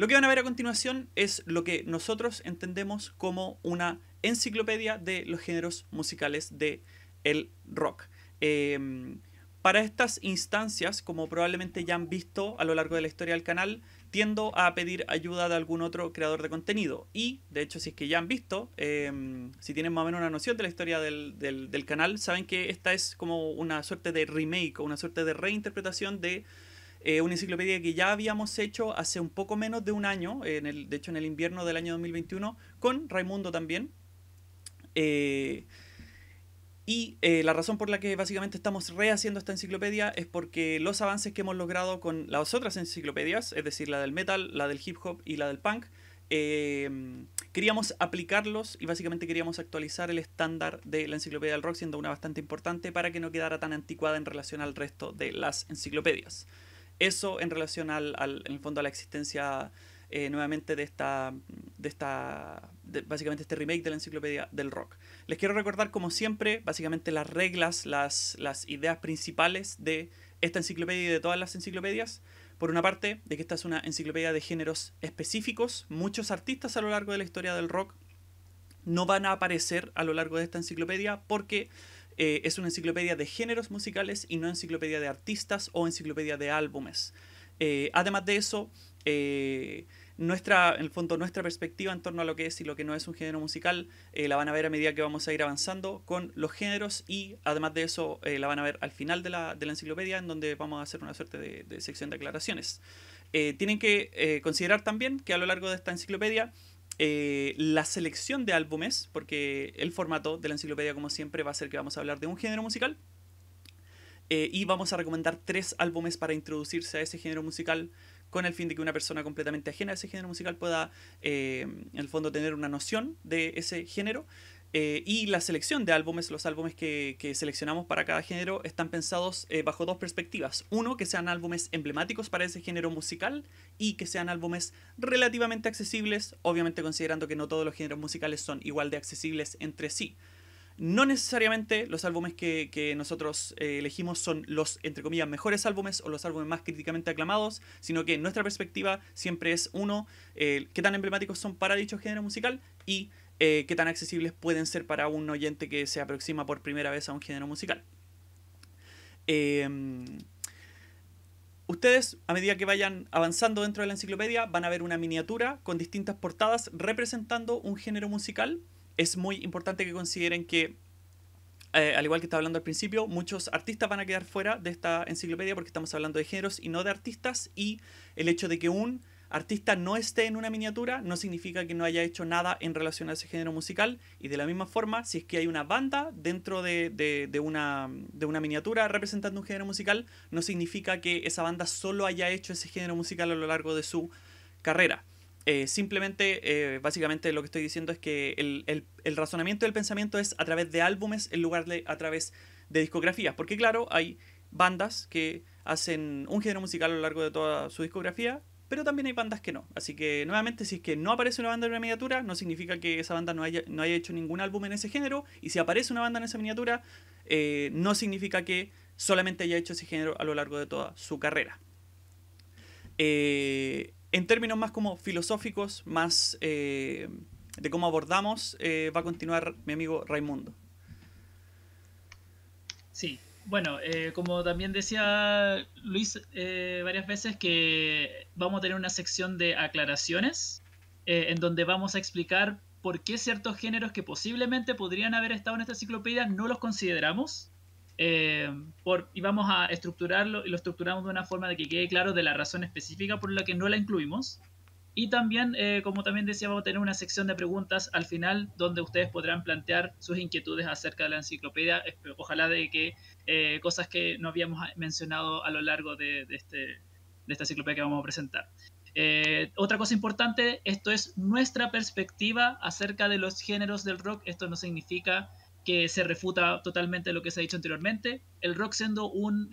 Lo que van a ver a continuación es lo que nosotros entendemos como una enciclopedia de los géneros musicales de rock. Em, para estas instancias, como probablemente ya han visto a lo largo de la historia del canal, tiendo a pedir ayuda de algún otro creador de contenido. Y, de hecho, si es que ya han visto, em, si tienen más o menos una noción de la historia del, del, canal, saben que esta es como una suerte de remake o una suerte de reinterpretación de eh, una enciclopedia que ya habíamos hecho hace un poco menos de un año, en el, de hecho en el invierno del año 2021, con Raimundo también. Eh, y eh, la razón por la que básicamente estamos rehaciendo esta enciclopedia es porque los avances que hemos logrado con las otras enciclopedias, es decir, la del metal, la del hip hop y la del punk, em, queríamos aplicarlos y básicamente queríamos actualizar el estándar de la enciclopedia del rock, siendo una bastante importante para que no quedara tan anticuada en relación al resto de las enciclopedias eso en relación al, en fondo a la existencia eh, nuevamente de esta, de esta básicamente este remake de la enciclopedia del rock. Les quiero recordar, como siempre, básicamente las reglas, las, las ideas principales de esta enciclopedia y de todas las enciclopedias. Por una parte, de que esta es una enciclopedia de géneros específicos. Muchos artistas a lo largo de la historia del rock no van a aparecer a lo largo de esta enciclopedia porque eh, es una enciclopedia de géneros musicales y no enciclopedia de artistas o enciclopedia de álbumes. Eh, además de eso, eh, nuestra, en el fondo, nuestra perspectiva en torno a lo que es y lo que no es un género musical, la van a ver a medida que vamos a ir avanzando con los géneros y además de eso la van a ver al final de la, enciclopedia en donde vamos a hacer una suerte de, sección de aclaraciones. tienen que considerar también que a lo largo de esta enciclopedia eh, la selección de álbumes, porque el formato de la enciclopedia, como siempre, va a ser que vamos a hablar de un género musical. Eh, y vamos a recomendar tres álbumes para introducirse a ese género musical con el fin de que una persona completamente ajena a ese género musical pueda, eh, en el fondo, tener una noción de ese género. Eh, y la selección de álbumes, los álbumes que, seleccionamos para cada género, están pensados eh, bajo dos perspectivas. Uno, que sean álbumes emblemáticos para ese género musical y que sean álbumes relativamente accesibles, obviamente considerando que no todos los géneros musicales son igual de accesibles entre sí. No necesariamente los álbumes que, nosotros eh, elegimos son los, entre comillas, mejores álbumes o los álbumes más críticamente aclamados, sino que nuestra perspectiva siempre es uno, qué tan emblemáticos son para dicho género musical y eh, qué tan accesibles pueden ser para un oyente que se aproxima por primera vez a un género musical. Em, ustedes, a medida que vayan avanzando dentro de la enciclopedia, van a ver una miniatura con distintas portadas representando un género musical. Es muy importante que consideren que, eh, al igual que estaba hablando al principio, muchos artistas van a quedar fuera de esta enciclopedia porque estamos hablando de géneros y no de artistas. Y el hecho de que un artista no esté en una miniatura, no significa que no haya hecho nada en relación a ese género musical. Y de la misma forma, si es que hay una banda dentro de, de, una, miniatura representando un género musical, no significa que esa banda solo haya hecho ese género musical a lo largo de su carrera. Eh, simplemente, eh, básicamente lo que estoy diciendo es que el, el, el razonamiento del pensamiento es a través de álbumes en lugar de a través de discografías. Porque claro, hay bandas que hacen un género musical a lo largo de toda su discografía pero también hay bandas que no. Así que nuevamente, si es que no aparece una banda en una miniatura, no significa que esa banda no haya, no haya hecho ningún álbum en ese género, y si aparece una banda en esa miniatura, eh, no significa que solamente haya hecho ese género a lo largo de toda su carrera. Eh, en términos más como filosóficos, más eh, de cómo abordamos, va a continuar mi amigo Raimundo. Sí, bueno, eh, como también decía Luis eh, varias veces, que vamos a tener una sección de aclaraciones eh, en donde vamos a explicar por qué ciertos géneros que posiblemente podrían haber estado en esta enciclopedia no los consideramos. y vamos a estructurarlo y lo estructuramos de una forma de que quede claro de la razón específica por la que no la incluimos. Y también, eh, como también decía, vamos a tener una sección de preguntas al final donde ustedes podrán plantear sus inquietudes acerca de la enciclopedia. Eh, ojalá de que eh, cosas que no habíamos mencionado a lo largo de, este, esta enciclopedia que vamos a presentar. otra cosa importante, esto es nuestra perspectiva acerca de los géneros del rock. Esto no significa que se refuta totalmente lo que se ha dicho anteriormente. El rock siendo un,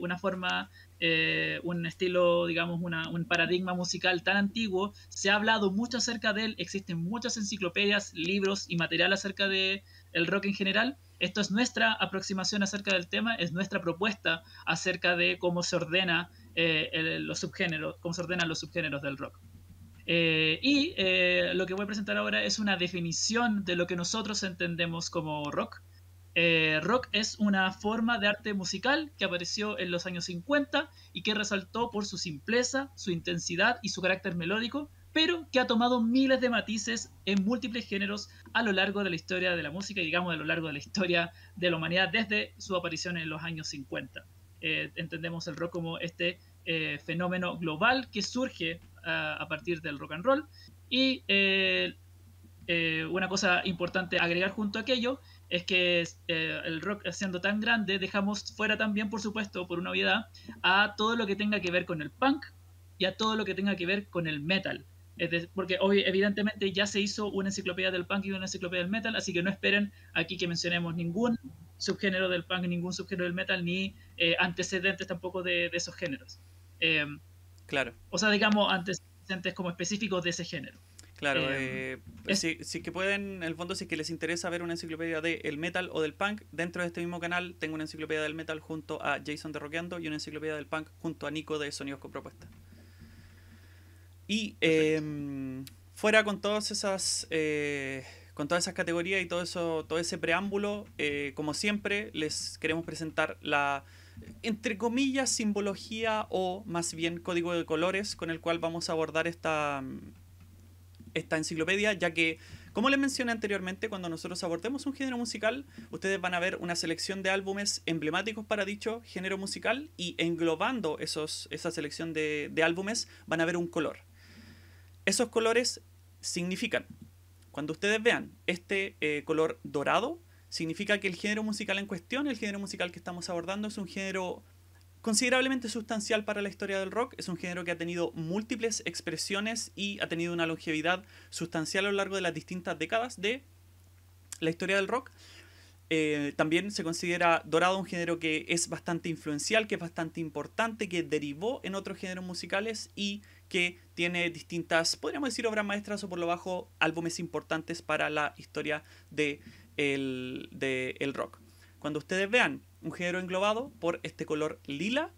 una forma eh, un estilo, digamos, un paradigma musical tan antiguo. Se ha hablado mucho acerca de él, existen muchas enciclopedias, libros y material acerca del rock en general. Esto es nuestra aproximación acerca del tema, es nuestra propuesta acerca de cómo se ordena eh, los subgéneros, cómo se ordenan los subgéneros del rock. Eh, y lo que voy a presentar ahora es una definición de lo que nosotros entendemos como rock eh, rock es una forma de arte musical que apareció en los años 50 y que resaltó por su simpleza, su intensidad y su carácter melódico, pero que ha tomado miles de matices en múltiples géneros a lo largo de la historia de la música y digamos a lo largo de la historia de la humanidad desde su aparición en los años 50. Eh, entendemos el rock como este eh, fenómeno global que surge ah, a partir del rock and roll y una cosa importante agregar junto a aquello es que eh, el rock siendo tan grande, dejamos fuera también, por supuesto, por una obviedad, a todo lo que tenga que ver con el punk y a todo lo que tenga que ver con el metal. porque hoy, evidentemente, ya se hizo una enciclopedia del punk y una enciclopedia del metal, así que no esperen aquí que mencionemos ningún subgénero del punk, ningún subgénero del metal, ni eh, antecedentes tampoco de, esos géneros. Eh, claro. O sea, digamos, antecedentes como específicos de ese género. Claro, eh, eh si, que pueden, en el fondo, si que les interesa ver una enciclopedia del metal o del punk, dentro de este mismo canal tengo una enciclopedia del metal junto a Jason de Roqueando y una enciclopedia del punk junto a Nico de Sonidos con Propuesta. Y em, fuera con todas esas eh, con todas esas categorías y todo eso, todo ese preámbulo, eh, como siempre, les queremos presentar la entre comillas simbología o más bien código de colores con el cual vamos a abordar esta esta enciclopedia, ya que, como les mencioné anteriormente, cuando nosotros abordemos un género musical, ustedes van a ver una selección de álbumes emblemáticos para dicho género musical y englobando esos, esa selección de, álbumes van a ver un color. Esos colores significan, cuando ustedes vean este eh, color dorado, significa que el género musical en cuestión, el género musical que estamos abordando, es un género Considerablemente sustancial para la historia del rock, es un género que ha tenido múltiples expresiones y ha tenido una longevidad sustancial a lo largo de las distintas décadas de la historia del rock. Eh, también se considera dorado un género que es bastante influencial, que es bastante importante, que derivó en otros géneros musicales y que tiene distintas, podríamos decir, obras maestras o por lo bajo álbumes importantes para la historia del de el rock. Cuando ustedes vean un género englobado por este color lila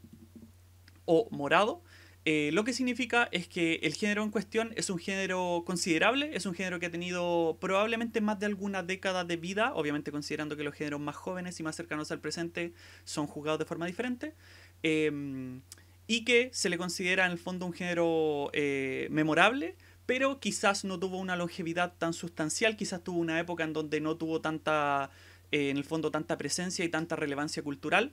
o morado. Eh, lo que significa es que el género en cuestión es un género considerable, es un género que ha tenido probablemente más de alguna década de vida, obviamente considerando que los géneros más jóvenes y más cercanos al presente son jugados de forma diferente, em, y que se le considera en el fondo un género eh, memorable, pero quizás no tuvo una longevidad tan sustancial, quizás tuvo una época en donde no tuvo tanta eh, en el fondo tanta presencia y tanta relevancia cultural.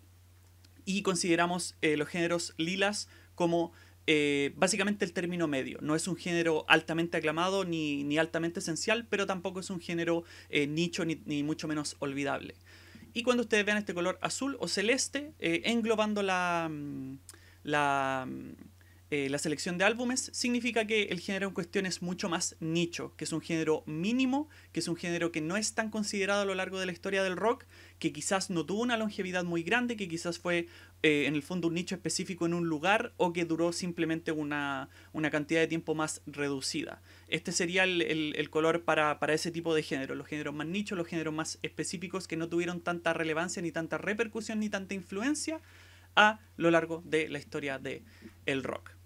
Y consideramos eh, los géneros lilas como eh, básicamente el término medio. No es un género altamente aclamado ni, altamente esencial, pero tampoco es un género nicho ni, mucho menos olvidable. Y cuando ustedes vean este color azul o celeste, englobando la, mm, la mm, eh, la selección de álbumes significa que el género en cuestión es mucho más nicho, que es un género mínimo, que es un género que no es tan considerado a lo largo de la historia del rock, que quizás no tuvo una longevidad muy grande, que quizás fue eh, en el fondo un nicho específico en un lugar o que duró simplemente una, cantidad de tiempo más reducida. Este sería el, color para, ese tipo de género, los géneros más nichos, los géneros más específicos que no tuvieron tanta relevancia, ni tanta repercusión, ni tanta influencia a lo largo de la historia del el rock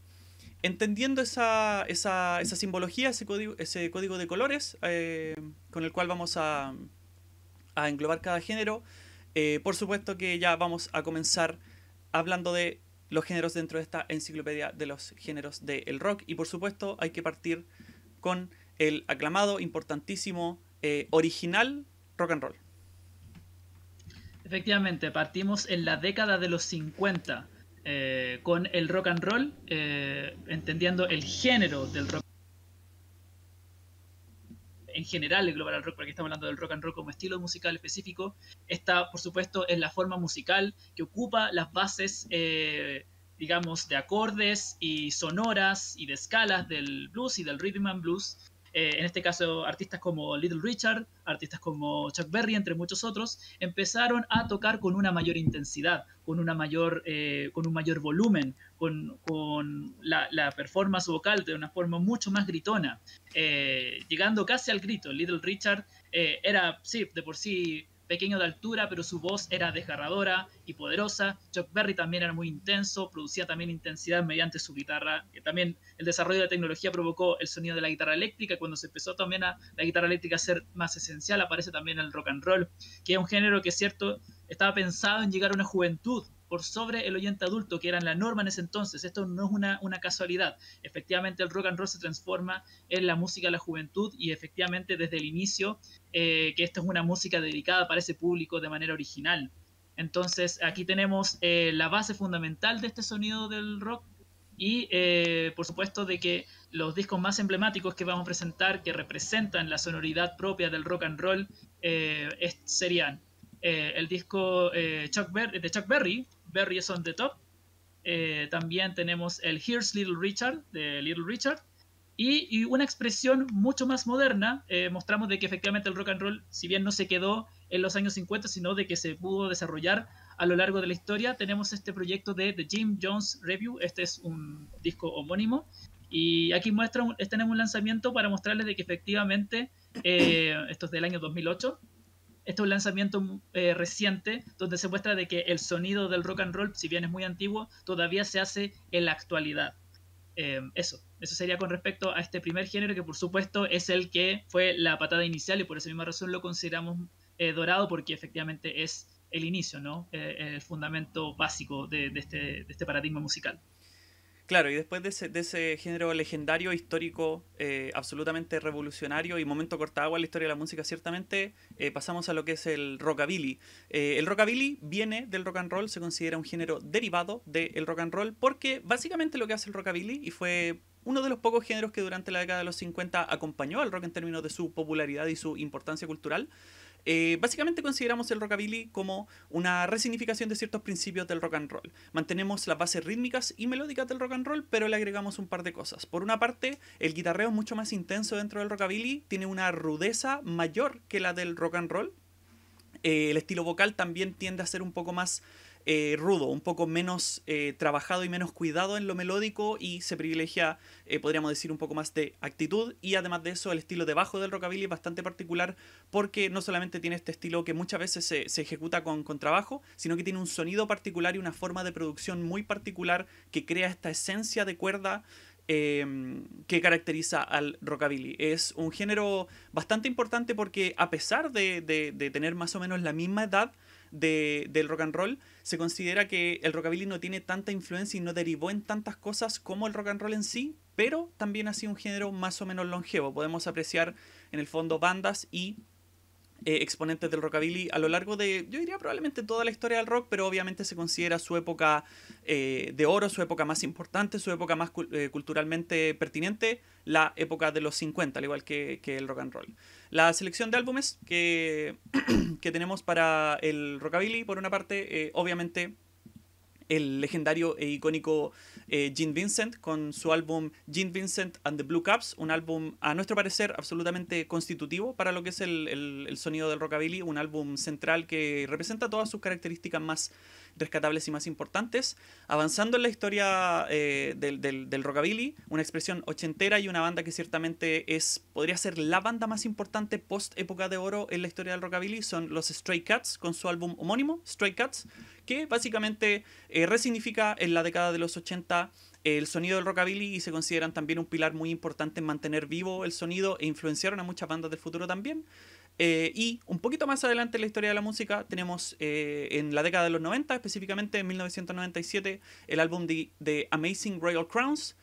entendiendo esa, esa, simbología, ese código, ese código de colores eh, con el cual vamos a, englobar cada género, eh, por supuesto que ya vamos a comenzar hablando de los géneros dentro de esta enciclopedia de los géneros del rock y por supuesto hay que partir con el aclamado, importantísimo, eh, original rock and roll. Efectivamente, partimos en la década de los 50 eh, con el rock and roll, eh, entendiendo el género del rock en general el global rock, porque estamos hablando del rock and roll como estilo musical específico, está por supuesto en la forma musical que ocupa las bases, eh, digamos, de acordes y sonoras y de escalas del blues y del rhythm and blues, eh, en este caso artistas como Little Richard, artistas como Chuck Berry, entre muchos otros, empezaron a tocar con una mayor intensidad, con, una mayor, eh, con un mayor volumen, con, la, performance vocal de una forma mucho más gritona, eh, llegando casi al grito. Little Richard era, sí, de por sí pequeño de altura, pero su voz era desgarradora y poderosa. Chuck Berry también era muy intenso, producía también intensidad mediante su guitarra. También el desarrollo de la tecnología provocó el sonido de la guitarra eléctrica. Cuando se empezó también a la guitarra eléctrica a ser más esencial, aparece también el rock and roll, que es un género que, cierto, estaba pensado en llegar a una juventud por sobre el oyente adulto, que eran la norma en ese entonces. Esto no es una, casualidad. Efectivamente, el rock and roll se transforma en la música de la juventud y efectivamente desde el inicio eh, que esto es una música dedicada para ese público de manera original. Entonces aquí tenemos eh, la base fundamental de este sonido del rock y eh, por supuesto de que los discos más emblemáticos que vamos a presentar que representan la sonoridad propia del rock and roll serían el disco de Chuck Berry, Berries is on the top. Eh, también tenemos el Here's Little Richard de Little Richard. Y, una expresión mucho más moderna, eh, mostramos de que efectivamente el rock and roll, si bien no se quedó en los años 50, sino de que se pudo desarrollar a lo largo de la historia, tenemos este proyecto de The Jim Jones Review, este es un disco homónimo, y aquí muestra, tenemos un lanzamiento para mostrarles de que efectivamente, eh, esto es del año 2008, este es un lanzamiento mm, eh, reciente donde se muestra de que el sonido del rock and roll, si bien es muy antiguo, todavía se hace en la actualidad. Em, eso, eso sería con respecto a este primer género que por supuesto es el que fue la patada inicial y por esa misma razón lo consideramos eh, dorado porque efectivamente es el inicio, ¿no? Eh, el fundamento básico de este, este paradigma musical. Claro, y después de ese, género legendario, histórico, eh, absolutamente revolucionario y momento cortado en la historia de la música, ciertamente, eh, pasamos a lo que es el rockabilly. Eh, el rockabilly viene del rock and roll, se considera un género derivado del rock and roll, porque básicamente lo que hace el rockabilly, y fue uno de los pocos géneros que durante la década de los 50 acompañó al rock en términos de su popularidad y su importancia cultural, eh, básicamente consideramos el rockabilly como una resignificación de ciertos principios del rock and roll. Mantenemos las bases rítmicas y melódicas del rock and roll, pero le agregamos un par de cosas. Por una parte, el guitarreo es mucho más intenso dentro del rockabilly, tiene una rudeza mayor que la del rock and roll. Eh, el estilo vocal también tiende a ser un poco más eh, rudo, un poco menos eh, trabajado y menos cuidado en lo melódico y se privilegia, eh, podríamos decir, un poco más de actitud y además de eso el estilo de bajo del rockabilly es bastante particular porque no solamente tiene este estilo que muchas veces se, ejecuta con, trabajo, sino que tiene un sonido particular y una forma de producción muy particular que crea esta esencia de cuerda em, que caracteriza al rockabilly. Es un género bastante importante porque a pesar de tener más o menos la misma edad, del rock and roll, se considera que el rockabilly no tiene tanta influencia y no derivó en tantas cosas como el rock and roll en sí, pero también ha sido un género más o menos longevo. Podemos apreciar en el fondo bandas y eh, exponentes del rockabilly a lo largo de, yo diría probablemente toda la historia del rock, pero obviamente se considera su época eh, de oro, su época más importante, su época más eh, culturalmente pertinente, la época de los 50, al igual que, el rock and roll. La selección de álbumes que, que tenemos para el rockabilly, por una parte, obviamente el legendario e icónico eh, Gene Vincent con su álbum Gene Vincent and the Blue Caps, un álbum a nuestro parecer absolutamente constitutivo para lo que es el, el sonido del rockabilly, un álbum central que representa todas sus características más rescatables y más importantes, avanzando en la historia eh, del, rockabilly, una expresión ochentera y una banda que ciertamente es, podría ser la banda más importante post época de oro en la historia del rockabilly, son los Stray Cats con su álbum homónimo, Stray Cats, que básicamente eh, resignifica en la década de los 80 el sonido del rockabilly y se consideran también un pilar muy importante en mantener vivo el sonido e influenciaron a muchas bandas del futuro también. Eh, y un poquito más adelante en la historia de la música tenemos eh, en la década de los 90, específicamente en 1997, el álbum de, Amazing Royal Crowns,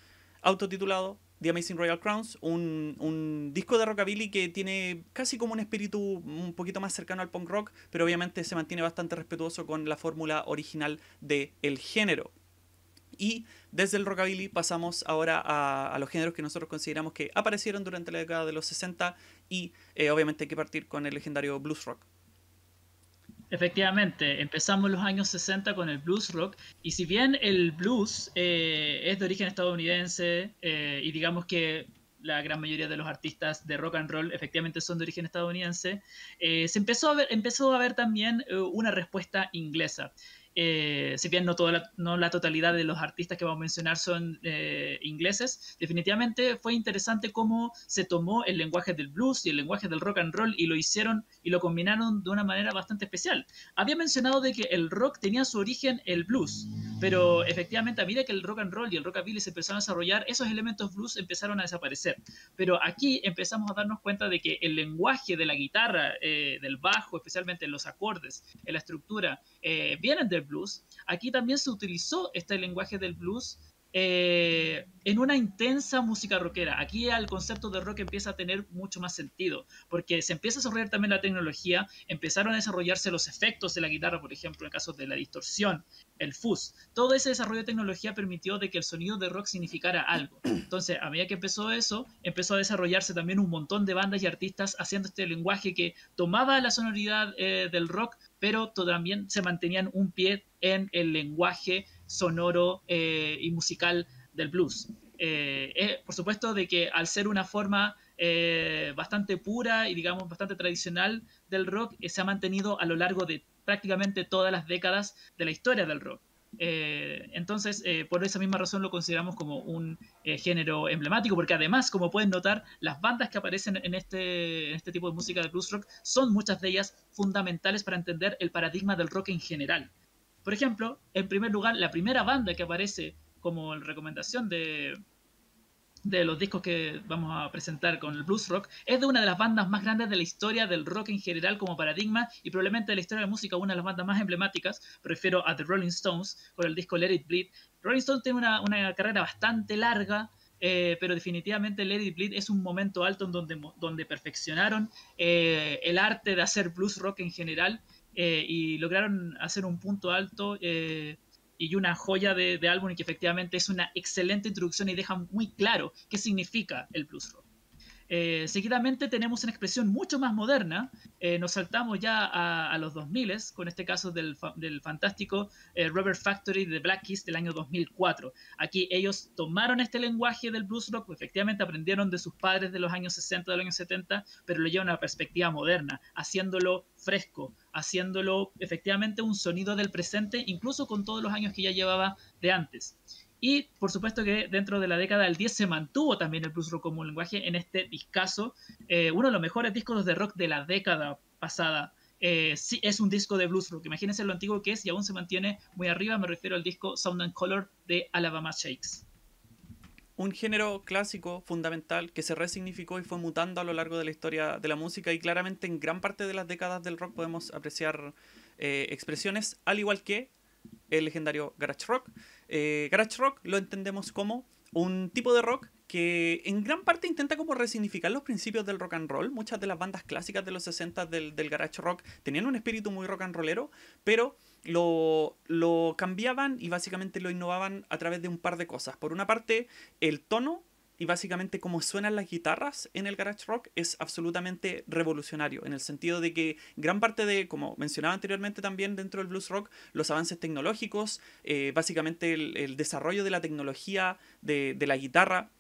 autotitulado The Amazing Royal Crowns, un, disco de rockabilly que tiene casi como un espíritu un poquito más cercano al punk rock, pero obviamente se mantiene bastante respetuoso con la fórmula original del el género. Y desde el rockabilly pasamos ahora a, a, los géneros que nosotros consideramos que aparecieron durante la década de los 60 y eh, obviamente hay que partir con el legendario blues rock. Efectivamente, empezamos los años 60 con el blues rock y si bien el blues eh, es de origen estadounidense eh, y digamos que la gran mayoría de los artistas de rock and roll efectivamente son de origen estadounidense, se empezó a ver, empezó a también una respuesta inglesa. Eh, si bien no, toda la, no la totalidad de los artistas que vamos a mencionar son eh, ingleses, definitivamente fue interesante cómo se tomó el lenguaje del blues y el lenguaje del rock and roll y lo hicieron y lo combinaron de una manera bastante especial. Había mencionado de que el rock tenía su origen el blues, pero efectivamente a medida que el rock and roll y el rockabilly se empezaron a desarrollar, esos elementos blues empezaron a desaparecer. Pero aquí empezamos a darnos cuenta de que el lenguaje de la guitarra, eh, del bajo, especialmente los acordes, la estructura, vienen del blues. Aquí también se utilizó este lenguaje del blues eh, en una intensa música rockera. Aquí el concepto de rock empieza a tener mucho más sentido, porque se empieza a desarrollar también la tecnología, empezaron a desarrollarse los efectos de la guitarra, por ejemplo, en caso de la distorsión, el fuzz. Todo ese desarrollo de tecnología permitió de que el sonido de rock significara algo. Entonces, a medida que empezó eso, empezó a desarrollarse también un montón de bandas y artistas haciendo este lenguaje que tomaba la sonoridad eh, del rock, pero también se mantenían un pie en el lenguaje sonoro eh, y musical del blues. Eh, por supuesto de que al ser una forma eh, bastante pura y digamos bastante tradicional del rock, se ha mantenido a lo largo de prácticamente todas las décadas de la historia del rock. entonces, por esa misma razón lo consideramos como un género emblemático, porque además, como pueden notar, las bandas que aparecen este, en este tipo de música de blues rock son muchas de ellas fundamentales para entender el paradigma del rock en general. Por ejemplo, en primer lugar, la primera banda que aparece como recomendación de, de los discos que vamos a presentar con el blues rock es de una de las bandas más grandes de la historia del rock en general como paradigma y probablemente de la historia de la música una de las bandas más emblemáticas, prefiero a The Rolling Stones con el disco Let It Bleed. Rolling Stones tiene una, carrera bastante larga, eh, pero definitivamente Let It Bleed es un momento alto en donde, donde perfeccionaron eh, el arte de hacer blues rock en general eh, y lograron hacer un punto alto eh, y una joya de, de álbum y que efectivamente es una excelente introducción y deja muy claro qué significa el blues rock. Eh, seguidamente tenemos una expresión mucho más moderna, eh, nos saltamos ya a, los 2000 con este caso del, fantástico eh, Rubber Factory de Black del año 2004. Aquí ellos tomaron este lenguaje del blues rock, efectivamente aprendieron de sus padres de los años 60, de los años 70, pero lo llevan a una perspectiva moderna, haciéndolo fresco, haciéndolo efectivamente un sonido del presente, incluso con todos los años que ya llevaba de antes. Y por supuesto que dentro de la década del 10 se mantuvo también el blues rock como lenguaje en este discazo, eh, uno de los mejores discos de rock de la década pasada. Eh, sí, es un disco de blues rock, imagínense lo antiguo que es y aún se mantiene muy arriba, me refiero al disco Sound and Color de Alabama Shakes. Un género clásico fundamental que se resignificó y fue mutando a lo largo de la historia de la música y claramente en gran parte de las décadas del rock podemos apreciar eh, expresiones, al igual que el legendario garage rock, eh, garage rock lo entendemos como un tipo de rock que en gran parte intenta como resignificar los principios del rock and roll. Muchas de las bandas clásicas de los 60 del, del garage rock tenían un espíritu muy rock and rollero, pero lo cambiaban y básicamente lo innovaban a través de un par de cosas. Por una parte, el tono y básicamente cómo suenan las guitarras en el garage rock es absolutamente revolucionario, en el sentido de que gran parte de, como mencionaba anteriormente también dentro del blues rock, los avances tecnológicos, eh, básicamente el, desarrollo de la tecnología de, la guitarra,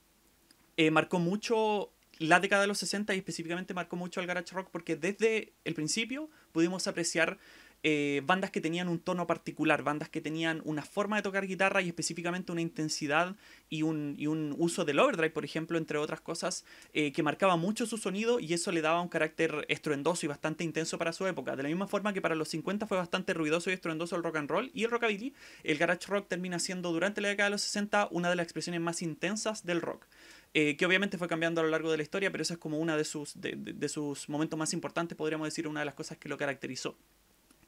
eh, marcó mucho la década de los 60 y específicamente marcó mucho al garage rock porque desde el principio pudimos apreciar eh, bandas que tenían un tono particular, bandas que tenían una forma de tocar guitarra y específicamente una intensidad y un, uso del overdrive, por ejemplo, entre otras cosas, eh, que marcaba mucho su sonido y eso le daba un carácter estruendoso y bastante intenso para su época. De la misma forma que para los 50 fue bastante ruidoso y estruendoso el rock and roll y el rockabilly, el garage rock termina siendo durante la década de los 60 una de las expresiones más intensas del rock. Eh, que obviamente fue cambiando a lo largo de la historia, pero esa es como una de sus, de sus momentos más importantes, podríamos decir, una de las cosas que lo caracterizó.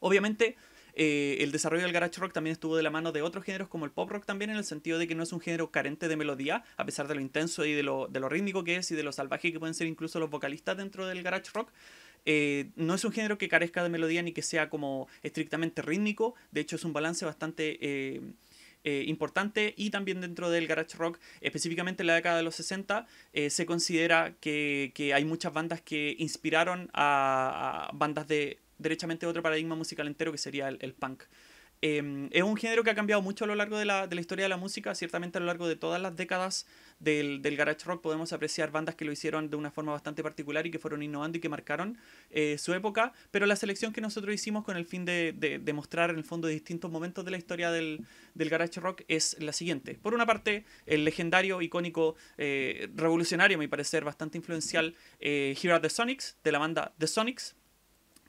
Obviamente, eh, el desarrollo del garage rock también estuvo de la mano de otros géneros como el pop rock también, en el sentido de que no es un género carente de melodía, a pesar de lo intenso y de lo, rítmico que es y de lo salvaje que pueden ser incluso los vocalistas dentro del garage rock. Eh, no es un género que carezca de melodía ni que sea como estrictamente rítmico, de hecho es un balance bastante... Eh, importante y también dentro del garage rock, específicamente en la década de los 60, se considera que, hay muchas bandas que inspiraron a, bandas de derechamente otro paradigma musical entero que sería el, punk. Em, es un género que ha cambiado mucho a lo largo de la, historia de la música, ciertamente a lo largo de todas las décadas del, del, garage rock podemos apreciar bandas que lo hicieron de una forma bastante particular y que fueron innovando y que marcaron eh, su época, pero la selección que nosotros hicimos con el fin de, de, mostrar en el fondo distintos momentos de la historia del, del, garage rock es la siguiente. Por una parte, el legendario, icónico, eh, revolucionario, a mi parecer, bastante influencial, eh, Here Are The Sonics, de la banda The Sonics,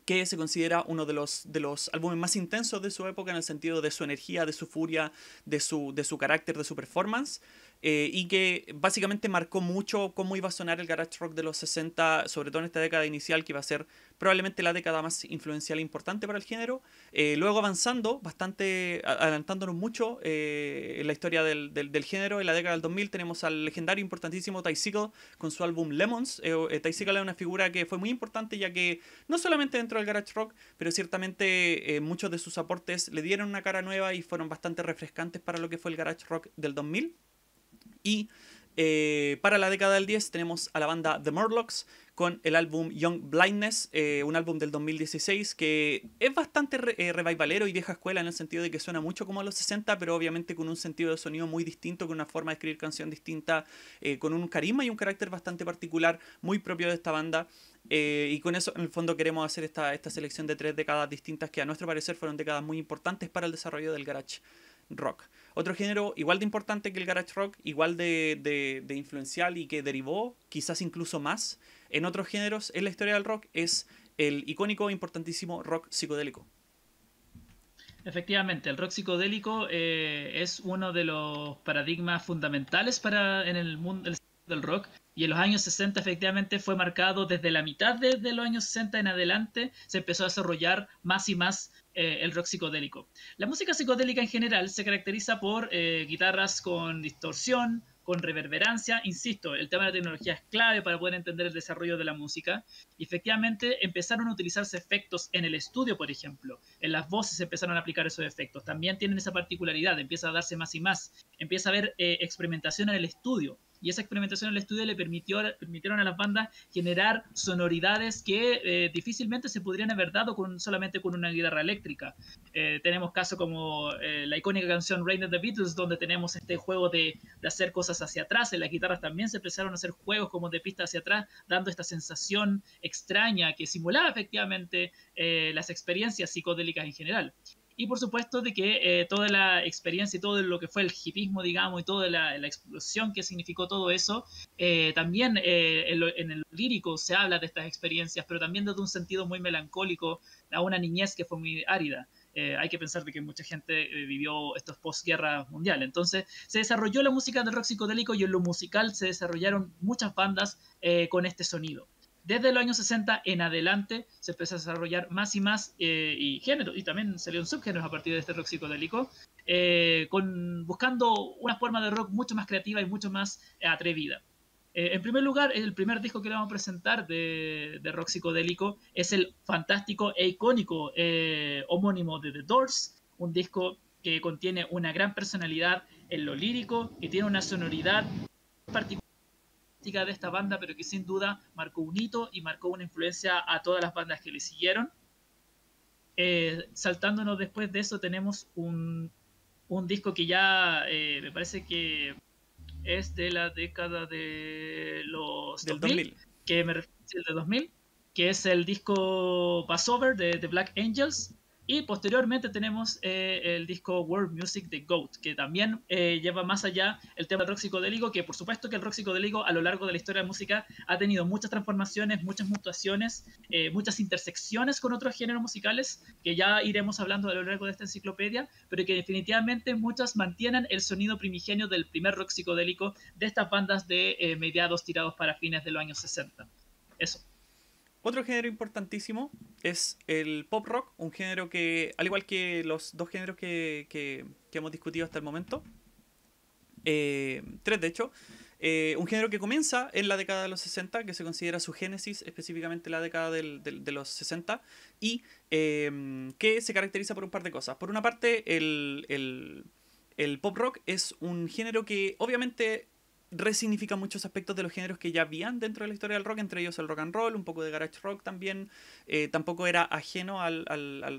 que se considera uno de los, de los álbumes más intensos de su época en el sentido de su energía, de su furia, de de su carácter, de su performance. Eh, y que básicamente marcó mucho cómo iba a sonar el garage rock de los 60, sobre todo en esta década inicial, que iba a ser probablemente la década más influencial e importante para el género. Eh, luego avanzando, bastante, adelantándonos mucho eh, en la historia del, género, en la década del 2000 tenemos al legendario importantísimo Ty Siegel con su álbum Lemons. Eh, Ty es una figura que fue muy importante ya que no solamente dentro del garage rock, pero ciertamente muchos de sus aportes le dieron una cara nueva y fueron bastante refrescantes para lo que fue el garage rock del 2000. Y eh, para la década del 10 tenemos a la banda The Murlocks con el álbum Young Blindness, eh, un álbum del 2016 que es bastante eh, revivalero y vieja escuela en el sentido de que suena mucho como a los 60, pero obviamente con un sentido de sonido muy distinto, con una forma de escribir canción distinta, con un carisma y un carácter bastante particular, muy propio de esta banda. y con eso, en el fondo, queremos hacer esta, esta selección de tres décadas distintas que, a nuestro parecer, fueron décadas muy importantes para el desarrollo del garage rock. Otro género igual de importante que el garage rock, igual de, influencial y que derivó, quizás incluso más, en otros géneros en la historia del rock, es el icónico importantísimo rock psicodélico. Efectivamente, el rock psicodélico eh, es uno de los paradigmas fundamentales para en el mundo del rock y en los años 60 efectivamente fue marcado desde la mitad de, de, los años 60 en adelante se empezó a desarrollar más y más eh, el rock psicodélico. La música psicodélica en general se caracteriza por eh, guitarras con distorsión, con reverberancia. Insisto, el tema de la tecnología es clave para poder entender el desarrollo de la música. efectivamente empezaron a utilizarse efectos en el estudio, por ejemplo. En las voces empezaron a aplicar esos efectos. También tienen esa particularidad, empieza a darse más y más. Empieza a haber eh, experimentación en el estudio y esa experimentación en el estudio le permitió, permitieron a las bandas generar sonoridades que eh, difícilmente se podrían haber dado con, solamente con una guitarra eléctrica. Eh, tenemos casos como eh, la icónica canción Rain of the Beatles, donde tenemos este juego de, de, hacer cosas hacia atrás. En las guitarras también se empezaron a hacer juegos como de pista hacia atrás, dando esta sensación extraña que simulaba efectivamente las experiencias psicodélicas en general y por supuesto de que eh, toda la experiencia y todo lo que fue el hipismo, digamos, y toda la, explosión que significó todo eso, eh, también eh, en, el lírico se habla de estas experiencias, pero también desde un sentido muy melancólico a una niñez que fue muy árida. hay que pensar de que mucha gente vivió estos postguerras mundial Entonces se desarrolló la música del rock psicodélico y en lo musical se desarrollaron muchas bandas con este sonido desde los años 60 en adelante se empezó a desarrollar más y más eh, y géneros, y también salieron subgéneros a partir de este rock psicodélico, eh, con, buscando una forma de rock mucho más creativa y mucho más eh, atrevida. Eh, en primer lugar, el primer disco que le vamos a presentar de, de rock psicodélico es el fantástico e icónico homónimo de The Doors, un disco que contiene una gran personalidad en lo lírico y tiene una sonoridad particular de esta banda, pero que sin duda marcó un hito y marcó una influencia a todas las bandas que le siguieron. Eh, saltándonos después de eso tenemos un, disco que ya eh, me parece que es de la década de los 2000, que me de 2000, que es el disco Passover de The Black Angels, y posteriormente tenemos eh, el disco World Music de Goat, que también eh, lleva más allá el tema del rock psicodélico, que por supuesto que el rock psicodélico a lo largo de la historia de música ha tenido muchas transformaciones, muchas mutaciones, eh, muchas intersecciones con otros géneros musicales, que ya iremos hablando a lo largo de esta enciclopedia, pero que definitivamente muchas mantienen el sonido primigenio del primer rock psicodélico de estas bandas de mediados tirados para fines de los años 60. Eso. Otro género importantísimo es el pop rock, un género que, al igual que los dos géneros que, que, hemos discutido hasta el momento, eh, tres de hecho, eh, un género que comienza en la década de los 60, que se considera su génesis, específicamente la década del, de los 60, y eh, que se caracteriza por un par de cosas. Por una parte, el, el, el pop rock es un género que obviamente resignifica muchos aspectos de los géneros que ya habían dentro de la historia del rock, entre ellos el rock and roll, un poco de garage rock también, eh, tampoco era ajeno al,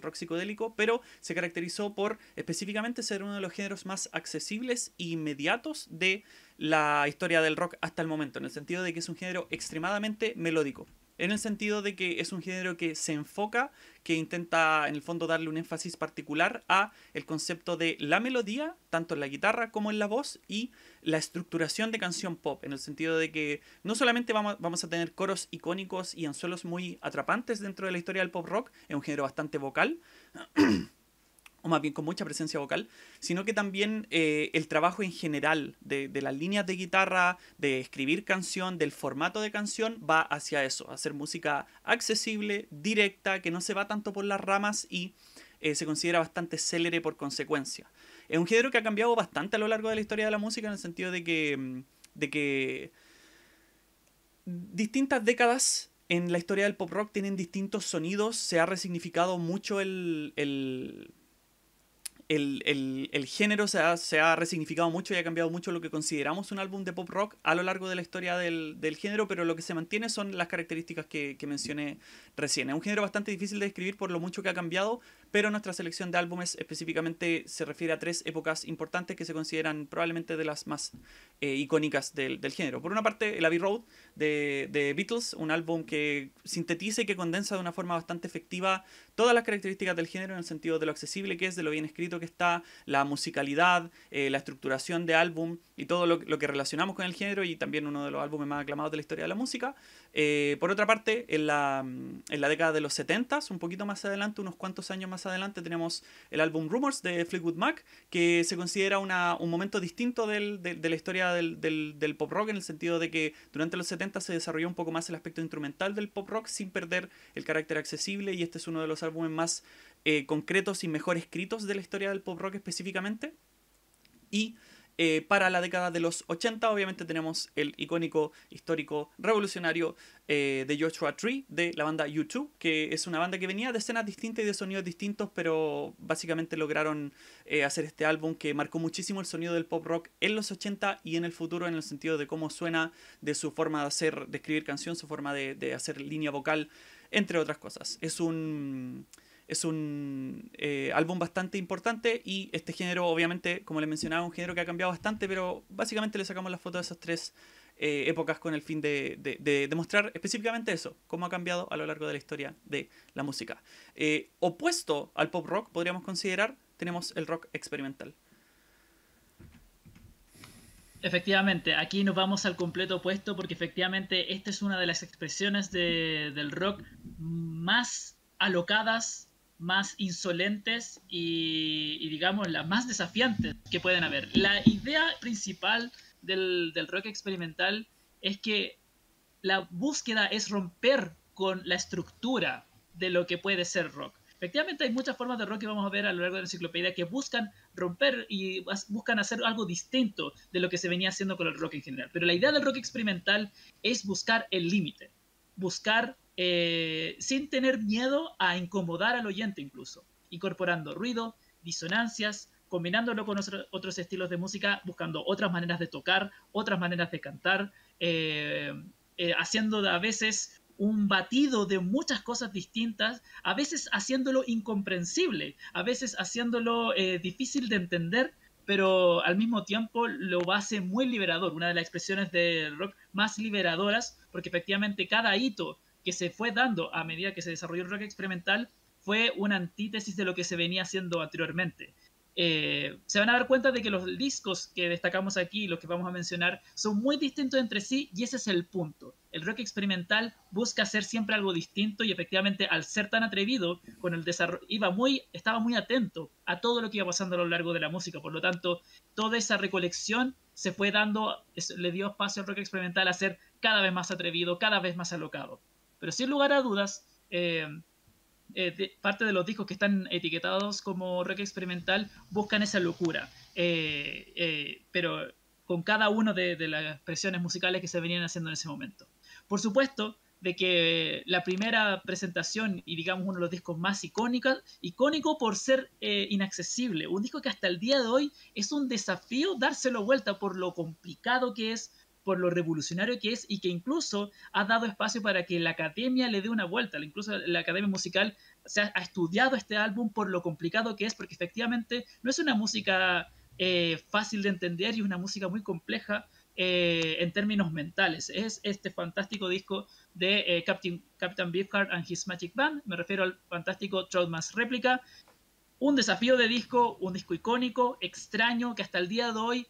rock psicodélico, pero se caracterizó por específicamente ser uno de los géneros más accesibles e inmediatos de la historia del rock hasta el momento, en el sentido de que es un género extremadamente melódico en el sentido de que es un género que se enfoca, que intenta en el fondo darle un énfasis particular a el concepto de la melodía, tanto en la guitarra como en la voz, y la estructuración de canción pop, en el sentido de que no solamente vamos, vamos a tener coros icónicos y anzuelos muy atrapantes dentro de la historia del pop rock, es un género bastante vocal, o más bien con mucha presencia vocal, sino que también eh, el trabajo en general de, las líneas de guitarra, de escribir canción, del formato de canción, va hacia eso, hacer música accesible, directa, que no se va tanto por las ramas y eh, se considera bastante célere por consecuencia. Es un género que ha cambiado bastante a lo largo de la historia de la música en el sentido de que, mm, de que distintas décadas en la historia del pop rock tienen distintos sonidos, se ha resignificado mucho el el, género se ha, resignificado mucho y ha cambiado mucho lo que consideramos un álbum de pop rock a lo largo de la historia del, género, pero lo que se mantiene son las características que, que mencioné recién. Es un género bastante difícil de describir por lo mucho que ha cambiado, pero nuestra selección de álbumes específicamente se refiere a tres épocas importantes que se consideran probablemente de las más eh, icónicas del, del, género. Por una parte, el Abbey Road de, de, Beatles, un álbum que sintetiza y que condensa de una forma bastante efectiva todas las características del género en el sentido de lo accesible que es, de lo bien escrito que está, la musicalidad, eh, la estructuración de álbum y todo lo, que relacionamos con el género y también uno de los álbumes más aclamados de la historia de la música. Eh, por otra parte, en la, en la década de los 70, un poquito más adelante, unos cuantos años más adelante tenemos el álbum Rumors de Fleetwood Mac, que se considera un momento distinto de, la historia del, pop rock en el sentido de que durante los 70 se desarrolló un poco más el aspecto instrumental del pop rock sin perder el carácter accesible y este es uno de los álbumes más eh, concretos y mejor escritos de la historia del pop rock específicamente. Y eh, para la década de los 80, obviamente tenemos el icónico, histórico, revolucionario eh, de Joshua Tree, de la banda U2, que es una banda que venía de escenas distintas y de sonidos distintos, pero básicamente lograron eh, hacer este álbum que marcó muchísimo el sonido del pop rock en los 80 y en el futuro, en el sentido de cómo suena, de su forma de hacer, de escribir canción, su forma de, de hacer línea vocal, entre otras cosas. Es un es un eh, álbum bastante importante y este género, obviamente, como le mencionaba, un género que ha cambiado bastante, pero básicamente le sacamos la foto de esas tres eh, épocas con el fin de, demostrar específicamente eso, cómo ha cambiado a lo largo de la historia de la música. Eh, opuesto al pop rock, podríamos considerar, tenemos el rock experimental. Efectivamente, aquí nos vamos al completo opuesto porque efectivamente esta es una de las expresiones del rock más alocadas más insolentes y, digamos las más desafiantes que pueden haber. La idea principal del rock experimental es que la búsqueda es romper con la estructura de lo que puede ser rock. Efectivamente hay muchas formas de rock que vamos a ver a lo largo de la enciclopedia que buscan romper y buscan hacer algo distinto de lo que se venía haciendo con el rock en general. Pero la idea del rock experimental es buscar el límite buscar eh, sin tener miedo a incomodar al oyente incluso, incorporando ruido, disonancias, combinándolo con otros estilos de música, buscando otras maneras de tocar, otras maneras de cantar, eh, eh, haciendo a veces un batido de muchas cosas distintas, a veces haciéndolo incomprensible, a veces haciéndolo difícil de entender, pero al mismo tiempo lo hace muy liberador, una de las expresiones de rock más liberadoras, porque efectivamente cada hito que se fue dando a medida que se desarrolló el rock experimental fue una antítesis de lo que se venía haciendo anteriormente. Eh, se van a dar cuenta de que los discos que destacamos aquí, los que vamos a mencionar, son muy distintos entre sí y ese es el punto. El rock experimental busca hacer siempre algo distinto y efectivamente al ser tan atrevido con el desarrollo, iba muy, estaba muy atento a todo lo que iba pasando a lo largo de la música, por lo tanto, toda esa recolección se fue dando, le dio espacio al rock experimental a ser cada vez más atrevido, cada vez más alocado. Pero sin lugar a dudas, eh, eh, parte de los discos que están etiquetados como rock experimental buscan esa locura. Eh, eh, pero con cada una de, las expresiones musicales que se venían haciendo en ese momento. Por supuesto, de que la primera presentación y digamos uno de los discos más icónicos, icónico por ser inaccesible, un disco que hasta el día de hoy es un desafío dárselo vuelta por lo complicado que es, por lo revolucionario que es y que incluso ha dado espacio para que la academia le dé una vuelta, incluso la academia musical ha, estudiado este álbum por lo complicado que es, porque efectivamente no es una música eh, fácil de entender y es una música muy compleja eh, en términos mentales. Es este fantástico disco de eh, Captain, Captain Beefheart and His Magic Band, me refiero al fantástico Troutman's Replica, un desafío de disco, un disco icónico, extraño, que hasta el día de hoy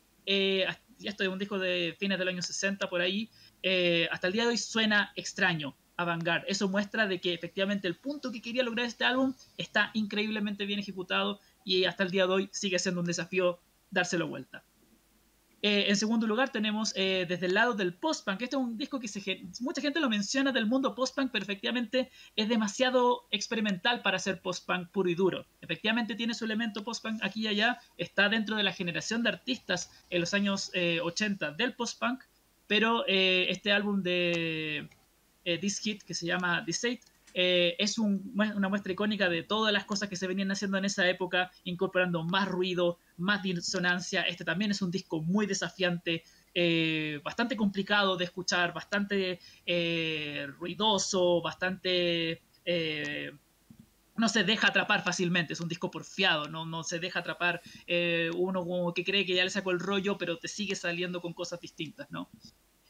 y esto es un disco de fines del año 60 por ahí, eh, hasta el día de hoy suena extraño, a Vanguard. Eso muestra de que efectivamente el punto que quería lograr este álbum está increíblemente bien ejecutado y hasta el día de hoy sigue siendo un desafío dárselo vuelta. Eh, en segundo lugar tenemos eh, desde el lado del post-punk. Este es un disco que se, mucha gente lo menciona del mundo post-punk, pero efectivamente es demasiado experimental para ser post-punk puro y duro. Efectivamente tiene su elemento post-punk aquí y allá, está dentro de la generación de artistas en los años 80 eh, del post-punk, pero este álbum de This Hit que se llama This Eight eh, es una muestra icónica de todas las cosas que se venían haciendo en esa época, incorporando más ruido, más disonancia. Este también es un disco muy desafiante, eh, bastante complicado de escuchar, bastante eh, ruidoso, bastante... no se deja atrapar fácilmente, es un disco porfiado, no, no se deja atrapar uno que cree que ya le sacó el rollo, pero te sigue saliendo con cosas distintas, ¿no?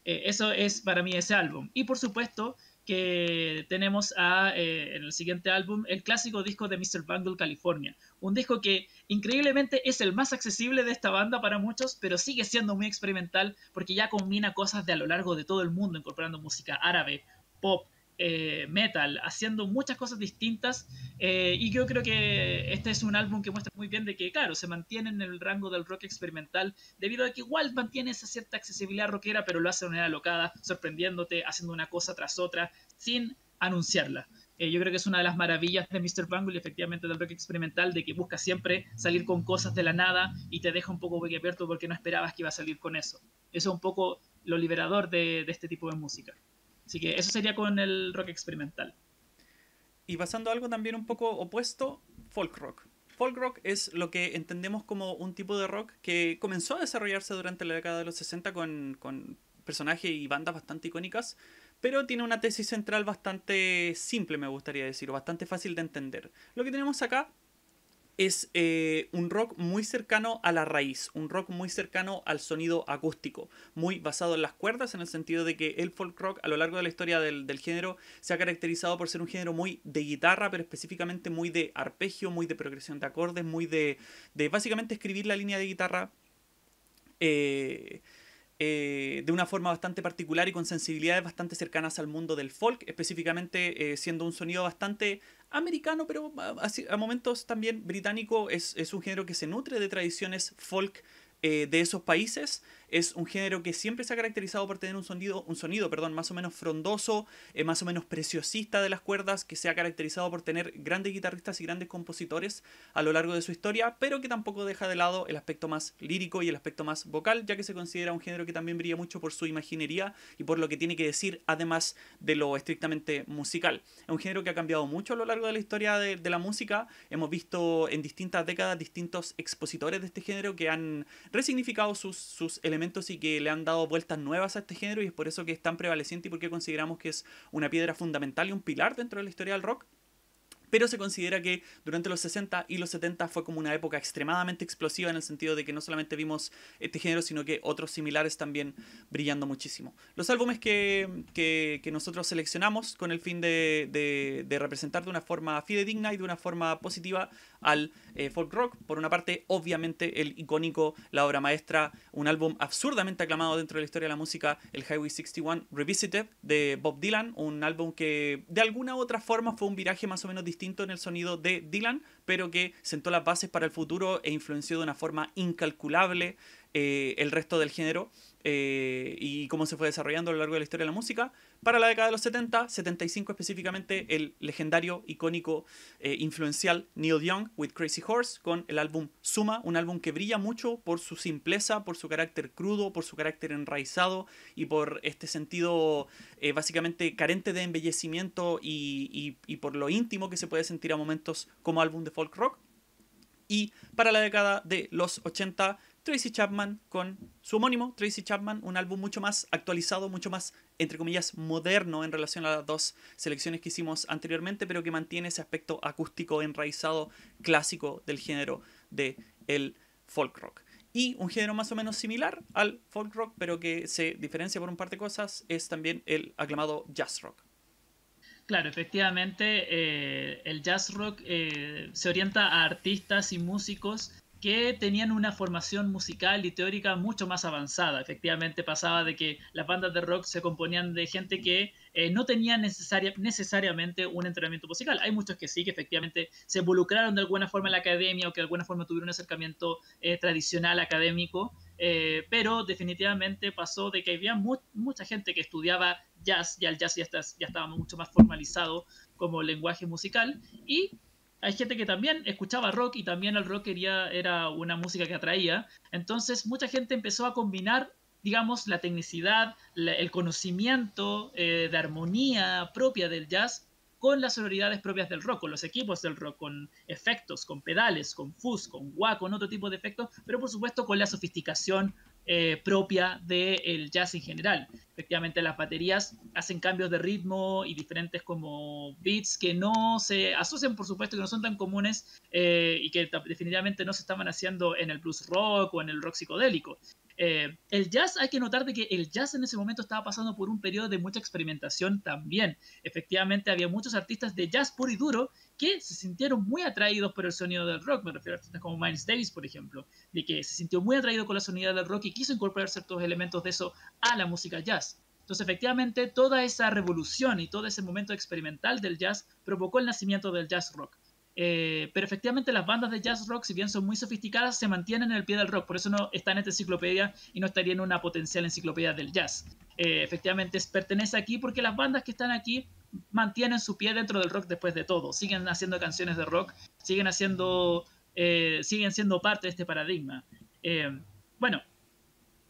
eso es para mí ese álbum. Y por supuesto, que tenemos a, eh, en el siguiente álbum, el clásico disco de Mr. Bungle California. Un disco que increíblemente es el más accesible de esta banda para muchos, pero sigue siendo muy experimental porque ya combina cosas de a lo largo de todo el mundo, incorporando música árabe, pop, eh, metal, haciendo muchas cosas distintas. Eh, y yo creo que este es un álbum que muestra muy bien de que, claro, se mantiene en el rango del rock experimental, debido a que igual mantiene esa cierta accesibilidad rockera, pero lo hace de manera locada, sorprendiéndote, haciendo una cosa tras otra, sin anunciarla. Eh, yo creo que es una de las maravillas de Mr. Bungle, efectivamente, del rock experimental, de que busca siempre salir con cosas de la nada y te deja un poco abierto porque no esperabas que iba a salir con eso. Eso es un poco lo liberador de este tipo de música. Así que eso sería con el rock experimental. Y pasando a algo también un poco opuesto, folk rock. Folk rock es lo que entendemos como un tipo de rock que comenzó a desarrollarse durante la década de los 60 con, personajes y bandas bastante icónicas, pero tiene una tesis central bastante simple, me gustaría decir, o bastante fácil de entender. Lo que tenemos acá es eh, un rock muy cercano a la raíz, un rock muy cercano al sonido acústico, muy basado en las cuerdas, en el sentido de que el folk rock a lo largo de la historia del, género se ha caracterizado por ser un género muy de guitarra, pero específicamente muy de arpegio, muy de progresión de acordes, muy de, de básicamente escribir la línea de guitarra. Eh, eh, de una forma bastante particular y con sensibilidades bastante cercanas al mundo del folk, específicamente eh, siendo un sonido bastante americano, pero ah, a, momentos también británico. Es, un género que se nutre de tradiciones folk eh, de esos países es un género que siempre se ha caracterizado por tener un sonido, un sonido perdón, más o menos frondoso, eh, más o menos preciosista de las cuerdas, que se ha caracterizado por tener grandes guitarristas y grandes compositores a lo largo de su historia, pero que tampoco deja de lado el aspecto más lírico y el aspecto más vocal, ya que se considera un género que también brilla mucho por su imaginería y por lo que tiene que decir, además de lo estrictamente musical. Es un género que ha cambiado mucho a lo largo de la historia de, la música. Hemos visto en distintas décadas distintos expositores de este género que han resignificado sus elementos y que le han dado vueltas nuevas a este género y es por eso que es tan prevaleciente y porque consideramos que es una piedra fundamental y un pilar dentro de la historia del rock pero se considera que durante los 60 y los 70 fue como una época extremadamente explosiva en el sentido de que no solamente vimos este género, sino que otros similares también brillando muchísimo. Los álbumes que, que, nosotros seleccionamos con el fin de, de, de representar de una forma fidedigna y de una forma positiva al eh, folk rock. Por una parte, obviamente, el icónico, la obra maestra, un álbum absurdamente aclamado dentro de la historia de la música, el Highway 61 Revisited de Bob Dylan, un álbum que de alguna u otra forma fue un viraje más o menos distinto en el sonido de Dylan, pero que sentó las bases para el futuro e influenció de una forma incalculable eh, el resto del género. Eh, y cómo se fue desarrollando a lo largo de la historia de la música. Para la década de los 70, 75 específicamente, el legendario, icónico, eh, influencial Neil Young with Crazy Horse con el álbum Suma, un álbum que brilla mucho por su simpleza, por su carácter crudo, por su carácter enraizado y por este sentido eh, básicamente carente de embellecimiento y, y por lo íntimo que se puede sentir a momentos como álbum de folk rock. Y para la década de los 80, Tracy Chapman con su homónimo, Tracy Chapman, un álbum mucho más actualizado, mucho más, entre comillas, moderno en relación a las dos selecciones que hicimos anteriormente, pero que mantiene ese aspecto acústico enraizado clásico del género del el folk rock. Y un género más o menos similar al folk rock, pero que se diferencia por un par de cosas, es también el aclamado jazz rock. Claro, efectivamente, eh, el jazz rock eh, se orienta a artistas y músicos que tenían una formación musical y teórica mucho más avanzada. Efectivamente, pasaba de que las bandas de rock se componían de gente que eh, no tenía necesariamente un entrenamiento musical. Hay muchos que sí, que efectivamente se involucraron de alguna forma en la academia o que de alguna forma tuvieron un acercamiento eh, tradicional académico, eh, pero definitivamente pasó de que había mucha gente que estudiaba jazz, y el jazz ya, ya estaba mucho más formalizado como lenguaje musical, y hay gente que también escuchaba rock y también el rock era una música que atraía. Entonces mucha gente empezó a combinar, digamos, la tecnicidad, el conocimiento eh, de armonía propia del jazz con las sonoridades propias del rock, con los equipos del rock, con efectos, con pedales, con fuzz, con wah, con otro tipo de efectos, pero por supuesto con la sofisticación eh, propia del jazz en general. Efectivamente, las baterías hacen cambios de ritmo y diferentes como beats que no se asocian, por supuesto, que no son tan comunes eh, y que definitivamente no se estaban haciendo en el blues rock o en el rock psicodélico. Eh, el jazz, hay que notar de que el jazz en ese momento estaba pasando por un periodo de mucha experimentación también. Efectivamente, había muchos artistas de jazz puro y duro que se sintieron muy atraídos por el sonido del rock. Me refiero a artistas como Miles Davis, por ejemplo, de que se sintió muy atraído con la sonida del rock y quiso incorporar ciertos elementos de eso a la música jazz. Entonces, efectivamente, toda esa revolución y todo ese momento experimental del jazz provocó el nacimiento del jazz rock. Eh, pero efectivamente las bandas de jazz rock, si bien son muy sofisticadas, se mantienen en el pie del rock, por eso no está en esta enciclopedia y no estaría en una potencial enciclopedia del jazz. Eh, efectivamente pertenece aquí porque las bandas que están aquí mantienen su pie dentro del rock después de todo, siguen haciendo canciones de rock, siguen haciendo, eh, siguen siendo parte de este paradigma. bueno,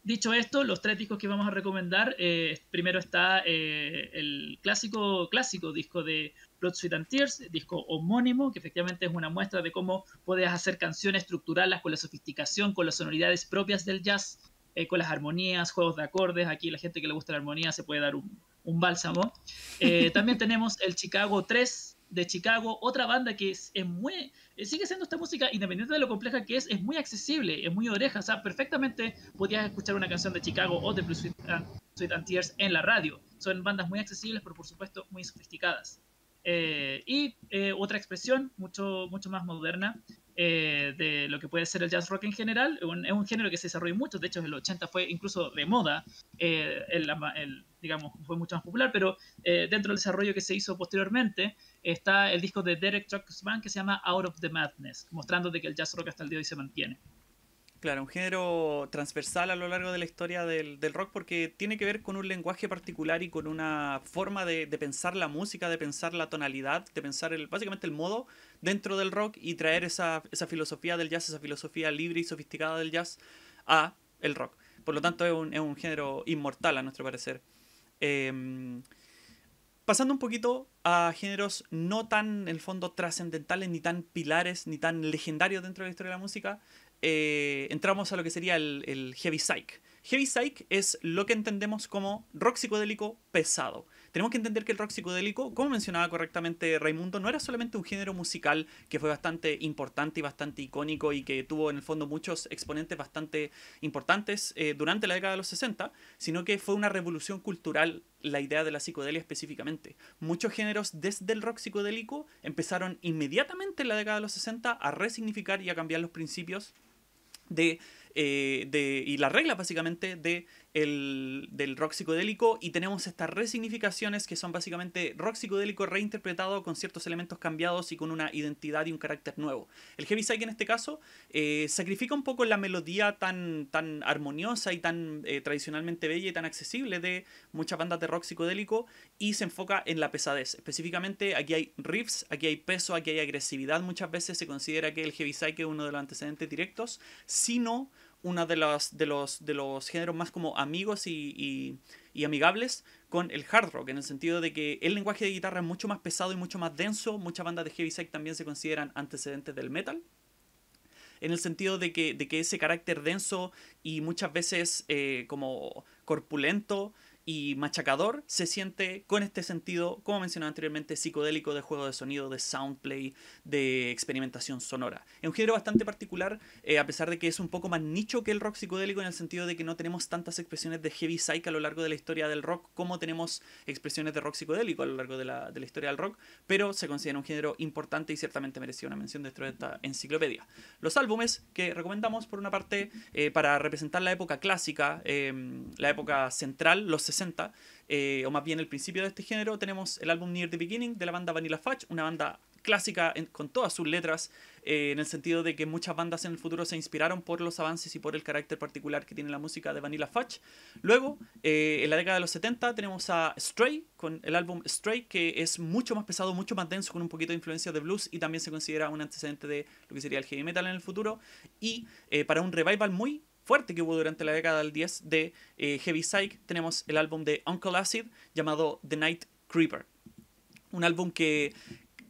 Dicho esto, los tres discos que vamos a recomendar, eh, primero está eh, el clásico, clásico disco de Blood, Sweat and Tears, disco homónimo, que efectivamente es una muestra de cómo puedes hacer canciones, estructurales con la sofisticación, con las sonoridades propias del jazz, eh, con las armonías, juegos de acordes. Aquí la gente que le gusta la armonía se puede dar un, bálsamo. también tenemos el Chicago 3 de Chicago, otra banda que es muy, eh, sigue siendo esta música, independiente de lo compleja que es, es muy accesible, es muy oreja. O sea, perfectamente podías escuchar una canción de Chicago o de Blue Sweet and, Tears en la radio. Son bandas muy accesibles, pero por supuesto muy sofisticadas. Eh, y eh, otra expresión mucho, mucho más moderna eh, de lo que puede ser el jazz rock en general. es un género que se desarrolló mucho, de hecho en los 80 fue incluso de moda, eh, digamos, fue mucho más popular, pero eh, dentro del desarrollo que se hizo posteriormente está el disco de Derek Band que se llama Out of the Madness, mostrando de que el jazz rock hasta el día de hoy se mantiene. Claro, un género transversal a lo largo de la historia del, rock porque tiene que ver con un lenguaje particular y con una forma de, pensar la música, de pensar la tonalidad, de pensar básicamente el modo dentro del rock y traer esa, filosofía del jazz, esa filosofía libre y sofisticada del jazz a el rock. Por lo tanto, es un, género inmortal a nuestro parecer. Em, pasando un poquito a géneros no tan, en el fondo, trascendentales, ni tan pilares, ni tan legendarios dentro de la historia de la música, eh, entramos a lo que sería el, heavy psych. Heavy psych es lo que entendemos como rock psicodélico pesado. Tenemos que entender que el rock psicodélico, como mencionaba correctamente Raimundo, no era solamente un género musical que fue bastante importante y bastante icónico y que tuvo en el fondo muchos exponentes bastante importantes eh, durante la década de los 60, sino que fue una revolución cultural la idea de la psicodelia específicamente. Muchos géneros desde el rock psicodélico empezaron inmediatamente en la década de los 60 a resignificar y a cambiar los principios de, eh, de, y la regla básicamente de el, del rock psicodélico y tenemos estas resignificaciones que son básicamente rock psicodélico reinterpretado con ciertos elementos cambiados y con una identidad y un carácter nuevo. El heavy psych en este caso eh, sacrifica un poco la melodía tan, tan armoniosa y tan eh, tradicionalmente bella y tan accesible de muchas bandas de rock psicodélico y se enfoca en la pesadez. Específicamente aquí hay riffs, aquí hay peso, aquí hay agresividad. Muchas veces se considera que el heavy psych es uno de los antecedentes directos, sino uno de los, de los, de los géneros más como amigos y, amigables con el hard rock, en el sentido de que el lenguaje de guitarra es mucho más pesado y mucho más denso, muchas bandas de heavy también se consideran antecedentes del metal, en el sentido de que, de que ese carácter denso y muchas veces eh, como corpulento, y machacador se siente con este sentido, como mencionaba anteriormente, psicodélico de juego de sonido, de soundplay, de experimentación sonora. Es un género bastante particular, eh, a pesar de que es un poco más nicho que el rock psicodélico en el sentido de que no tenemos tantas expresiones de heavy psych a lo largo de la historia del rock como tenemos expresiones de rock psicodélico a lo largo de la, historia del rock, pero se considera un género importante y ciertamente merecía una mención dentro de esta enciclopedia. Los álbumes que recomendamos, por una parte, eh, para representar la época clásica, em, la época central, los eh, o más bien el principio de este género, tenemos el álbum Near the Beginning de la banda Vanilla Fudge, una banda clásica con todas sus letras, eh, en el sentido de que muchas bandas en el futuro se inspiraron por los avances y por el carácter particular que tiene la música de Vanilla Fudge. Luego, eh, en la década de los 70 tenemos a Stray con el álbum Stray, que es mucho más pesado, mucho más denso, con un poquito de influencia de blues y también se considera un antecedente de lo que sería el heavy metal en el futuro. Y para un revival muy fuerte que hubo durante la década del 10 de eh, Heavy Psych, tenemos el álbum de Uncle Acid llamado The Night Creeper. Un álbum que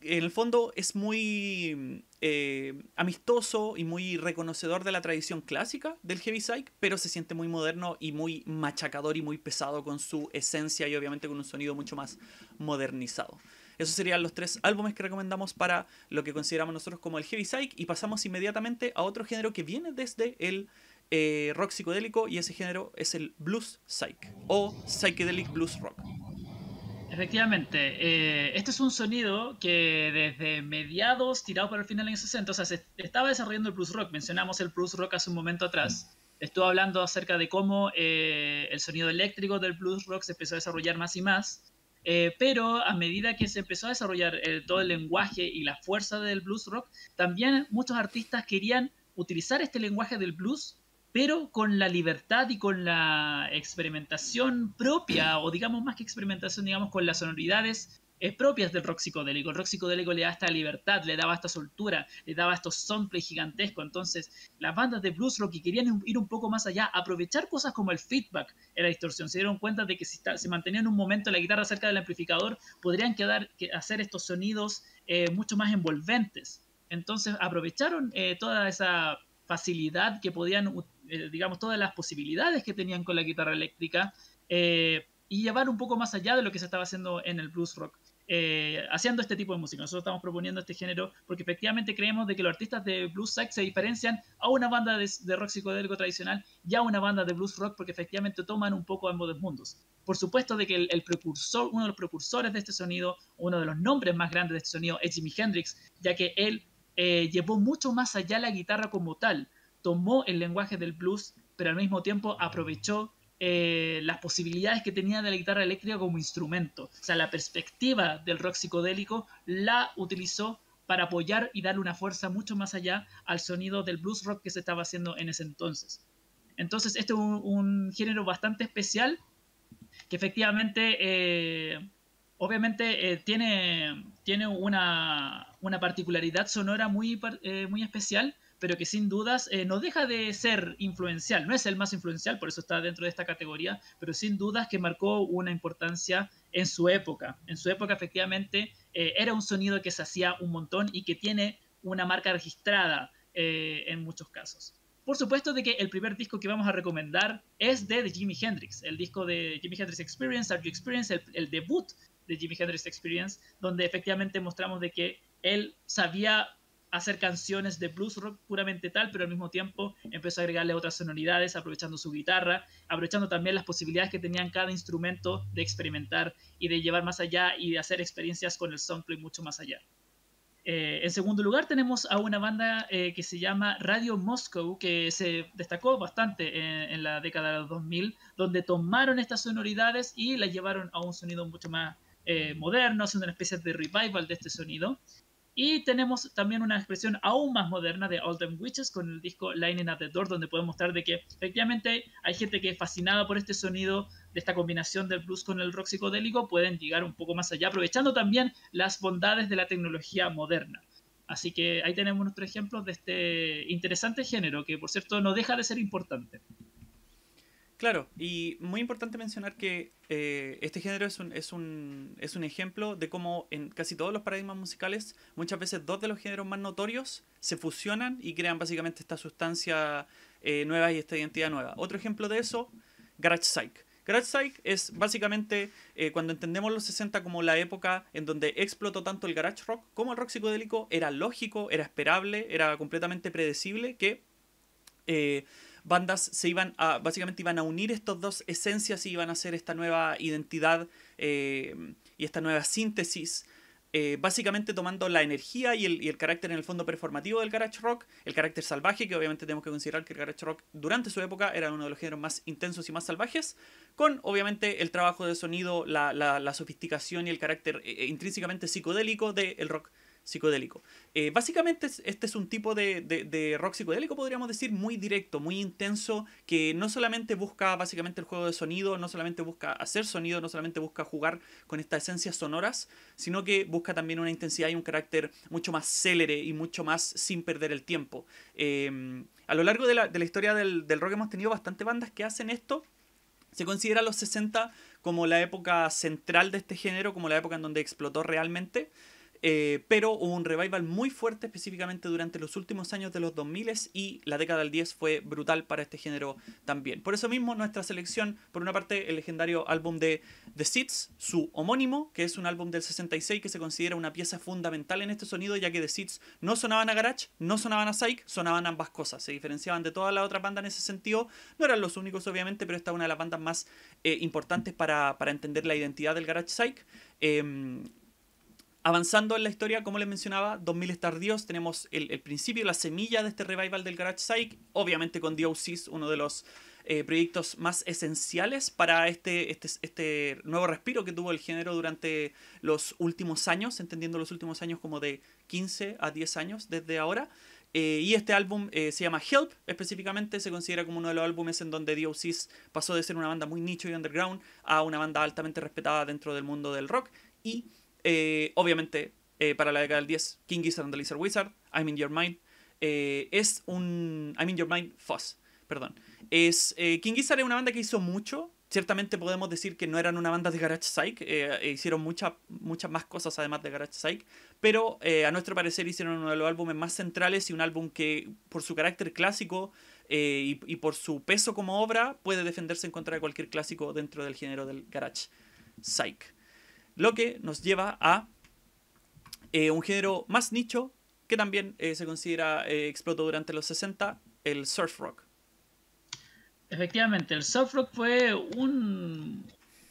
en el fondo es muy eh, amistoso y muy reconocedor de la tradición clásica del Heavy Psych, pero se siente muy moderno y muy machacador y muy pesado con su esencia y obviamente con un sonido mucho más modernizado. Esos serían los tres álbumes que recomendamos para lo que consideramos nosotros como el Heavy Psych y pasamos inmediatamente a otro género que viene desde el eh, rock psicodélico y ese género es el blues psych o psychedelic blues rock. Efectivamente, eh, este es un sonido que desde mediados, tirado para el final en los 60, o sea, se estaba desarrollando el blues rock. Mencionamos el blues rock hace un momento atrás. Estuvo hablando acerca de cómo eh, el sonido eléctrico del blues rock se empezó a desarrollar más y más. pero a medida que se empezó a desarrollar todo el lenguaje y la fuerza del blues rock, también muchos artistas querían utilizar este lenguaje del blues pero con la libertad y con la experimentación propia, o digamos más que experimentación, digamos con las sonoridades es eh, propias del rock psicodélico. El rock psicodélico le da esta libertad, le daba esta soltura, le daba estos soundplay gigantescos. Entonces, las bandas de blues lo que querían ir un poco más allá, aprovechar cosas como el feedback en la distorsión. Se dieron cuenta de que si se mantenían un momento la guitarra cerca del amplificador, podrían quedar, hacer estos sonidos eh, mucho más envolventes. Entonces, aprovecharon eh, toda esa facilidad que podían eh, digamos, todas las posibilidades que tenían con la guitarra eléctrica eh, y llevar un poco más allá de lo que se estaba haciendo en el blues rock. Eh, haciendo este tipo de música. Nosotros estamos proponiendo este género porque efectivamente creemos de que los artistas de blues sax se diferencian a una banda de, rock psicodélico tradicional y a una banda de blues rock porque efectivamente toman un poco ambos mundos. Por supuesto de que el, precursor, uno de los precursores de este sonido, uno de los nombres más grandes de este sonido es Jimi Hendrix, ya que él llevó mucho más allá la guitarra como tal tomó el lenguaje del blues, pero al mismo tiempo aprovechó eh, las posibilidades que tenía de la guitarra eléctrica como instrumento. O sea, la perspectiva del rock psicodélico la utilizó para apoyar y darle una fuerza mucho más allá al sonido del blues rock que se estaba haciendo en ese entonces. Entonces, este es un, género bastante especial que efectivamente, eh, obviamente, eh, tiene, tiene una, particularidad sonora muy, muy especial, pero que sin dudas eh, no deja de ser influencial, no es el más influencial, por eso está dentro de esta categoría, pero sin dudas que marcó una importancia en su época. En su época efectivamente eh, era un sonido que se hacía un montón y que tiene una marca registrada eh, en muchos casos. Por supuesto de que el primer disco que vamos a recomendar es de, Jimi Hendrix, el disco de Jimi Hendrix Experience, Are You Experience, el, debut de Jimi Hendrix Experience, donde efectivamente mostramos de que él sabía hacer canciones de blues rock puramente tal, pero al mismo tiempo empezó a agregarle otras sonoridades, aprovechando su guitarra, aprovechando también las posibilidades que tenían cada instrumento de experimentar y de llevar más allá y de hacer experiencias con el soundplay mucho más allá. Eh, en segundo lugar tenemos a una banda eh, que se llama Radio Moscow, que se destacó bastante en, la década de 2000, donde tomaron estas sonoridades y las llevaron a un sonido mucho más eh, moderno, haciendo una especie de revival de este sonido. Y tenemos también una expresión aún más moderna de Them Witches con el disco Lightning at the Door, donde podemos mostrar de que efectivamente hay gente que es fascinada por este sonido, de esta combinación del blues con el rock psicodélico, pueden llegar un poco más allá, aprovechando también las bondades de la tecnología moderna. Así que ahí tenemos nuestro ejemplo de este interesante género, que por cierto no deja de ser importante. Claro, y muy importante mencionar que eh, este género es un, es, un, ejemplo de cómo en casi todos los paradigmas musicales, muchas veces dos de los géneros más notorios se fusionan y crean básicamente esta sustancia eh, nueva y esta identidad nueva. Otro ejemplo de eso, Garage Psych. Garage Psych es básicamente eh, cuando entendemos los 60 como la época en donde explotó tanto el garage rock como el rock psicodélico, era lógico, era esperable, era completamente predecible que bandas se iban a, básicamente iban a unir estas dos esencias y iban a hacer esta nueva identidad eh, y esta nueva síntesis. Eh, básicamente tomando la energía y el, carácter en el fondo performativo del garage rock, el carácter salvaje, que obviamente tenemos que considerar que el garage rock durante su época era uno de los géneros más intensos y más salvajes, con obviamente el trabajo de sonido, la, sofisticación y el carácter eh, intrínsecamente psicodélico del rock psicodélico. Eh, básicamente este es un tipo de, rock psicodélico, podríamos decir, muy directo, muy intenso, que no solamente busca básicamente el juego de sonido, no solamente busca hacer sonido, no solamente busca jugar con estas esencias sonoras, sino que busca también una intensidad y un carácter mucho más célere y mucho más sin perder el tiempo. Em, a lo largo de la, historia del, del rock hemos tenido bastante bandas que hacen esto. Se considera los 60 como la época central de este género, como la época en donde explotó realmente. Eh, pero hubo un revival muy fuerte específicamente durante los últimos años de los 2000 y la década del 10 fue brutal para este género también. Por eso mismo nuestra selección, por una parte el legendario álbum de The Seeds, su homónimo, que es un álbum del 66 que se considera una pieza fundamental en este sonido, ya que The Seeds no sonaban a garage, no sonaban a psych, sonaban ambas cosas, se diferenciaban de toda la otra banda en ese sentido, no eran los únicos obviamente, pero esta es una de las bandas más eh, importantes para, entender la identidad del garage psych. Em, avanzando en la historia, como les mencionaba, 2000 Star tardíos, tenemos el, principio, la semilla de este revival del Garage Psych, obviamente con DOCs, uno de los eh, proyectos más esenciales para este, este, este, nuevo respiro que tuvo el género durante los últimos años, entendiendo los últimos años como de 15 a 10 años desde ahora. Eh, y este álbum eh, se llama Help, específicamente se considera como uno de los álbumes en donde DOCs pasó de ser una banda muy nicho y underground a una banda altamente respetada dentro del mundo del rock. Y eh, obviamente, eh, para la década del 10, King Gizzard and the Lizard Wizard, I'm in Your Mind, eh, es un... I'm in Your Mind, Fuzz, perdón. Es, King Gizzard es una banda que hizo mucho, ciertamente podemos decir que no eran una banda de Garage Psych, hicieron muchas muchas más cosas además de Garage Psych, pero a nuestro parecer hicieron uno de los álbumes más centrales y un álbum que por su carácter clásico y, y, por su peso como obra puede defenderse en contra de cualquier clásico dentro del género del Garage Psych. Lo que nos lleva a eh, un género más nicho que también eh, se considera eh, explotó durante los 60, el surf rock. Efectivamente, el surf rock fue un,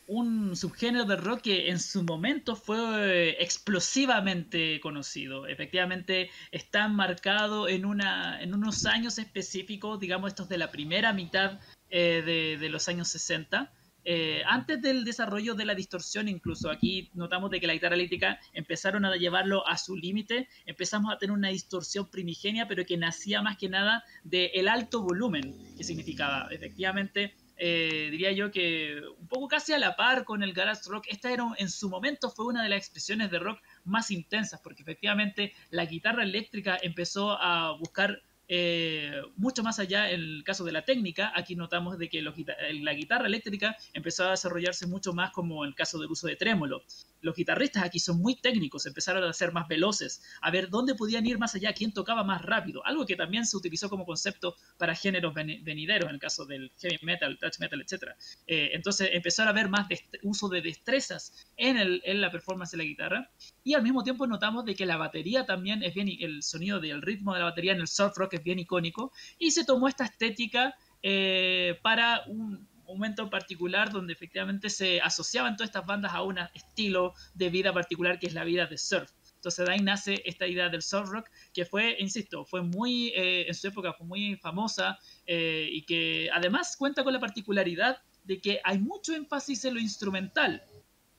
un subgénero de rock que en su momento fue explosivamente conocido. Efectivamente, está marcado en, una, en unos años específicos, digamos estos de la primera mitad de, los años 60, eh, antes del desarrollo de la distorsión incluso, aquí notamos de que la guitarra eléctrica empezaron a llevarlo a su límite, empezamos a tener una distorsión primigenia, pero que nacía más que nada del el alto volumen que significaba. Efectivamente, eh, diría yo que un poco casi a la par con el garage rock, esta era, en su momento fue una de las expresiones de rock más intensas, porque efectivamente la guitarra eléctrica empezó a buscar eh, mucho más allá en el caso de la técnica. Aquí notamos de que la guitarra eléctrica empezó a desarrollarse mucho más como el caso del uso de trémolo los guitarristas aquí son muy técnicos, empezaron a ser más veloces, a ver dónde podían ir más allá, quién tocaba más rápido, algo que también se utilizó como concepto para géneros venideros, en el caso del heavy metal, touch metal, etc. Eh, entonces empezaron a ver más uso de destrezas en, la performance de la guitarra y al mismo tiempo notamos de que la batería también es bien, el sonido del ritmo de la batería en el surf rock es bien icónico y se tomó esta estética eh, para un, momento particular donde efectivamente se asociaban todas estas bandas a un estilo de vida particular que es la vida de surf. Entonces de ahí nace esta idea del surf rock que fue, insisto, fue muy, eh, en su época fue muy famosa eh, y que además cuenta con la particularidad de que hay mucho énfasis en lo instrumental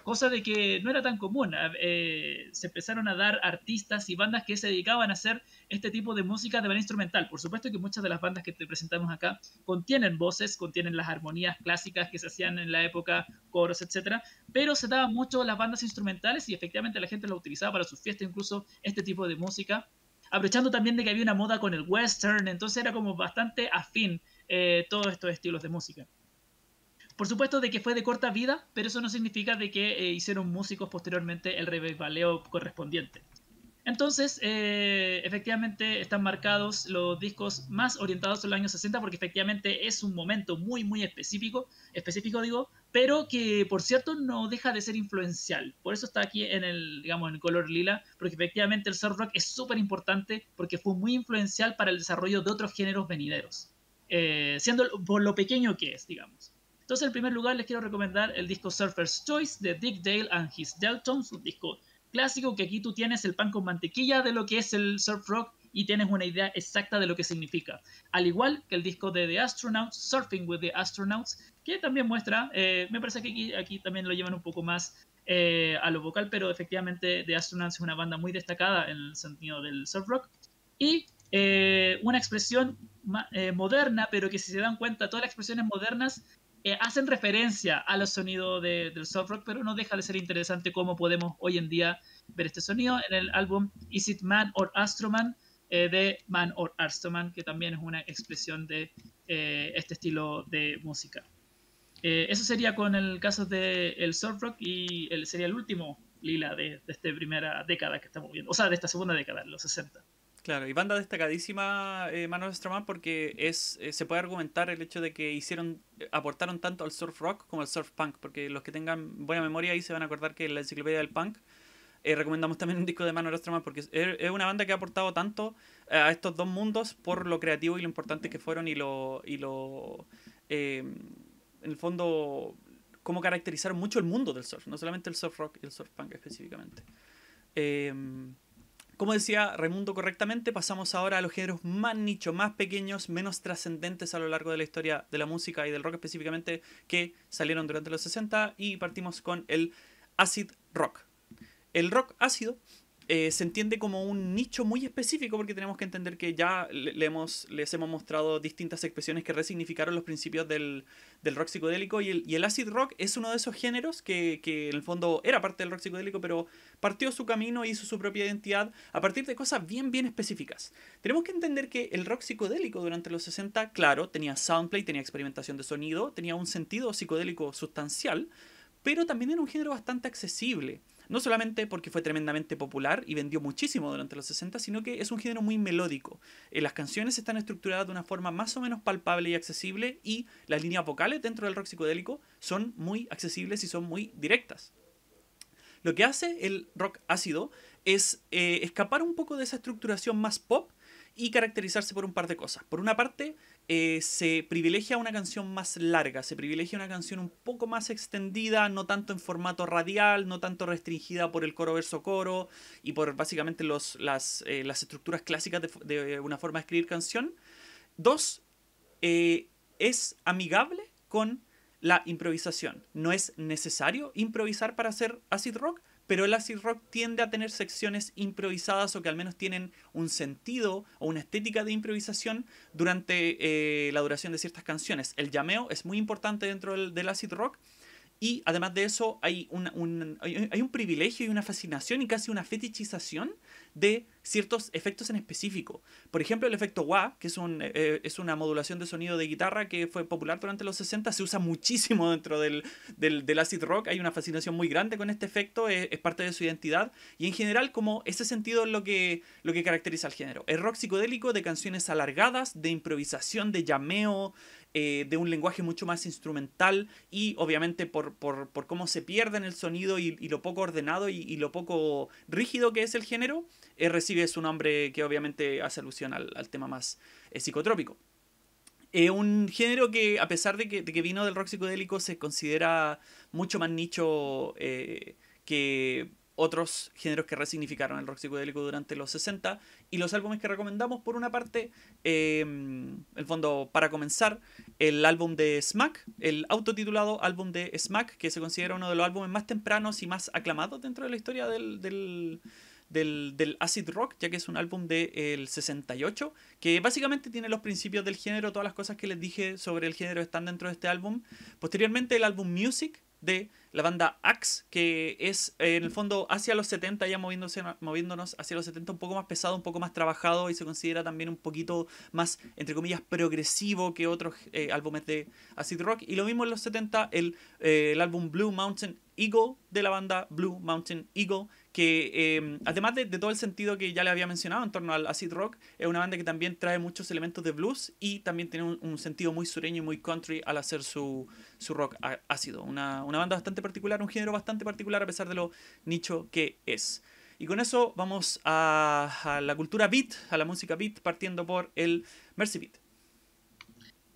cosa de que no era tan común. Eh, eh, se empezaron a dar artistas y bandas que se dedicaban a hacer este tipo de música de manera instrumental. Por supuesto que muchas de las bandas que te presentamos acá contienen voces, contienen las armonías clásicas que se hacían en la época, coros, etcétera, pero se daban mucho las bandas instrumentales y efectivamente la gente lo utilizaba para sus fiestas, incluso este tipo de música. Aprovechando también de que había una moda con el western, entonces era como bastante afín eh, todos estos estilos de música. Por supuesto de que fue de corta vida, pero eso no significa de que eh, hicieron músicos posteriormente el revivaleo correspondiente. Entonces, eh, efectivamente están marcados los discos más orientados al año 60 porque efectivamente es un momento muy, muy específico, específico digo, pero que por cierto no deja de ser influencial. Por eso está aquí en el, digamos, en color lila, porque efectivamente el surf rock es súper importante porque fue muy influencial para el desarrollo de otros géneros venideros, eh, siendo por lo pequeño que es, digamos. Entonces, en primer lugar, les quiero recomendar el disco Surfer's Choice de Dick Dale and His Deltons, un disco clásico que aquí tú tienes el pan con mantequilla de lo que es el surf rock y tienes una idea exacta de lo que significa. Al igual que el disco de The Astronauts, Surfing with the Astronauts, que también muestra, eh, me parece que aquí, también lo llevan un poco más eh, a lo vocal, pero efectivamente The Astronauts es una banda muy destacada en el sentido del surf rock. Y eh, una expresión moderna, pero que si se dan cuenta, todas las expresiones modernas eh, hacen referencia a los sonidos del soft rock, pero no deja de ser interesante cómo podemos hoy en día ver este sonido en el álbum Is It Man or Astroman eh, de Man or Astroman, que también es una expresión de eh, este estilo de música. eso sería con el caso del soft rock y sería el último lila de, esta primera década que estamos viendo, o sea, de esta segunda década, los 60. Claro, y banda destacadísima, eh, Manos porque es eh, se puede argumentar el hecho de que hicieron eh, aportaron tanto al surf rock como al surf punk, porque los que tengan buena memoria ahí se van a acordar que en la enciclopedia del punk eh, recomendamos también un disco de Manos de porque es, es, una banda que ha aportado tanto a estos dos mundos por lo creativo y lo importante que fueron y lo. Y lo em, en el fondo, cómo caracterizaron mucho el mundo del surf, no solamente el surf rock y el surf punk específicamente. Em, como decía Raimundo correctamente, pasamos ahora a los géneros más nicho, más pequeños, menos trascendentes a lo largo de la historia de la música y del rock específicamente que salieron durante los 60 y partimos con el acid rock. El rock ácido eh, se entiende como un nicho muy específico porque tenemos que entender que ya le hemos, les hemos mostrado distintas expresiones que resignificaron los principios del, rock psicodélico y el, acid rock es uno de esos géneros que, que, en el fondo era parte del rock psicodélico pero partió su camino, hizo su propia identidad a partir de cosas bien bien específicas. Tenemos que entender que el rock psicodélico durante los 60, claro, tenía soundplay, tenía experimentación de sonido, tenía un sentido psicodélico sustancial, pero también era un género bastante accesible. No solamente porque fue tremendamente popular y vendió muchísimo durante los 60, sino que es un género muy melódico. Eh, las canciones están estructuradas de una forma más o menos palpable y accesible y las líneas vocales dentro del rock psicodélico son muy accesibles y son muy directas. Lo que hace el rock ácido es eh, escapar un poco de esa estructuración más pop y caracterizarse por un par de cosas. Por una parte, eh, se privilegia una canción más larga, se privilegia una canción un poco más extendida, no tanto en formato radial, no tanto restringida por el coro verso coro y por básicamente eh, las, estructuras clásicas de, una forma de escribir canción. Dos, eh, es amigable con la improvisación. No es necesario improvisar para hacer acid rock, pero el acid rock tiende a tener secciones improvisadas o que al menos tienen un sentido o una estética de improvisación durante eh, la duración de ciertas canciones. El llameo es muy importante dentro del, acid rock. Y además de eso, hay, un privilegio y una fascinación y casi una fetichización de ciertos efectos en específico. Por ejemplo, el efecto wah, que es, eh, eh, una modulación de sonido de guitarra que fue popular durante los 60, se usa muchísimo dentro del, acid rock, hay una fascinación muy grande con este efecto, es, parte de su identidad, y en general como ese sentido es lo que, lo que caracteriza al género. El rock psicodélico de canciones alargadas, de improvisación, de llameo, eh, de un lenguaje mucho más instrumental y obviamente por, cómo se pierde en el sonido y, lo poco ordenado y lo poco rígido que es el género, eh, recibe su nombre que obviamente hace alusión al, tema más eh, psicotrópico. es eh, un género que, a pesar de que, vino del rock psicodélico, se considera mucho más nicho que otros géneros que resignificaron el rock psicodélico durante los 60. Y los álbumes que recomendamos, por una parte, En em, el fondo, para comenzar, el álbum de Smack, el autotitulado álbum de Smack, que se considera uno de los álbumes más tempranos y más aclamados dentro de la historia del, del del, acid rock, ya que es un álbum del 68, que básicamente tiene los principios del género, todas las cosas que les dije sobre el género están dentro de este álbum. Posteriormente el álbum Music de la banda Axe, que es eh, en el fondo hacia los 70, ya moviéndose, moviéndonos hacia los 70, un poco más pesado, un poco más trabajado y se considera también un poquito más, entre comillas, progresivo que otros eh, álbumes de acid rock. Y lo mismo en los 70, el, eh, el álbum Blue Mountain Eagle de la banda Blue Mountain Eagle, que em, además de, todo el sentido que ya le había mencionado en torno al acid rock, es una banda que también trae muchos elementos de blues y también tiene un, sentido muy sureño y muy country al hacer su, rock ácido. Una, una, banda bastante particular, un género bastante particular a pesar de lo nicho que es. Y con eso vamos a, a la cultura beat, a la música beat, partiendo por el Mercy Beat.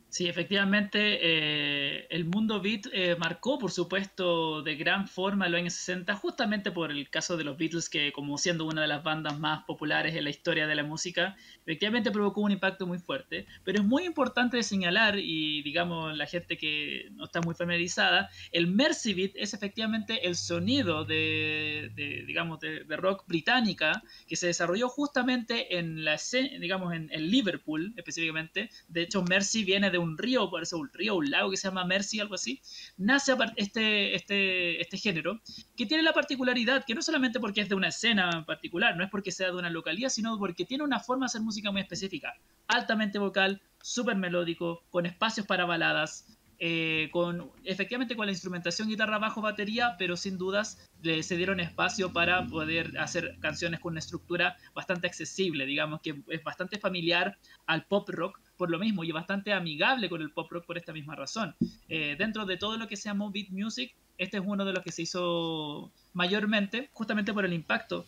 Sí, efectivamente, eh, el mundo beat eh, marcó, por supuesto, de gran forma los años 60, justamente por el caso de los Beatles, que como siendo una de las bandas más populares en la historia de la música, efectivamente provocó un impacto muy fuerte. Pero es muy importante señalar, y digamos la gente que no está muy familiarizada, el Mercy Beat es efectivamente el sonido de, digamos, de, rock británica que se desarrolló justamente en, la, digamos, en, en Liverpool específicamente. De hecho, Mercy viene de un río, parece un río, un lago que se llama Mercy, algo así, nace este, este, este género, que tiene la particularidad, que no solamente porque es de una escena en particular, no es porque sea de una localidad, sino porque tiene una forma de hacer música muy específica, altamente vocal, súper melódico, con espacios para baladas, eh, con efectivamente con la instrumentación guitarra bajo batería pero sin dudas le, se dieron espacio para poder hacer canciones con una estructura bastante accesible digamos que es bastante familiar al pop rock por lo mismo y bastante amigable con el pop rock por esta misma razón. Eh, dentro de todo lo que se llamó beat music, este es uno de los que se hizo mayormente, justamente por el impacto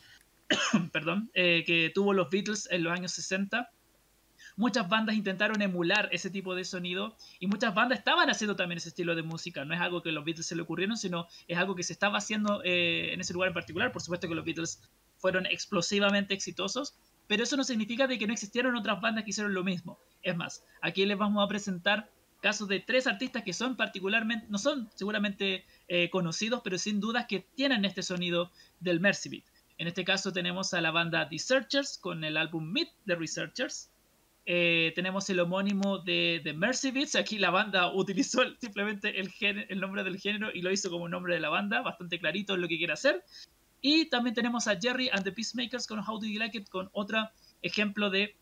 perdón, eh, que tuvo los Beatles en los años 60. Muchas bandas intentaron emular ese tipo de sonido y muchas bandas estaban haciendo también ese estilo de música. No es algo que los Beatles se le ocurrieron, sino es algo que se estaba haciendo eh, en ese lugar en particular. Por supuesto que los Beatles fueron explosivamente exitosos, pero eso no significa de que no existieron otras bandas que hicieron lo mismo. Es más, aquí les vamos a presentar casos de tres artistas que son particularmente, no son seguramente eh, conocidos, pero sin dudas que tienen este sonido del Mercy Beat. En este caso tenemos a la banda The Searchers con el álbum Meet the Researchers. Eh, tenemos el homónimo de The Mercy Beats. Aquí la banda utilizó simplemente el, el, nombre del género y lo hizo como nombre de la banda, bastante clarito en lo que quiere hacer. Y también tenemos a Jerry and the Peacemakers con How Do You Like It, con otro ejemplo de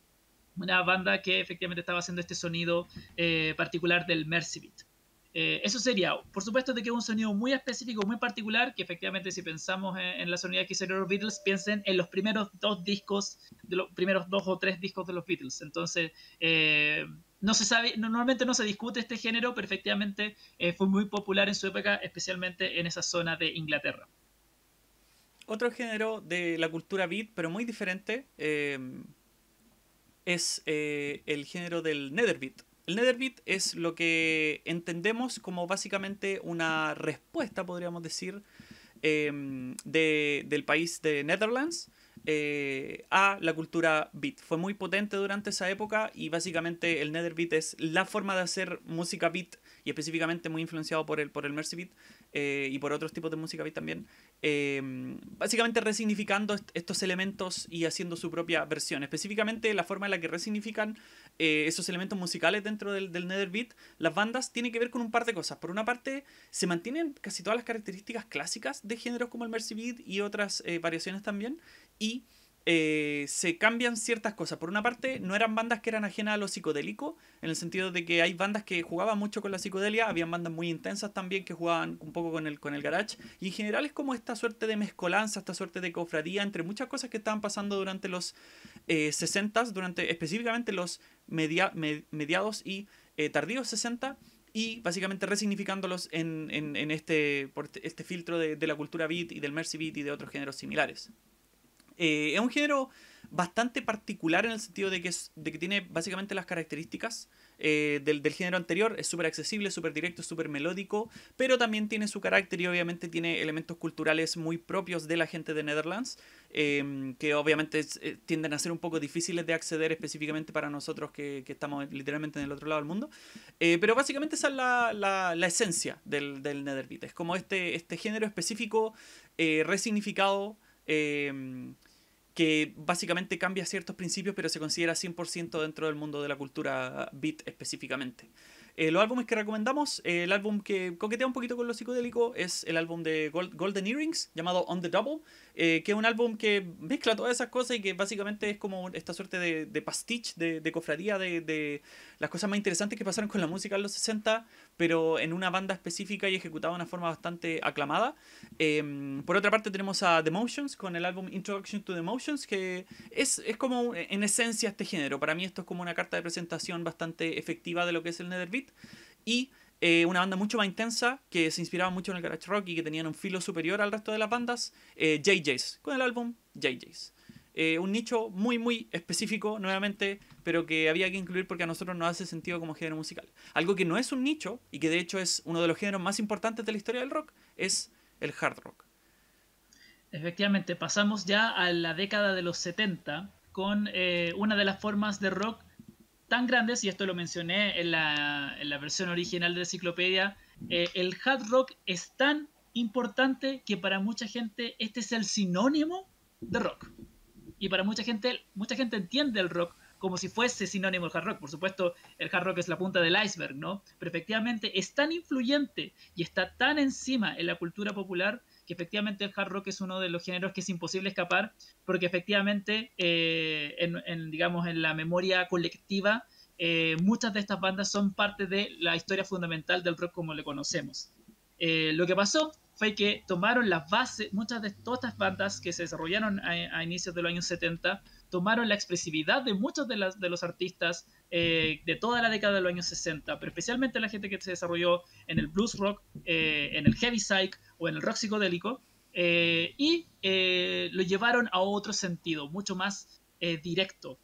una banda que efectivamente estaba haciendo este sonido eh, particular del Mercy Beat. Eh, eso sería, por supuesto, de que es un sonido muy específico, muy particular, que efectivamente si pensamos en, la sonoridad que hicieron los Beatles, piensen en los primeros dos discos, de los primeros dos o tres discos de los Beatles. Entonces, eh, no se sabe, normalmente no se discute este género, pero efectivamente fue muy popular en su época, especialmente en esa zona de Inglaterra otro género de la cultura beat, pero muy diferente, eh, es eh, el género del netherbeat. El netherbeat es lo que entendemos como básicamente una respuesta, podríamos decir, eh, del país de Netherlands a la cultura beat. Fue muy potente durante esa época y básicamente el netherbeat es la forma de hacer música beat y específicamente muy influenciado por el, por el Mercy Beat, eh, y por otros tipos de música beat también, eh, básicamente resignificando estos elementos y haciendo su propia versión. Específicamente la forma en la que resignifican eh, esos elementos musicales dentro del, del Nether Beat, las bandas, tiene que ver con un par de cosas. Por una parte, se mantienen casi todas las características clásicas de géneros como el Mercy Beat y otras variaciones también, y eh, se cambian ciertas cosas. Por una parte, no eran bandas que eran ajenas a lo psicodélico, en el sentido de que hay bandas que jugaban mucho con la psicodelia, habían bandas muy intensas también que jugaban un poco con el, con el garage, y en general es como esta suerte de mezcolanza, esta suerte de cofradía entre muchas cosas que estaban pasando durante los eh, 60 durante específicamente los mediados y eh, tardíos 60 y básicamente resignificándolos en, este, este, este, filtro de, de la cultura beat y del mercy beat y de otros géneros similares. Eh, es un género bastante particular en el sentido de que, es, que tiene básicamente las características eh, del, del, género anterior. Es súper accesible, súper directo, súper melódico, pero también tiene su carácter y obviamente tiene elementos culturales muy propios de la gente de Netherlands, em, que obviamente eh, tienden a ser un poco difíciles de acceder específicamente para nosotros que, estamos literalmente en el otro lado del mundo. pero básicamente esa es la, esencia del, del Netherbeat. Es como este, este género específico resignificado. Em, que básicamente cambia ciertos principios, pero se considera 100% dentro del mundo de la cultura beat específicamente. Eh, los álbumes que recomendamos, eh, el álbum que coquetea un poquito con lo psicodélico es el álbum de Golden Earrings, llamado On the Double, eh, que es un álbum que mezcla todas esas cosas y que básicamente es como esta suerte de, pastiche, de, cofradía, de, de, las cosas más interesantes que pasaron con la música en los 60, pero en una banda específica y ejecutada de una forma bastante aclamada. Em, por otra parte tenemos a The Motions con el álbum Introduction to The Motions, que es, como en esencia este género. Para mí esto es como una carta de presentación bastante efectiva de lo que es el Netherbeat. Y eh, una banda mucho más intensa, que se inspiraba mucho en el garage rock y que tenían un filo superior al resto de las bandas, eh, JJ's, con el álbum JJ's. Eh, un nicho muy, muy específico, nuevamente, pero que había que incluir porque a nosotros no hace sentido como género musical. Algo que no es un nicho y que de hecho es uno de los géneros más importantes de la historia del rock es el hard rock. Efectivamente, pasamos ya a la década de los 70 con eh, una de las formas de rock tan grandes, y esto lo mencioné en la, versión original de la enciclopedia, eh, el hard rock es tan importante que para mucha gente este es el sinónimo de rock y para mucha gente, mucha gente entiende el rock como si fuese sinónimo del hard rock. Por supuesto, el hard rock es la punta del iceberg, ¿no? Pero efectivamente es tan influyente y está tan encima en la cultura popular que efectivamente el hard rock es uno de los géneros que es imposible escapar, porque efectivamente, eh, en, digamos, en la memoria colectiva, eh, muchas de estas bandas son parte de la historia fundamental del rock como le conocemos. Eh, lo que pasó fue que tomaron las bases, muchas de todas estas bandas que se desarrollaron a, inicios de los años 70, tomaron la expresividad de muchos de, los artistas eh, de toda la década de los años 60, pero especialmente la gente que se desarrolló en el blues rock, eh, en el heavy psych o en el rock psicodélico, eh, y lo llevaron a otro sentido, mucho más directo,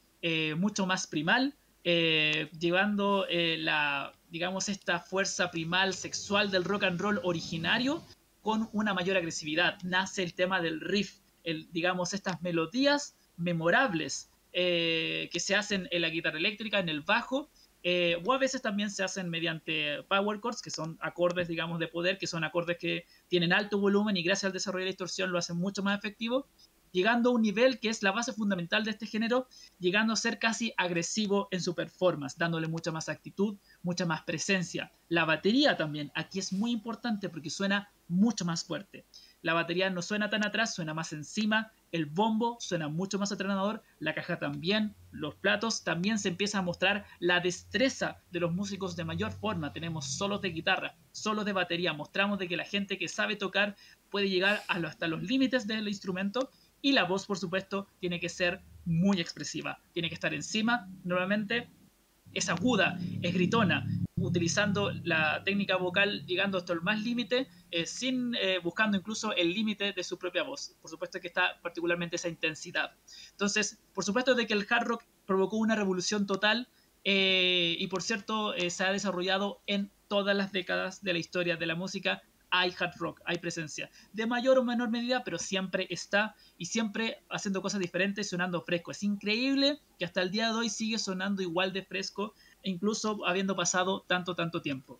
mucho más primal, llevando la, digamos, esta fuerza primal sexual del rock and roll originario con una mayor agresividad. Nace el tema del riff, el, digamos, estas melodías memorables eh, que se hacen en la guitarra eléctrica, en el bajo, eh, o a veces también se hacen mediante power chords, que son acordes, digamos, de poder, que son acordes que tienen alto volumen y gracias al desarrollo de la distorsión lo hacen mucho más efectivo, llegando a un nivel que es la base fundamental de este género, llegando a ser casi agresivo en su performance, dándole mucha más actitud, mucha más presencia. La batería también, aquí es muy importante porque suena mucho más fuerte. La batería no suena tan atrás, suena más encima, el bombo suena mucho más atrenador. la caja también, los platos, también se empieza a mostrar la destreza de los músicos de mayor forma. Tenemos solos de guitarra, solos de batería, mostramos de que la gente que sabe tocar puede llegar hasta los límites del instrumento y la voz, por supuesto, tiene que ser muy expresiva, tiene que estar encima, normalmente es aguda, es gritona, utilizando la técnica vocal, llegando hasta el más límite, eh, sin eh, buscando incluso el límite de su propia voz. Por supuesto que está particularmente esa intensidad. Entonces, por supuesto de que el hard rock provocó una revolución total eh, y por cierto se ha desarrollado en todas las décadas de la historia de la música. Hay hard rock, hay presencia. De mayor o menor medida, pero siempre está y siempre haciendo cosas diferentes, sonando fresco. Es increíble que hasta el día de hoy sigue sonando igual de fresco incluso habiendo pasado tanto, tanto tiempo.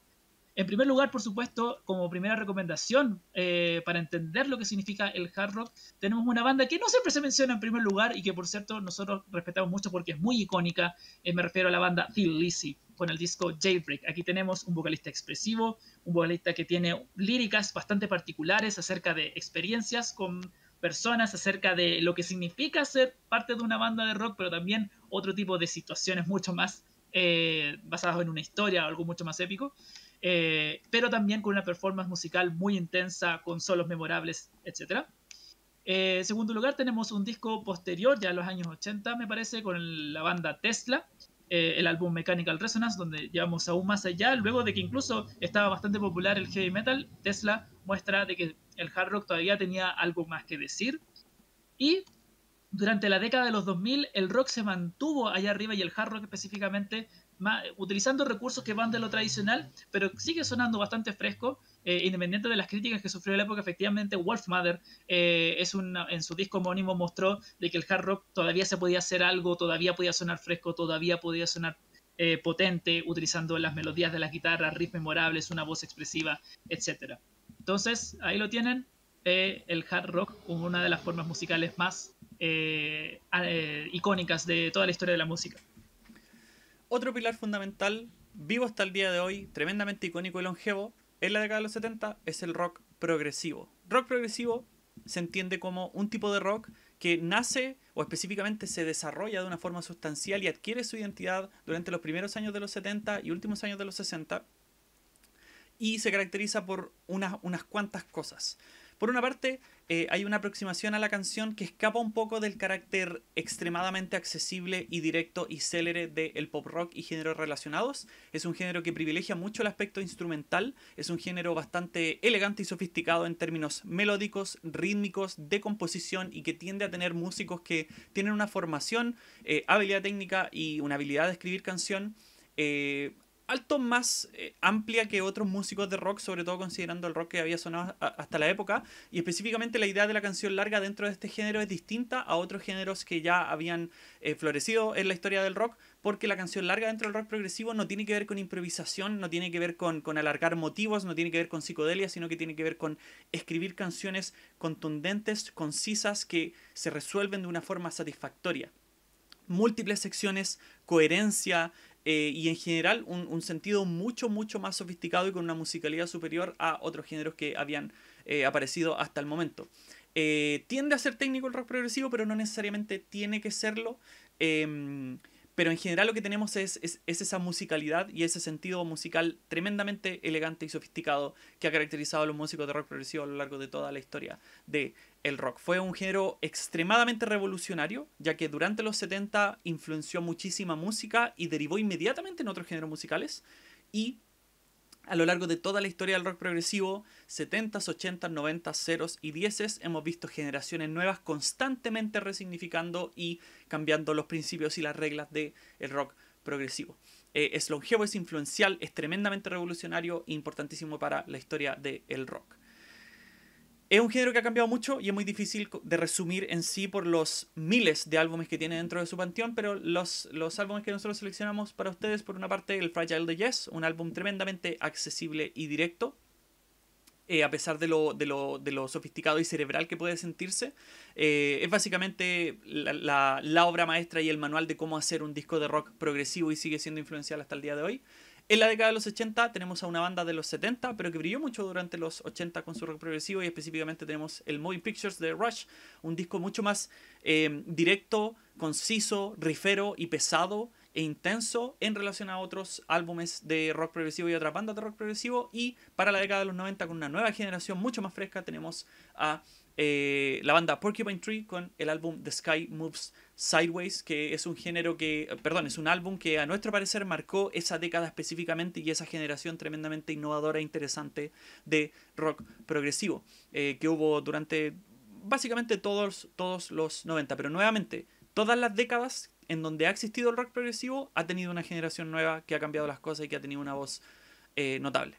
En primer lugar, por supuesto, como primera recomendación eh, para entender lo que significa el hard rock, tenemos una banda que no siempre se menciona en primer lugar y que, por cierto, nosotros respetamos mucho porque es muy icónica. Eh, me refiero a la banda Phil Lizzy con el disco Jailbreak. Aquí tenemos un vocalista expresivo, un vocalista que tiene líricas bastante particulares acerca de experiencias con personas, acerca de lo que significa ser parte de una banda de rock, pero también otro tipo de situaciones mucho más eh, basados en una historia o algo mucho más épico, eh, pero también con una performance musical muy intensa, con solos memorables, etc. Eh, en segundo lugar, tenemos un disco posterior, ya a los años 80, me parece, con la banda Tesla, eh, el álbum Mechanical Resonance, donde llevamos aún más allá, luego de que incluso estaba bastante popular el heavy metal, Tesla muestra de que el hard rock todavía tenía algo más que decir. Y durante la década de los 2000 el rock se mantuvo allá arriba y el hard rock específicamente utilizando recursos que van de lo tradicional, pero sigue sonando bastante fresco, eh, independiente de las críticas que sufrió la época. Efectivamente, Wolfmother eh, es una, en su disco homónimo mostró de que el hard rock todavía se podía hacer algo, todavía podía sonar fresco, todavía podía sonar eh, potente, utilizando las melodías de las guitarras, riffs memorables, una voz expresiva, etc. Entonces, ahí lo tienen, eh, el hard rock como una de las formas musicales más eh, eh, icónicas de toda la historia de la música. Otro pilar fundamental, vivo hasta el día de hoy, tremendamente icónico y longevo, en la década de los 70 es el rock progresivo. Rock progresivo se entiende como un tipo de rock que nace o específicamente se desarrolla de una forma sustancial y adquiere su identidad durante los primeros años de los 70 y últimos años de los 60 y se caracteriza por unas, unas cuantas cosas. Por una parte, eh, hay una aproximación a la canción que escapa un poco del carácter extremadamente accesible y directo y célere del pop rock y géneros relacionados. Es un género que privilegia mucho el aspecto instrumental, es un género bastante elegante y sofisticado en términos melódicos, rítmicos, de composición y que tiende a tener músicos que tienen una formación, eh, habilidad técnica y una habilidad de escribir canción. Eh, alto más eh, amplia que otros músicos de rock, sobre todo considerando el rock que había sonado hasta la época. Y específicamente la idea de la canción larga dentro de este género es distinta a otros géneros que ya habían eh, florecido en la historia del rock, porque la canción larga dentro del rock progresivo no tiene que ver con improvisación, no tiene que ver con, con alargar motivos, no tiene que ver con psicodelia, sino que tiene que ver con escribir canciones contundentes, concisas, que se resuelven de una forma satisfactoria múltiples secciones, coherencia, eh, y en general un, sentido mucho, mucho más sofisticado y con una musicalidad superior a otros géneros que habían eh, aparecido hasta el momento. Eh, tiende a ser técnico el rock progresivo, pero no necesariamente tiene que serlo. Em, pero en general lo que tenemos es, esa musicalidad y ese sentido musical tremendamente elegante y sofisticado que ha caracterizado a los músicos de rock progresivo a lo largo de toda la historia de el rock fue un género extremadamente revolucionario, ya que durante los 70 influenció muchísima música y derivó inmediatamente en otros géneros musicales. Y a lo largo de toda la historia del rock progresivo, 70s, 80s, 90s, ceros y 10s, hemos visto generaciones nuevas constantemente resignificando y cambiando los principios y las reglas del el rock progresivo. es eh, longevo, es influencial, es tremendamente revolucionario e importantísimo para la historia del rock. Es un género que ha cambiado mucho y es muy difícil de resumir en sí por los miles de álbumes que tiene dentro de su panteón, pero los, álbumes que nosotros seleccionamos para ustedes, por una parte, el Fragile de Yes, un álbum tremendamente accesible y directo, eh, a pesar de lo, sofisticado y cerebral que puede sentirse. Eh, es básicamente la, la, obra maestra y el manual de cómo hacer un disco de rock progresivo y sigue siendo influencial hasta el día de hoy. En la década de los 80 tenemos a una banda de los 70, pero que brilló mucho durante los 80 con su rock progresivo y específicamente tenemos el Moving Pictures de Rush, un disco mucho más eh, directo, conciso, rifero y pesado e intenso en relación a otros álbumes de rock progresivo y otras bandas de rock progresivo. Y para la década de los 90, con una nueva generación mucho más fresca, tenemos a eh, la banda Porcupine Tree con el álbum The Sky Moves Sideways, que es un género que, eh, perdón, es un álbum que a nuestro parecer marcó esa década específicamente y esa generación tremendamente innovadora e interesante de rock progresivo eh, que hubo durante básicamente todos, todos los 90. Pero nuevamente, todas las décadas en donde ha existido el rock progresivo ha tenido una generación nueva que ha cambiado las cosas y que ha tenido una voz eh, notable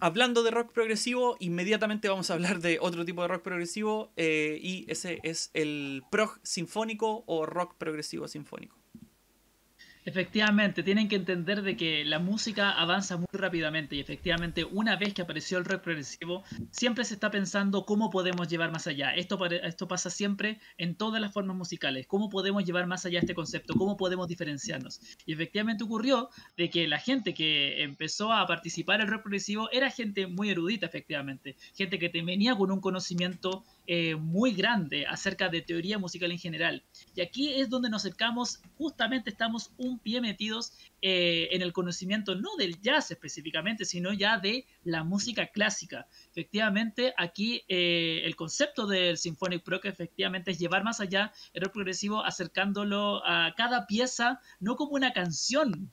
hablando de rock progresivo, inmediatamente vamos a hablar de otro tipo de rock progresivo eh, y ese es el prog sinfónico o rock progresivo sinfónico. Efectivamente, tienen que entender de que la música avanza muy rápidamente y efectivamente una vez que apareció el rock progresivo, siempre se está pensando cómo podemos llevar más allá. Esto, esto pasa siempre en todas las formas musicales, cómo podemos llevar más allá este concepto, cómo podemos diferenciarnos. Y efectivamente ocurrió de que la gente que empezó a participar en el rock progresivo era gente muy erudita, efectivamente, gente que venía con un conocimiento eh, muy grande acerca de teoría musical en general. Y aquí es donde nos acercamos, justamente estamos un pie metidos eh, en el conocimiento no del jazz específicamente, sino ya de la música clásica. Efectivamente, aquí eh, el concepto del Symphonic Pro que efectivamente es llevar más allá el rock progresivo acercándolo a cada pieza, no como una canción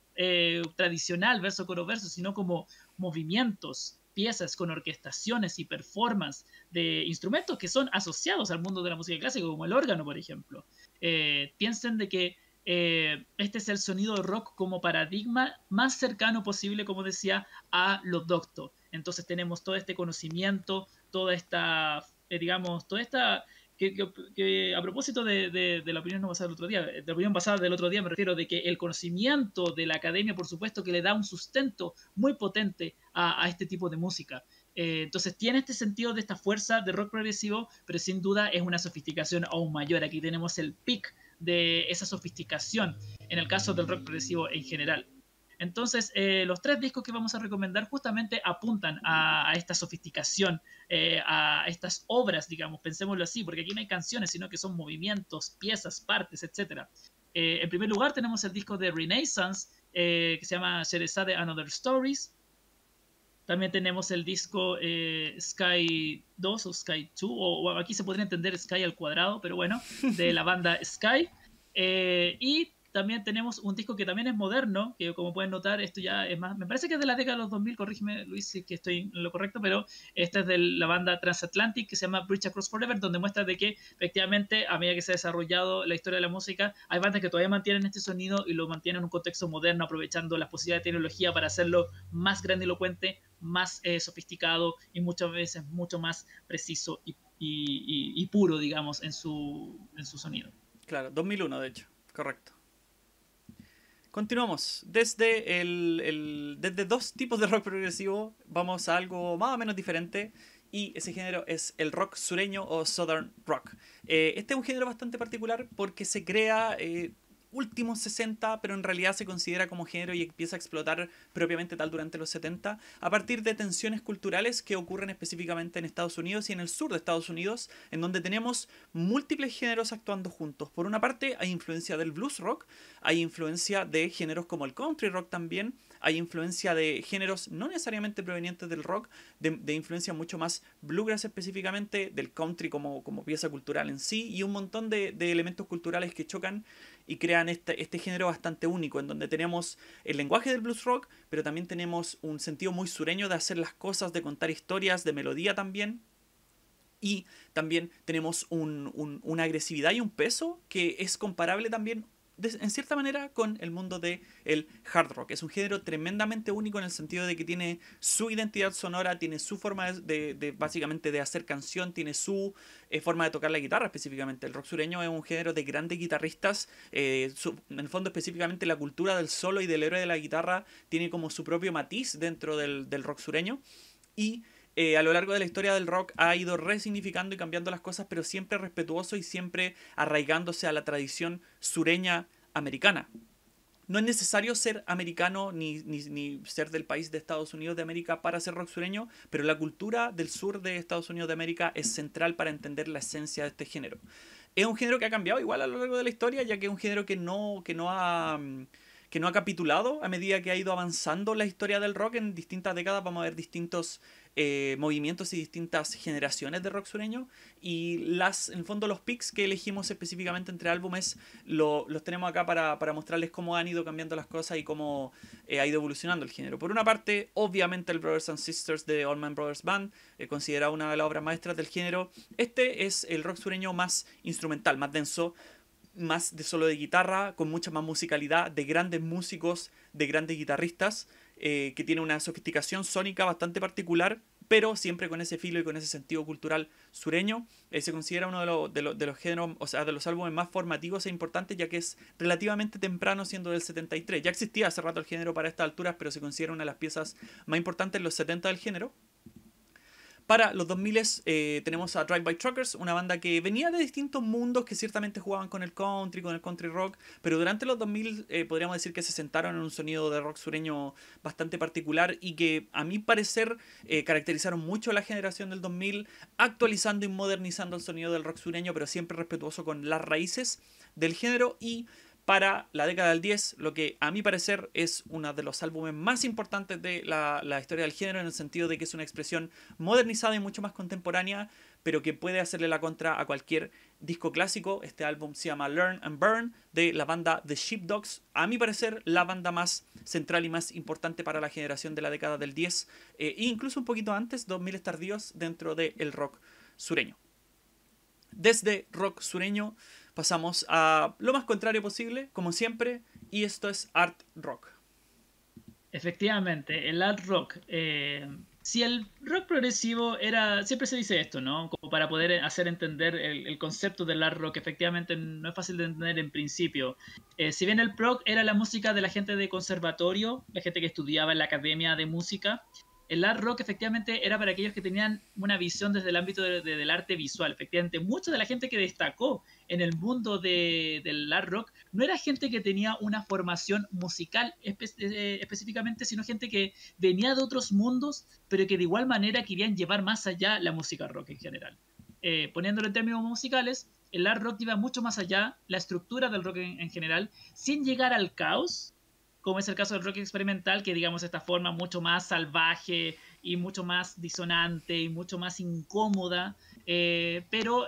tradicional, verso coro verso, sino como movimientos, piezas con orquestaciones y performance de instrumentos que son asociados al mundo de la música clásica, como el órgano, por ejemplo. Eh, piensen de que eh, este es el sonido rock como paradigma más cercano posible, como decía, a lo docto. Entonces tenemos todo este conocimiento, toda esta, eh, digamos, toda esta que, a propósito de, la opinión no basada del otro día, la opinión del otro día me refiero de que el conocimiento de la academia, por supuesto, que le da un sustento muy potente a, este tipo de música. Eh, entonces tiene este sentido de esta fuerza de rock progresivo, pero sin duda es una sofisticación aún mayor. Aquí tenemos el pic de esa sofisticación en el caso del rock progresivo en general. Entonces, eh, los tres discos que vamos a recomendar justamente apuntan a, esta sofisticación, eh, a estas obras, digamos, pensémoslo así, porque aquí no hay canciones, sino que son movimientos, piezas, partes, etc. Eh, en primer lugar, tenemos el disco de Renaissance, que se llama Sherezade Another Stories. También tenemos el disco Sky 2 o Sky 2, o, aquí se podría entender Sky al cuadrado, pero bueno, de la banda Sky. y también tenemos un disco que también es moderno, que como pueden notar, esto ya es más, me parece que es de la década de los 2000, corrígeme Luis si que estoy en lo correcto, pero esta es de la banda Transatlantic que se llama Bridge Across Forever, donde muestra de que efectivamente a medida que se ha desarrollado la historia de la música, hay bandas que todavía mantienen este sonido y lo mantienen en un contexto moderno, aprovechando las posibilidades de tecnología para hacerlo más grandilocuente, más eh, sofisticado y muchas veces mucho más preciso y puro, digamos, en su, en su sonido. Claro, 2001, de hecho, correcto. Continuamos. Desde, el, desde dos tipos de rock progresivo vamos a algo más o menos diferente y ese género es el rock sureño o southern rock. Eh, este es un género bastante particular porque se crea eh, últimos 60, pero en realidad se considera como género y empieza a explotar propiamente tal durante los 70, a partir de tensiones culturales que ocurren específicamente en Estados Unidos y en el sur de Estados Unidos, en donde tenemos múltiples géneros actuando juntos. Por una parte hay influencia del blues rock, hay influencia de géneros como el country rock también, hay influencia de géneros no necesariamente provenientes del rock, de, influencia mucho más bluegrass específicamente, del country como, como pieza cultural en sí, y un montón de, elementos culturales que chocan y crean este, este género bastante único, en donde tenemos el lenguaje del blues rock, pero también tenemos un sentido muy sureño de hacer las cosas, de contar historias, de melodía también. Y también tenemos una agresividad y un peso que es comparable también en cierta manera con el mundo del el hard rock. Es un género tremendamente único en el sentido de que tiene su identidad sonora, tiene su forma de, básicamente de hacer canción, tiene su eh, forma de tocar la guitarra específicamente. El rock sureño es un género de grandes guitarristas, eh, en el fondo específicamente la cultura del solo y del héroe de la guitarra tiene como su propio matiz dentro del, del rock sureño y eh, a lo largo de la historia del rock ha ido resignificando y cambiando las cosas, pero siempre respetuoso y siempre arraigándose a la tradición sureña americana. No es necesario ser americano ni, ser del país de Estados Unidos de América para ser rock sureño, pero la cultura del sur de Estados Unidos de América es central para entender la esencia de este género. Es un género que ha cambiado igual a lo largo de la historia, ya que es un género que no, que no ha que no ha capitulado a medida que ha ido avanzando la historia del rock en distintas décadas. Vamos a ver distintos eh, movimientos y distintas generaciones de rock sureño. Y las, en el fondo los picks que elegimos específicamente entre álbumes los tenemos acá para, mostrarles cómo han ido cambiando las cosas y cómo eh, ha ido evolucionando el género. Por una parte, obviamente el Brothers and Sisters de Allman Brothers Band, eh, considerado una de las obras maestras del género. Este es el rock sureño más instrumental, más denso, más de solo de guitarra, con mucha más musicalidad, de grandes músicos, de grandes guitarristas. Eh, que tiene una sofisticación sónica bastante particular, pero siempre con ese filo y con ese sentido cultural sureño. Eh, se considera uno de, de, los géneros, o sea, de los álbumes más formativos e importantes, ya que es relativamente temprano, siendo del 73. Ya existía hace rato el género para estas alturas, pero se considera una de las piezas más importantes en los 70 del género. Para los 2000 eh, tenemos a Drive by Truckers, una banda que venía de distintos mundos, que ciertamente jugaban con el country, con el country rock, pero durante los 2000 eh, podríamos decir que se sentaron en un sonido de rock sureño bastante particular y que a mi parecer eh, caracterizaron mucho la generación del 2000, actualizando y modernizando el sonido del rock sureño, pero siempre respetuoso con las raíces del género y para la década del 10, lo que a mi parecer es uno de los álbumes más importantes de la, historia del género, en el sentido de que es una expresión modernizada y mucho más contemporánea, pero que puede hacerle la contra a cualquier disco clásico. Este álbum se llama Learn and Burn, de la banda The Sheepdogs, a mi parecer la banda más central y más importante para la generación de la década del 10, eh, e incluso un poquito antes, 2000 tardíos, dentro del rock sureño. Desde rock sureño pasamos a lo más contrario posible, como siempre, y esto es art rock. Efectivamente, el art rock. Eh, si el rock progresivo era, siempre se dice esto, ¿no? Como para poder hacer entender el, concepto del art rock, efectivamente no es fácil de entender en principio. Eh, si bien el Prog era la música de la gente de conservatorio, la gente que estudiaba en la academia de música, el art rock efectivamente era para aquellos que tenían una visión desde el ámbito del arte visual. Efectivamente, mucha de la gente que destacó en el mundo de, del hard rock no era gente que tenía una formación musical eh, específicamente, sino gente que venía de otros mundos, pero que de igual manera querían llevar más allá la música rock en general. Eh, poniéndolo en términos musicales, el hard rock iba mucho más allá, la estructura del rock en, general, sin llegar al caos, como es el caso del rock experimental, que digamos esta forma mucho más salvaje y mucho más disonante y mucho más incómoda, eh, pero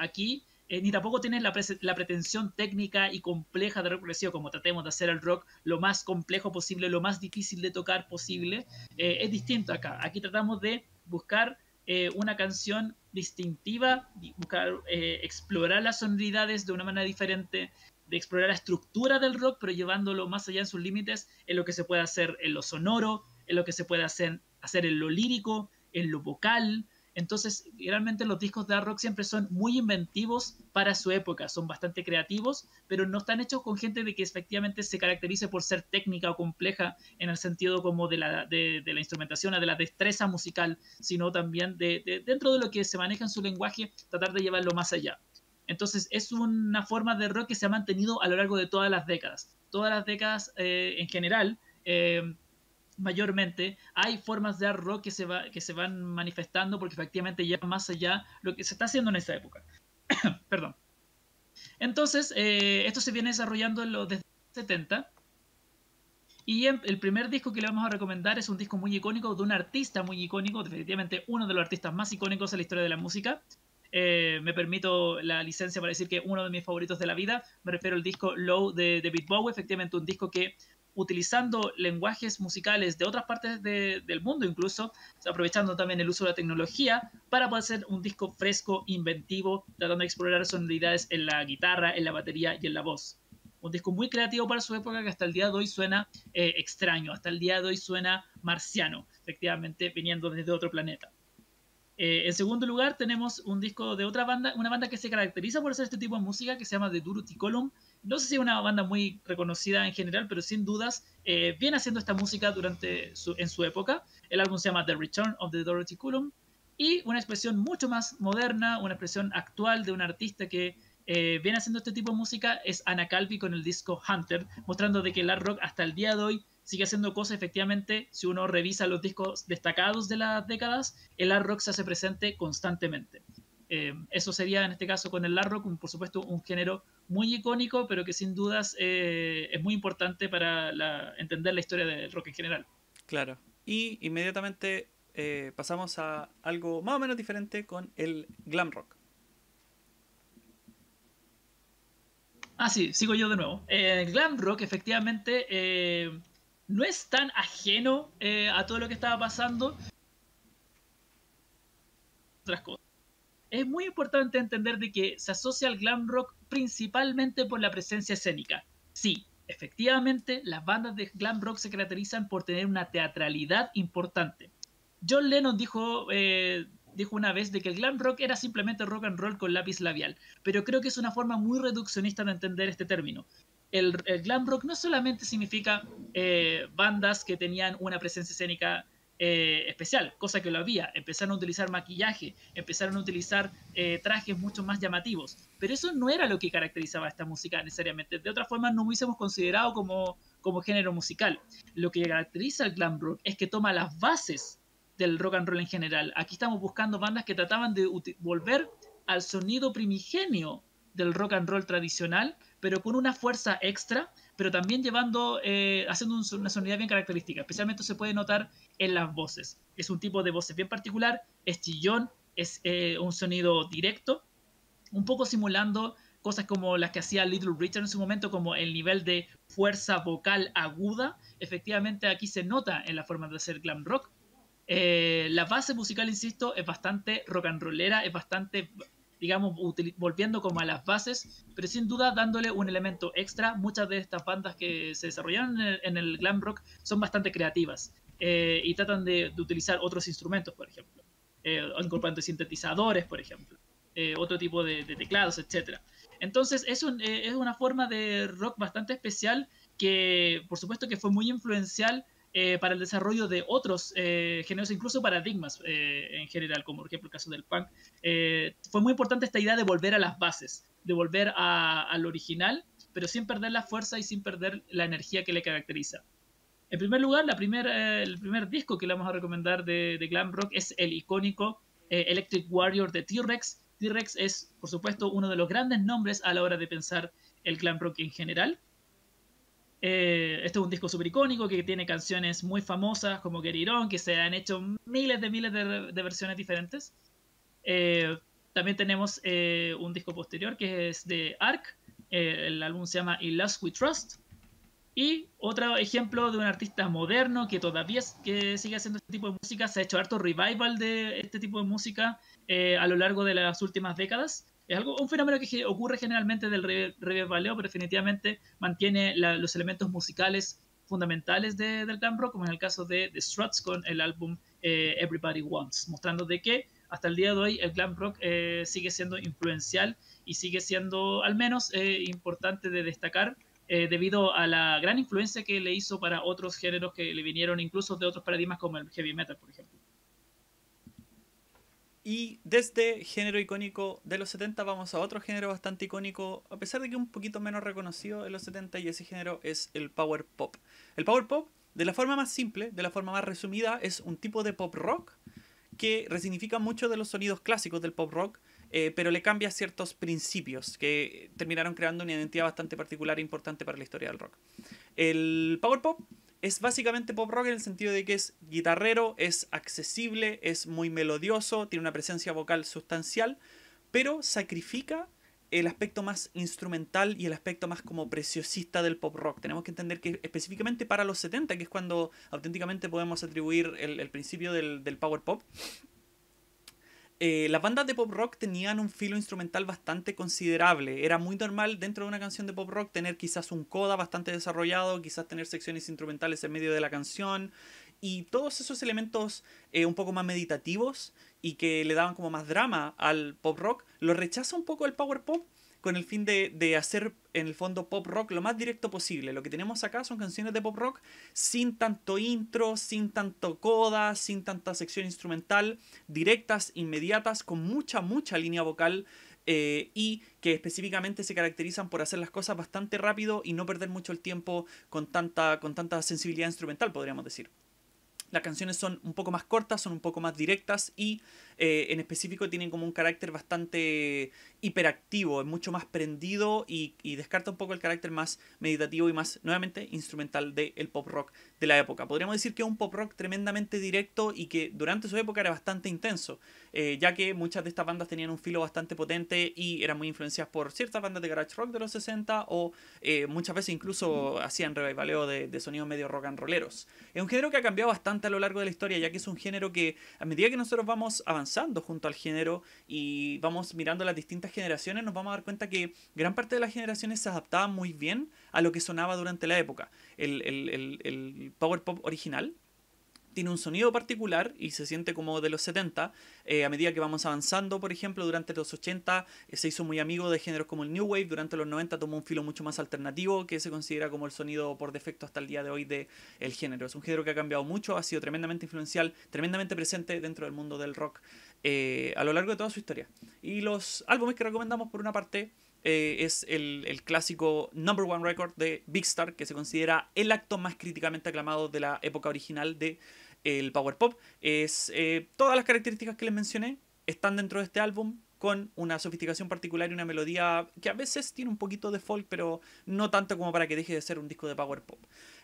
aquí eh, ni tampoco tienes la, pretensión técnica y compleja de rock como tratemos de hacer el rock lo más complejo posible, lo más difícil de tocar posible. Eh, es distinto acá. Aquí tratamos de buscar eh, una canción distintiva, buscar explorar las sonoridades de una manera diferente, de explorar la estructura del rock, pero llevándolo más allá en sus límites, en lo que se puede hacer en lo sonoro, en lo que se puede hacer, hacer en lo lírico, en lo vocal, entonces, realmente los discos de rock siempre son muy inventivos para su época, son bastante creativos, pero no están hechos con gente de que efectivamente se caracterice por ser técnica o compleja en el sentido como de la, de, la instrumentación o de la destreza musical, sino también de, dentro de lo que se maneja en su lenguaje, tratar de llevarlo más allá. Entonces, es una forma de rock que se ha mantenido a lo largo de todas las décadas. Todas las décadas eh, en general. Eh, mayormente, hay formas de rock que se, va, que se van manifestando porque efectivamente ya más allá lo que se está haciendo en esa época. Perdón. Entonces, eh, esto se viene desarrollando desde los 70. Y el primer disco que le vamos a recomendar es un disco muy icónico de un artista muy icónico, definitivamente uno de los artistas más icónicos en la historia de la música. Eh, me permito la licencia para decir que uno de mis favoritos de la vida, me refiero al disco Low de David Bowie, efectivamente un disco que utilizando lenguajes musicales de otras partes de, del mundo, incluso aprovechando también el uso de la tecnología para poder hacer un disco fresco, inventivo, tratando de explorar sonoridades en la guitarra, en la batería y en la voz. Un disco muy creativo para su época que hasta el día de hoy suena eh, extraño, hasta el día de hoy suena marciano, efectivamente viniendo desde otro planeta. Eh, en segundo lugar tenemos un disco de otra banda, una banda que se caracteriza por hacer este tipo de música que se llama The Duruti Column, no sé si es una banda muy reconocida en general, pero sin dudas eh, viene haciendo esta música durante en su época. El álbum se llama The Return of the Dorothy Coulomb, y una expresión mucho más moderna, una expresión actual de un artista que eh, viene haciendo este tipo de música es Ana Calvi con el disco Hunter, mostrando de que el art rock hasta el día de hoy sigue haciendo cosas efectivamente, si uno revisa los discos destacados de las décadas, el art rock se hace presente constantemente. Eh, eso sería en este caso con el hard rock, por supuesto, un género muy icónico, pero que sin dudas eh, es muy importante para entender la historia del rock en general. Claro. Y inmediatamente eh, pasamos a algo más o menos diferente con el glam rock. Ah, sí, sigo yo de nuevo. el glam rock efectivamente no es tan ajeno a todo lo que estaba pasando. Otras cosas es muy importante entender de que se asocia al glam rock principalmente por la presencia escénica. Sí, efectivamente, las bandas de glam rock se caracterizan por tener una teatralidad importante. John Lennon dijo, eh, dijo una vez de que el glam rock era simplemente rock and roll con lápiz labial, pero creo que es una forma muy reduccionista de entender este término. El, glam rock no solamente significa eh, bandas que tenían una presencia escénica eh, especial, cosa que lo había. Empezaron a utilizar maquillaje, empezaron a utilizar eh, trajes mucho más llamativos. Pero eso no era lo que caracterizaba esta música necesariamente. De otra forma, no hubiésemos considerado como, como género musical. Lo que caracteriza al glam rock es que toma las bases del rock and roll en general. Aquí estamos buscando bandas que trataban de volver al sonido primigenio del rock and roll tradicional, pero con una fuerza extra, pero también llevando, eh, haciendo una sonoridad bien característica. Especialmente se puede notar en las voces. Es un tipo de voces bien particular, es chillón, es eh, un sonido directo, un poco simulando cosas como las que hacía Little Richard en su momento, como el nivel de fuerza vocal aguda. Efectivamente aquí se nota en la forma de hacer glam rock. Eh, la base musical, insisto, es bastante rock and rollera, es bastante digamos, volviendo como a las bases, pero sin duda dándole un elemento extra. Muchas de estas bandas que se desarrollaron en el, glam rock son bastante creativas eh, y tratan de, utilizar otros instrumentos, por ejemplo, eh, incorporando sintetizadores, por ejemplo, eh, otro tipo de, teclados, etc. Entonces es, es una forma de rock bastante especial que por supuesto que fue muy influencial eh, para el desarrollo de otros eh, géneros, incluso paradigmas eh, en general, como por ejemplo el caso del punk. Eh, fue muy importante esta idea de volver a las bases, de volver al original, pero sin perder la fuerza y sin perder la energía que le caracteriza. En primer lugar, el primer disco que le vamos a recomendar de, de glam rock es el icónico Electric Warrior de T-Rex. T-Rex es, por supuesto, uno de los grandes nombres a la hora de pensar el glam rock en general. Eh, este es un disco super icónico que tiene canciones muy famosas como Querirón, que se han hecho miles de miles de, versiones diferentes. Eh, también tenemos eh, un disco posterior que es de Ark, el álbum se llama In Last We Trust. Y otro ejemplo de un artista moderno que todavía que sigue haciendo este tipo de música, se ha hecho harto revival de este tipo de música a lo largo de las últimas décadas. Es algo, un fenómeno que ocurre generalmente del baleo, pero definitivamente mantiene los elementos musicales fundamentales del glam rock, como en el caso de The Struts con el álbum eh, Everybody Wants, mostrando de que hasta el día de hoy el glam rock eh, sigue siendo influencial y sigue siendo al menos eh, importante de destacar debido a la gran influencia que le hizo para otros géneros que le vinieron incluso de otros paradigmas como el heavy metal, por ejemplo. Y desde género icónico de los 70 vamos a otro género bastante icónico, a pesar de que un poquito menos reconocido en los 70 y ese género es el power pop. El power pop, de la forma más simple, de la forma más resumida, es un tipo de pop rock que resignifica mucho de los sonidos clásicos del pop rock, eh, pero le cambia ciertos principios que terminaron creando una identidad bastante particular e importante para la historia del rock. El power pop es básicamente pop rock en el sentido de que es guitarrero, es accesible, es muy melodioso, tiene una presencia vocal sustancial, pero sacrifica el aspecto más instrumental y el aspecto más como preciosista del pop rock. Tenemos que entender que específicamente para los 70, que es cuando auténticamente podemos atribuir el, principio del, del power pop, eh, las bandas de pop rock tenían un filo instrumental bastante considerable. Era muy normal dentro de una canción de pop rock tener quizás un coda bastante desarrollado, quizás tener secciones instrumentales en medio de la canción y todos esos elementos eh, un poco más meditativos y que le daban como más drama al pop rock, lo rechaza un poco el power pop con el fin de, hacer en el fondo pop rock lo más directo posible. Lo que tenemos acá son canciones de pop rock sin tanto intro, sin tanto coda, sin tanta sección instrumental, directas, inmediatas, con mucha, mucha línea vocal. Eh, y que específicamente se caracterizan por hacer las cosas bastante rápido y no perder mucho el tiempo con tanta, con tanta sensibilidad instrumental, podríamos decir. Las canciones son un poco más cortas, son un poco más directas y eh, en específico tienen como un carácter bastante hiperactivo, es mucho más prendido y, descarta un poco el carácter más meditativo y más, nuevamente, instrumental del pop rock de la época. Podríamos decir que es un pop rock tremendamente directo y que durante su época era bastante intenso, eh, ya que muchas de estas bandas tenían un filo bastante potente y eran muy influenciadas por ciertas bandas de garage rock de los 60 o eh, muchas veces incluso hacían revivaleo de, de sonidos medio rock and rolleros. Es un género que ha cambiado bastante a lo largo de la historia, ya que es un género que a medida que nosotros vamos avanzando, junto al género y vamos mirando las distintas generaciones, nos vamos a dar cuenta que gran parte de las generaciones se adaptaban muy bien a lo que sonaba durante la época. El, el power pop original tiene un sonido particular y se siente como de los 70. Eh, a medida que vamos avanzando, por ejemplo, durante los 80 eh, se hizo muy amigo de géneros como el New Wave, durante los 90 tomó un filo mucho más alternativo que se considera como el sonido por defecto hasta el día de hoy del el género. Es un género que ha cambiado mucho, ha sido tremendamente influencial, tremendamente presente dentro del mundo del rock eh, a lo largo de toda su historia. Y los álbumes que recomendamos por una parte... es el, el, clásico Number One Record de Big Star, que se considera el acto más críticamente aclamado de la época original de el Power Pop es eh, todas las características que les mencioné están dentro de este álbum con una sofisticación particular y una melodía que a veces tiene un poquito de folk, pero no tanto como para que deje de ser un disco de power pop.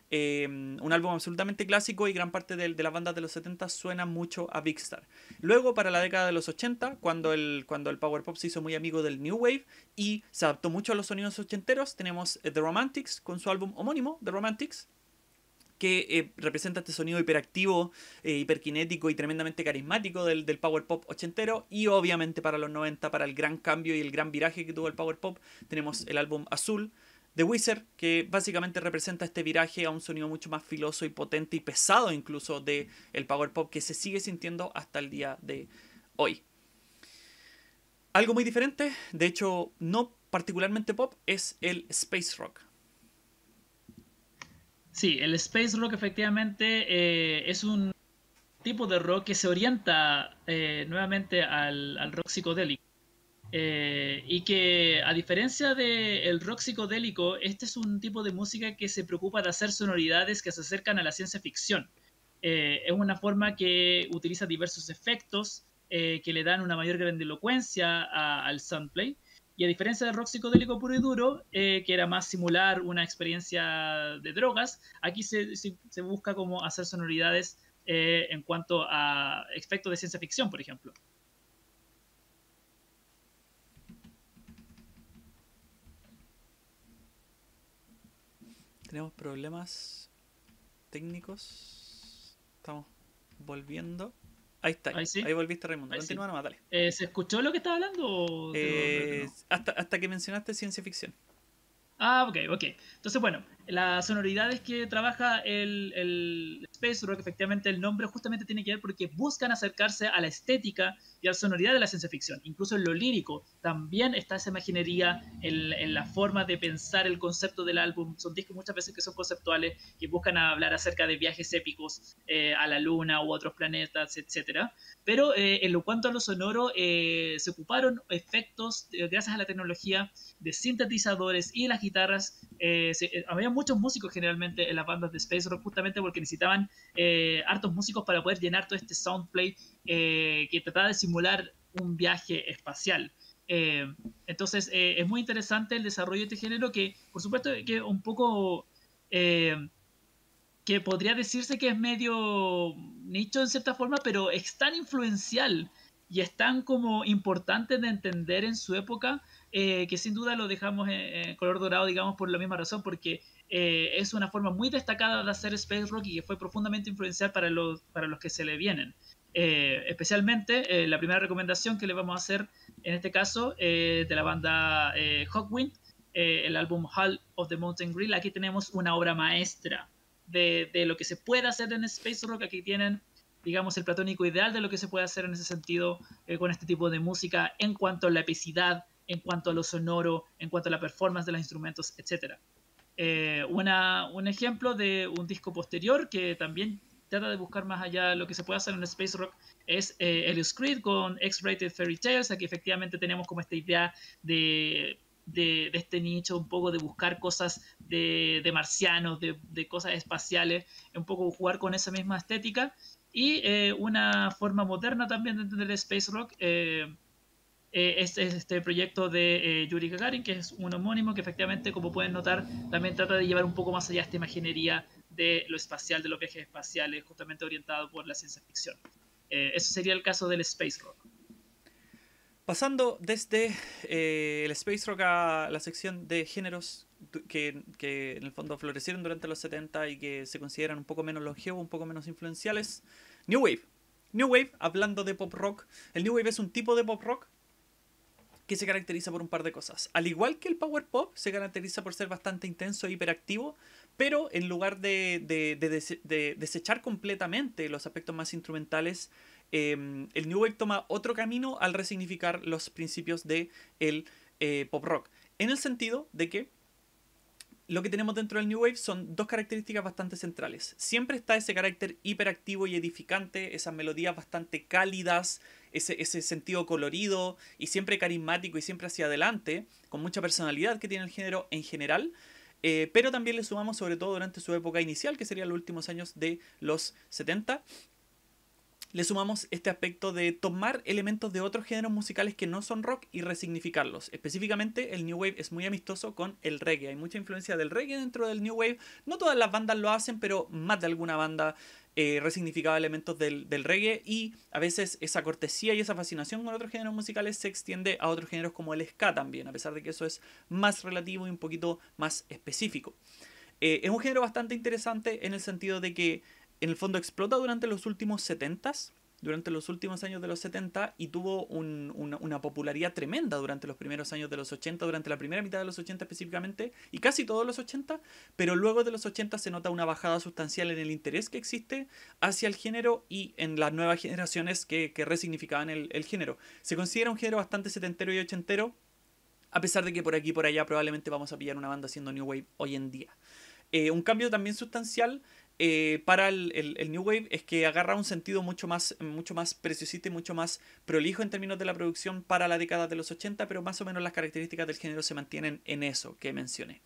Em, un álbum absolutamente clásico y gran parte de, de, las bandas de los 70 suena mucho a Big Star. Luego, para la década de los 80, cuando el, cuando el power pop se hizo muy amigo del New Wave y se adaptó mucho a los sonidos ochenteros, tenemos The Romantics con su álbum homónimo, The Romantics, que eh, representa este sonido hiperactivo, eh, hiperkinético y tremendamente carismático del, del, power pop ochentero. Y obviamente para los 90, para el gran cambio y el gran viraje que tuvo el power pop, tenemos el álbum Azul de Wizard, que básicamente representa este viraje a un sonido mucho más filoso y potente y pesado incluso de el power pop que se sigue sintiendo hasta el día de hoy. Algo muy diferente, de hecho no particularmente pop, es el space rock. Sí, el space rock efectivamente eh, es un tipo de rock que se orienta eh, nuevamente al, al, rock psicodélico. Eh, y que a diferencia del rock psicodélico, este es un tipo de música que se preocupa de hacer sonoridades que se acercan a la ciencia ficción. es una forma que utiliza diversos efectos que le dan una mayor grandilocuencia al soundplay y a diferencia del rock psicodélico puro y duro, eh, que era más simular una experiencia de drogas, aquí se, busca como hacer sonoridades eh, en cuanto a efectos de ciencia ficción, por ejemplo. Tenemos problemas técnicos. Estamos volviendo. Ahí está. Ahí, volviste, Raimundo. Continúa nomás, dale. Eh, ¿Se escuchó lo que estaba hablando? Eh, hasta, que mencionaste ciencia ficción. Ah, ok, ok. Entonces, bueno, las sonoridades que trabaja el, el Space Rock, efectivamente el nombre justamente tiene que ver porque buscan acercarse a la estética la sonoridad de la ciencia ficción. Incluso en lo lírico también está esa imaginería, en, la forma de pensar el concepto del álbum. Son discos muchas veces que son conceptuales, que buscan hablar acerca de viajes épicos eh, a la luna u otros planetas, etc. Pero eh, en lo cuanto a lo sonoro, eh, se ocuparon efectos, gracias a la tecnología de sintetizadores y las guitarras. había muchos músicos generalmente en las bandas de Space Rock justamente porque necesitaban hartos músicos para poder llenar todo este soundplay eh, que trataba de simular un viaje espacial. Eh, entonces eh, es muy interesante el desarrollo de este género que por supuesto que un poco que podría decirse que es medio nicho en cierta forma, pero es tan influencial y es tan como importante de entender en su época que sin duda lo dejamos en, color dorado, digamos, por la misma razón, porque es una forma muy destacada de hacer space rock y que fue profundamente influencial para los que se le vienen. Eh, especialmente eh, la primera recomendación que le vamos a hacer en este caso eh, de la banda Hawkwind, el álbum Hall of the Mountain Grill. Aquí tenemos una obra maestra de, lo que se puede hacer en Space Rock. Aquí tienen, digamos, el platónico ideal de lo que se puede hacer en ese sentido con este tipo de música en cuanto a la epicidad, en cuanto a lo sonoro, en cuanto a la performance de los instrumentos, etc. Una, un ejemplo de un disco posterior que también trata de buscar más allá lo que se puede hacer en Space Rock es eh, el script Creed con X-Rated Fairy Tales. Aquí efectivamente tenemos como esta idea de, de, este nicho, un poco de buscar cosas de, marcianos, de, cosas espaciales, un poco jugar con esa misma estética. Y eh, una forma moderna también de entender Space Rock. Eh, eh es, es, este proyecto de Yuri Gagarin, que es un homónimo que efectivamente, como pueden notar, también trata de llevar un poco más allá esta imaginería de lo espacial, de los viajes espaciales, justamente orientado por la ciencia ficción. Eh, ese eso sería el caso del space rock. Pasando desde eh, el space rock a la sección de géneros que, que, en el fondo florecieron durante los 70 y que se consideran un poco menos longevos, un poco menos influenciales, New Wave. New Wave, hablando de pop rock, el New Wave es un tipo de pop rock que se caracteriza por un par de cosas. Al igual que el power pop, se caracteriza por ser bastante intenso e hiperactivo, pero en lugar de, desechar completamente los aspectos más instrumentales, em, el New Wave toma otro camino al resignificar los principios del el eh, pop rock. En el sentido de que lo que tenemos dentro del New Wave son dos características bastante centrales. Siempre está ese carácter hiperactivo y edificante, esas melodías bastante cálidas, ese, ese sentido colorido y siempre carismático y siempre hacia adelante, con mucha personalidad que tiene el género en general. Eh, pero también le sumamos, sobre todo durante su época inicial, que serían los últimos años de los 70, le sumamos este aspecto de tomar elementos de otros géneros musicales que no son rock y resignificarlos. Específicamente, el New Wave es muy amistoso con el reggae. Hay mucha influencia del reggae dentro del New Wave. No todas las bandas lo hacen, pero más de alguna banda eh, resignificaba elementos del, reggae y a veces esa cortesía y esa fascinación con otros géneros musicales se extiende a otros géneros como el ska también, a pesar de que eso es más relativo y un poquito más específico. Eh, es un género bastante interesante en el sentido de que en el fondo explota durante los últimos 70s durante los últimos años de los 70 y tuvo una, popularidad tremenda durante los primeros años de los 80, durante la primera mitad de los 80 específicamente, y casi todos los 80, pero luego de los 80 se nota una bajada sustancial en el interés que existe hacia el género y en las nuevas generaciones que, resignificaban el, género. Se considera un género bastante setentero y ochentero, a pesar de que por aquí y por allá probablemente vamos a pillar una banda haciendo New Wave hoy en día. Eh, un cambio también sustancial eh, para el, New Wave es que agarra un sentido mucho más, mucho más preciosito y mucho más prolijo en términos de la producción para la década de los 80, pero más o menos las características del género se mantienen en eso que mencioné.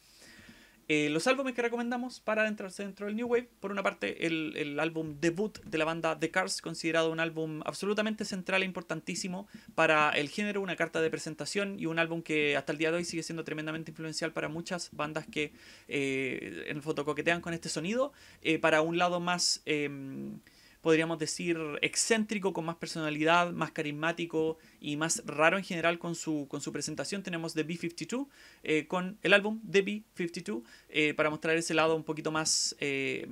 Eh, los álbumes que recomendamos para adentrarse dentro del New Wave, por una parte el, álbum debut de la banda The Cars, considerado un álbum absolutamente central e importantísimo para el género, una carta de presentación y un álbum que hasta el día de hoy sigue siendo tremendamente influencial para muchas bandas que eh, en el con este sonido, eh, para un lado más... Em, podríamos decir, excéntrico, con más personalidad, más carismático y más raro en general con su, con su presentación. Tenemos The B52 eh, con el álbum The B52 eh, para mostrar ese lado un poquito más... Eh,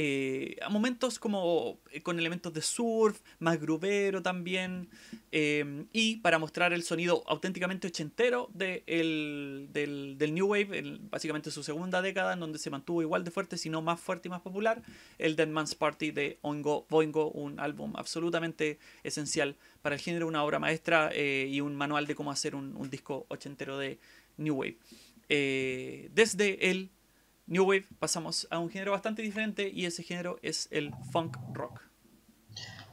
eh, a momentos como eh, con elementos de surf, más grubero también, em, y para mostrar el sonido auténticamente ochentero de del, New Wave, básicamente su segunda década, en donde se mantuvo igual de fuerte, sino más fuerte y más popular, el Dead Man's Party de Oingo Boingo, un álbum absolutamente esencial para el género, una obra maestra eh, y un manual de cómo hacer un, un disco ochentero de New Wave. desde el New Wave pasamos a un género bastante diferente y ese género es el funk rock.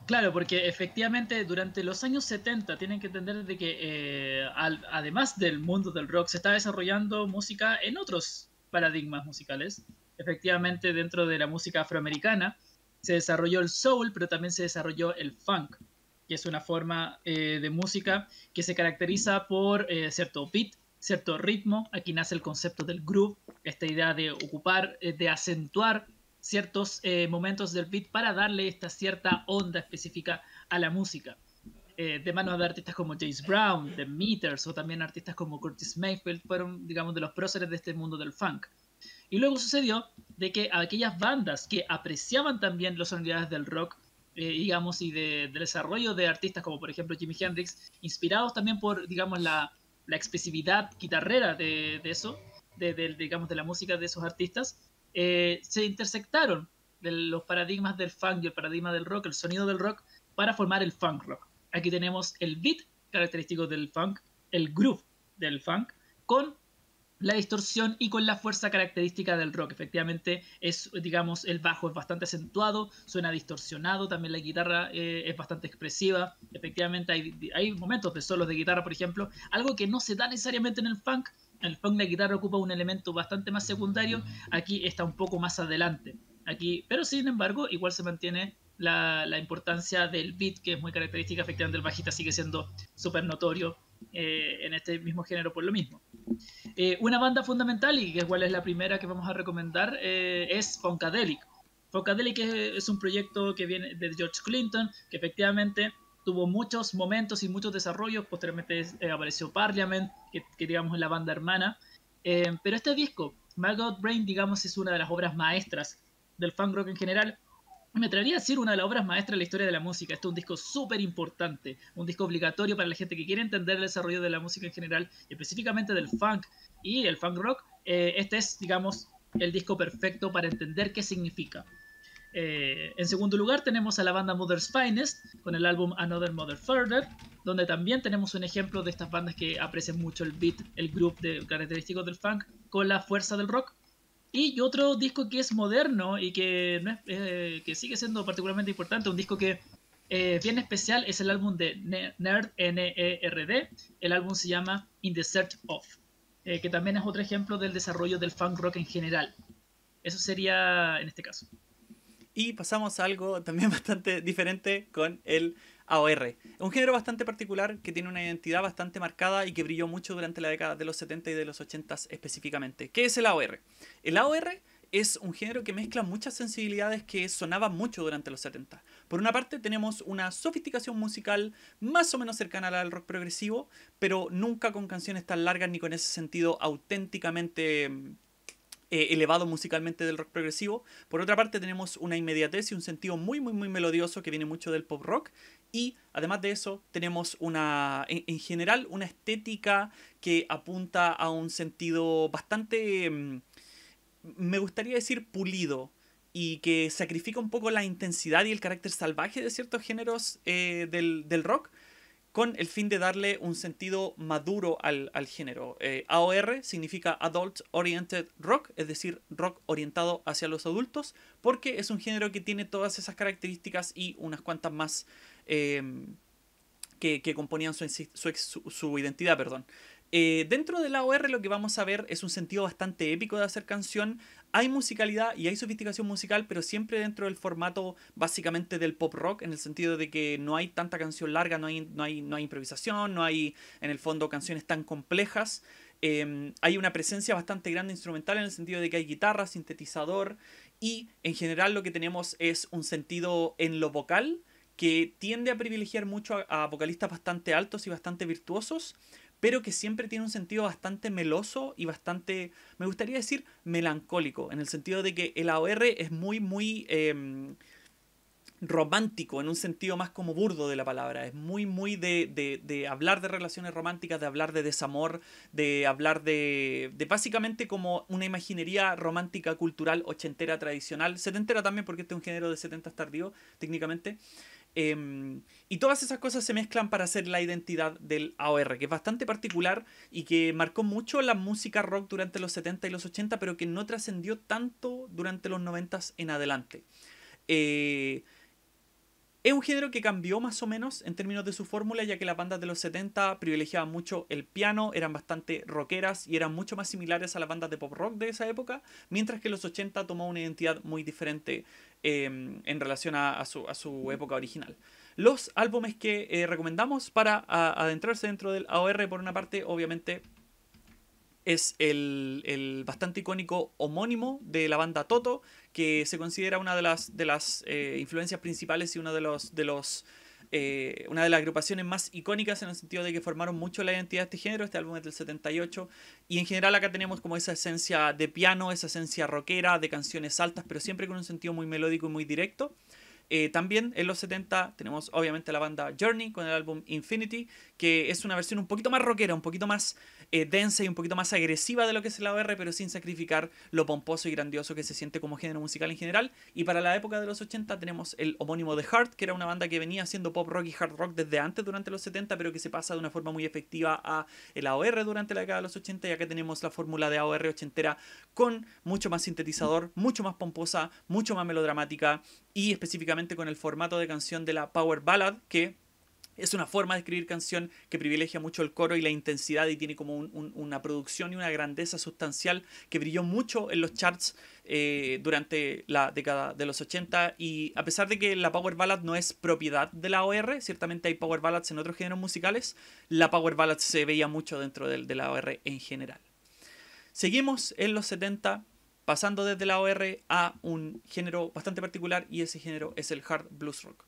Claro, porque efectivamente durante los años 70 tienen que entender de que eh, además del mundo del rock se está desarrollando música en otros paradigmas musicales. Efectivamente dentro de la música afroamericana se desarrolló el soul, pero también se desarrolló el funk, que es una forma eh, de música que se caracteriza por eh, cierto beat, cierto ritmo, aquí nace el concepto del groove, esta idea de ocupar, eh, de acentuar ciertos eh, momentos del beat para darle esta cierta onda específica a la música. Eh, de manos de artistas como James Brown, The Meters o también artistas como Curtis Mayfield fueron, digamos, de los próceres de este mundo del funk. Y luego sucedió de que aquellas bandas que apreciaban también las sonoridades del rock, digamos, y de, del desarrollo de artistas como por ejemplo Jimi Hendrix, inspirados también por, digamos, la, la expresividad guitarrera de, eso, de, digamos, de la música de esos artistas, eh, se intersectaron los paradigmas del funk y el paradigma del rock, el sonido del rock, para formar el funk rock. Aquí tenemos el beat característico del funk, el groove del funk, con la distorsión y con la fuerza característica del rock. Efectivamente, es, digamos, el bajo es bastante acentuado, suena distorsionado, también la guitarra eh, es bastante expresiva. Efectivamente, hay, momentos de solos de guitarra, por ejemplo, algo que no se da necesariamente en el funk. En el funk la guitarra ocupa un elemento bastante más secundario, aquí está un poco más adelante. Aquí, pero sin embargo, igual se mantiene la, la importancia del beat, que es muy característica, efectivamente el bajista sigue siendo súper notorio eh, en este mismo género por lo mismo. Eh, una banda fundamental, y que igual es la primera que vamos a recomendar, eh, es Funkadelic. Funkadelic es, un proyecto que viene de George Clinton, que efectivamente tuvo muchos momentos y muchos desarrollos. Posteriormente apareció Parliament, que, digamos es la banda hermana. pero este disco, My God Brain, digamos, es una de las obras maestras del funk rock en general me atrevería a decir una de las obras maestras de la historia de la música. Este es un disco súper importante, un disco obligatorio para la gente que quiere entender el desarrollo de la música en general, específicamente del funk y el funk rock. Eh, este es, digamos, el disco perfecto para entender qué significa. Eh, en segundo lugar tenemos a la banda Mother's Finest con el álbum Another Mother Further, donde también tenemos un ejemplo de estas bandas que aprecian mucho el beat, el groove característico del funk, con la fuerza del rock. Y otro disco que es moderno y que, eh, que sigue siendo particularmente importante, un disco que eh, bien especial, es el álbum de Nerd, N-E-R-D. El álbum se llama In the Search of, eh, que también es otro ejemplo del desarrollo del funk rock en general. Eso sería en este caso. Y pasamos a algo también bastante diferente con el AOR. un género bastante particular que tiene una identidad bastante marcada y que brilló mucho durante la década de los 70 y de los 80 específicamente. ¿Qué es el AOR? El AOR es un género que mezcla muchas sensibilidades que sonaban mucho durante los 70. Por una parte tenemos una sofisticación musical más o menos cercana al rock progresivo, pero nunca con canciones tan largas ni con ese sentido auténticamente mm, eh, elevado musicalmente del rock progresivo. Por otra parte, tenemos una inmediatez y un sentido muy, muy, muy melodioso que viene mucho del pop rock. Y además de eso, tenemos una, en, general, una estética que apunta a un sentido bastante, mm, me gustaría decir, pulido y que sacrifica un poco la intensidad y el carácter salvaje de ciertos géneros eh, del rock con el fin de darle un sentido maduro al, género. Eh, AOR significa Adult Oriented Rock, es decir, rock orientado hacia los adultos, porque es un género que tiene todas esas características y unas cuantas más eh, que, componían su, su identidad. Perdón. Eh, dentro de la lo que vamos a ver es un sentido bastante épico de hacer canción. Hay musicalidad y hay sofisticación musical, pero siempre dentro del formato básicamente del pop rock, en el sentido de que no hay tanta canción larga, no hay, no hay, no hay improvisación, no hay en el fondo canciones tan complejas. Em, hay una presencia bastante grande instrumental en el sentido de que hay guitarra, sintetizador y en general lo que tenemos es un sentido en lo vocal que tiende a privilegiar mucho a vocalistas bastante altos y bastante virtuosos, pero que siempre tiene un sentido bastante meloso y bastante, me gustaría decir, melancólico, en el sentido de que el AOR es muy, muy em, romántico, en un sentido más como burdo de la palabra, es muy, muy de, hablar de relaciones románticas, de hablar de desamor, de hablar de, de, básicamente como una imaginería romántica, cultural, ochentera, tradicional, setentera también, porque este es un género de setentas tardío, técnicamente. Em, y todas esas cosas se mezclan para hacer la identidad del AOR, que es bastante particular y que marcó mucho la música rock durante los 70 y los 80, pero que no trascendió tanto durante los 90 en adelante. Eh, es un género que cambió más o menos en términos de su fórmula, ya que las bandas de los 70 privilegiaban mucho el piano, eran bastante rockeras y eran mucho más similares a las bandas de pop rock de esa época, mientras que los 80 tomó una identidad muy diferente Em, en relación a, su, época original. Los álbumes que eh, recomendamos para adentrarse dentro del AOR, por una parte, obviamente, es el, bastante icónico homónimo de la banda Toto, que se considera una de las, de las eh, influencias principales y uno de los, de los eh, una de las agrupaciones más icónicas en el sentido de que formaron mucho la identidad de este género, este álbum es del 78, y en general acá tenemos como esa esencia de piano, esa esencia rockera, de canciones altas, pero siempre con un sentido muy melódico y muy directo. Eh, también en los 70 tenemos obviamente la banda Journey con el álbum Infinity, que es una versión un poquito más rockera, un poquito más eh, densa y un poquito más agresiva de lo que es la OR, pero sin sacrificar lo pomposo y grandioso que se siente como género musical en general. Y para la época de los 80 tenemos el homónimo de Heart, que era una banda que venía haciendo pop rock y hard rock desde antes, durante los 70, pero que se pasa de una forma muy efectiva a el eh, AOR durante la década de los 80. Y acá tenemos la fórmula de AOR ochentera con mucho más sintetizador, mucho más pomposa, mucho más melodramática y específicamente con el formato de canción de la Power Ballad, que es una forma de escribir canción que privilegia mucho el coro y la intensidad y tiene como una producción y una grandeza sustancial que brilló mucho en los charts eh, durante la década de los 80 y a pesar de que la Power Ballad no es propiedad de la OR, ciertamente hay Power Ballads en otros géneros musicales, la Power Ballad se veía mucho dentro de, de la OR en general. Seguimos en los 70 pasando desde la OR a un género bastante particular y ese género es el hard blues rock.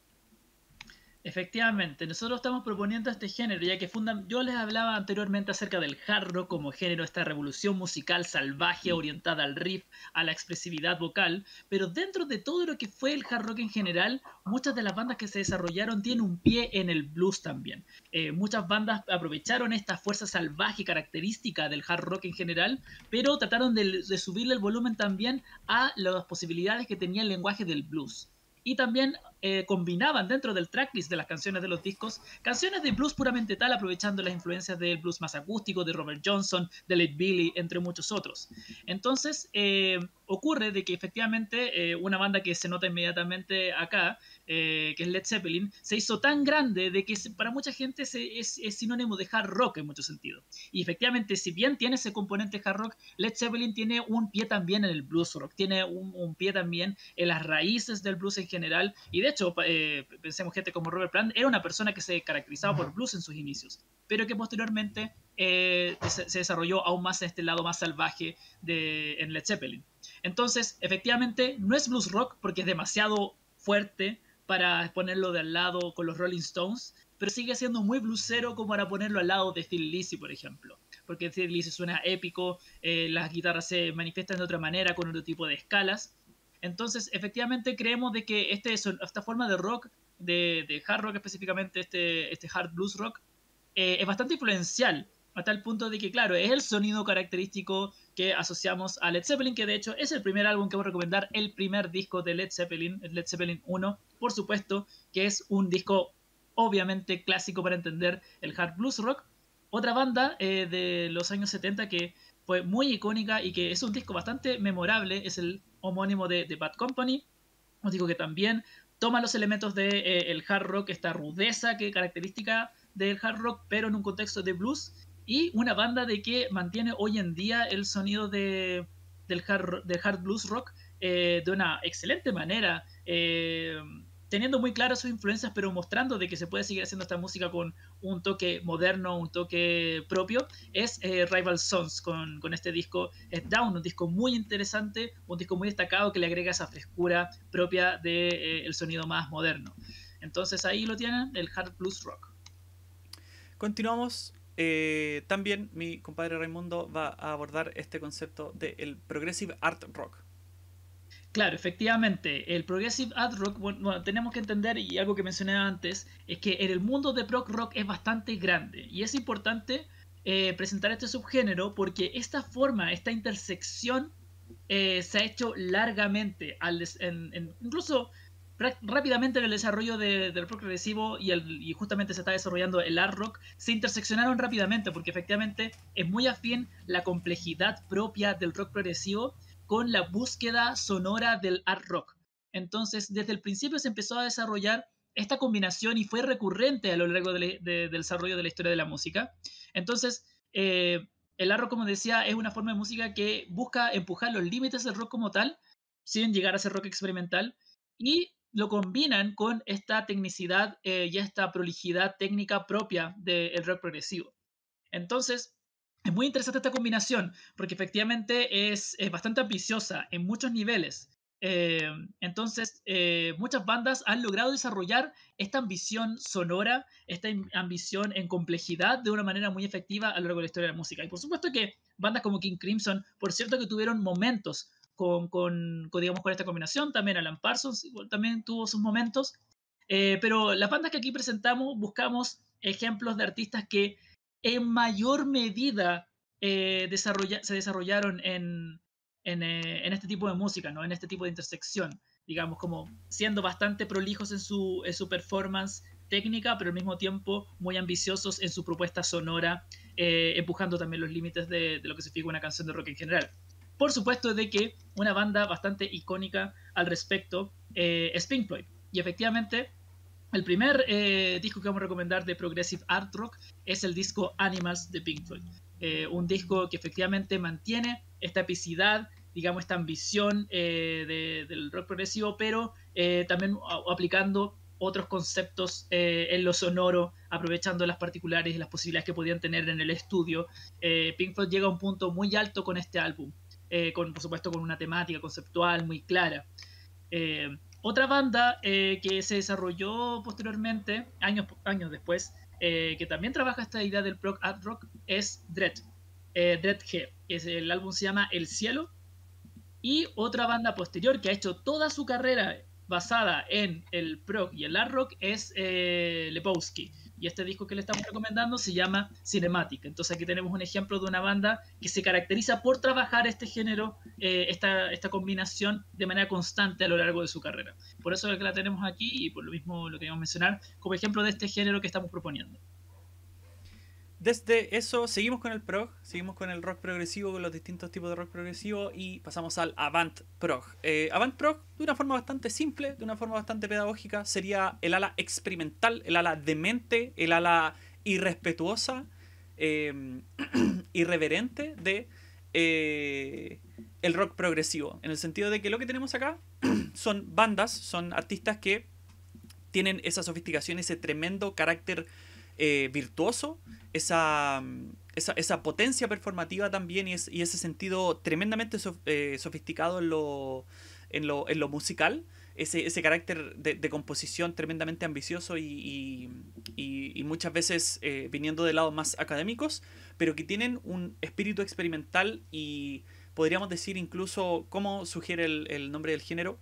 Efectivamente, nosotros estamos proponiendo este género, ya que fundan, yo les hablaba anteriormente acerca del hard rock como género, esta revolución musical salvaje orientada al riff, a la expresividad vocal, pero dentro de todo lo que fue el hard rock en general, muchas de las bandas que se desarrollaron tienen un pie en el blues también. Eh, muchas bandas aprovecharon esta fuerza salvaje característica del hard rock en general, pero trataron de, de subirle el volumen también a las posibilidades que tenía el lenguaje del blues. Y también eh, combinaban dentro del tracklist de las canciones de los discos canciones de blues puramente tal, aprovechando las influencias del blues más acústico, de Robert Johnson, de Led Billy, entre muchos otros. Entonces, eh, ocurre de que efectivamente eh, una banda que se nota inmediatamente acá, que es Led Zeppelin, se hizo tan grande de que para mucha gente es, sinónimo de hard rock en muchos sentidos. Y efectivamente, si bien tiene ese componente hard rock, Led Zeppelin tiene un pie también en el blues rock, tiene un, un pie también en las raíces del blues en general y de de hecho, eh, pensemos gente este como Robert Plant, era una persona que se caracterizaba por blues en sus inicios, pero que posteriormente eh, se, desarrolló aún más en este lado más salvaje de, en Led Zeppelin. Entonces, efectivamente, no es blues rock porque es demasiado fuerte para ponerlo de al lado con los Rolling Stones, pero sigue siendo muy bluesero como para ponerlo al lado de phil Lizzy, por ejemplo. Porque Phil Lizzy suena épico, eh, las guitarras se manifiestan de otra manera, con otro tipo de escalas, entonces, efectivamente creemos de que este esta forma de rock, de, hard rock específicamente, este, este hard blues rock, eh, es bastante influencial, hasta el punto de que, claro, es el sonido característico que asociamos a Led Zeppelin, que de hecho es el primer álbum que voy a recomendar, el primer disco de Led Zeppelin, Led Zeppelin 1, por supuesto, que es un disco obviamente clásico para entender el hard blues rock. Otra banda eh, de los años 70 que fue muy icónica y que es un disco bastante memorable, es el homónimo de, Bad Company. Os digo que también toma los elementos del de, eh, el hard rock, esta rudeza que característica del hard rock, pero en un contexto de blues. Y una banda de que mantiene hoy en día el sonido de, del, hard, hard blues rock eh, de una excelente manera. Eh, teniendo muy claras sus influencias, pero mostrando de que se puede seguir haciendo esta música con un toque moderno, un toque propio, es eh, Rival Sons con, este disco Down, un disco muy interesante, un disco muy destacado que le agrega esa frescura propia del de, eh, sonido más moderno. Entonces ahí lo tienen, el Hard Blues Rock. Continuamos. Eh, también mi compadre Raimundo va a abordar este concepto del progressive art rock. Claro, efectivamente, el progressive ad rock, bueno, tenemos que entender, y algo que mencioné antes, es que en el mundo de prog rock es bastante grande y es importante eh, presentar este subgénero porque esta forma, esta intersección eh, se ha hecho largamente, al incluso rápidamente en el desarrollo del progresivo y, justamente se está desarrollando el art rock, se interseccionaron rápidamente porque efectivamente es muy afín la complejidad propia del rock progresivo con la búsqueda sonora del art rock. Entonces, desde el principio se empezó a desarrollar esta combinación y fue recurrente a lo largo del desarrollo de la historia de la música. Entonces, eh, el art rock, como decía, es una forma de música que busca empujar los límites del rock como tal, sin llegar a ser rock experimental, y lo combinan con esta tecnicidad eh, y esta prolijidad técnica propia del rock progresivo. Entonces, es muy interesante esta combinación, porque efectivamente es, bastante ambiciosa en muchos niveles. Eh, entonces, eh, muchas bandas han logrado desarrollar esta ambición sonora, esta ambición en complejidad de una manera muy efectiva a lo largo de la historia de la música. Y por supuesto que bandas como King Crimson, por cierto que tuvieron momentos con, con, digamos, esta combinación, también Alan Parsons también tuvo sus momentos, eh, pero las bandas que aquí presentamos buscamos ejemplos de artistas que en mayor medida eh, se desarrollaron eh, en, este tipo de música, ¿no? en este tipo de intersección, digamos, como siendo bastante prolijos en su, performance técnica, pero al mismo tiempo muy ambiciosos en su propuesta sonora, eh, empujando también los límites de, de, lo que se figura una canción de rock en general. Por supuesto de que una banda bastante icónica al respecto es Pink Floyd. Y efectivamente, el primer eh, disco que vamos a recomendar de Progressive Art Rock es el disco Animals de Pink Floyd. Eh, un disco que efectivamente mantiene esta epicidad, digamos, esta ambición eh, del rock progresivo, pero también aplicando otros conceptos en lo sonoro, aprovechando las particulares y las posibilidades que podían tener en el estudio. Pink Floyd llega a un punto muy alto con este álbum, con, por supuesto con una temática conceptual muy clara. Otra banda eh, que se desarrolló posteriormente, años, años después, eh, que también trabaja esta idea del prog art rock, es Dread. Eh, Dreadhead, el álbum se llama El Cielo. Y otra banda posterior que ha hecho toda su carrera basada en el prog y el art rock es eh, Lebowski. Y este disco que le estamos recomendando se llama Cinematic. Entonces aquí tenemos un ejemplo de una banda que se caracteriza por trabajar este género, eh, esta, combinación de manera constante a lo largo de su carrera. Por eso que la tenemos aquí y por lo mismo lo que a mencionar como ejemplo de este género que estamos proponiendo. Desde eso seguimos con el prog, seguimos con el rock progresivo, con los distintos tipos de rock progresivo y pasamos al avant prog. Eh, avant prog, de una forma bastante simple, de una forma bastante pedagógica, sería el ala experimental, el ala demente, el ala irrespetuosa, em, irreverente de eh, el rock progresivo, en el sentido de que lo que tenemos acá son bandas, son artistas que tienen esa sofisticación, ese tremendo carácter eh, virtuoso, mm, esa, esa, potencia performativa también y, ese sentido tremendamente eh, sofisticado en lo, en lo, musical. Ese, ese carácter de, composición tremendamente ambicioso y, muchas veces eh, viniendo de lados más académicos, pero que tienen un espíritu experimental y podríamos decir incluso, ¿cómo sugiere el nombre del género,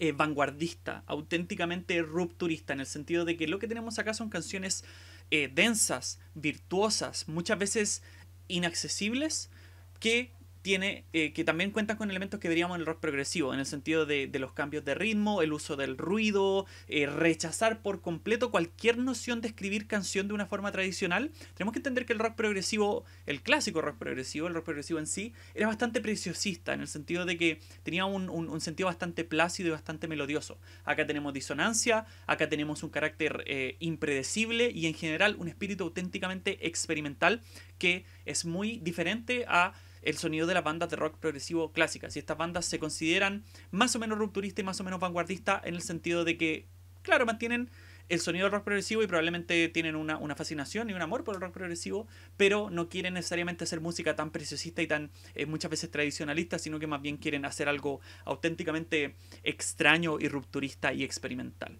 eh, vanguardista, auténticamente rupturista, en el sentido de que lo que tenemos acá son canciones eh, densas, virtuosas, muchas veces inaccesibles, que tiene, eh, que también cuenta con elementos que veríamos en el rock progresivo, en el sentido de, los cambios de ritmo, el uso del ruido, eh, rechazar por completo cualquier noción de escribir canción de una forma tradicional. Tenemos que entender que el rock progresivo, el clásico rock progresivo, el rock progresivo en sí, era bastante preciosista, en el sentido de que tenía un, sentido bastante plácido y bastante melodioso. Acá tenemos disonancia, acá tenemos un carácter eh, impredecible y en general un espíritu auténticamente experimental que es muy diferente a el sonido de las bandas de rock progresivo clásicas. Y estas bandas se consideran más o menos rupturistas y más o menos vanguardistas en el sentido de que, claro, mantienen el sonido del rock progresivo y probablemente tienen una, fascinación y un amor por el rock progresivo, pero no quieren necesariamente hacer música tan preciosista y tan eh, muchas veces tradicionalista, sino que más bien quieren hacer algo auténticamente extraño y rupturista y experimental.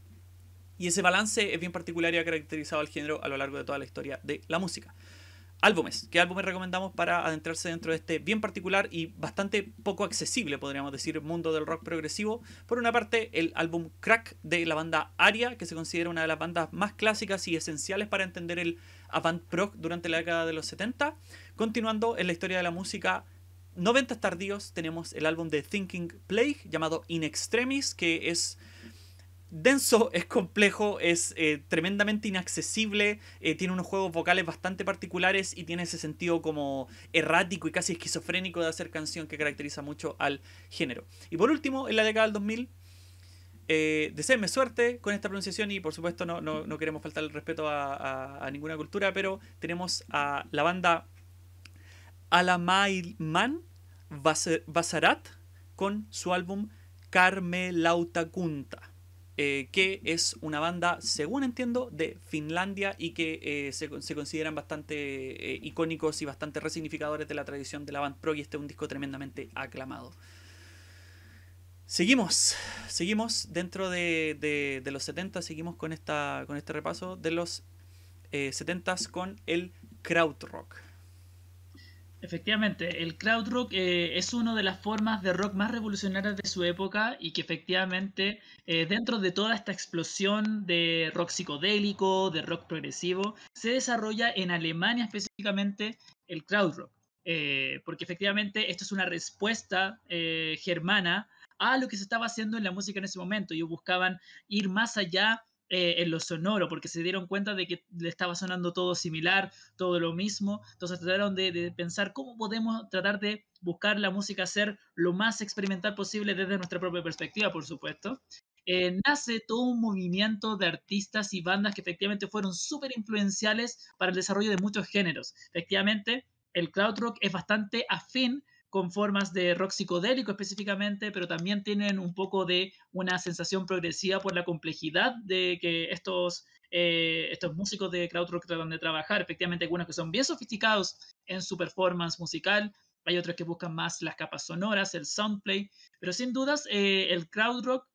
Y ese balance es bien particular y ha caracterizado al género a lo largo de toda la historia de la música álbumes. ¿Qué álbumes recomendamos para adentrarse dentro de este bien particular y bastante poco accesible, podríamos decir, mundo del rock progresivo? Por una parte, el álbum Crack de la banda Aria, que se considera una de las bandas más clásicas y esenciales para entender el avant prog durante la década de los 70. Continuando en la historia de la música 90 tardíos, tenemos el álbum de Thinking Plague llamado In Extremis, que es denso, es complejo, es eh, tremendamente inaccesible, eh, tiene unos juegos vocales bastante particulares y tiene ese sentido como errático y casi esquizofrénico de hacer canción que caracteriza mucho al género. Y por último, en la década del 2000, eh, deseenme suerte con esta pronunciación y por supuesto no, queremos faltar el respeto a, ninguna cultura, pero tenemos a la banda Alamailman Basarat con su álbum Carmelautacunta. Eh, que es una banda, según entiendo, de Finlandia y que eh, se, consideran bastante eh, icónicos y bastante resignificadores de la tradición de la band pro y este es un disco tremendamente aclamado. Seguimos, seguimos dentro de, los 70, seguimos con, esta, con este repaso de los 70s con el krautrock. Efectivamente, el crowd rock eh, es una de las formas de rock más revolucionarias de su época y que efectivamente eh, dentro de toda esta explosión de rock psicodélico, de rock progresivo, se desarrolla en Alemania específicamente el crowd rock, eh, porque efectivamente esto es una respuesta germana a lo que se estaba haciendo en la música en ese momento. Ellos buscaban ir más allá eh, en lo sonoro, porque se dieron cuenta de que le estaba sonando todo similar, todo lo mismo. Entonces trataron de, pensar cómo podemos tratar de buscar la música ser lo más experimental posible desde nuestra propia perspectiva, por supuesto. Eh, nace todo un movimiento de artistas y bandas que efectivamente fueron súper influenciales para el desarrollo de muchos géneros. Efectivamente, el cloud rock es bastante afín con formas de rock psicodélico específicamente, pero también tienen un poco de una sensación progresiva por la complejidad de que estos, eh, estos músicos de rock tratan de trabajar. Efectivamente, algunos que son bien sofisticados en su performance musical, hay otros que buscan más las capas sonoras, el soundplay, pero sin dudas eh, el rock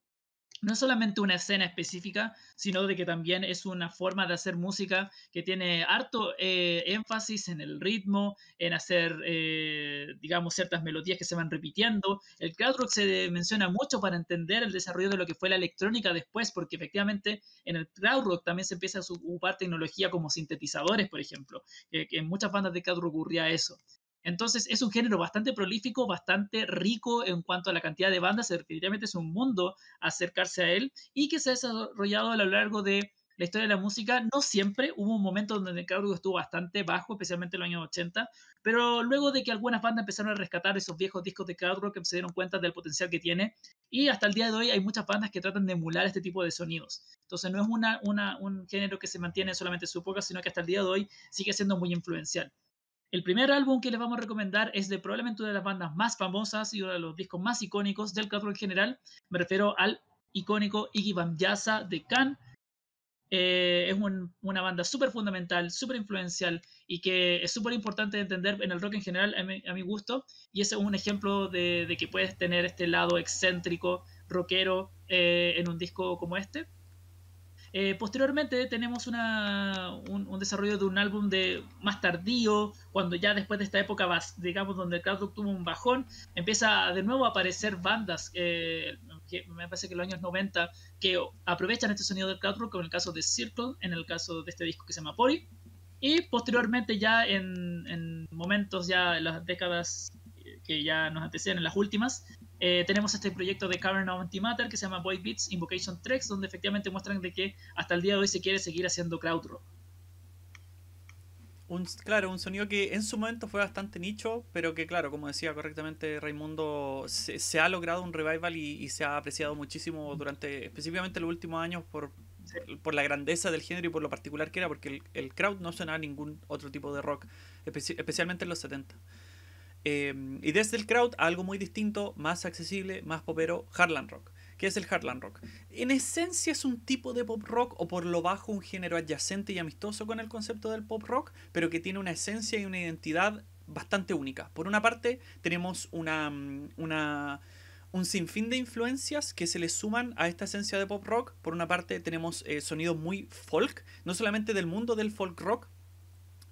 no es solamente una escena específica, sino de que también es una forma de hacer música que tiene harto eh, énfasis en el ritmo, en hacer, eh, digamos, ciertas melodías que se van repitiendo. El krautrock se menciona mucho para entender el desarrollo de lo que fue la electrónica después, porque efectivamente en el krautrock también se empieza a ocupar tecnología como sintetizadores, por ejemplo, en muchas bandas de krautrock ocurría eso. Entonces es un género bastante prolífico, bastante rico en cuanto a la cantidad de bandas, definitivamente es un mundo acercarse a él y que se ha desarrollado a lo largo de la historia de la música. No siempre, hubo un momento donde el cargo estuvo bastante bajo, especialmente en los años 80, pero luego de que algunas bandas empezaron a rescatar esos viejos discos de Cadro que se dieron cuenta del potencial que tiene y hasta el día de hoy hay muchas bandas que tratan de emular este tipo de sonidos. Entonces no es un género que se mantiene solamente en su poca, sino que hasta el día de hoy sigue siendo muy influencial. El primer álbum que les vamos a recomendar es de probablemente una de las bandas más famosas y uno de los discos más icónicos del rock en general. Me refiero al icónico Iggy Yaza de Can. Eh, es una banda súper fundamental, súper influencial y que es súper importante entender en el rock en general, a mi, gusto. Y ese es un ejemplo de, que puedes tener este lado excéntrico, rockero, eh, en un disco como este. Eh, posteriormente tenemos un, desarrollo de un álbum de más tardío, cuando ya después de esta época, digamos, donde el rock tuvo un bajón, empieza de nuevo a aparecer bandas, eh, que me parece que en los años 90, que aprovechan este sonido del rock, como en el caso de Circle, en el caso de este disco que se llama Pori, y posteriormente ya en, en momentos, ya en las décadas que ya nos anteceden, en las últimas, eh, tenemos este proyecto de Cavern of Antimatter que se llama Void Beats Invocation Tracks, donde efectivamente muestran de que hasta el día de hoy se quiere seguir haciendo crowd rock. claro, un sonido que en su momento fue bastante nicho, pero que claro, como decía correctamente Raimundo, se, ha logrado un revival y, se ha apreciado muchísimo durante específicamente los últimos años por, la grandeza del género y por lo particular que era, porque el, crowd no sonaba ningún otro tipo de rock, especialmente en los 70. Em, y desde el crowd algo muy distinto, más accesible, más popero, Heartland Rock. que es el Heartland Rock? En esencia es un tipo de pop rock o por lo bajo un género adyacente y amistoso con el concepto del pop rock, pero que tiene una esencia y una identidad bastante única. Por una parte, tenemos una, mm, un sinfín de influencias que se le suman a esta esencia de pop rock. Por una parte tenemos eh, sonido sonidos muy folk, no solamente del mundo del folk rock,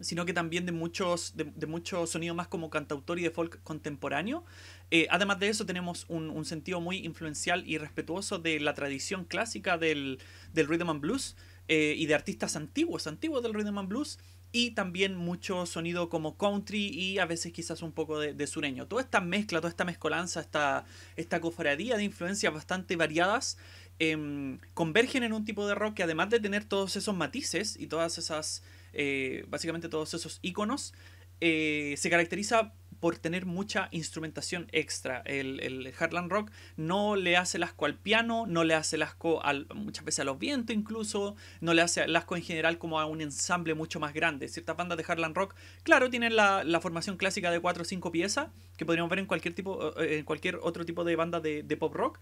sino que también de muchos, de, muchos más como cantautor y de folk contemporáneo. Eh, además de eso, tenemos un, sentido muy influencial y respetuoso de la tradición clásica del, del rhythm and blues eh, y de artistas antiguos, antiguos del rhythm and blues. Y también mucho sonido como country y a veces quizás un poco de, sureño. Toda esta mezcla, toda esta mezcolanza, esta, esta cofradía de influencias bastante variadas em, convergen en un tipo de rock que además de tener todos esos matices y todas esas eh, básicamente todos esos iconos, eh, se caracteriza por tener mucha instrumentación extra. El, el Heartland Rock no le hace el asco al piano, no le hace el asco muchas veces a los vientos incluso, no le hace el asco en general como a un ensamble mucho más grande. Ciertas bandas de Heartland Rock, claro, tienen la, formación clásica de 4 o 5 piezas, que podríamos ver en cualquier, tipo, eh, en cualquier otro tipo de banda de pop rock,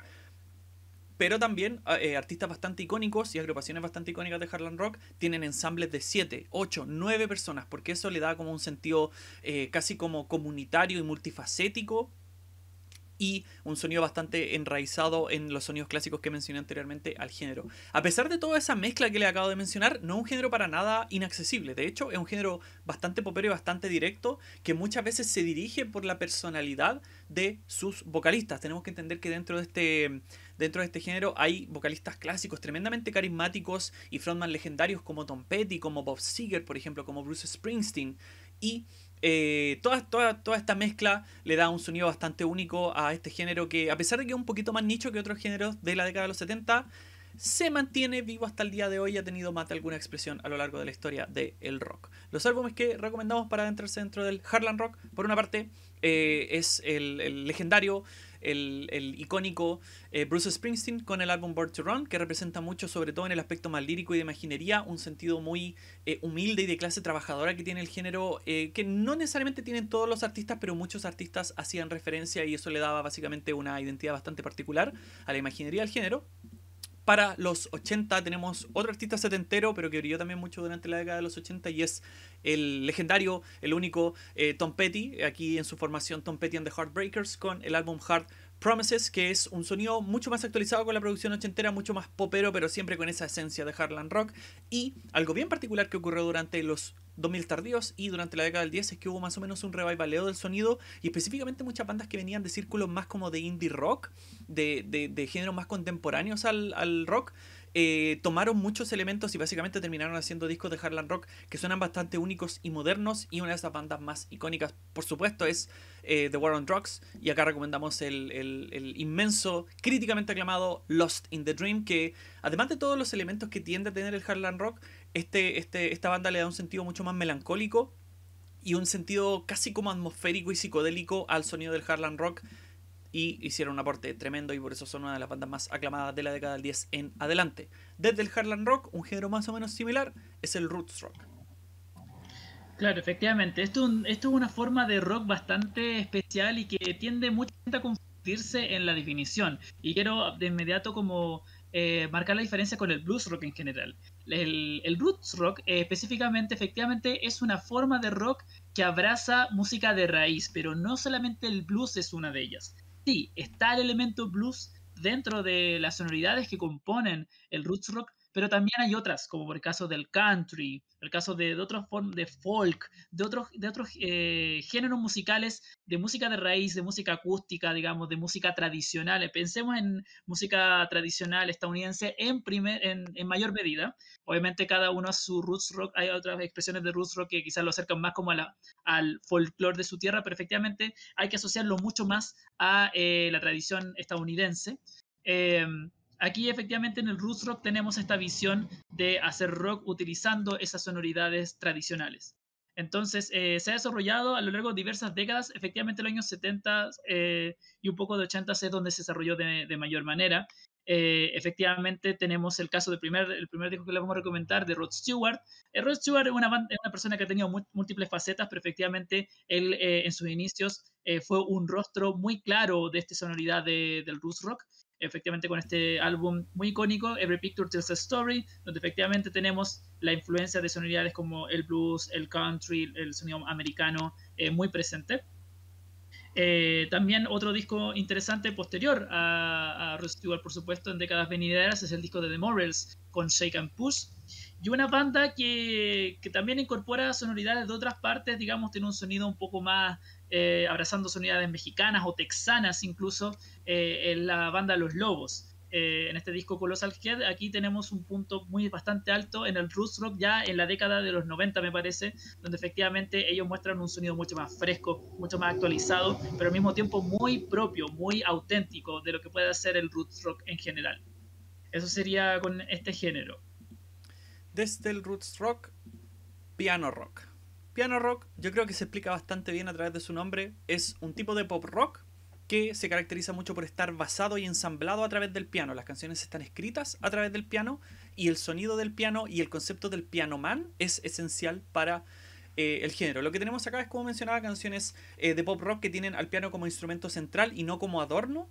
pero también ah, eh, artistas bastante icónicos y agrupaciones bastante icónicas de Harlem Rock tienen ensambles de 7, 8, 9 personas, porque eso le da como un sentido eh, casi como comunitario y multifacético y un sonido bastante enraizado en los sonidos clásicos que mencioné anteriormente al género. A pesar de toda esa mezcla que le acabo de mencionar, no es un género para nada inaccesible. De hecho, es un género bastante popero y bastante directo que muchas veces se dirige por la personalidad de sus vocalistas. Tenemos que entender que dentro de este dentro de este género hay vocalistas clásicos tremendamente carismáticos y frontman legendarios como Tom Petty, como Bob Seger, por ejemplo, como Bruce Springsteen. Y eh, toda, toda, esta mezcla le da un sonido bastante único a este género que, a pesar de que es un poquito más nicho que otros géneros de la década de los 70, se mantiene vivo hasta el día de hoy y ha tenido más de alguna expresión a lo largo de la historia del rock. Los álbumes que recomendamos para adentrarse dentro del Harlan Rock, por una parte, eh, es el legendario el, icónico eh, Bruce Springsteen con el álbum Born to Run, que representa mucho, sobre todo en el aspecto más lírico y de imaginería, un sentido muy eh, humilde y de clase trabajadora que tiene el género, eh, que no necesariamente tienen todos los artistas, pero muchos artistas hacían referencia y eso le daba básicamente una identidad bastante particular a la imaginería del género para los 80 tenemos otro artista setentero, pero que brilló también mucho durante la década de los 80 y es el legendario, el único eh, Tom Petty, aquí en su formación Tom Petty and the Heartbreakers con el álbum Heart Promises, que es un sonido mucho más actualizado con la producción ochentera, mucho más popero, pero siempre con esa esencia de Harlan Rock. Y algo bien particular que ocurrió durante los 2000 tardíos y durante la década del 10 es que hubo más o menos un revivaleo del sonido y específicamente muchas bandas que venían de círculos más como de indie rock, de, de, géneros más contemporáneos al rock eh, tomaron muchos elementos y básicamente terminaron haciendo discos de Harland Rock que suenan bastante únicos y modernos y una de esas bandas más icónicas, por supuesto, es eh, The War on Drugs y acá recomendamos el, inmenso, críticamente aclamado Lost in the Dream que además de todos los elementos que tiende a tener el Harlan Rock, este, este, esta banda le da un sentido mucho más melancólico y un sentido casi como atmosférico y psicodélico al sonido del Harlan Rock y hicieron un aporte tremendo y por eso son una de las bandas más aclamadas de la década del 10 en adelante. Desde el Heartland Rock, un género más o menos similar, es el Roots Rock. Claro, efectivamente. Esto, esto es una forma de rock bastante especial y que tiende mucho a confundirse en la definición. Y quiero de inmediato como eh, marcar la diferencia con el blues rock en general. El, roots rock eh, específicamente, efectivamente, es una forma de rock que abraza música de raíz, pero no solamente el blues es una de ellas. Sí, está el elemento blues dentro de las sonoridades que componen el roots rock, pero también hay otras, como por el caso del country, el caso de, de otros de folk, de otros, de otros eh, géneros musicales, de música de raíz, de música acústica, digamos, de música tradicional. Pensemos en música tradicional estadounidense en, en, mayor medida. Obviamente cada uno a su roots rock, hay otras expresiones de roots rock que quizás lo acercan más como la, al folclore de su tierra, pero efectivamente hay que asociarlo mucho más a eh, la tradición estadounidense. Em, aquí efectivamente en el roots rock tenemos esta visión de hacer rock utilizando esas sonoridades tradicionales. Entonces, eh, se ha desarrollado a lo largo de diversas décadas, efectivamente en los años 70 eh, y un poco de 80 es donde se desarrolló de, mayor manera. Eh, efectivamente, tenemos el caso del primer, el primer disco que le vamos a recomendar, de Rod Stewart. Rod Stewart es una, persona que ha tenido múltiples facetas, pero efectivamente él en sus inicios fue un rostro muy claro de esta sonoridad del roots rock efectivamente con este álbum muy icónico, Every Picture Tells a Story, donde efectivamente tenemos la influencia de sonoridades como el blues, el country, el sonido americano eh, muy presente. Eh, también otro disco interesante posterior a, Rusty Wall, por supuesto, en décadas venideras es el disco de The Morals con Shake and Push. Y una banda que, que también incorpora sonoridades de otras partes, digamos, tiene un sonido un poco más eh, abrazando sonidades mexicanas o texanas incluso eh, en la banda Los Lobos. Eh, en este disco Colossal Head, aquí tenemos un punto muy bastante alto en el roots rock ya en la década de los 90 me parece, donde efectivamente ellos muestran un sonido mucho más fresco, mucho más actualizado, pero al mismo tiempo muy propio, muy auténtico de lo que puede hacer el roots rock en general. Eso sería con este género. Desde el roots rock, piano rock. Piano rock, yo creo que se explica bastante bien a través de su nombre. Es un tipo de pop rock que se caracteriza mucho por estar basado y ensamblado a través del piano. Las canciones están escritas a través del piano y el sonido del piano y el concepto del piano man es esencial para eh, el género. Lo que tenemos acá es, como mencionaba, canciones eh, de pop rock que tienen al piano como instrumento central y no como adorno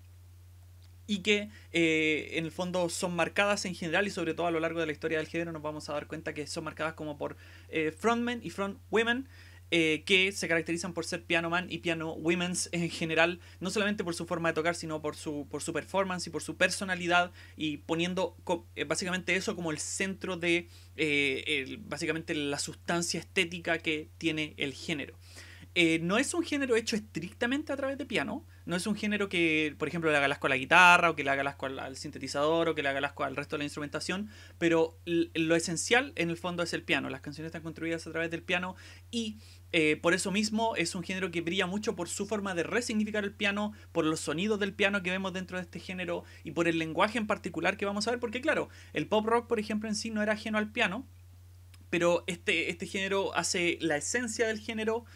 y que eh, en el fondo son marcadas en general y sobre todo a lo largo de la historia del género nos vamos a dar cuenta que son marcadas como por eh, frontmen y frontwomen. Eh, que se caracterizan por ser piano man y piano women's en general, no solamente por su forma de tocar, sino por su, por su performance y por su personalidad, y poniendo básicamente eso como el centro de básicamente la sustancia estética que tiene el género. Eh, no es un género hecho estrictamente a través de piano. No es un género que, por ejemplo, le haga lasco a la guitarra o que le haga lasco al, sintetizador o que le haga al resto de la instrumentación. Pero lo esencial en el fondo es el piano. Las canciones están construidas a través del piano y eh, por eso mismo es un género que brilla mucho por su forma de resignificar el piano, por los sonidos del piano que vemos dentro de este género y por el lenguaje en particular que vamos a ver. Porque claro, el pop rock, por ejemplo, en sí no era ajeno al piano. Pero este, este género hace la esencia del género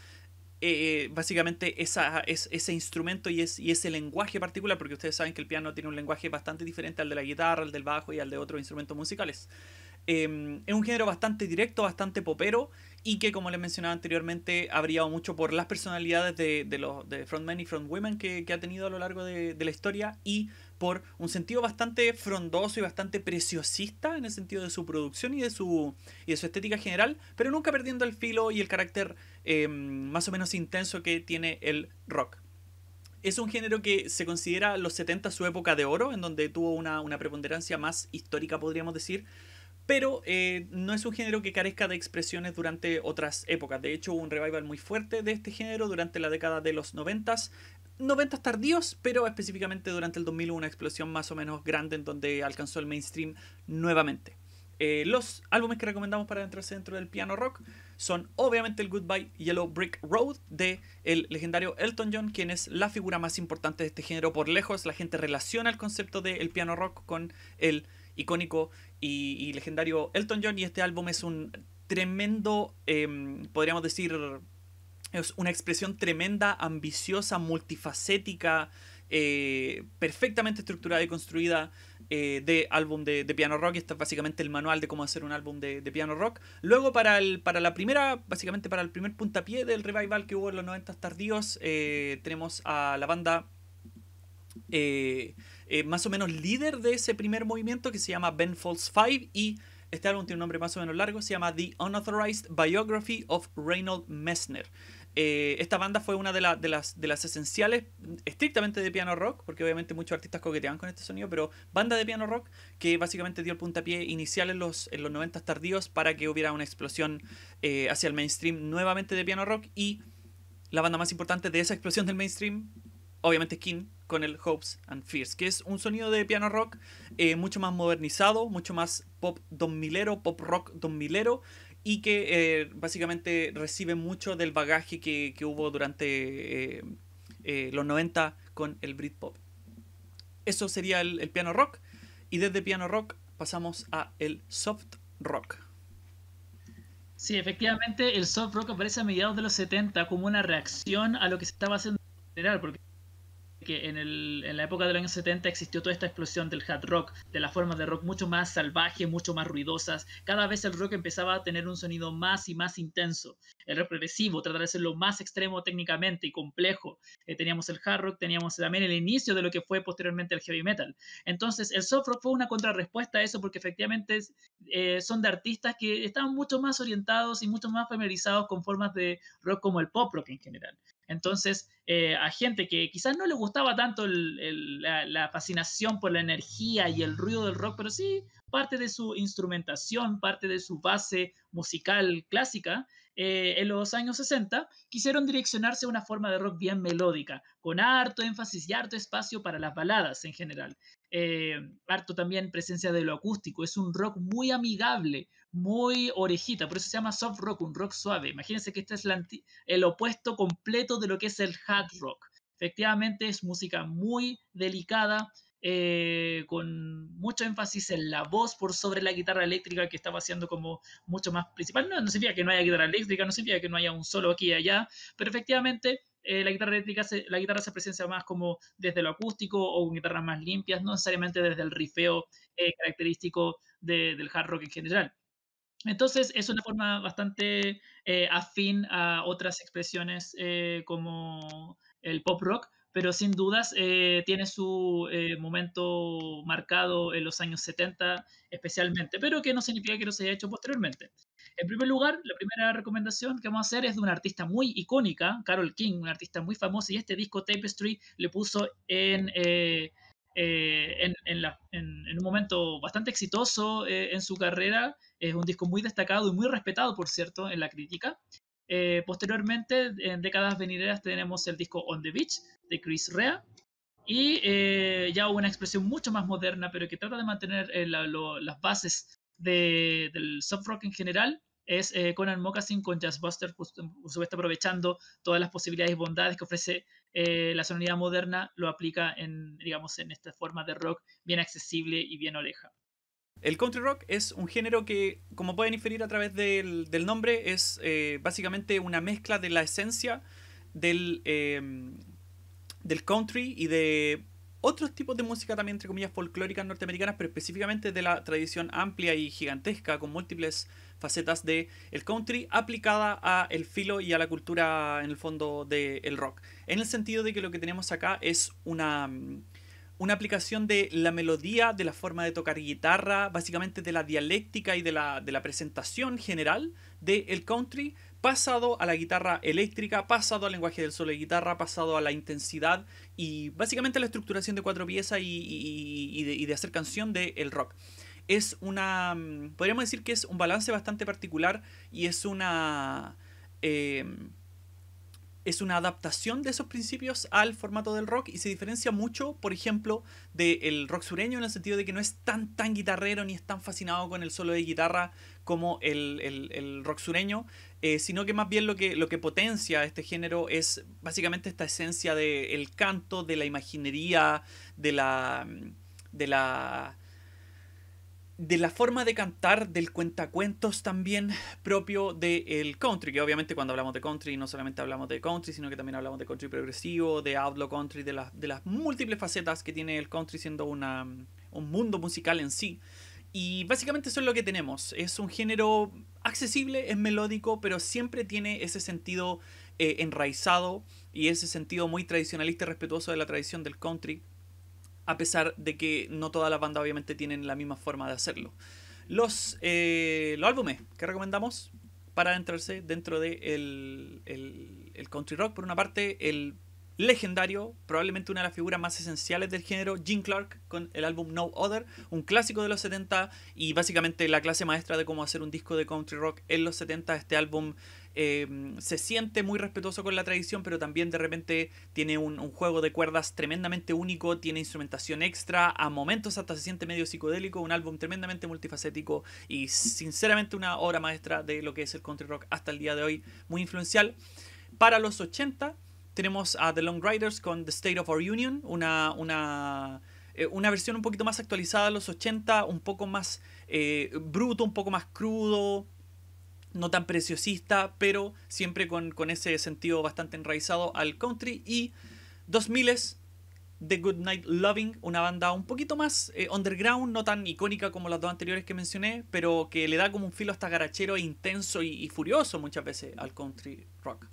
eh, básicamente esa, ese instrumento y, ese lenguaje particular, porque ustedes saben que el piano tiene un lenguaje bastante diferente al de la guitarra, al del bajo y al de otros instrumentos musicales. Em, es un género bastante directo, bastante popero y que, como les mencionaba anteriormente, ha brillado mucho por las personalidades de, los de frontmen y frontwomen que, que ha tenido a lo largo de, de la historia y por un sentido bastante frondoso y bastante preciosista en el sentido de su producción y de su, y de su estética general, pero nunca perdiendo el filo y el carácter em, más o menos intenso que tiene el rock. Es un género que se considera los 70 su época de oro, en donde tuvo una, preponderancia más histórica, podríamos decir, pero eh, no es un género que carezca de expresiones durante otras épocas. De hecho, hubo un revival muy fuerte de este género durante la década de los 90 90 tardíos, pero específicamente durante el 2001 una explosión más o menos grande en donde alcanzó el mainstream nuevamente. Eh, los álbumes que recomendamos para adentrarse dentro del piano rock son obviamente el Goodbye Yellow Brick Road de el legendario Elton John, quien es la figura más importante de este género por lejos. La gente relaciona el concepto del piano rock con el icónico y, legendario Elton John y este álbum es un tremendo, em, podríamos decir, es una expresión tremenda, ambiciosa, multifacética, eh, perfectamente estructurada y construida eh, de álbum de, piano rock. Este es básicamente el manual de cómo hacer un álbum de, piano rock. Luego, para, el, para la primera, básicamente para el primer puntapié del revival que hubo en los 90 tardíos, eh, tenemos a la banda. más o menos líder de ese primer movimiento que se llama Ben Falls 5 y este álbum tiene un nombre más o menos largo, se llama The Unauthorized Biography of Reynold Messner. Eh, esta banda fue una de, de, las, de las esenciales, estrictamente de piano rock, porque obviamente muchos artistas coqueteaban con este sonido, pero banda de piano rock que básicamente dio el puntapié inicial en los, en los tardíos para que hubiera una explosión eh, hacia el mainstream nuevamente de piano rock y la banda más importante de esa explosión del mainstream, obviamente King, con el Hopes and Fears, que es un sonido de piano rock eh, mucho más modernizado, mucho más pop don milero, pop rock don milero, y que eh, básicamente recibe mucho del bagaje que, hubo durante eh, eh, los 90 con el Britpop. Eso sería el, piano rock y desde piano rock pasamos a el soft rock. Sí, efectivamente el soft rock aparece a mediados de los 70 como una reacción a lo que se estaba haciendo en general, porque que en, la época de los 70 existió toda esta explosión del hard rock, de las formas de rock mucho más salvaje, mucho más ruidosas. Cada vez el rock empezaba a tener un sonido más y más intenso. El rock progresivo, tratar de ser lo más extremo técnicamente y complejo. Eh, teníamos el hard rock, teníamos también el inicio de lo que fue posteriormente el heavy metal. Entonces, el soft rock fue una contrarrespuesta a eso porque efectivamente eh, son de artistas que estaban mucho más orientados y mucho más familiarizados con formas de rock como el pop rock en general. Entonces, eh, a gente que quizás no le gustaba tanto la, fascinación por la energía y el ruido del rock, pero sí parte de su instrumentación, parte de su base musical clásica, eh, en los años 60, quisieron direccionarse a una forma de rock bien melódica, con harto énfasis y harto espacio para las baladas en general. Eh, harto también presencia de lo acústico, es un rock muy amigable, muy orejita, por eso se llama soft rock, un rock suave. Imagínense que este es el opuesto completo de lo que es el hard rock. Efectivamente es música muy delicada, eh, con mucho énfasis en la voz por sobre la guitarra eléctrica que estaba haciendo como mucho más principal. No, no significa que no haya guitarra eléctrica, no significa que no haya un solo aquí y allá, pero efectivamente eh, la guitarra eléctrica, se, la guitarra se presencia más como desde lo acústico o guitarras más limpias, no necesariamente desde el rifeo eh, característico del hard rock en general. Entonces es una forma bastante afín a otras expresiones como el pop rock, pero sin dudas eh, tiene su eh, momento marcado en los años 70 especialmente, pero que no significa que no se haya hecho posteriormente. En primer lugar, la primera recomendación que vamos a hacer es de una artista muy icónica, Carol King, una artista muy famosa, y este disco Tapestry le puso en, eh, en, en un momento bastante exitoso en su carrera. Es un disco muy destacado y muy respetado, por cierto, en la crítica. Eh, posteriormente, en décadas venideras, tenemos el disco On the Beach de Chris Rea. Y eh, ya una expresión mucho más moderna, pero que trata de mantener eh, las bases del soft rock en general, es eh, Conan Moccasin con Buster, por supuesto aprovechando todas las posibilidades y bondades que ofrece la sonoridad moderna, lo aplica en, digamos, en esta forma de rock bien accesible y bien oreja. El country rock es un género que, como pueden inferir a través del, nombre, es eh, básicamente una mezcla de la esencia del, em, del country y de otros tipos de música también, entre comillas, folclóricas norteamericanas, pero específicamente de la tradición amplia y gigantesca, con múltiples facetas de el country aplicada a el filo y a la cultura, en el fondo, del rock. En el sentido de que lo que tenemos acá es una una aplicación de la melodía, de la forma de tocar guitarra, básicamente de la dialéctica y de la, de la presentación general del country, pasado a la guitarra eléctrica, pasado al lenguaje del solo de guitarra, pasado a la intensidad y básicamente a la estructuración de cuatro piezas y, de, hacer canción del rock. Es una. Mm, podríamos decir que es un balance bastante particular y es una. Em, es una adaptación de esos principios al formato del rock y se diferencia mucho, por ejemplo, del rock sureño en el sentido de que no es tan tan guitarrero ni es tan fascinado con el solo de guitarra como el, el, rock sureño, eh, sino que más bien lo que, lo que potencia este género es básicamente esta esencia del canto, de la imaginería, de la... De la de la forma de cantar del cuentacuentos también propio del country, que obviamente cuando hablamos de country no solamente hablamos de country, sino que también hablamos de country progresivo, de outlaw country, de, las de las múltiples facetas que tiene el country siendo una, un mundo musical en sí. Y básicamente eso es lo que tenemos. Es un género accesible, es melódico, pero siempre tiene ese sentido eh, enraizado y ese sentido muy tradicionalista y respetuoso de la tradición del country a pesar de que no todas las bandas obviamente tienen la misma forma de hacerlo. Los, eh, los álbumes que recomendamos para adentrarse dentro del de el, el, country rock, por una parte, el legendario, probablemente una de las figuras más esenciales del género, Gene Clark, con el álbum No Other, un clásico de los 70 y básicamente la clase maestra de cómo hacer un disco de country rock en los 70. Este álbum Em, se siente muy respetuoso con la tradición, pero también de repente tiene un, juego de cuerdas tremendamente único, tiene instrumentación extra, a momentos hasta se siente medio psicodélico, un álbum tremendamente multifacético y sinceramente una obra maestra de lo que es el country rock hasta el día de hoy, muy influencial. Para los 80 tenemos a The Long Riders con The State of Our Union, una, eh, versión un poquito más actualizada de los 80, un poco más eh, bruto, un poco más crudo, no tan preciosista, pero siempre con, ese sentido bastante enraizado al country. Y 2000 es The Good Night Loving, una banda un poquito más eh, underground, no tan icónica como las dos anteriores que mencioné, pero que le da como un filo hasta garachero e intenso y furioso muchas veces al country rock.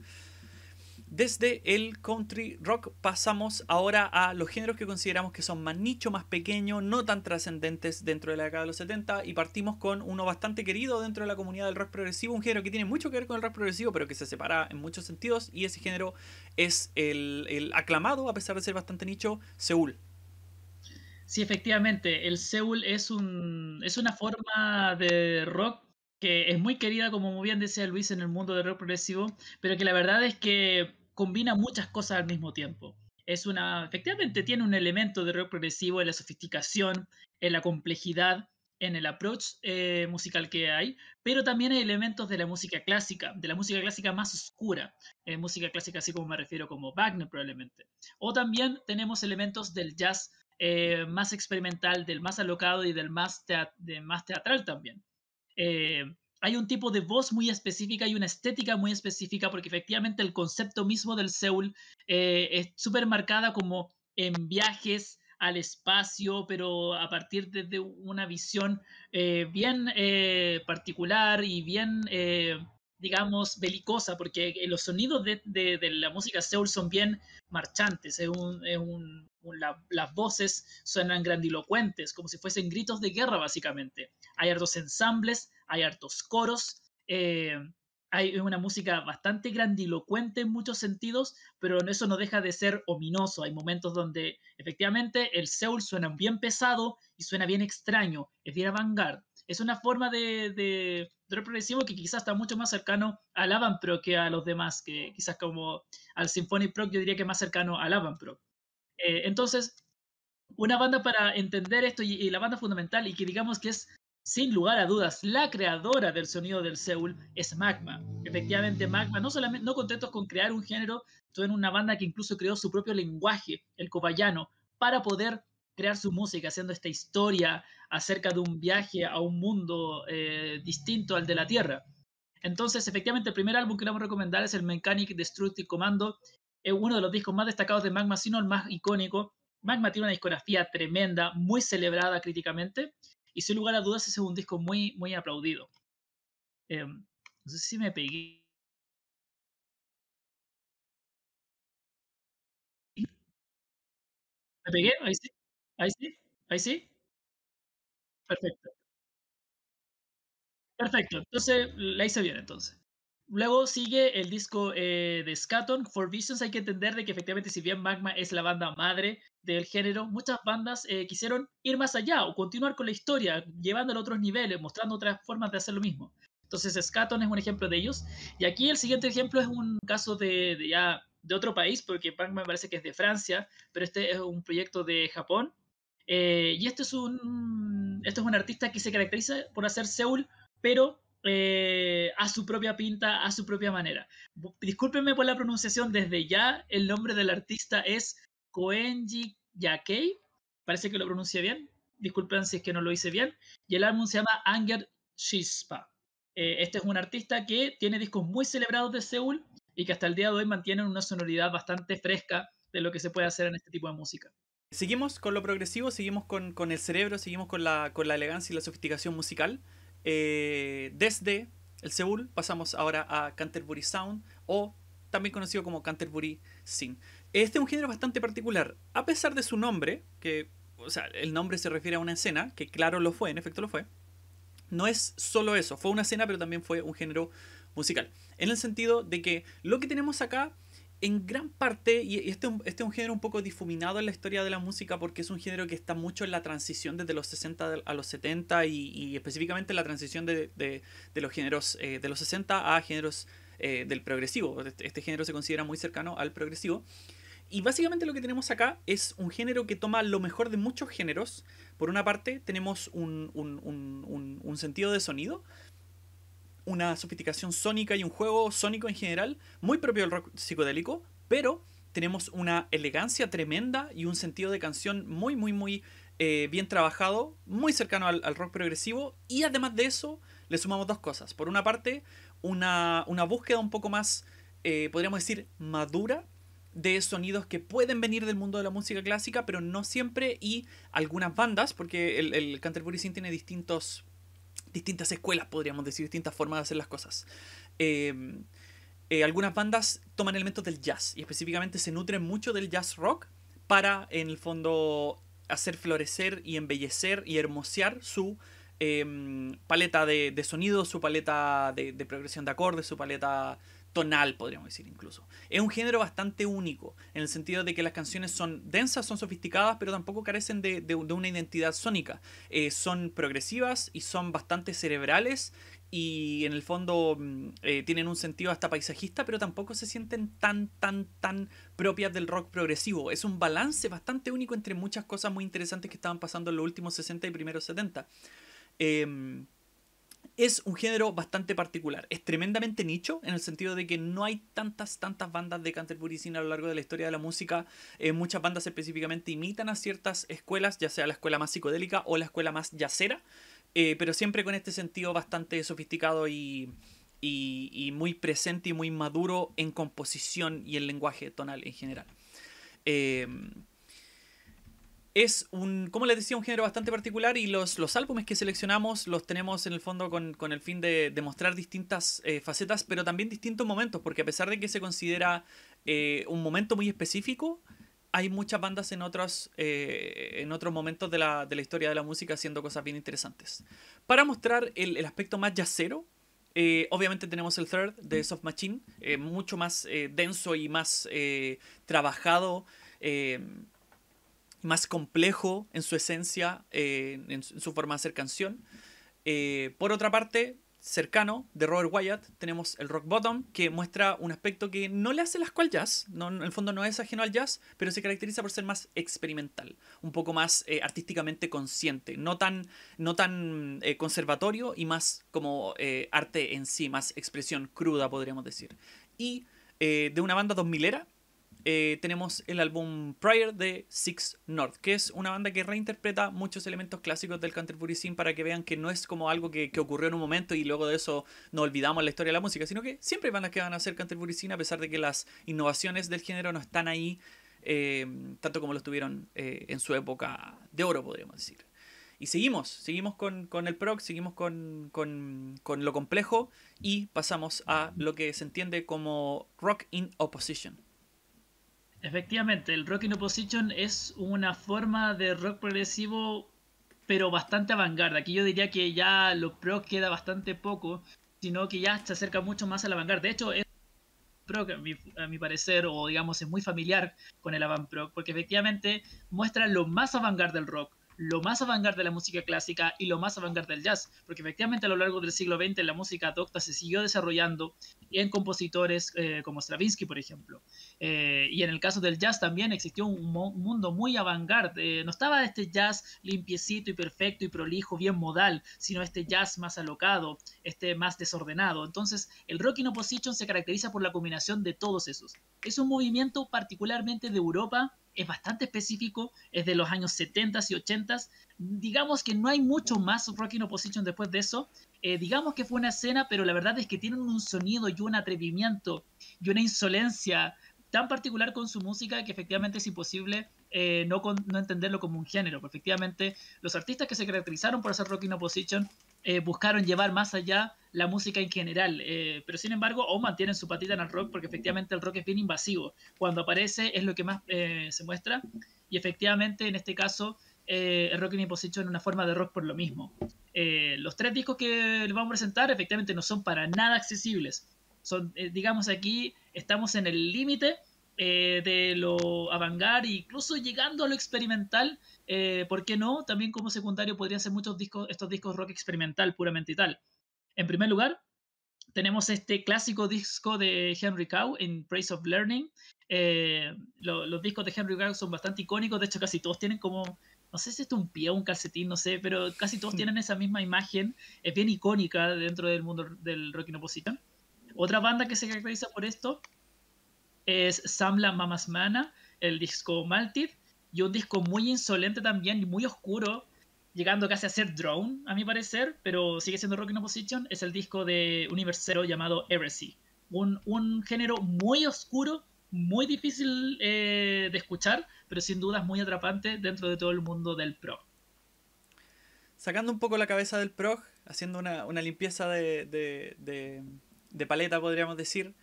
Desde el country rock pasamos ahora a los géneros que consideramos que son más nicho, más pequeño, no tan trascendentes dentro de la década de los 70 y partimos con uno bastante querido dentro de la comunidad del rock progresivo, un género que tiene mucho que ver con el rock progresivo pero que se separa en muchos sentidos y ese género es el, aclamado, a pesar de ser bastante nicho, Seúl. Sí, efectivamente, el Seúl es, un, es una forma de rock que es muy querida, como muy bien decía Luis, en el mundo del rock progresivo, pero que la verdad es que combina muchas cosas al mismo tiempo. Es una, efectivamente tiene un elemento de rock progresivo en la sofisticación, en la complejidad, en el approach eh, musical que hay, pero también hay elementos de la música clásica, de la música clásica más oscura, eh, música clásica así como me refiero como Wagner probablemente. O también tenemos elementos del jazz eh, más experimental, del más alocado y del más, más teatral también hay un tipo de voz muy específica y una estética muy específica, porque efectivamente el concepto mismo del Seúl eh, es súper marcada como en viajes al espacio, pero a partir de, una visión eh, bien eh, particular y bien digamos, belicosa, porque los sonidos de, la música Seoul son bien marchantes, es las voces suenan grandilocuentes, como si fuesen gritos de guerra, básicamente. Hay hartos ensambles, hay hartos coros, eh, hay una música bastante grandilocuente en muchos sentidos, pero eso no deja de ser ominoso. Hay momentos donde efectivamente el Seoul suena bien pesado y suena bien extraño, es bien avant es una forma de, de, que quizás está mucho más cercano al Avant-Pro que a los demás, que quizás como al Symphonic Pro yo diría que más cercano al Avant-Pro. Eh, entonces, una banda para entender esto y, la banda fundamental y que digamos que es sin lugar a dudas la creadora del sonido del Seúl es Magma. Efectivamente, Magma no solamente no contentos con crear un género, en una banda que incluso creó su propio lenguaje, el cobayano, para poder crear su música, haciendo esta historia acerca de un viaje a un mundo eh, distinto al de la Tierra. Entonces, efectivamente, el primer álbum que le vamos a recomendar es el Mechanic Destructive Commando. Es uno de los discos más destacados de Magma, sino el más icónico. Magma tiene una discografía tremenda, muy celebrada críticamente, y sin lugar a dudas ese es un disco muy, muy aplaudido. Eh, no sé si me pegué. ¿Me pegué? Ahí sí. Ahí sí. Ahí sí. Perfecto. Perfecto. Entonces, la hice bien entonces. Luego sigue el disco eh, de Scaton, For Visions. Hay que entender de que efectivamente, si bien Magma es la banda madre del género, muchas bandas eh, quisieron ir más allá o continuar con la historia, llevándolo a otros niveles, mostrando otras formas de hacer lo mismo. Entonces, Scaton es un ejemplo de ellos. Y aquí el siguiente ejemplo es un caso de, ya de otro país, porque Magma me parece que es de Francia, pero este es un proyecto de Japón eh, y este es un, es un artista que se caracteriza por hacer Seúl, pero eh, a su propia pinta, a su propia manera. Discúlpenme por la pronunciación, desde ya el nombre del artista es Koenji Yakei, parece que lo pronuncie bien, disculpen si es que no lo hice bien, y el álbum se llama Anger Shispa. Eh, este es un artista que tiene discos muy celebrados de Seúl y que hasta el día de hoy mantienen una sonoridad bastante fresca de lo que se puede hacer en este tipo de música. Seguimos con lo progresivo, seguimos con, el cerebro, seguimos con la, elegancia y la sofisticación musical. Eh, desde el Seúl pasamos ahora a Canterbury Sound o también conocido como Canterbury Sing. Este es un género bastante particular. A pesar de su nombre, que o sea, el nombre se refiere a una escena, que claro lo fue, en efecto lo fue, no es solo eso, fue una escena, pero también fue un género musical. En el sentido de que lo que tenemos acá en gran parte, y este, este, es un género un poco difuminado en la historia de la música porque es un género que está mucho en la transición desde los 60 a los 70 y, específicamente en la transición de, los géneros eh, de los 60 a géneros eh, del progresivo. Este, este, género se considera muy cercano al progresivo. Y básicamente lo que tenemos acá es un género que toma lo mejor de muchos géneros. Por una parte tenemos un sentido de sonido una sofisticación sónica y un juego sónico en general muy propio del rock psicodélico, pero tenemos una elegancia tremenda y un sentido de canción muy, muy, muy eh, bien trabajado, muy cercano al, rock progresivo. Y además de eso, le sumamos dos cosas. Por una parte, una, búsqueda un poco más, eh, podríamos decir, madura de sonidos que pueden venir del mundo de la música clásica, pero no siempre, y algunas bandas, porque el, Canterbury Sin tiene distintos distintas escuelas, podríamos decir, distintas formas de hacer las cosas. Em, eh, algunas bandas toman elementos del jazz y específicamente se nutren mucho del jazz rock para, en el fondo, hacer florecer y embellecer y hermosear su em, paleta de, sonido, sonidos, su paleta de, progresión de acordes, su paleta tonal, podríamos decir incluso. Es un género bastante único, en el sentido de que las canciones son densas, son sofisticadas, pero tampoco carecen de, una identidad sónica. Eh, son progresivas y son bastante cerebrales y en el fondo mm, eh, tienen un sentido hasta paisajista, pero tampoco se sienten tan, tan, tan propias del rock progresivo. Es un balance bastante único entre muchas cosas muy interesantes que estaban pasando en los últimos 60 y primeros 70 es un género bastante particular. Es tremendamente nicho en el sentido de que no hay tantas, tantas bandas de Canterbury Sin a lo largo de la historia de la música. Eh, muchas bandas específicamente imitan a ciertas escuelas, ya sea la escuela más psicodélica o la escuela más yacera, eh, pero siempre con este sentido bastante sofisticado y, muy presente y muy maduro en composición y en lenguaje tonal en general. Eh, es un, como les decía, un género bastante particular y los, los álbumes que seleccionamos los tenemos en el fondo con, el fin de, mostrar distintas eh, facetas, pero también distintos momentos, porque a pesar de que se considera eh, un momento muy específico, hay muchas bandas en otros, eh, en otros momentos de la, historia de la música haciendo cosas bien interesantes. Para mostrar el, aspecto más yacero, obviamente tenemos el third de Soft Machine, mucho más denso y más trabajado más complejo en su esencia, en, su forma de hacer canción. Eh, por otra parte, cercano de Robert Wyatt, tenemos el Rock Bottom, que muestra un aspecto que no le hace las cual jazz, en el fondo no es ajeno al jazz, pero se caracteriza por ser más experimental, un poco más eh, artísticamente consciente, no tan, no tan eh, conservatorio y más como arte en sí, más expresión cruda, podríamos decir. Y de una banda dos milera eh, tenemos el álbum Prior de Six North, que es una banda que reinterpreta muchos elementos clásicos del Canterbury Scene para que vean que no es como algo que, ocurrió en un momento y luego de eso no olvidamos la historia de la música, sino que siempre hay bandas que van a hacer Canterbury Scene a pesar de que las innovaciones del género no están ahí eh, tanto como lo estuvieron eh, en su época de oro, podríamos decir. Y seguimos, seguimos con, el PROC, seguimos con, con lo complejo y pasamos a lo que se entiende como Rock in Opposition. Efectivamente, el rock in opposition es una forma de rock progresivo, pero bastante vanguarda. Aquí yo diría que ya lo pro queda bastante poco, sino que ya se acerca mucho más a la De hecho, es a a mi, parecer, o digamos, es muy familiar con el avant pro porque efectivamente muestra lo más avant del rock lo más avangar de la música clásica y lo más avangar del jazz, porque efectivamente a lo largo del siglo XX la música docta se siguió desarrollando en compositores eh, como Stravinsky, por ejemplo. Eh, y en el caso del jazz también existió un, mundo muy avant eh, no estaba este jazz limpiecito y perfecto y prolijo, bien modal, sino este jazz más alocado, este más desordenado. Entonces, el rock in opposition se caracteriza por la combinación de todos esos. Es un movimiento particularmente de Europa es bastante específico, es de los años 70 y 80. Digamos que no hay mucho más Rock in Opposition después de eso. Eh, digamos que fue una escena, pero la verdad es que tienen un sonido y un atrevimiento y una insolencia tan particular con su música que efectivamente es imposible eh, no, entenderlo como un género. Porque efectivamente los artistas que se caracterizaron por hacer Rock in Opposition eh, buscaron llevar más allá la música en general. Eh, pero sin embargo, aún mantienen su patita en el rock porque efectivamente el rock es bien invasivo. Cuando aparece es lo que más eh, se muestra y efectivamente en este caso eh, el rock en Imposition en una forma de rock por lo mismo. los tres discos que les vamos a presentar efectivamente no son para nada accesibles. Son, digamos aquí, estamos en el límite de lo avangar e incluso llegando a lo experimental, ¿por qué no? También como secundario podrían ser muchos discos, estos discos rock experimental puramente y tal. En primer lugar, tenemos este clásico disco de Henry Cow, In Praise of Learning. Eh, los discos de Henry Cow son bastante icónicos, de hecho casi todos tienen como, no sé si es un pie o un calcetín, no sé, pero casi todos hmm. tienen esa misma imagen, es bien icónica dentro del mundo del rock in opposition. Otra banda que se caracteriza por esto es Samla Mamas Mana, el disco Maltid, y un disco muy insolente también y muy oscuro, llegando casi a ser drone, a mi parecer, pero sigue siendo rock in opposition, es el disco de Universero llamado Eversea. Un, un género muy oscuro, muy difícil eh, de escuchar, pero sin dudas muy atrapante dentro de todo el mundo del Pro. Sacando un poco la cabeza del prog, haciendo una, limpieza de, de, de, paleta, podríamos decir,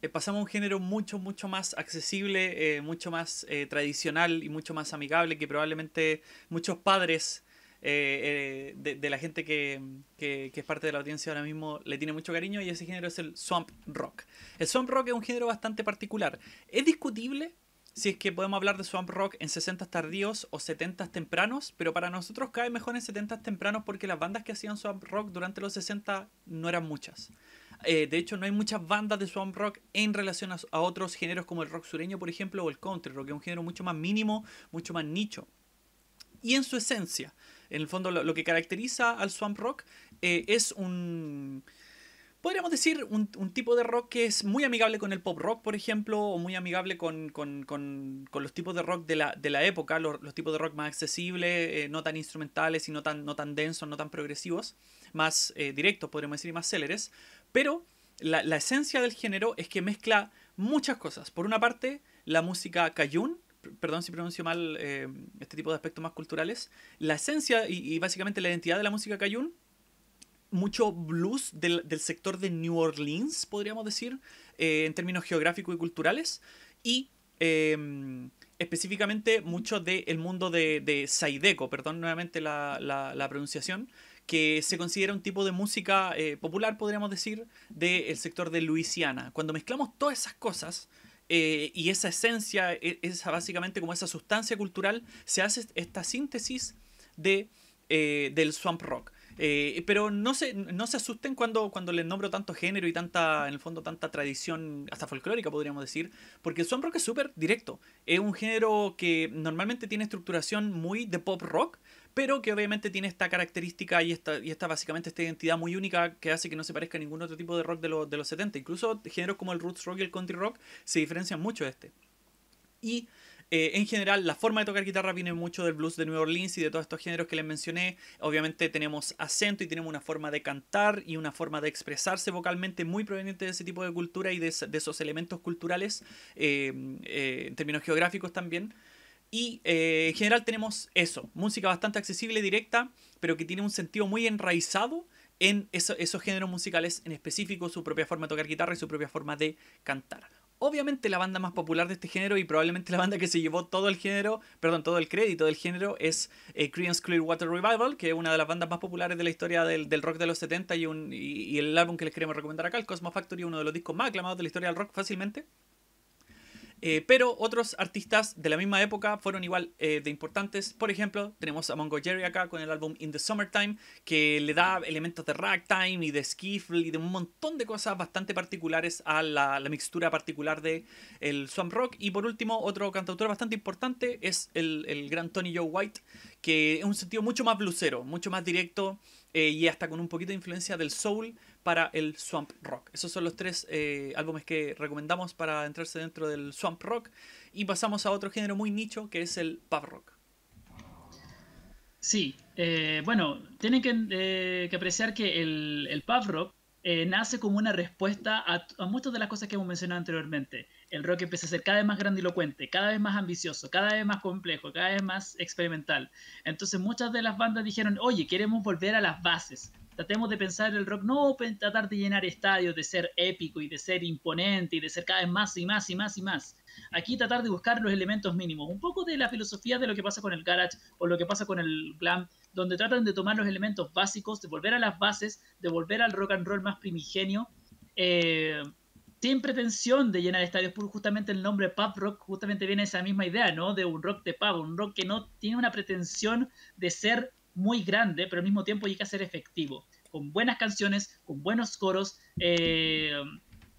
eh, pasamos a un género mucho, mucho más accesible, eh, mucho más tradicional y mucho más amigable que probablemente muchos padres eh, eh, de, la gente que, es parte de la audiencia ahora mismo le tiene mucho cariño y ese género es el swamp rock. El swamp rock es un género bastante particular. Es discutible si es que podemos hablar de swamp rock en 60 tardíos o 70 tempranos, pero para nosotros cae mejor en 70 s tempranos porque las bandas que hacían swamp rock durante los 60 no eran muchas. Eh, de hecho, no hay muchas bandas de swamp rock en relación a, a, otros géneros como el rock sureño, por ejemplo, o el country rock, que es un género mucho más mínimo, mucho más nicho. Y en su esencia, en el fondo, lo, que caracteriza al swamp rock eh, es un podríamos decir un, tipo de rock que es muy amigable con el pop rock, por ejemplo, o muy amigable con, los tipos de rock de la, época, los, tipos de rock más accesibles, eh, no tan instrumentales y no tan, no tan densos, no tan progresivos, más eh, directos, podríamos decir, y más céleres. Pero la, la, esencia del género es que mezcla muchas cosas. Por una parte, la música cayún, perdón si pronuncio mal eh, este tipo de aspectos más culturales, la esencia y, básicamente la identidad de la música cayún, mucho blues del, sector de New Orleans, podríamos decir, eh, en términos geográficos y culturales, y em, específicamente mucho del mundo de, de Saideco, perdón nuevamente la, pronunciación, que se considera un tipo de música eh, popular, podríamos decir, del sector de Luisiana. Cuando mezclamos todas esas cosas, eh, y esa esencia, e, esa básicamente como esa sustancia cultural, se hace esta síntesis eh, del swamp rock. Eh, pero no se, asusten cuando, cuando les nombro tanto género y tanta, en el fondo, tanta tradición, hasta folclórica podríamos decir, porque el swamp rock es súper directo. Es un género que normalmente tiene estructuración muy de pop rock, pero que obviamente tiene esta característica y esta, y esta básicamente esta identidad muy única que hace que no se parezca a ningún otro tipo de rock de, los 70. Incluso géneros como el roots rock y el country rock se diferencian mucho de este. Y eh, en general, la forma de tocar guitarra viene mucho del blues de New Orleans y de todos estos géneros que les mencioné. Obviamente tenemos acento y tenemos una forma de cantar y una forma de expresarse vocalmente muy proveniente de ese tipo de cultura y de, esos elementos culturales eh, eh, en términos geográficos también. Y eh, en general tenemos eso, música bastante accesible, directa, pero que tiene un sentido muy enraizado en esos géneros musicales en específico, su propia forma de tocar guitarra y su propia forma de cantar. Obviamente la banda más popular de este género y probablemente la banda que se llevó todo el género, perdón, todo el crédito del género es eh, Creedence Clearwater Revival, que es una de las bandas más populares de la historia del, del rock de los 70 y, un, y, y, el álbum que les queremos recomendar acá, el Cosmo Factory, uno de los discos más aclamados de la historia del rock fácilmente. Eh, pero otros artistas de la misma época fueron igual eh, de importantes. Por ejemplo, tenemos a Mongo Jerry acá con el álbum In the Summertime, que le da elementos de ragtime y de skiffle y de un montón de cosas bastante particulares a la, mixtura particular de el swamp rock. Y por último, otro cantautor bastante importante es el, gran Tony Joe White, que es un sentido mucho más blusero, mucho más directo eh, y hasta con un poquito de influencia del soul para el Swamp Rock. Esos son los tres eh, álbumes que recomendamos para entrarse dentro del Swamp Rock. Y pasamos a otro género muy nicho que es el Pub Rock. Sí, eh, bueno, tienen eh, que, apreciar que el, el Pub Rock nace como una respuesta a, a muchas de las cosas que hemos mencionado anteriormente. El rock empieza a ser cada vez más grandilocuente, cada vez más ambicioso, cada vez más complejo, cada vez más experimental. Entonces muchas de las bandas dijeron, oye, queremos volver a las bases, Tratemos de pensar el rock no pues, tratar de llenar estadios, de ser épico y de ser imponente y de ser cada vez más y más y más y más. Aquí tratar de buscar los elementos mínimos. Un poco de la filosofía de lo que pasa con el garage o lo que pasa con el glam, donde tratan de tomar los elementos básicos, de volver a las bases, de volver al rock and roll más primigenio. Eh, sin pretensión de llenar estadios, justamente el nombre pub rock justamente viene de esa misma idea, ¿no? De un rock de pub, un rock que no tiene una pretensión de ser muy grande, pero al mismo tiempo llega a ser efectivo, con buenas canciones, con buenos coros eh,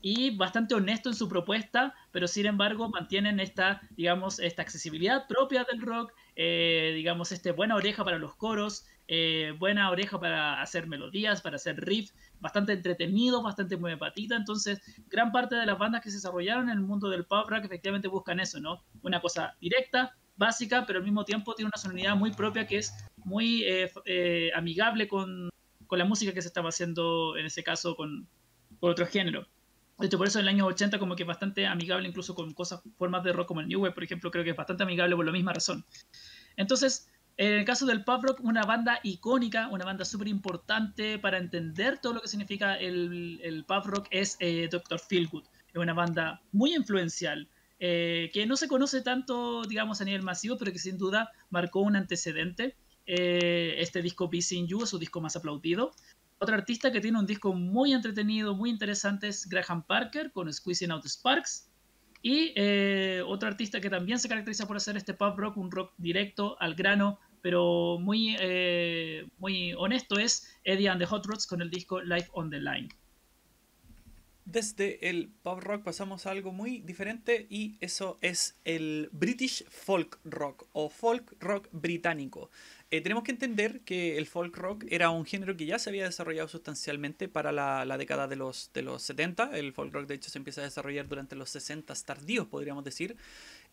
y bastante honesto en su propuesta, pero sin embargo mantienen esta, digamos, esta accesibilidad propia del rock, eh, digamos, este buena oreja para los coros, eh, buena oreja para hacer melodías, para hacer riff, bastante entretenido, bastante muy patita. Entonces, gran parte de las bandas que se desarrollaron en el mundo del pop rock efectivamente buscan eso, ¿no? Una cosa directa, básica, pero al mismo tiempo tiene una sonoridad muy propia que es muy eh, eh, amigable con, con, la música que se estaba haciendo en ese caso con, otro género. De hecho, por eso en el año 80 como que es bastante amigable incluso con cosas, formas de rock como el New Wave, por ejemplo, creo que es bastante amigable por la misma razón. Entonces, en el caso del pop rock, una banda icónica, una banda súper importante para entender todo lo que significa el, el pop rock es eh, Dr. Feelgood. Es una banda muy influencial, eh, que no se conoce tanto, digamos, a nivel masivo, pero que sin duda marcó un antecedente eh, este disco Be in You es su disco más aplaudido. Otro artista que tiene un disco muy entretenido, muy interesante es Graham Parker con Squeezing Out Sparks. Y eh, otro artista que también se caracteriza por hacer este pop rock, un rock directo, al grano, pero muy, eh, muy honesto, es Eddie and the Hot Rods con el disco Life on the Line. Desde el pop rock pasamos a algo muy diferente y eso es el British folk rock o folk rock británico. Eh, tenemos que entender que el folk rock era un género que ya se había desarrollado sustancialmente para la, década de los, 70. El folk rock, de hecho, se empieza a desarrollar durante los 60 tardíos, podríamos decir.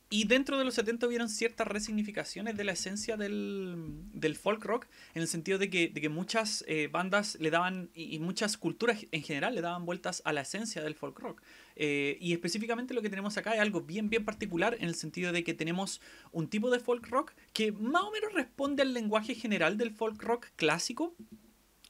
Y dentro de los 70 hubieron ciertas resignificaciones de la esencia del, folk rock, en el sentido de que, muchas eh, bandas le daban, y, muchas culturas en general, le daban vueltas a la esencia del folk rock. Eh, y específicamente lo que tenemos acá es algo bien, bien particular en el sentido de que tenemos un tipo de folk rock que más o menos responde al lenguaje general del folk rock clásico,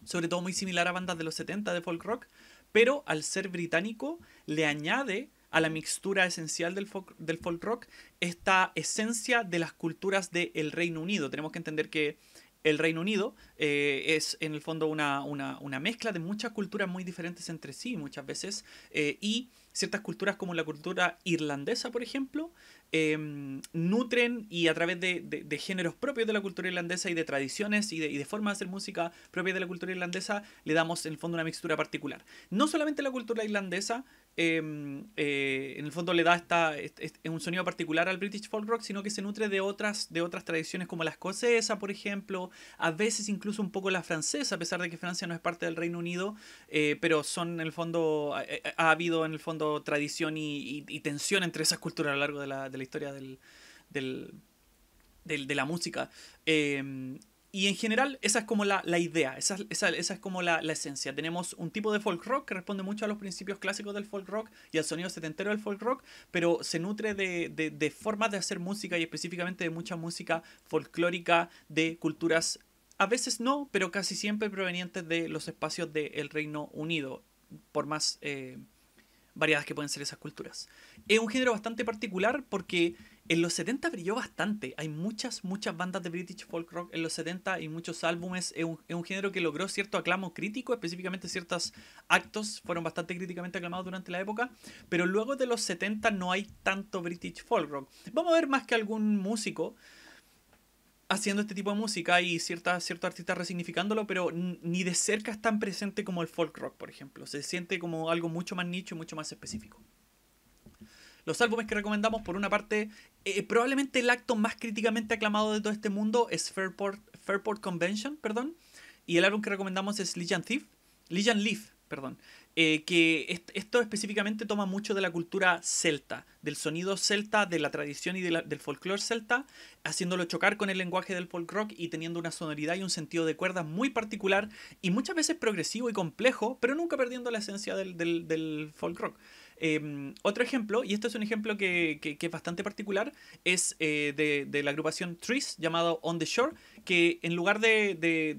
sobre todo muy similar a bandas de los 70 de folk rock, pero al ser británico le añade a la mixtura esencial del folk, del folk rock esta esencia de las culturas del Reino Unido. Tenemos que entender que el Reino Unido eh, es en el fondo una, mezcla de muchas culturas muy diferentes entre sí muchas veces eh, y ciertas culturas como la cultura irlandesa, por ejemplo, em, nutren y a través de, géneros propios de la cultura irlandesa y de tradiciones y de, y de, formas de hacer música propias de la cultura irlandesa, le damos en el fondo una mixtura particular. No solamente la cultura irlandesa, Em, eh, en el fondo le da esta, es, un sonido particular al British folk rock, sino que se nutre de otras, de otras tradiciones como la escocesa, por ejemplo, a veces incluso un poco la francesa, a pesar de que Francia no es parte del Reino Unido, eh, pero son en el fondo, ha, eh, habido en el fondo tradición y, tensión entre esas culturas a lo largo de la, de la historia del, de, la música. Em, y en general, esa es como la, idea, esa, es como la, esencia. Tenemos un tipo de folk rock que responde mucho a los principios clásicos del folk rock y al sonido setentero del folk rock, pero se nutre de, de formas de hacer música y específicamente de mucha música folclórica de culturas, a veces no, pero casi siempre provenientes de los espacios del Reino Unido, por más eh, variadas que pueden ser esas culturas. Es un género bastante particular porque en los 70 brilló bastante. Hay muchas, muchas bandas de British folk rock en los 70 y muchos álbumes. Es un, género que logró cierto aclamo crítico, específicamente ciertos actos fueron bastante críticamente aclamados durante la época. Pero luego de los 70 no hay tanto British folk rock. Vamos a ver más que algún músico haciendo este tipo de música y cierta ciertos artistas resignificándolo, pero ni de cerca es tan presente como el folk rock, por ejemplo. Se siente como algo mucho más nicho y mucho más específico. Los álbumes que recomendamos, por una parte, eh, probablemente el acto más críticamente aclamado de todo este mundo es Fairport, Fairport Convention, perdón. Y el álbum que recomendamos es Legion Thief. Leaf, perdón. Eh, que esto específicamente toma mucho de la cultura celta, del sonido celta, de la tradición y del folclore celta, haciéndolo chocar con el lenguaje del folk rock y teniendo una sonoridad y un sentido de cuerdas muy particular y muchas veces progresivo y complejo, pero nunca perdiendo la esencia del, del folk rock. Em, otro ejemplo, y esto es un ejemplo que, es bastante particular, es eh, de, la agrupación Trees, llamado On the Shore, que en lugar de,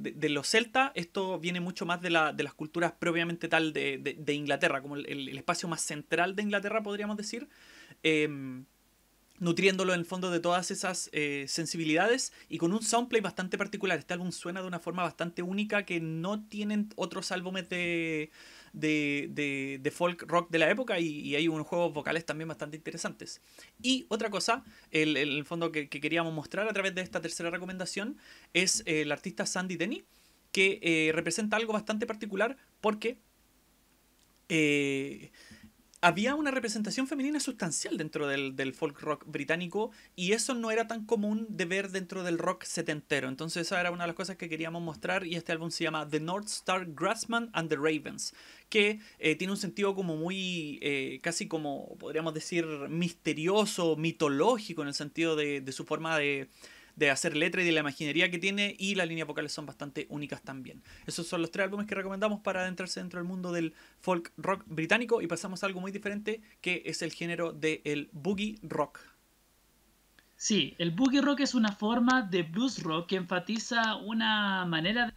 de, los celtas, esto viene mucho más de, la, las culturas propiamente tal de, Inglaterra, como el, espacio más central de Inglaterra, podríamos decir. Em, nutriéndolo en el fondo de todas esas eh, sensibilidades y con un soundplay bastante particular. Este álbum suena de una forma bastante única que no tienen otros álbumes de, de, folk rock de la época y, hay unos juegos vocales también bastante interesantes. Y otra cosa, el, el fondo que, queríamos mostrar a través de esta tercera recomendación es eh, el artista Sandy Denny, que eh, representa algo bastante particular porque... Eh, había una representación femenina sustancial dentro del, folk rock británico y eso no era tan común de ver dentro del rock setentero. Entonces esa era una de las cosas que queríamos mostrar y este álbum se llama The North Star Grassman and the Ravens, que eh, tiene un sentido como muy, eh, casi como podríamos decir, misterioso, mitológico en el sentido de su forma de de hacer letra y de la imaginería que tiene y las líneas vocales son bastante únicas también. Esos son los tres álbumes que recomendamos para adentrarse dentro del mundo del folk rock británico y pasamos a algo muy diferente que es el género del el boogie rock. Sí, el boogie rock es una forma de blues rock que enfatiza una manera de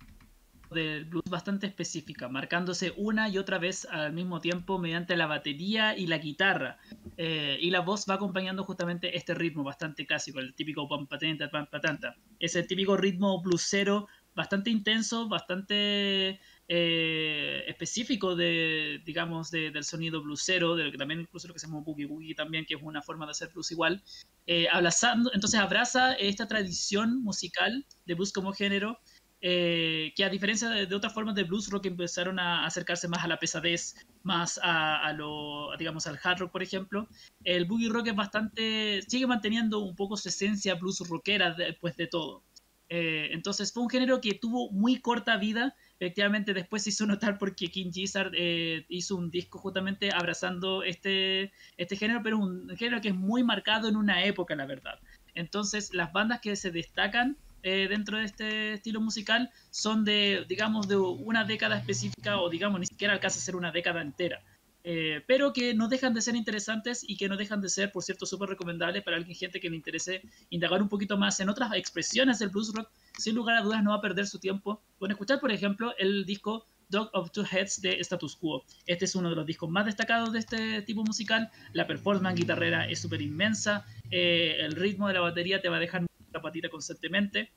del blues bastante específica, marcándose una y otra vez al mismo tiempo mediante la batería y la guitarra. Eh, y la voz va acompañando justamente este ritmo bastante clásico, el típico pam patenta, patanta. Es el típico ritmo bluesero bastante intenso, bastante eh, específico de, digamos, del sonido bluesero, de, también incluso lo que se llama boogie boogie también, que es una forma de hacer blues igual. Eh, abrazando, entonces abraza esta tradición musical de blues como género, eh, que a diferencia de, otras formas de blues rock empezaron a acercarse más a la pesadez, más a, lo, digamos, al hard rock, por ejemplo, el boogie rock es bastante, sigue manteniendo un poco su esencia blues rockera después de todo. Eh, entonces fue un género que tuvo muy corta vida, efectivamente después se hizo notar porque King Gizzard eh, hizo un disco justamente abrazando este, este género, pero un género que es muy marcado en una época, la verdad. Entonces las bandas que se destacan eh, dentro de este estilo musical son de, digamos, de una década específica o, digamos, ni siquiera alcanza a ser una década entera. Eh, pero que no dejan de ser interesantes y que no dejan de ser, por cierto, súper recomendables para alguien, gente que le interese indagar un poquito más en otras expresiones del blues rock. Sin lugar a dudas, no va a perder su tiempo con escuchar, por ejemplo, el disco Dog of Two Heads de Status Quo. Este es uno de los discos más destacados de este tipo musical. La performance guitarrera es súper inmensa. Eh, el ritmo de la batería te va a dejar patita constantemente.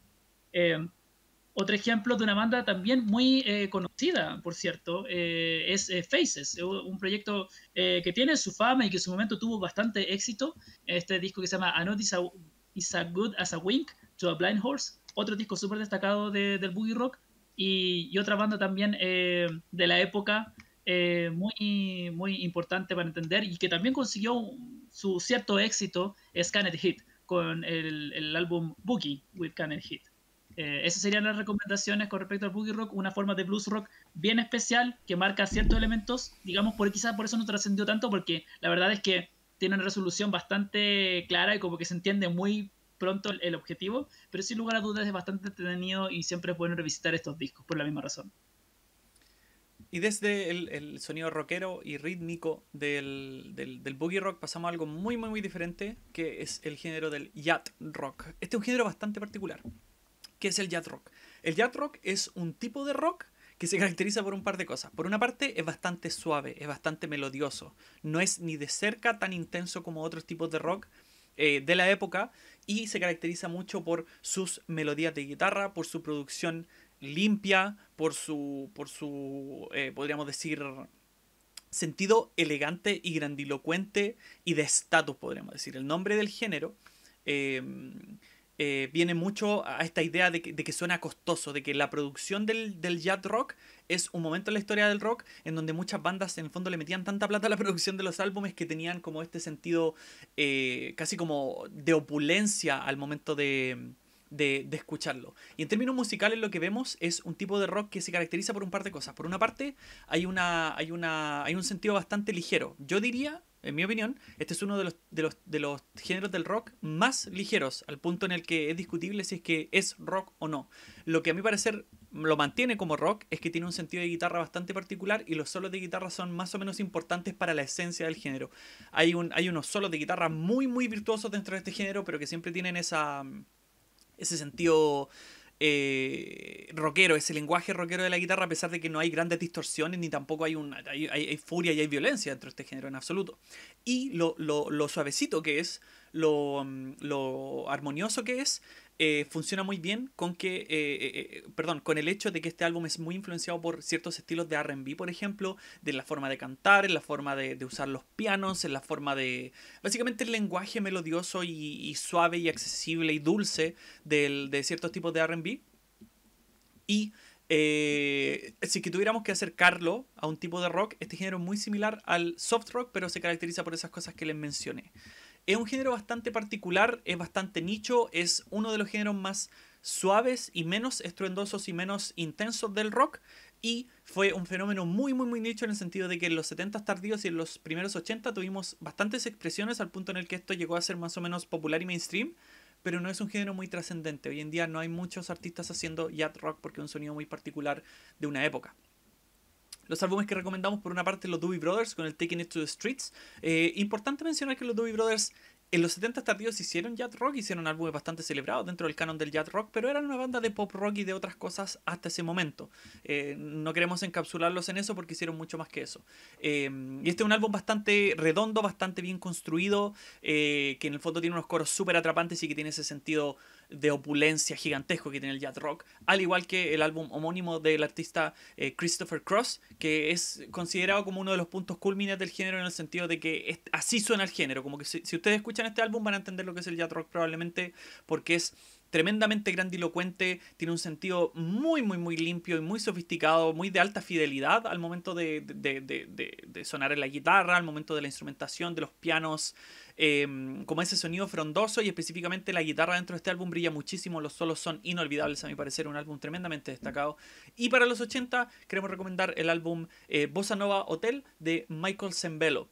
Eh, otro ejemplo de una banda también muy eh, conocida, por cierto, eh, es Faces, un proyecto que tiene su fama y que en su momento tuvo bastante éxito. Este disco que se llama I is, is a, Good as a Wink to a Blind Horse, otro disco súper destacado del boogie rock. Y, otra banda también de la época muy, muy importante para entender y que también consiguió su cierto éxito, es Scanned Hit, con el, álbum Boogie with Cannon Hit. Eh, esas serían las recomendaciones con respecto al boogie rock, una forma de blues rock bien especial que marca ciertos elementos, digamos, por quizás por eso no trascendió tanto, porque la verdad es que tiene una resolución bastante clara y como que se entiende muy pronto el, objetivo, pero sin lugar a dudas es bastante entretenido y siempre es bueno revisitar estos discos por la misma razón. Y desde el, sonido rockero y rítmico del, del, boogie rock pasamos a algo muy, muy, muy diferente, que es el género del yacht rock. Este es un género bastante particular. que es el yacht rock? El yacht rock es un tipo de rock que se caracteriza por un par de cosas. Por una parte, es bastante suave, es bastante melodioso. No es ni de cerca tan intenso como otros tipos de rock eh, de la época y se caracteriza mucho por sus melodías de guitarra, por su producción limpia, por su, por su eh, podríamos decir, sentido elegante y grandilocuente y de estatus, podríamos decir. El nombre del género em, eh, viene mucho a esta idea de que, suena costoso, de que la producción del, del jazz rock es un momento en la historia del rock en donde muchas bandas en el fondo le metían tanta plata a la producción de los álbumes que tenían como este sentido eh, casi como de opulencia al momento de de, escucharlo. Y en términos musicales lo que vemos es un tipo de rock que se caracteriza por un par de cosas. Por una parte, hay, una, hay, una, hay un sentido bastante ligero. Yo diría, en mi opinión, este es uno de los, de, los, de los géneros del rock más ligeros, al punto en el que es discutible si es que es rock o no. Lo que a mi parecer lo mantiene como rock es que tiene un sentido de guitarra bastante particular y los solos de guitarra son más o menos importantes para la esencia del género. Hay, un, hay unos solos de guitarra muy, muy virtuosos dentro de este género, pero que siempre tienen esa ese sentido eh, rockero, ese lenguaje rockero de la guitarra, a pesar de que no hay grandes distorsiones ni tampoco hay, una, hay, furia y hay violencia dentro de este género en absoluto. Y lo, lo suavecito que es, lo, mm, lo armonioso que es, eh, funciona muy bien con que, eh, eh, perdón, con el hecho de que este álbum es muy influenciado por ciertos estilos de RB, por ejemplo, de la forma de cantar, en la forma de, usar los pianos, en la forma de... Básicamente el lenguaje melodioso y, suave y accesible y dulce de ciertos tipos de RB. Y si tuviéramos que acercarlo a un tipo de rock, este género es muy similar al soft rock, pero se caracteriza por esas cosas que les mencioné. Es un género bastante particular, es bastante nicho, es uno de los géneros más suaves y menos estruendosos y menos intensos del rock. Y fue un fenómeno muy, muy, muy nicho en el sentido de que en los 70 tardíos y en los primeros 80 tuvimos bastantes expresiones al punto en el que esto llegó a ser más o menos popular y mainstream, pero no es un género muy trascendente. Hoy en día no hay muchos artistas haciendo yacht rock porque es un sonido muy particular de una época los álbumes que recomendamos por una parte los Doobie Brothers con el Taking It to the Streets. Eh, importante mencionar que los Doobie Brothers en los 70 tardíos hicieron jazz rock, hicieron álbumes bastante celebrados dentro del canon del jazz rock, pero eran una banda de pop rock y de otras cosas hasta ese momento. Eh, no queremos encapsularlos en eso porque hicieron mucho más que eso. Eh, y este es un álbum bastante redondo, bastante bien construido, que en el fondo tiene unos coros súper atrapantes y que tiene ese sentido de opulencia gigantesco que tiene el jazz rock, al igual que el álbum homónimo del artista eh, Christopher Cross, que es considerado como uno de los puntos culmines del género en el sentido de que así suena el género, como que si, ustedes escuchan este álbum van a entender lo que es el jazz rock probablemente porque es tremendamente grandilocuente, tiene un sentido muy, muy, muy limpio y muy sofisticado, muy de alta fidelidad al momento de, sonar en la guitarra, al momento de la instrumentación, de los pianos, em, como ese sonido frondoso y específicamente la guitarra dentro de este álbum brilla muchísimo, los solos son inolvidables a mi parecer, un álbum tremendamente destacado. Y para los 80 queremos recomendar el álbum eh, Bossa Nova Hotel de Michael Sembello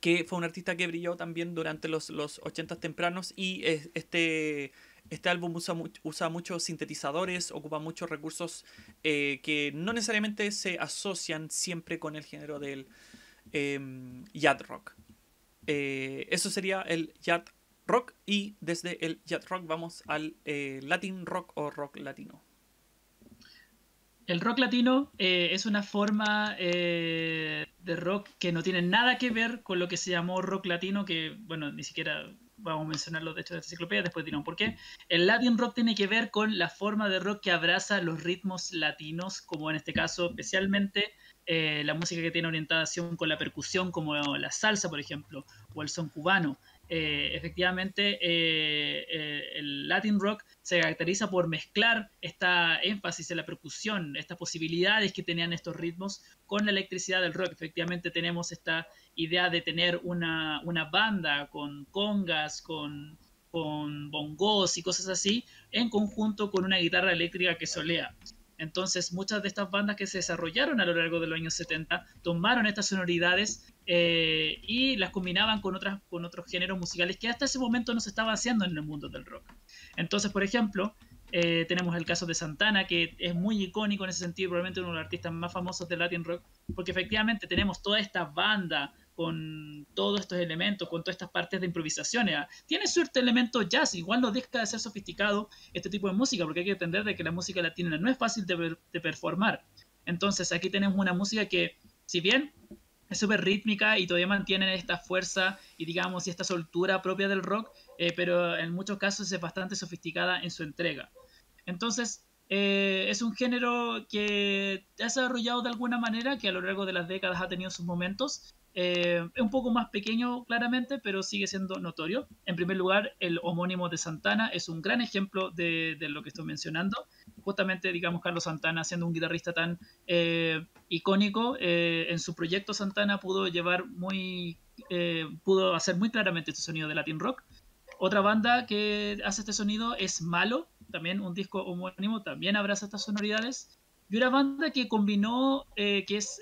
que fue un artista que brilló también durante los, los 80 tempranos y este este álbum usa, usa muchos sintetizadores, ocupa muchos recursos eh, que no necesariamente se asocian siempre con el género del em, eh, rock. eso sería el yacht rock y desde el yacht rock vamos al eh, latin rock o rock latino. El rock latino eh, es una forma de rock que no tiene nada que ver con lo que se llamó rock latino, que, bueno, ni siquiera vamos a mencionar los hecho de esta enciclopedia, después dirán por qué. El Latin rock tiene que ver con la forma de rock que abraza los ritmos latinos, como en este caso especialmente eh, la música que tiene orientación con la percusión, como la salsa, por ejemplo, o el son cubano. Eh, efectivamente eh, eh, el Latin rock se caracteriza por mezclar esta énfasis en la percusión, estas posibilidades que tenían estos ritmos con la electricidad del rock. Efectivamente tenemos esta idea de tener una, banda con congas, con, con bongos y cosas así, en conjunto con una guitarra eléctrica que solea. Entonces, muchas de estas bandas que se desarrollaron a lo largo de los años 70 tomaron estas sonoridades eh, y las combinaban con, otras, con otros géneros musicales que hasta ese momento no se estaba haciendo en el mundo del rock. Entonces, por ejemplo, eh, tenemos el caso de Santana, que es muy icónico en ese sentido, probablemente uno de los artistas más famosos del Latin rock, porque efectivamente tenemos toda esta banda con todos estos elementos, con todas estas partes de improvisación Tiene suerte elemento jazz, igual no deja de ser sofisticado este tipo de música, porque hay que entender de que la música latina no es fácil de, de performar. Entonces aquí tenemos una música que, si bien es súper rítmica y todavía mantiene esta fuerza y digamos y esta soltura propia del rock, eh, pero en muchos casos es bastante sofisticada en su entrega. Entonces, eh, es un género que ha desarrollado de alguna manera, que a lo largo de las décadas ha tenido sus momentos. Eh, es un poco más pequeño, claramente, pero sigue siendo notorio. En primer lugar, el homónimo de Santana es un gran ejemplo de lo que estoy mencionando justamente, digamos, Carlos Santana, siendo un guitarrista tan eh, icónico, eh, en su proyecto Santana pudo llevar muy, eh, pudo hacer muy claramente este sonido de Latin Rock. Otra banda que hace este sonido es Malo, también un disco homónimo, también abraza estas sonoridades. Y una banda que combinó, que es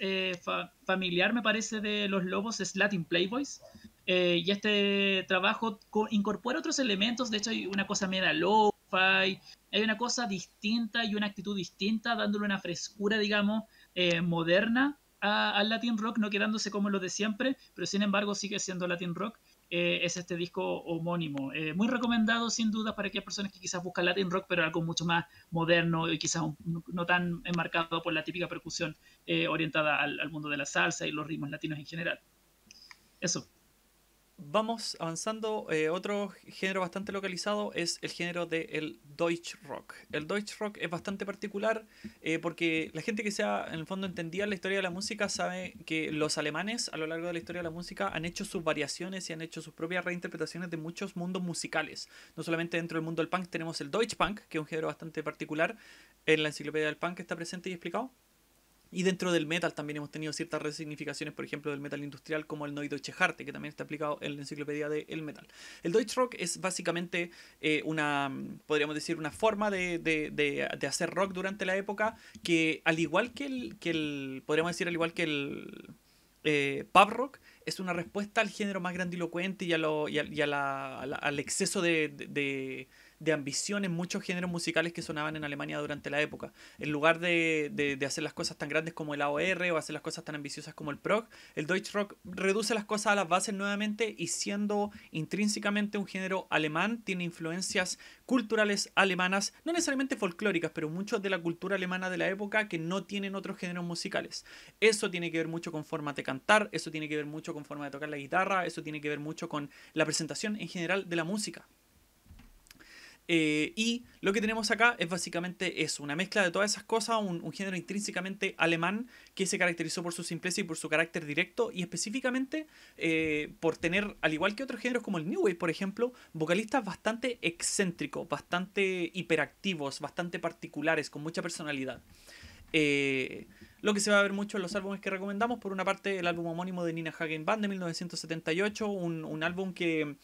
familiar, me parece, de los Lobos, es Latin Playboys. y este trabajo incorpora otros elementos, de hecho hay una cosa mira low, hay una cosa distinta y una actitud distinta, dándole una frescura, digamos, eh, moderna al Latin Rock, no quedándose como lo de siempre, pero sin embargo sigue siendo Latin Rock. Eh, es este disco homónimo. Eh, muy recomendado sin duda para aquellas personas que quizás buscan Latin Rock, pero algo mucho más moderno y quizás no tan enmarcado por la típica percusión orientada al, al, mundo de la salsa y los ritmos latinos en general. Eso vamos avanzando. Eh, otro género bastante localizado es el género del deutsch rock El deutsch rock es bastante particular eh, porque la gente que sea en el fondo entendía la historia de la música sabe que los alemanes a lo largo de la historia de la música han hecho sus variaciones y han hecho sus propias reinterpretaciones de muchos mundos musicales. No solamente dentro del mundo del punk tenemos el deutsch punk que es un género bastante particular. En la enciclopedia del punk está presente y explicado. Y dentro del metal también hemos tenido ciertas resignificaciones, por ejemplo, del metal industrial como el Neudeutsche Harte, que también está aplicado en la enciclopedia del metal. El Deutschrock es básicamente eh, una, podríamos decir, una forma de, de, hacer rock durante la época que, al igual que el, que podríamos decir, al igual que el eh, pub rock, es una respuesta al género más grandilocuente y, a lo, y, a, al exceso de de ambición muchos géneros musicales que sonaban en Alemania durante la época. En lugar de, hacer las cosas tan grandes como el AOR o hacer las cosas tan ambiciosas como el prog, el Rock reduce las cosas a las bases nuevamente y siendo intrínsecamente un género alemán, tiene influencias culturales alemanas, no necesariamente folclóricas, pero mucho de la cultura alemana de la época que no tienen otros géneros musicales. Eso tiene que ver mucho con forma de cantar, eso tiene que ver mucho con forma de tocar la guitarra, eso tiene que ver mucho con la presentación en general de la música. Eh, y lo que tenemos acá es básicamente eso, una mezcla de todas esas cosas, un, género intrínsecamente alemán que se caracterizó por su simpleza y por su carácter directo y específicamente eh, por tener, al igual que otros géneros como el New Wave, por ejemplo, vocalistas bastante excéntricos, bastante hiperactivos, bastante particulares, con mucha personalidad. Eh, lo que se va a ver mucho en los álbumes que recomendamos, por una parte el álbum homónimo de Nina Hagen Band de 1978, un álbum que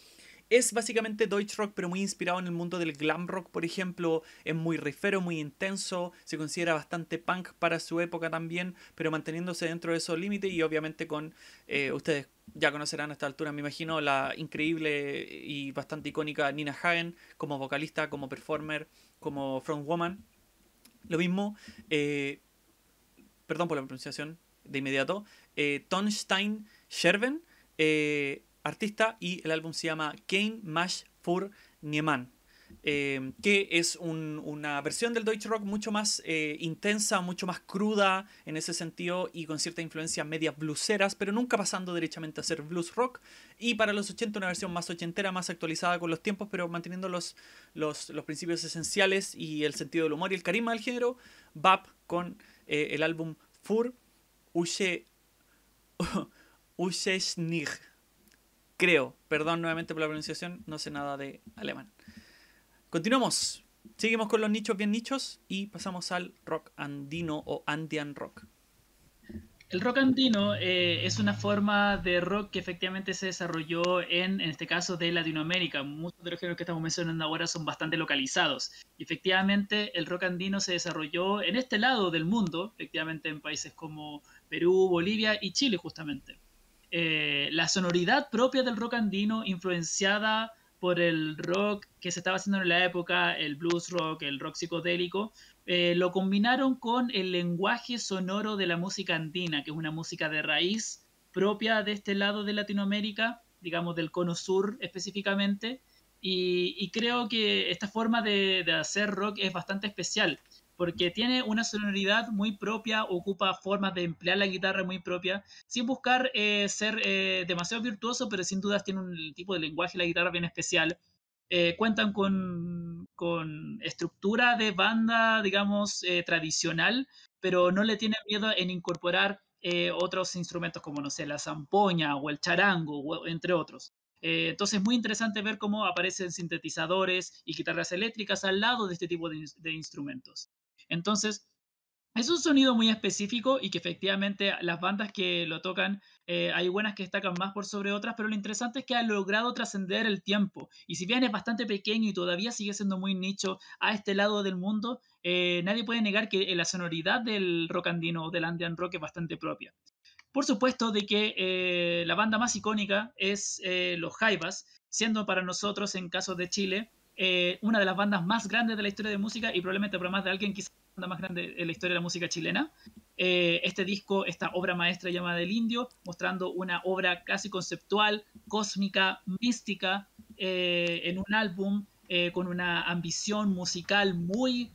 es básicamente Deutsch Rock, pero muy inspirado en el mundo del glam rock, por ejemplo. Es muy rifero, muy intenso, se considera bastante punk para su época también, pero manteniéndose dentro de esos límites y obviamente con, eh, ustedes ya conocerán a esta altura, me imagino, la increíble y bastante icónica Nina Hagen como vocalista, como performer, como frontwoman. Lo mismo, eh, perdón por la pronunciación de inmediato, eh, Tonstein Scherben. Eh, artista y el álbum se llama Kane Mash Fur, Nieman. Eh, que es una versión del Deutsche Rock mucho más eh, intensa, mucho más cruda en ese sentido y con cierta influencia media blueseras, pero nunca pasando directamente a ser blues rock. Y para los 80 una versión más ochentera, más actualizada con los tiempos, pero manteniendo los, los, principios esenciales y el sentido del humor y el carisma del género, Bap con eh, el álbum Fur Ushe, Schnig. creo. Perdón nuevamente por la pronunciación, no sé nada de alemán. Continuamos. Seguimos con los nichos bien nichos y pasamos al rock andino o andean rock. El rock andino eh, es una forma de rock que efectivamente se desarrolló en, en este caso, de Latinoamérica. Muchos de los géneros que estamos mencionando ahora son bastante localizados. efectivamente, el rock andino se desarrolló en este lado del mundo, efectivamente en países como Perú, Bolivia y Chile, justamente. Eh, la sonoridad propia del rock andino, influenciada por el rock que se estaba haciendo en la época, el blues rock, el rock psicodélico, eh, lo combinaron con el lenguaje sonoro de la música andina, que es una música de raíz propia de este lado de Latinoamérica, digamos del cono sur específicamente, y, creo que esta forma de hacer rock es bastante especial porque tiene una sonoridad muy propia, ocupa formas de emplear la guitarra muy propia, sin buscar eh, ser eh, demasiado virtuoso, pero sin dudas tiene un tipo de lenguaje la guitarra bien especial. Eh, cuentan con, estructura de banda, digamos, tradicional, pero no le tiene miedo en incorporar otros instrumentos como, no sé, la zampoña o el charango, o, entre otros. entonces es muy interesante ver cómo aparecen sintetizadores y guitarras eléctricas al lado de este tipo de instrumentos. Entonces, es un sonido muy específico y que efectivamente las bandas que lo tocan, eh, hay buenas que destacan más por sobre otras, pero lo interesante es que ha logrado trascender el tiempo. Y si bien es bastante pequeño y todavía sigue siendo muy nicho a este lado del mundo, eh, nadie puede negar que eh, la sonoridad del rock andino o del Andean rock es bastante propia. Por supuesto de que la banda más icónica es los Jaivas, siendo para nosotros en caso de Chile eh, una de las bandas más grandes de la historia de música y probablemente por más de alguien quizás la más grande de la historia de la música chilena. Eh, este disco, esta obra maestra llamada El Indio, mostrando una obra casi conceptual, cósmica, mística, eh, en un álbum con una ambición musical muy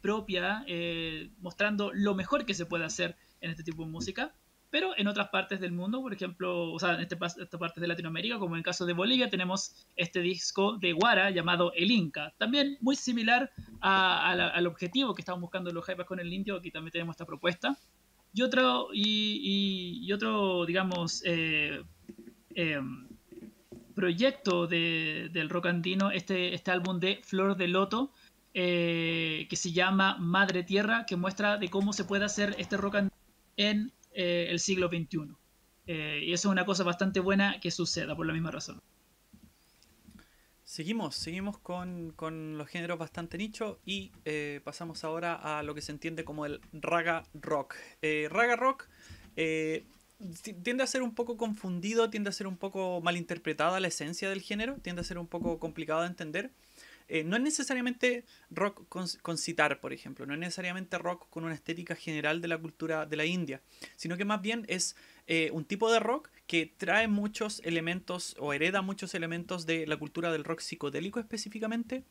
propia, mostrando lo mejor que se puede hacer en este tipo de música. Pero en otras partes del mundo, por ejemplo, o sea, en estas esta partes de Latinoamérica, como en el caso de Bolivia, tenemos este disco de Guara llamado El Inca. También muy similar al objetivo que estaban buscando los hypers con el Indio, aquí también tenemos esta propuesta. Y otro, otro digamos, eh, eh, proyecto del rock andino, este, este álbum de Flor de Loto, eh, que se llama Madre Tierra, que muestra de cómo se puede hacer este rock andino en eh, el siglo XXI. Eh, y eso es una cosa bastante buena que suceda por la misma razón. Seguimos, seguimos con, los géneros bastante nicho y eh, pasamos ahora a lo que se entiende como el raga rock. raga rock tiende a ser un poco confundido, tiende a ser un poco malinterpretada la esencia del género, tiende a ser un poco complicado de entender. Eh, no es necesariamente rock con, citar, por ejemplo, no es necesariamente rock con una estética general de la cultura de la India, sino que más bien es eh, un tipo de rock que trae muchos elementos o hereda muchos elementos de la cultura del rock psicodélico específicamente.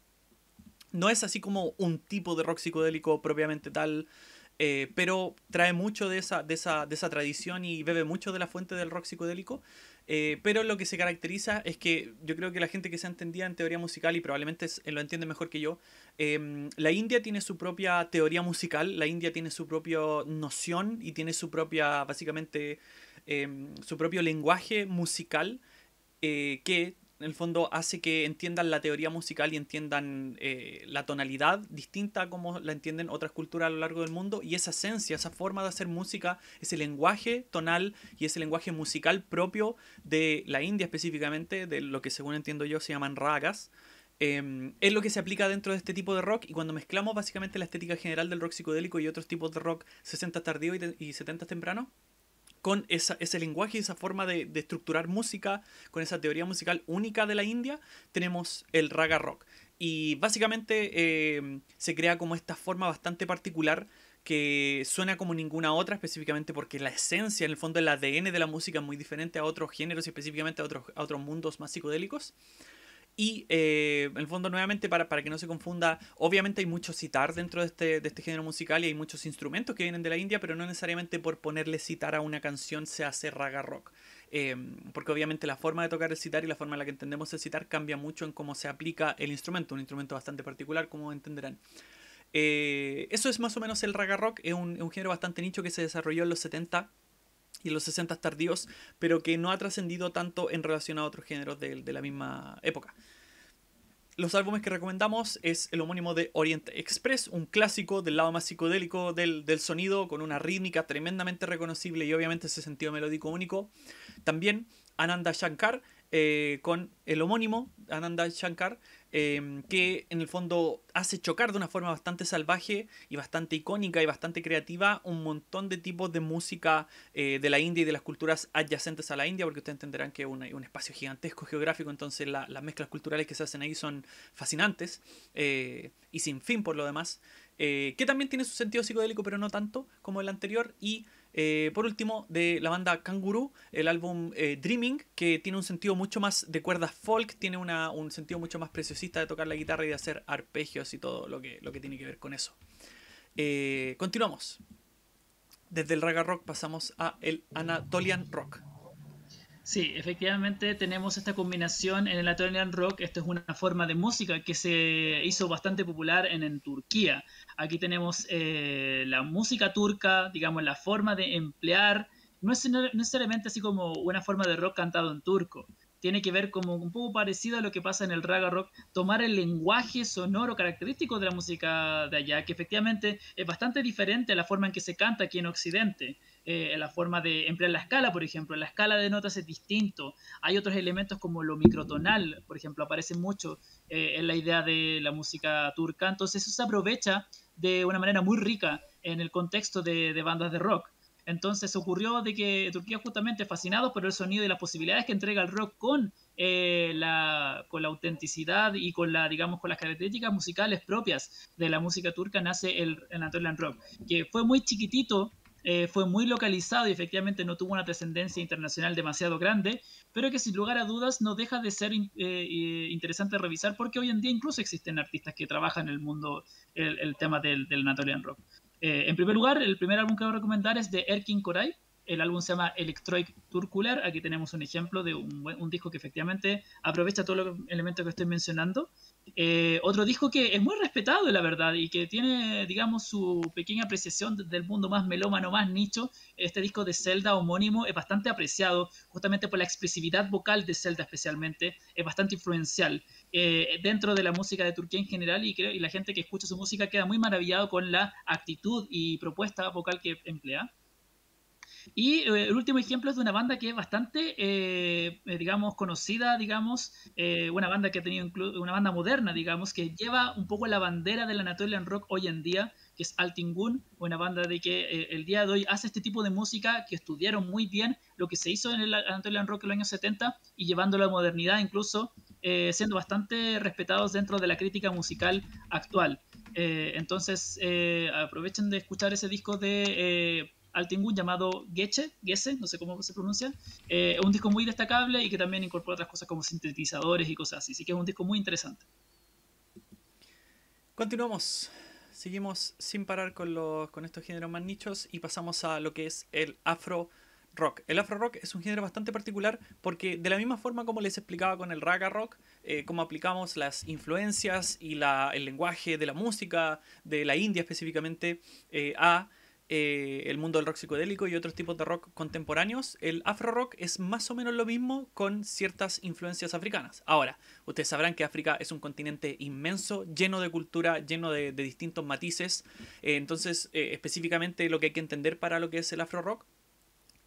No es así como un tipo de rock psicodélico propiamente tal, eh, pero trae mucho de de esa tradición y bebe mucho de la fuente del rock psicodélico, eh, pero lo que se caracteriza es que yo creo que la gente que se ha entendido en teoría musical y probablemente eh, lo entiende mejor que yo, em, la India tiene su propia teoría musical, la India tiene su propia noción y tiene su propia, básicamente, em, su propio lenguaje musical eh, que en el fondo hace que entiendan la teoría musical y entiendan eh, la tonalidad distinta como la entienden otras culturas a lo largo del mundo y esa esencia, esa forma de hacer música, ese lenguaje tonal y ese lenguaje musical propio de la India específicamente, de lo que según entiendo yo se llaman ragas. Em, es lo que se aplica dentro de este tipo de rock y cuando mezclamos básicamente la estética general del rock psicodélico y otros tipos de rock 60 tardío y, y 70 temprano, con ese lenguaje y esa forma de, estructurar música, con esa teoría musical única de la India, tenemos el raga rock. Y básicamente em, se crea como esta forma bastante particular que suena como ninguna otra, específicamente porque la esencia, en el fondo, el ADN de la música es muy diferente a otros géneros y específicamente a otros, a otros mundos más psicodélicos. Y eh, en el fondo, nuevamente, para, para que no se confunda, obviamente hay mucho citar dentro este, de este, género musical y hay muchos instrumentos que vienen de la India, pero no necesariamente por ponerle citar a una canción se hace raga rock. Em, porque obviamente la forma de tocar el citar y la forma en la que entendemos el citar cambia mucho en cómo se aplica el instrumento, un instrumento bastante particular, como entenderán. Eh, eso es más o menos el raga rock, es un, es un género bastante nicho que se desarrolló en los 70 y los 60 tardíos, pero que no ha trascendido tanto en relación a otros géneros de, la misma época. Los álbumes que recomendamos es el homónimo de Orient Express, un clásico del lado más psicodélico del, sonido, con una rítmica tremendamente reconocible y obviamente ese sentido melódico único. También Ananda Shankar, eh, con el homónimo Ananda Shankar, Em, que en el fondo hace chocar de una forma bastante salvaje y bastante icónica y bastante creativa un montón de tipos de música eh, de la India y de las culturas adyacentes a la India, porque ustedes entenderán que es un, espacio gigantesco geográfico, entonces las mezclas culturales que se hacen ahí son fascinantes eh, y sin fin por lo demás, eh, que también tiene su sentido psicodélico, pero no tanto como el anterior, y eh, por último, de la banda Kangaroo, el álbum eh, Dreaming, que tiene un sentido mucho más de cuerdas folk, tiene un sentido mucho más preciosista de tocar la guitarra y de hacer arpegios y todo lo que, tiene que ver con eso. Eh, continuamos. Desde el raga rock pasamos a el Anatolian rock. Sí, efectivamente tenemos esta combinación en el Atolian Rock. Esto es una forma de música que se hizo bastante popular en, Turquía. Aquí tenemos eh, la música turca, digamos, la forma de emplear, no es necesariamente así como una forma de rock cantado en turco, tiene que ver como un poco parecido a lo que pasa en el raga rock, tomar el lenguaje sonoro característico de la música de allá, que efectivamente es bastante diferente a la forma en que se canta aquí en Occidente. Eh, la forma de emplear la escala, por ejemplo. La escala de notas es distinto. Hay otros elementos como lo microtonal, por ejemplo, aparece mucho eh, en la idea de la música turca. Entonces eso se aprovecha de una manera muy rica en el contexto de bandas de rock. Entonces ocurrió de que Turquía justamente fascinado por el sonido y las posibilidades que entrega el rock con eh, la, con la autenticidad y con las características musicales propias de la música turca nace el, Anatolian Rock, que fue muy chiquitito, eh, fue muy localizado y efectivamente no tuvo una trascendencia internacional demasiado grande, pero que sin lugar a dudas no deja de ser eh, interesante revisar porque hoy en día incluso existen artistas que trabajan en el mundo el, tema del, del Anatolian Rock. Eh, en primer lugar, el primer álbum que voy a recomendar es de Erkin Koray. El álbum se llama Electroic Turcular. Aquí tenemos un ejemplo de un disco que efectivamente aprovecha todos los elementos que estoy mencionando eh, otro disco que es muy respetado, la verdad, y que tiene, digamos, su pequeña apreciación del mundo más melómano, más nicho. Este disco de Zelda homónimo es bastante apreciado, justamente por la expresividad vocal de Zelda especialmente, es bastante influencial eh, dentro de la música de Turquía en general, y, creo, y la gente que escucha su música queda muy maravillado con la actitud y propuesta vocal que emplea. Y eh, el último ejemplo es de una banda que es bastante, eh, eh, digamos, conocida, digamos, una banda que ha tenido una banda moderna, digamos, que lleva un poco la bandera del Anatolian Rock hoy en día, que es Altingun, una banda de que el día de hoy hace este tipo de música que estudiaron muy bien lo que se hizo en el Anatolian Rock en los años 70 y llevándolo a la modernidad incluso, siendo bastante respetados dentro de la crítica musical actual. entonces, aprovechen de escuchar ese disco de Tingún llamado Geche, Gese, no sé cómo se pronuncia. es eh, un disco muy destacable y que también incorpora otras cosas como sintetizadores y cosas así. Así que es un disco muy interesante. Continuamos. Seguimos sin parar con, los, con estos géneros más nichos y pasamos a lo que es el afro rock. El afro rock es un género bastante particular porque de la misma forma como les explicaba con el raga rock, eh, como aplicamos las influencias y el lenguaje de la música de la India específicamente eh, a eh, el mundo del rock psicodélico y otros tipos de rock contemporáneos, el afro rock es más o menos lo mismo con ciertas influencias africanas. Ahora, ustedes sabrán que África es un continente inmenso, lleno de cultura, lleno de, distintos matices. Eh, entonces, eh, específicamente lo que hay que entender para lo que es el afro rock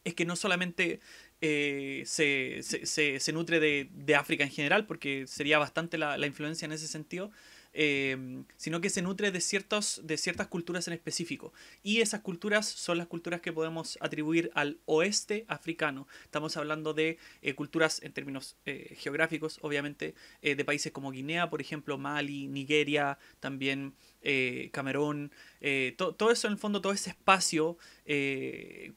es que no solamente se, nutre de, África en general, porque sería bastante la, influencia en ese sentido, Em, sino que se nutre de, ciertos, de ciertas culturas en específico. Y esas culturas son las culturas que podemos atribuir al oeste africano. Estamos hablando de eh, culturas en términos eh, geográficos, obviamente, eh, de países como Guinea, por ejemplo, Mali, Nigeria, también eh, Camerón, eh, todo eso en el fondo, todo ese espacio eh,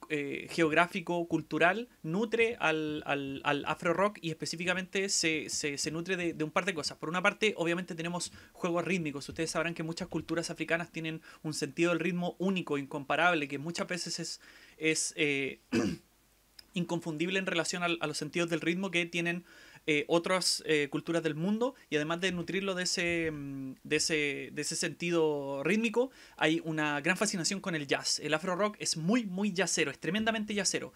geográfico, cultural, nutre al, al, al afro rock y específicamente se, nutre de, un par de cosas. Por una parte, obviamente tenemos juegos rítmicos. Ustedes sabrán que muchas culturas africanas tienen un sentido del ritmo único, incomparable, que muchas veces es... es inconfundible en relación a, a los sentidos del ritmo que tienen eh, otras eh, culturas del mundo y además de nutrirlo de ese, mm, ese, de ese sentido rítmico, hay una gran fascinación con el jazz. El afro rock es muy, muy jazzero, es tremendamente jazzero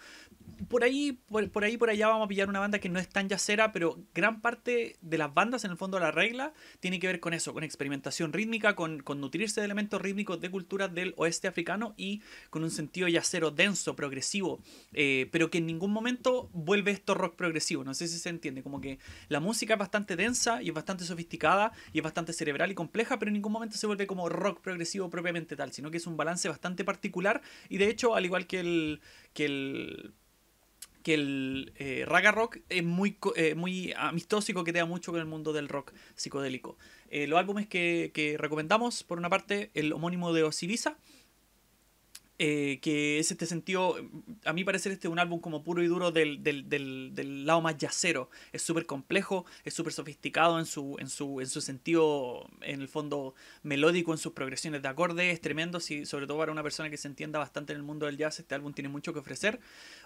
por ahí, por, por, ahí, por allá vamos a pillar una banda que no es tan yacera, pero gran parte de las bandas, en el fondo, de la regla tiene que ver con eso, con experimentación rítmica, con, nutrirse de elementos rítmicos de culturas del oeste africano y con un sentido yacero denso, progresivo, eh, pero que en ningún momento vuelve esto rock progresivo. No sé si se entiende, como que la música es bastante densa y es bastante sofisticada y es bastante cerebral y compleja, pero en ningún momento se vuelve como rock progresivo propiamente tal, sino que es un balance bastante particular y de hecho, al igual que el. Que el que el eh, raga rock es muy, eh, muy amistoso y coquetea mucho con el mundo del rock psicodélico. Eh, los álbumes que, recomendamos, por una parte, el homónimo de Osibisa, eh, que es este sentido, a mí parecer este es un álbum como puro y duro del, del, lado más yacero, es súper complejo, es súper sofisticado en su, en, su, sentido, en el fondo melódico, en sus progresiones de acordes, es tremendo, si, sobre todo para una persona que se entienda bastante en el mundo del jazz, este álbum tiene mucho que ofrecer.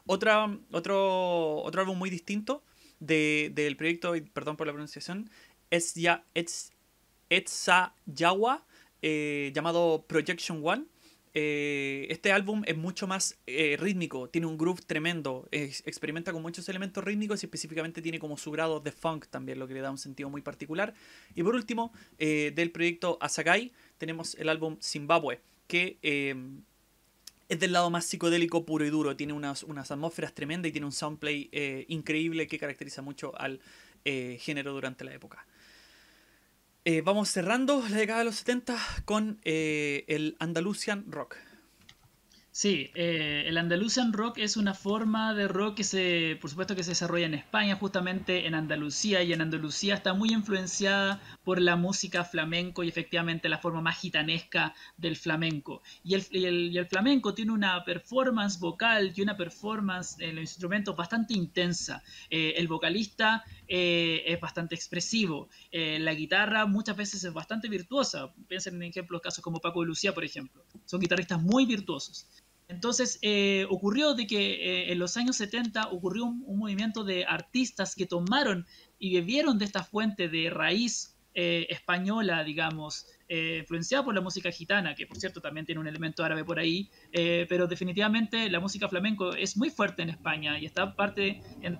Otra, otro, otro álbum muy distinto del de, del proyecto, perdón por la pronunciación, es ya Yawa eh, llamado Projection One eh, este álbum es mucho más eh, rítmico, tiene un groove tremendo, experimenta con muchos elementos rítmicos y específicamente tiene como su grado de funk también, lo que le da un sentido muy particular. Y por último, eh, del proyecto Asagai, tenemos el álbum Zimbabue, que es del lado más psicodélico puro y duro, tiene unas, unas atmósferas tremendas y tiene un soundplay increíble que caracteriza mucho al género durante la época. Eh, vamos cerrando la década de los 70 con eh, el Andalusian Rock. Sí, eh, el Andalusian Rock es una forma de rock que se, por supuesto, que se desarrolla en España, justamente en Andalucía, y en Andalucía está muy influenciada por la música flamenco y efectivamente la forma más gitanesca del flamenco. Y el, flamenco tiene una performance vocal y una performance en los instrumentos bastante intensa. el vocalista eh, es bastante expresivo. Eh, la guitarra muchas veces es bastante virtuosa. Piensen en ejemplos, casos como Paco y Lucía, por ejemplo. Son guitarristas muy virtuosos. Entonces, eh, ocurrió de que en los años 70 ocurrió un, un, movimiento de artistas que tomaron y bebieron de esta fuente de raíz eh, española, digamos, eh, influenciada por la música gitana, que por cierto también tiene un elemento árabe por ahí, eh, pero definitivamente la música flamenco es muy fuerte en España y está, parte en,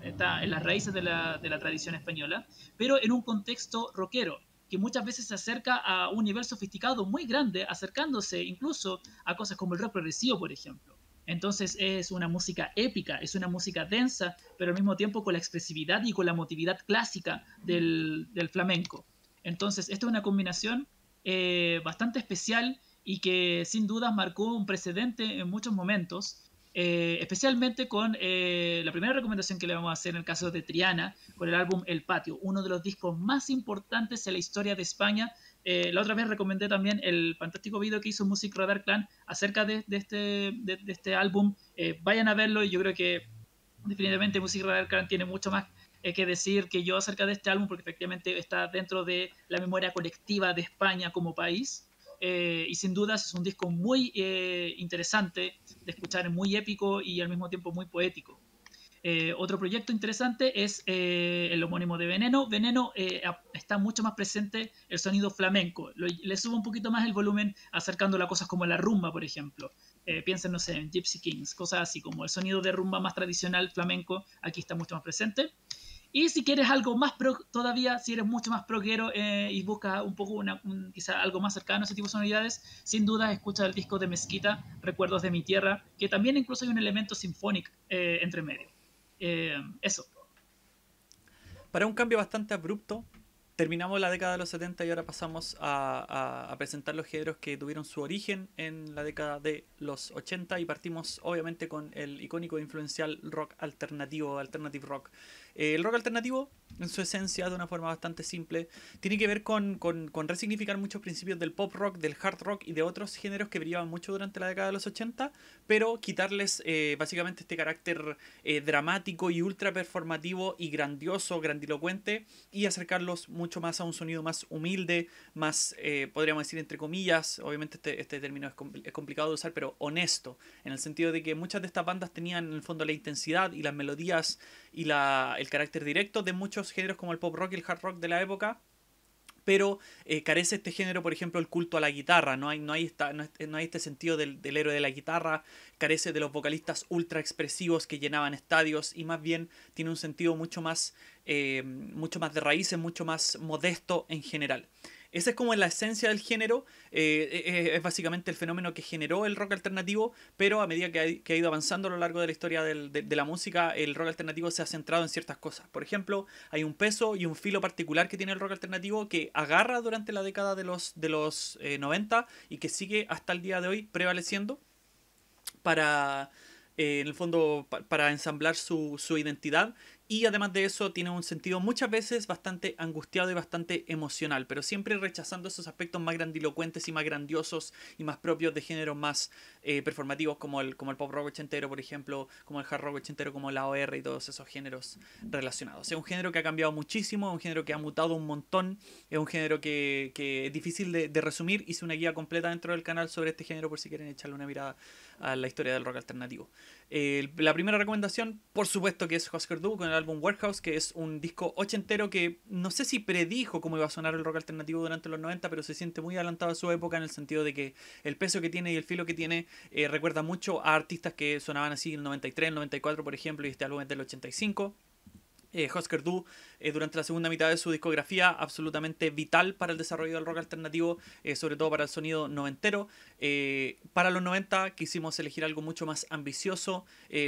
las raíces de la, tradición española, pero en un contexto rockero, que muchas veces se acerca a un nivel sofisticado muy grande, acercándose incluso a cosas como el rock progresivo, por ejemplo. Entonces es una música épica, es una música densa, pero al mismo tiempo con la expresividad y con la motividad clásica del flamenco. Entonces, esta es una combinación eh, bastante especial y que sin dudas marcó un precedente en muchos momentos, eh, especialmente con eh, la primera recomendación que le vamos a hacer en el caso de Triana, con el álbum El Patio, uno de los discos más importantes en la historia de España. la otra vez recomendé también el fantástico video que hizo Music Radar Clan acerca de, este, de este, álbum. vayan a verlo y yo creo que definitivamente Music Radar Clan tiene mucho más eh, que decir que yo acerca de este álbum, porque efectivamente está dentro de la memoria colectiva de España como país. Eh, y sin dudas es un disco muy eh, interesante de escuchar, muy épico y al mismo tiempo muy poético. Eh, otro proyecto interesante es el homónimo de Veneno. Veneno está mucho más presente el sonido flamenco. le subo un poquito más el volumen acercando a cosas como la rumba, por ejemplo. piensen, no sé, en Gypsy Kings, cosas así como el sonido de rumba más tradicional flamenco, aquí está mucho más presente. Y si quieres algo más pro todavía, si eres mucho más proguero eh, y buscas un poco una, quizá algo más cercano a ese tipo de sonoridades, sin duda escucha el disco de Mezquita, Recuerdos de mi Tierra, que también incluso hay un elemento sinfónico eh, entre medio. Eh, eso. Para un cambio bastante abrupto, terminamos la década de los 70 y ahora pasamos a, presentar los géneros que tuvieron su origen en la década de los 80 y partimos obviamente con el icónico e influencial rock alternativo, alternative rock eh, el rock alternativo, en su esencia, de una forma bastante simple, tiene que ver con, resignificar muchos principios del pop rock, del hard rock y de otros géneros que brillaban mucho durante la década de los 80, pero quitarles eh, básicamente este carácter eh, dramático y ultra performativo y grandioso, grandilocuente, y acercarlos mucho más a un sonido más humilde, más, podríamos decir, entre comillas, obviamente este, este término es, es complicado de usar, pero honesto, en el sentido de que muchas de estas bandas tenían en el fondo la intensidad y las melodías y el carácter directo de muchos géneros como el pop rock y el hard rock de la época, pero eh, carece este género, por ejemplo, el culto a la guitarra, no hay, no hay, hay este sentido del, héroe de la guitarra, carece de los vocalistas ultra expresivos que llenaban estadios y más bien tiene un sentido mucho más, eh, mucho más de raíces, mucho más modesto en general. Esa es como la esencia del género, eh, eh, es básicamente el fenómeno que generó el rock alternativo, pero a medida que ha, ido avanzando a lo largo de la historia de, la música, el rock alternativo se ha centrado en ciertas cosas. Por ejemplo, hay un peso y un filo particular que tiene el rock alternativo que agarra durante la década de los, de los 90 eh, y que sigue hasta el día de hoy prevaleciendo para... en el fondo para ensamblar su, su identidad y además de eso tiene un sentido muchas veces bastante angustiado y bastante emocional, pero siempre rechazando esos aspectos más grandilocuentes y más grandiosos y más propios de géneros más eh, performativos como el, como el pop rock ochentero, por ejemplo, como el hard rock ochentero, como la OR y todos esos géneros relacionados. Es un género que ha cambiado muchísimo, es un género que ha mutado un montón, es un género que, que es difícil de, de resumir. Hice una guía completa dentro del canal sobre este género por si quieren echarle una mirada a la historia del rock alternativo. la primera recomendación, por supuesto, que es Oscar Du con el álbum Warehouse, que es un disco ochentero que no sé si predijo cómo iba a sonar el rock alternativo durante los 90, pero se siente muy adelantado a su época en el sentido de que el peso que tiene y el filo que tiene eh, recuerda mucho a artistas que sonaban así en el 93, y 94, por ejemplo, y este álbum es del 85. Oscar eh, Du, eh, durante la segunda mitad de su discografía, absolutamente vital para el desarrollo del rock alternativo, eh, sobre todo para el sonido noventero. para los 90 quisimos elegir algo mucho más ambicioso,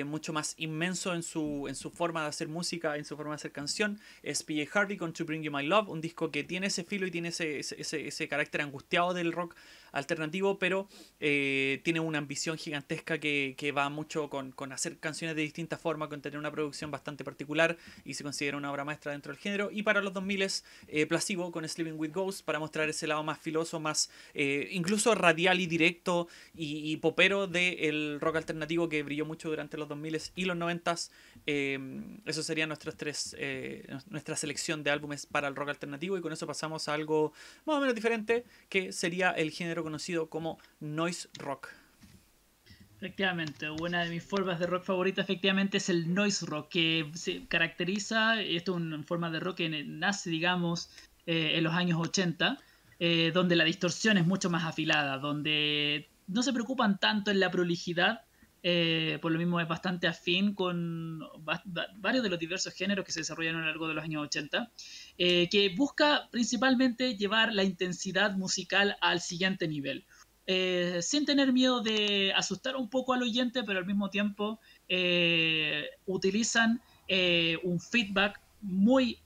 mucho más inmenso en su, en su forma de hacer música, en su forma de hacer canción. Es PJ Harvey con To Bring You My Love, un disco que tiene ese filo y tiene ese carácter angustiado del rock alternativo, pero eh, tiene una ambición gigantesca que, va mucho con, hacer canciones de distinta forma, con tener una producción bastante particular y se considera una obra maestra dentro del género. Y para los 2000 es eh, con Sleeping with Ghosts para mostrar ese lado más filoso, más eh, incluso radial y directo y, popero del rock alternativo que brilló mucho durante los 2000 y los 90s. eso sería nuestras tres, nuestra selección de álbumes para el rock alternativo y con eso pasamos a algo más o menos diferente que sería el género conocido como noise rock. Efectivamente, una de mis formas de rock favorita efectivamente es el noise rock, que se caracteriza, esto es una forma de rock que nace, digamos, eh, en los años 80, eh, donde la distorsión es mucho más afilada, donde no se preocupan tanto en la prolijidad, eh, por lo mismo es bastante afín con varios de los diversos géneros que se desarrollaron a lo largo de los años 80. Eh, que busca principalmente llevar la intensidad musical al siguiente nivel. Eh, sin tener miedo de asustar un poco al oyente, pero al mismo tiempo eh, utilizan un feedback muy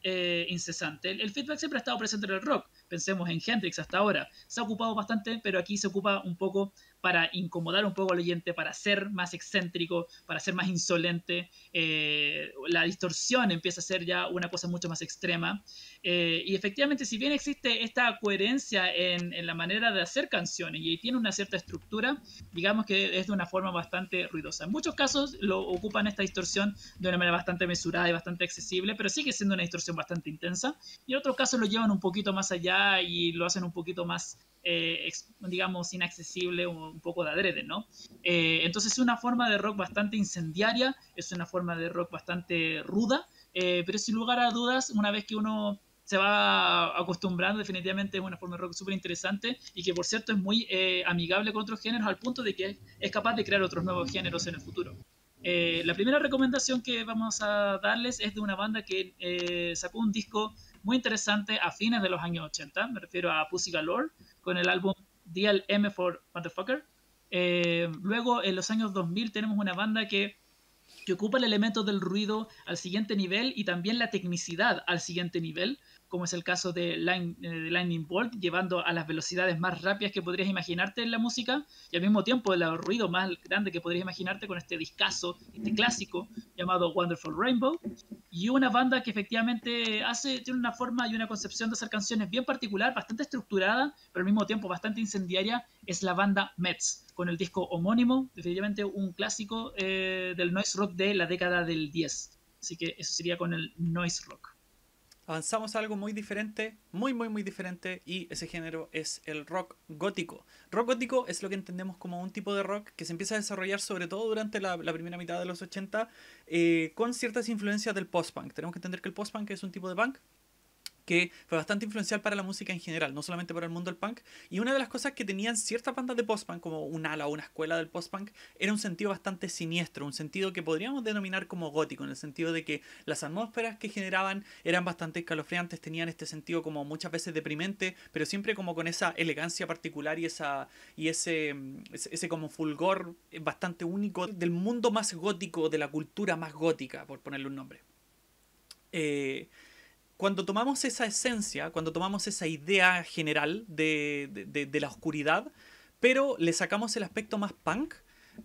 incesante. El, el, feedback siempre ha estado presente en el rock, pensemos en Hendrix hasta ahora. Se ha ocupado bastante, pero aquí se ocupa un poco para incomodar un poco al oyente, para ser más excéntrico, para ser más insolente. Eh, la distorsión empieza a ser ya una cosa mucho más extrema. Eh, y efectivamente, si bien existe esta coherencia en, la manera de hacer canciones y tiene una cierta estructura, digamos que es de una forma bastante ruidosa. En muchos casos lo ocupan esta distorsión de una manera bastante mesurada y bastante accesible, pero sigue siendo una distorsión bastante intensa. Y en otros casos lo llevan un poquito más allá y lo hacen un poquito más eh, digamos, inaccesible, o un poco de adrede, ¿no? Eh, entonces es una forma de rock bastante incendiaria, es una forma de rock bastante ruda, pero sin lugar a dudas, una vez que uno se va acostumbrando, definitivamente es una forma de rock súper interesante y que por cierto es muy eh, amigable con otros géneros al punto de que es capaz de crear otros nuevos géneros en el futuro. Eh, la primera recomendación que vamos a darles es de una banda que eh, sacó un disco muy interesante a fines de los años 80, me refiero a Pussy Galore, con el álbum DLM for Motherfucker. luego, en los años 2000, tenemos una banda que que ocupa el elemento del ruido al siguiente nivel y también la tecnicidad al siguiente nivel, como es el caso eh, de, Lightning Bolt, llevando a las velocidades más rápidas que podrías imaginarte en la música y al mismo tiempo el ruido más grande que podrías imaginarte con este discazo, este clásico llamado Wonderful Rainbow. Y una banda que efectivamente hace, tiene una forma y una concepción de hacer canciones bien particular, bastante estructurada, pero al mismo tiempo bastante incendiaria, es la banda Mets, con el disco homónimo, definitivamente un clásico eh, del noise rock de la década del 10. Así que eso sería con el noise rock avanzamos a algo muy diferente, muy, muy, muy diferente, y ese género es el rock gótico. Rock gótico es lo que entendemos como un tipo de rock que se empieza a desarrollar sobre todo durante la, primera mitad de los 80, eh, con ciertas influencias del post-punk. Tenemos que entender que el post-punk es un tipo de punk que fue bastante influencial para la música en general, no solamente para el mundo del punk. Y una de las cosas que tenían ciertas bandas de post-punk, como un ala o una escuela del post-punk, era un sentido bastante siniestro, un sentido que podríamos denominar como gótico, en el sentido de que las atmósferas que generaban eran bastante escalofriantes, tenían este sentido como muchas veces deprimente, pero siempre como con esa elegancia particular y, esa, y ese, ese como fulgor bastante único del mundo más gótico, de la cultura más gótica, por ponerle un nombre. Eh, cuando tomamos esa esencia, cuando tomamos esa idea general de, de, la oscuridad, pero le sacamos el aspecto más punk,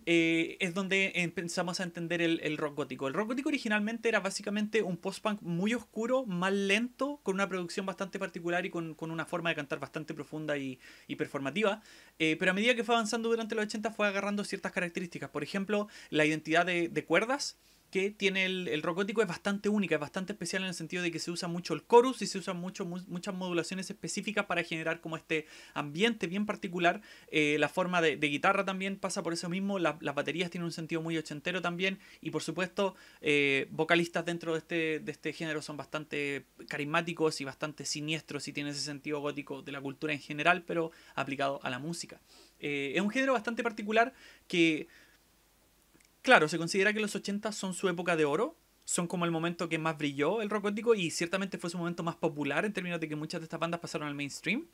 eh, es donde empezamos a entender el, rock gótico. El rock gótico originalmente era básicamente un post-punk muy oscuro, más lento, con una producción bastante particular y con, con una forma de cantar bastante profunda y, performativa, eh, pero a medida que fue avanzando durante los 80 fue agarrando ciertas características, por ejemplo, la identidad de, de cuerdas, que tiene el, el rock gótico es bastante única, es bastante especial en el sentido de que se usa mucho el chorus y se usan mucho, muchas modulaciones específicas para generar como este ambiente bien particular. Eh, la forma de, guitarra también pasa por eso mismo, las baterías tienen un sentido muy ochentero también y por supuesto eh, vocalistas dentro de este, de este género son bastante carismáticos y bastante siniestros y tienen ese sentido gótico de la cultura en general, pero aplicado a la música. Eh, es un género bastante particular que Claro, se considera que los 80 son su época de oro, son como el momento que más brilló el rock gótico y ciertamente fue su momento más popular en términos de que muchas de estas bandas pasaron al mainstream.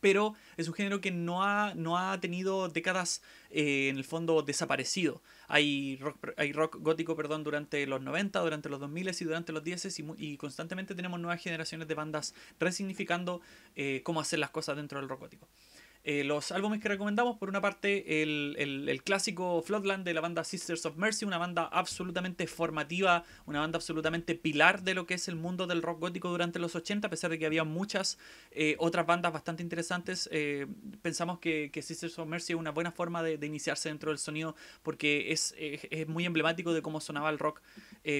Pero es un género que no ha, no ha tenido décadas, eh, en el fondo, desaparecido. Hay rock, hay rock gótico perdón, durante los 90, durante los 2000 y durante los 10 y, y constantemente tenemos nuevas generaciones de bandas resignificando eh, cómo hacer las cosas dentro del rock gótico. Eh, los álbumes que recomendamos. Por una parte, el, clásico Floodland de la banda Sisters of Mercy, una banda absolutamente formativa, una banda absolutamente pilar de lo que es el mundo del rock gótico durante los 80, a pesar de que había muchas eh, otras bandas bastante interesantes. Eh, pensamos que, Sisters of Mercy es una buena forma de, iniciarse dentro del sonido porque es, es, muy emblemático de cómo sonaba el rock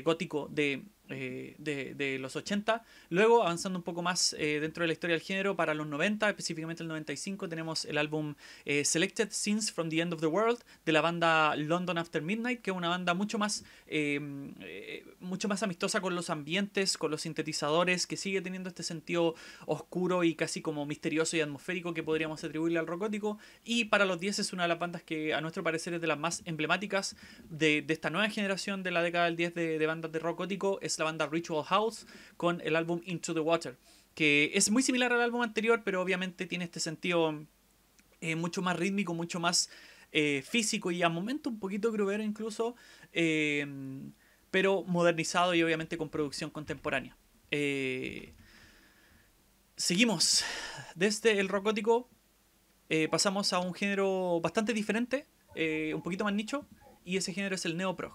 gótico de eh, de, los 80. Luego, avanzando un poco más eh, dentro de la historia del género, para los 90, específicamente el 95, tenemos el álbum eh, Selected Scenes from the End of the World de la banda London After Midnight, que es una banda mucho más, mucho más amistosa con los ambientes, con los sintetizadores, que sigue teniendo este sentido oscuro y casi como misterioso y atmosférico que podríamos atribuirle al gótico Y para los 10 es una de las bandas que, a nuestro parecer, es de las más emblemáticas de, esta nueva generación de la década del 10 de, bandas de rocótico. Es la banda Ritual House, con el álbum Into the Water, que es muy similar al álbum anterior, pero obviamente tiene este sentido eh, mucho más rítmico, mucho más eh, físico y a momento un poquito gruero incluso, eh, pero modernizado y obviamente con producción contemporánea. seguimos. Desde el rock gótico pasamos a un género bastante diferente, un poquito más nicho, y ese género es el neoprog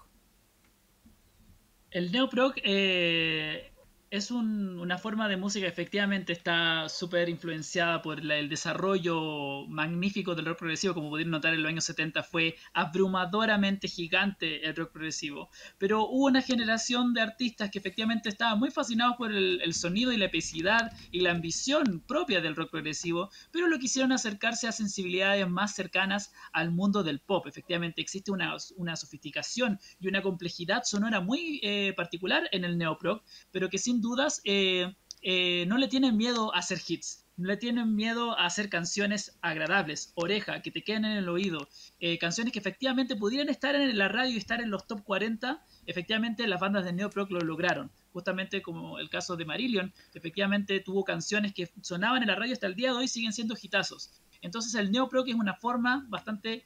el neoproc eh, es una forma de música que efectivamente está súper influenciada por el desarrollo magnífico del rock progresivo, como pudieron notar en los años 70 fue abrumadoramente gigante el rock progresivo, pero hubo una generación de artistas que efectivamente estaban muy fascinados por el, sonido y la epicidad y la ambición propia del rock progresivo, pero lo quisieron acercarse a sensibilidades más cercanas al mundo del pop, efectivamente existe una, sofisticación y una complejidad sonora muy eh, particular en el neoprog, pero que sí dudas eh, eh, no le tienen miedo a hacer hits, no le tienen miedo a hacer canciones agradables, oreja, que te queden en el oído, eh, canciones que efectivamente pudieran estar en la radio y estar en los top 40, efectivamente las bandas de Neoproc lo lograron, justamente como el caso de Marillion, que efectivamente tuvo canciones que sonaban en la radio hasta el día de hoy siguen siendo hitazos. Entonces el Neoproc es una forma bastante...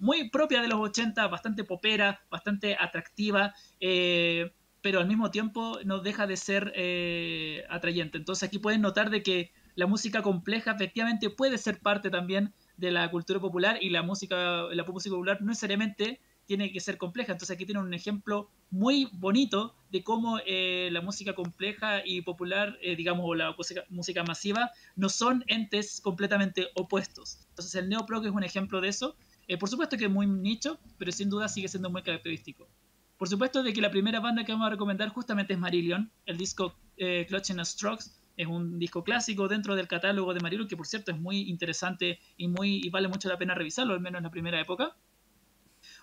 muy propia de los 80, bastante popera, bastante atractiva, pero al mismo tiempo no deja de ser eh, atrayente. Entonces aquí pueden notar de que la música compleja efectivamente puede ser parte también de la cultura popular y la música, la música popular no necesariamente tiene que ser compleja. Entonces aquí tienen un ejemplo muy bonito de cómo eh, la música compleja y popular, eh, digamos, o la música, masiva, no son entes completamente opuestos. Entonces el neoprog es un ejemplo de eso. por supuesto que es muy nicho, pero sin duda sigue siendo muy característico. Por supuesto de que la primera banda que vamos a recomendar justamente es Marillion, el disco eh, and Strokes, es un disco clásico dentro del catálogo de Marillion que por cierto es muy interesante y, muy, vale mucho la pena revisarlo, al menos en la primera época.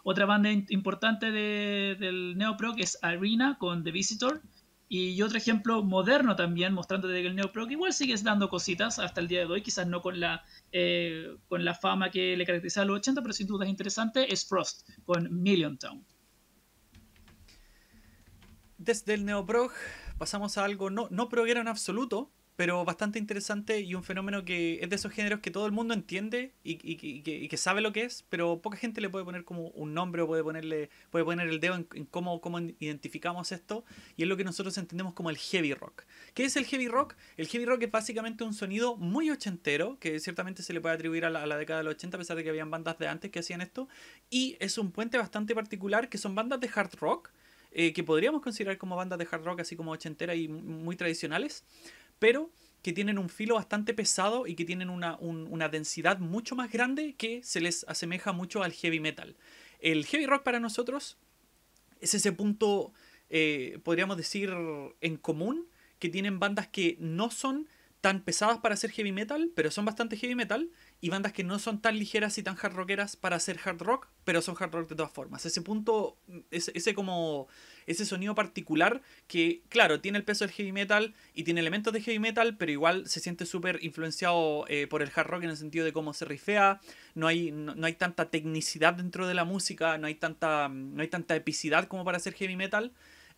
Otra banda importante del neoprog es Arena con The Visitor. Y otro ejemplo moderno también, mostrando que el neoprog igual sigue dando cositas hasta el día de hoy, quizás no con la, eh, con la fama que le caracteriza a los 80, pero sin duda es interesante, es Frost con Million Town desde el neoprog pasamos a algo no, no proguero en absoluto, pero bastante interesante y un fenómeno que es de esos géneros que todo el mundo entiende y, que, sabe lo que es, pero poca gente le puede poner como un nombre o puede ponerle puede poner el dedo en, cómo, cómo, identificamos esto y es lo que nosotros entendemos como el heavy rock. ¿Qué es el heavy rock? El heavy rock es básicamente un sonido muy ochentero, que ciertamente se le puede atribuir a la, década del 80 a pesar de que habían bandas de antes que hacían esto, y es un puente bastante particular que son bandas de hard rock, eh, que podríamos considerar como bandas de hard rock así como ochentera y muy tradicionales, pero que tienen un filo bastante pesado y que tienen una, densidad mucho más grande que se les asemeja mucho al heavy metal. El heavy rock para nosotros es ese punto, eh, podríamos decir, en común, que tienen bandas que no son tan pesadas para ser heavy metal, pero son bastante heavy metal, y bandas que no son tan ligeras y tan hard rockeras para hacer hard rock, pero son hard rock de todas formas. Ese punto, ese, ese, como ese sonido particular que, claro, tiene el peso del heavy metal y tiene elementos de heavy metal, pero igual se siente súper influenciado eh, por el hard rock en el sentido de cómo se rifea, no hay, hay tanta tecnicidad dentro de la música, no hay tanta, no hay tanta epicidad como para hacer heavy metal.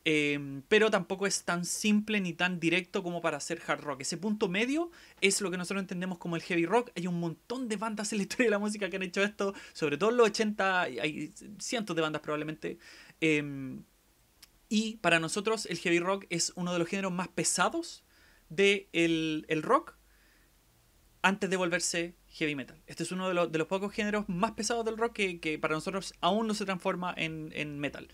Em, pero tampoco es tan simple ni tan directo como para hacer hard rock. Ese punto medio es lo que nosotros entendemos como el heavy rock. Hay un montón de bandas en la historia de la música que han hecho esto, sobre todo en los 80, hay cientos de bandas probablemente. Em, y para nosotros el heavy rock es uno de los géneros más pesados del el rock antes de volverse heavy metal. Este es uno de, los, pocos géneros más pesados del rock que, que, para nosotros aún no se transforma en, en metal.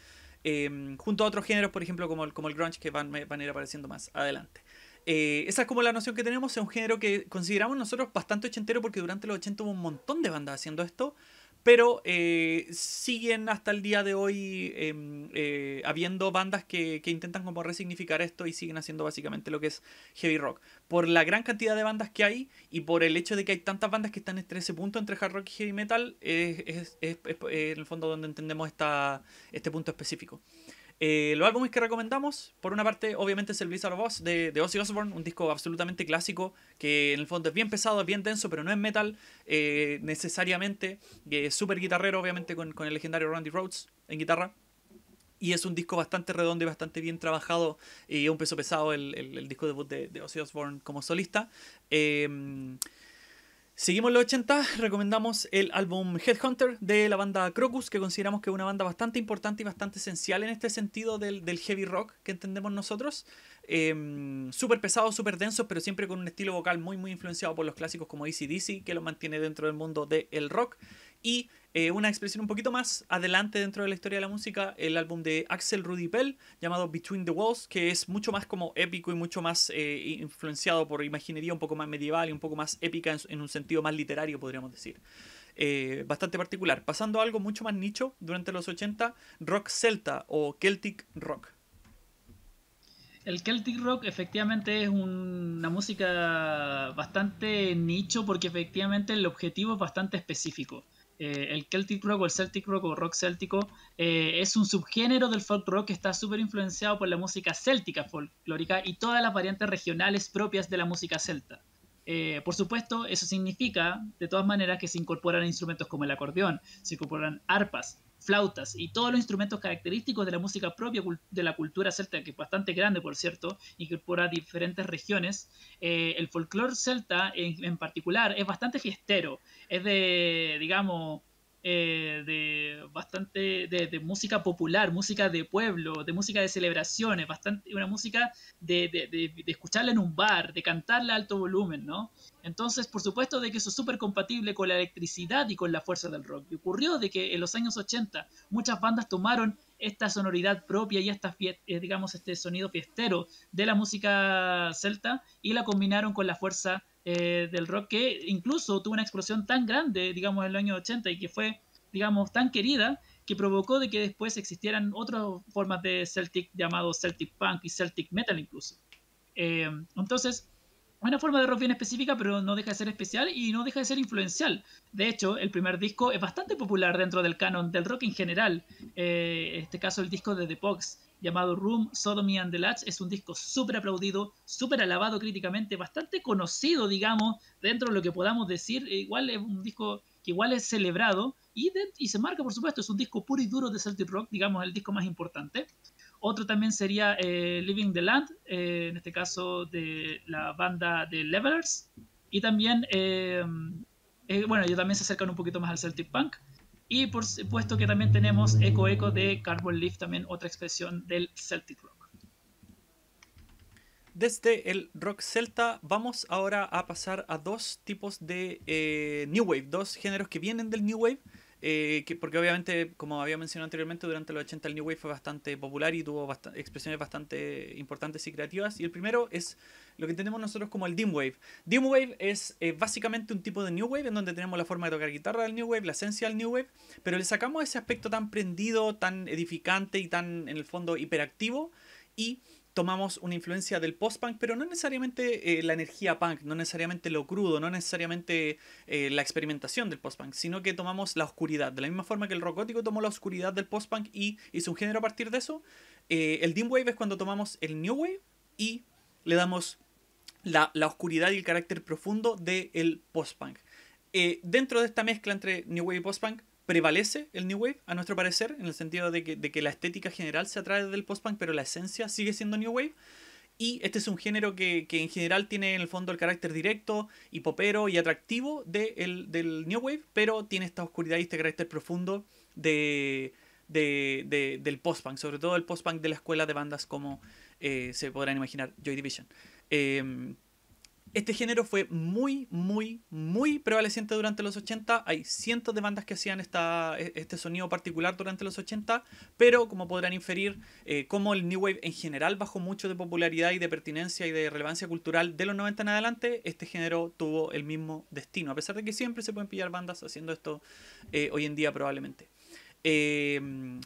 Em, junto a otros géneros, por ejemplo, como el, como el grunge, que van, van a ir apareciendo más adelante. Eh, esa es como la noción que tenemos, es un género que consideramos nosotros bastante ochentero porque durante los 80 hubo un montón de bandas haciendo esto, pero eh, siguen hasta el día de hoy em, eh, habiendo bandas que, intentan como resignificar esto y siguen haciendo básicamente lo que es heavy rock. Por la gran cantidad de bandas que hay y por el hecho de que hay tantas bandas que están en ese punto entre hard rock y heavy metal, es, en el fondo donde entendemos esta, este punto específico. Eh, los álbumes que recomendamos, por una parte, obviamente es el Blizzard of de, Ozzy Osbourne, un disco absolutamente clásico, que en el fondo es bien pesado, es bien denso, pero no es metal eh, necesariamente, es súper guitarrero, obviamente, con, el legendario Randy Rhodes en guitarra. Y es un disco bastante redondo y bastante bien trabajado, y un peso pesado el, disco debut de, de Ozzy Osbourne como solista. Em, Seguimos los 80, recomendamos el álbum Headhunter de la banda Crocus, que consideramos que es una banda bastante importante y bastante esencial en este sentido del, heavy rock que entendemos nosotros. Em, súper pesados, súper densos, pero siempre con un estilo vocal muy, muy influenciado por los clásicos como Easy DC, que lo mantiene dentro del mundo del rock. Y eh, una expresión un poquito más adelante dentro de la historia de la música, el álbum de Axel Rudy Pell llamado Between the Walls, que es mucho más como épico y mucho más eh, influenciado por imaginería un poco más medieval y un poco más épica en, un sentido más literario, podríamos decir. Eh, bastante particular. Pasando a algo mucho más nicho durante los 80, rock celta o Celtic rock. El Celtic Rock efectivamente es una música bastante nicho porque efectivamente el objetivo es bastante específico. Eh, el Celtic Rock o el Celtic Rock o rock céltico eh, es un subgénero del folk rock que está súper influenciado por la música céltica folclórica y todas las variantes regionales propias de la música celta. Eh, por supuesto, eso significa, de todas maneras, que se incorporan instrumentos como el acordeón, se incorporan arpas, flautas y todos los instrumentos característicos de la música propia de la cultura celta, que es bastante grande, por cierto, incorpora diferentes regiones. Eh, el folclore celta en, en, particular es bastante fiestero, es de, digamos, eh, de bastante de, música popular, música de pueblo, de música de celebraciones, bastante una música de, de, escucharla en un bar, de cantarla a alto volumen, ¿no? Entonces, por supuesto de que eso es súper compatible con la electricidad y con la fuerza del rock. Y ocurrió de que en los años 80 muchas bandas tomaron esta sonoridad propia y esta, eh, digamos, este sonido fiestero de la música celta y la combinaron con la fuerza eh, del rock que incluso tuvo una explosión tan grande, digamos, en el año 80 y que fue, digamos, tan querida que provocó de que después existieran otras formas de Celtic llamado Celtic Punk y Celtic Metal incluso. Eh, entonces, una forma de rock bien específica, pero no deja de ser especial y no deja de ser influencial. De hecho, el primer disco es bastante popular dentro del canon del rock en general. Eh, en este caso, el disco de The box llamado Room, Sodomy and the Latch. Es un disco súper aplaudido, súper alabado críticamente, bastante conocido, digamos, dentro de lo que podamos decir. E igual es un disco que igual es celebrado y, y se marca, por supuesto, es un disco puro y duro de Celtic Rock, digamos, el disco más importante. Otro también sería eh, Living the Land, eh, en este caso de la banda de Levelers. Y también, eh, bueno, ellos también se acercan un poquito más al Celtic Punk. Y por supuesto que también tenemos Eco Eco de Carbon Leaf, también otra expresión del Celtic Rock. Desde el rock celta vamos ahora a pasar a dos tipos de eh, New Wave, dos géneros que vienen del New Wave eh, porque obviamente, como había mencionado anteriormente, durante los 80 el New Wave fue bastante popular y tuvo expresiones bastante importantes y creativas. Y el primero es lo que entendemos nosotros como el Dim Wave. Dim Wave es eh, básicamente un tipo de New Wave en donde tenemos la forma de tocar guitarra del New Wave, la esencia del New Wave, pero le sacamos ese aspecto tan prendido, tan edificante y tan, en el fondo, hiperactivo y tomamos una influencia del post-punk, pero no necesariamente eh, la energía punk, no necesariamente lo crudo, no necesariamente eh, la experimentación del post-punk, sino que tomamos la oscuridad. De la misma forma que el rock tomó la oscuridad del post-punk y hizo un género a partir de eso, eh, el Dim Wave es cuando tomamos el New Wave y le damos la, oscuridad y el carácter profundo del el post-punk. dentro de esta mezcla entre New Wave y post-punk, prevalece el New Wave, a nuestro parecer, en el sentido de que, la estética general se atrae del post-punk, pero la esencia sigue siendo New Wave. Y este es un género que, en general tiene en el fondo el carácter directo y popero y atractivo del New Wave, pero tiene esta oscuridad y este carácter profundo del post-punk, sobre todo el post-punk de la escuela de bandas como eh, se podrán imaginar Joy Division. Em, este género fue muy, muy, muy prevaleciente durante los 80. Hay cientos de bandas que hacían e, este sonido particular durante los 80, pero como podrán inferir, eh, como el New Wave en general bajó mucho de popularidad y de pertinencia y de relevancia cultural de los 90 en adelante, este género tuvo el mismo destino, a pesar de que siempre se pueden pillar bandas haciendo esto eh, hoy en día probablemente. Eh,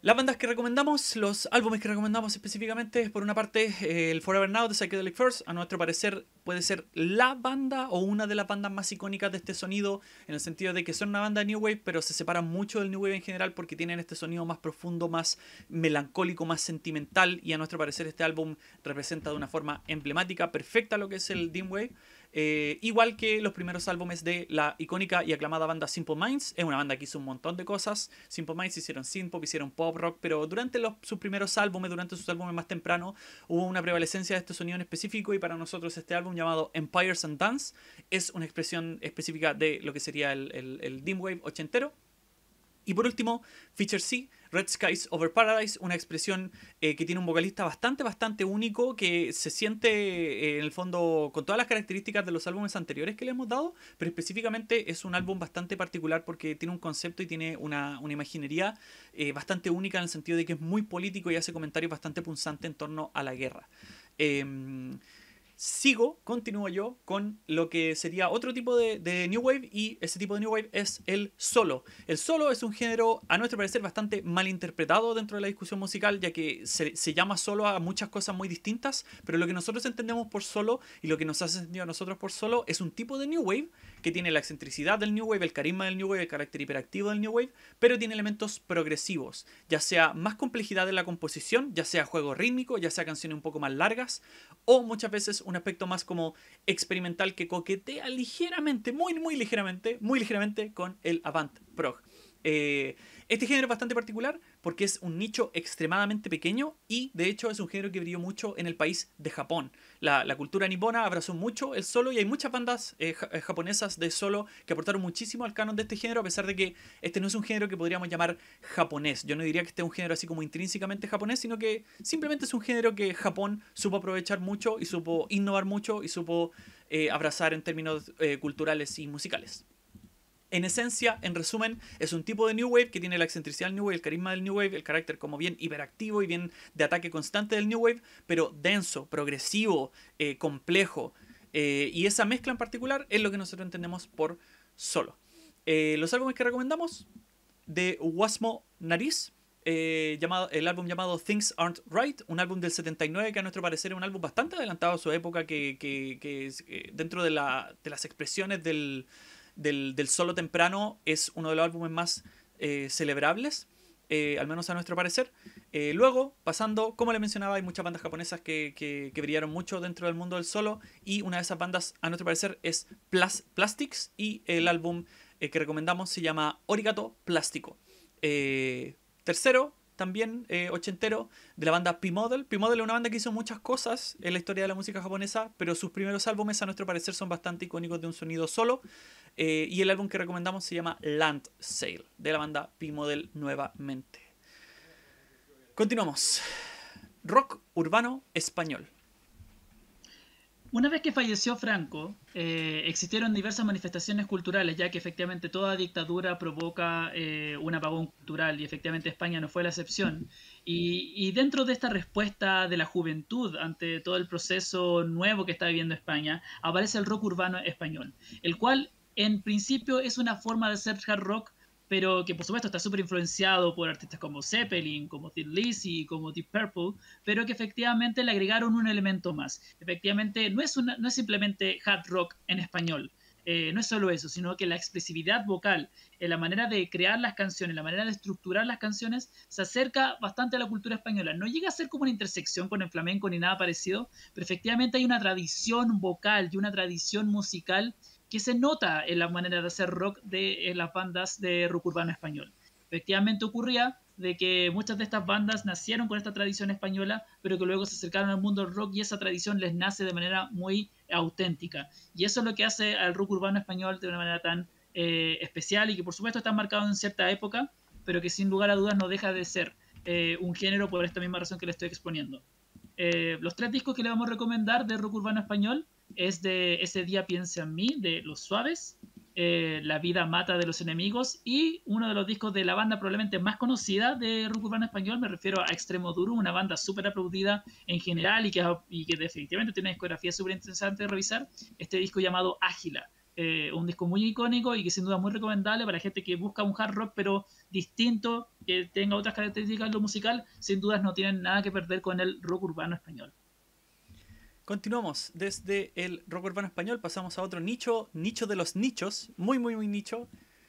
las bandas que recomendamos, los álbumes que recomendamos específicamente, es por una parte eh, el Forever Now de Psychedelic First, a nuestro parecer puede ser la banda o una de las bandas más icónicas de este sonido, en el sentido de que son una banda de New Wave, pero se separan mucho del New Wave en general porque tienen este sonido más profundo, más melancólico, más sentimental, y a nuestro parecer este álbum representa de una forma emblemática, perfecta lo que es el Dim Wave. Eh, igual que los primeros álbumes de la icónica y aclamada banda Simple Minds, es una banda que hizo un montón de cosas. Simple Minds hicieron synth hicieron pop rock, pero durante los, sus primeros álbumes, durante sus álbumes más temprano hubo una prevalecencia de este sonido en específico. Y para nosotros, este álbum llamado Empires and Dance es una expresión específica de lo que sería el, el, el Dreamwave ochentero. Y por último, Feature C, Red Skies Over Paradise, una expresión eh, que tiene un vocalista bastante, bastante único, que se siente eh, en el fondo con todas las características de los álbumes anteriores que le hemos dado, pero específicamente es un álbum bastante particular porque tiene un concepto y tiene una, imaginería eh, bastante única en el sentido de que es muy político y hace comentarios bastante punzantes en torno a la guerra. Em, sigo, continúo yo con lo que sería otro tipo de, New Wave y ese tipo de New Wave es el solo. El solo es un género, a nuestro parecer, bastante mal interpretado dentro de la discusión musical, ya que se, llama solo a muchas cosas muy distintas, pero lo que nosotros entendemos por solo y lo que nos ha sentido a nosotros por solo es un tipo de New Wave que tiene la excentricidad del New Wave, el carisma del New Wave, el carácter hiperactivo del New Wave, pero tiene elementos progresivos, ya sea más complejidad en la composición, ya sea juego rítmico, ya sea canciones un poco más largas, o muchas veces un aspecto más como experimental que coquetea ligeramente, muy, muy ligeramente, muy ligeramente con el avant prog. Eh, este género es bastante particular porque es un nicho extremadamente pequeño y de hecho es un género que brilló mucho en el país de Japón. La, la cultura nipona abrazó mucho el solo y hay muchas bandas eh, eh, japonesas de solo que aportaron muchísimo al canon de este género, a pesar de que este no es un género que podríamos llamar japonés. Yo no diría que este es un género así como intrínsecamente japonés, sino que simplemente es un género que Japón supo aprovechar mucho y supo innovar mucho y supo eh, abrazar en términos culturales y musicales en esencia, en resumen, es un tipo de New Wave que tiene la excentricidad del New Wave, el carisma del New Wave, el carácter como bien hiperactivo y bien de ataque constante del New Wave, pero denso, progresivo, eh, complejo. Eh, y esa mezcla en particular es lo que nosotros entendemos por solo. Eh, los álbumes que recomendamos de Wasmo Nariz, llamado, el álbum llamado Things Aren't Right, un álbum del 79 que a nuestro parecer es un álbum bastante adelantado a su época, que, dentro de, las expresiones del, del, solo temprano es uno de los álbumes más eh, celebrables. Eh, al menos a nuestro parecer. Eh, luego, pasando, como le mencionaba, hay muchas bandas japonesas que, brillaron mucho dentro del mundo del solo y una de esas bandas, a nuestro parecer, es Plas Plastics y el álbum que recomendamos se llama Origato Plástico. tercero, también eh, ochentero, de la banda P-Model. P-Model es una banda que hizo muchas cosas en la historia de la música japonesa, pero sus primeros álbumes, a nuestro parecer, son bastante icónicos de un sonido solo. Eh, y el álbum que recomendamos se llama Land Sale, de la banda P-Model nuevamente. Continuamos. Rock urbano español. Una vez que falleció Franco, eh, existieron diversas manifestaciones culturales, ya que efectivamente toda dictadura provoca eh, un apagón cultural y efectivamente España no fue la excepción. Y, dentro de esta respuesta de la juventud ante todo el proceso nuevo que está viviendo España, aparece el rock urbano español, el cual en principio es una forma de ser hard rock pero que por supuesto está súper influenciado por artistas como Zeppelin, como Thin Lizzy, como Deep Purple, pero que efectivamente le agregaron un elemento más. Efectivamente, no es, una, es simplemente hard rock en español. Eh, no es solo eso, sino que la expresividad vocal, eh, la manera de crear las canciones, la manera de estructurar las canciones, se acerca bastante a la cultura española. No llega a ser como una intersección con el flamenco ni nada parecido, pero efectivamente hay una tradición vocal y una tradición musical que se nota en la manera de hacer rock de las bandas de rock urbano español. Efectivamente ocurría de que muchas de estas bandas nacieron con esta tradición española, pero que luego se acercaron al mundo del rock y esa tradición les nace de manera muy auténtica. Y eso es lo que hace al rock urbano español de una manera tan eh, especial y que por supuesto está marcado en cierta época, pero que sin lugar a dudas no deja de ser eh, un género por esta misma razón que le estoy exponiendo. Eh, los tres discos que le vamos a recomendar de rock urbano español es de Ese día piensa en mí, de Los Suaves, eh, La vida mata de los enemigos y uno de los discos de la banda probablemente más conocida de rock urbano español, me refiero a Extremo Duro, una banda súper aplaudida en general y que, que definitivamente tiene una discografía súper interesante de revisar, este disco llamado Ágila. Eh, un disco muy icónico y que sin duda muy recomendable para gente que busca un hard rock pero distinto, que tenga otras características en lo musical, sin dudas no tienen nada que perder con el rock urbano español. Continuamos desde el rock urbano español, pasamos a otro nicho, nicho de los nichos, muy muy muy nicho,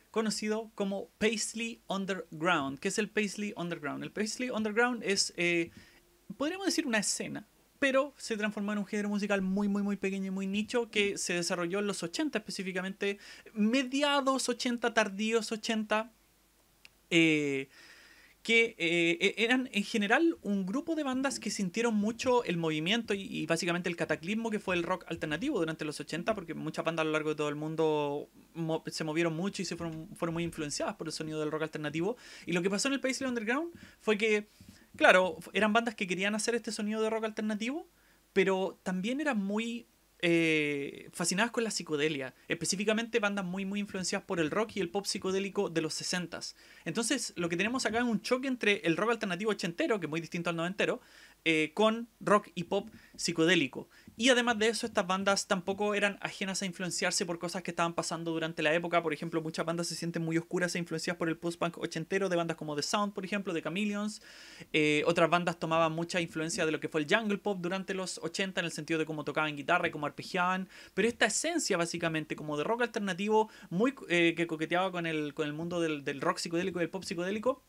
conocido como Paisley Underground. ¿Qué es el Paisley Underground? El Paisley Underground es, eh, podríamos decir, una escena, pero se transformó en un género musical muy, muy, muy pequeño y muy nicho que se desarrolló en los 80 específicamente, mediados 80, tardíos 80 que eh, e-, eran en general un grupo de bandas que sintieron mucho el movimiento y, básicamente el cataclismo que fue el rock alternativo durante los 80, porque muchas bandas a lo largo de todo el mundo se movieron mucho y se fueron, fueron muy influenciadas por el sonido del rock alternativo. Y lo que pasó en el Paisley Underground fue que, claro, eran bandas que querían hacer este sonido de rock alternativo, pero también eran muy eh, fascinadas con la psicodelia, específicamente bandas muy muy influenciadas por el rock y el pop psicodélico de los 60 Entonces, lo que tenemos acá es un choque entre el rock alternativo ochentero, que es muy distinto al noventero, eh, con rock y pop psicodélico. Y además de eso, estas bandas tampoco eran ajenas a influenciarse por cosas que estaban pasando durante la época. Por ejemplo, muchas bandas se sienten muy oscuras e influenciadas por el post-punk ochentero de bandas como The Sound, por ejemplo, de Chameleons. Eh, otras bandas tomaban mucha influencia de lo que fue el jungle pop durante los 80 en el sentido de cómo tocaban guitarra y cómo arpegiaban. Pero esta esencia, básicamente, como de rock alternativo, muy eh, que coqueteaba con el, con el mundo del, del rock psicodélico y del pop psicodélico,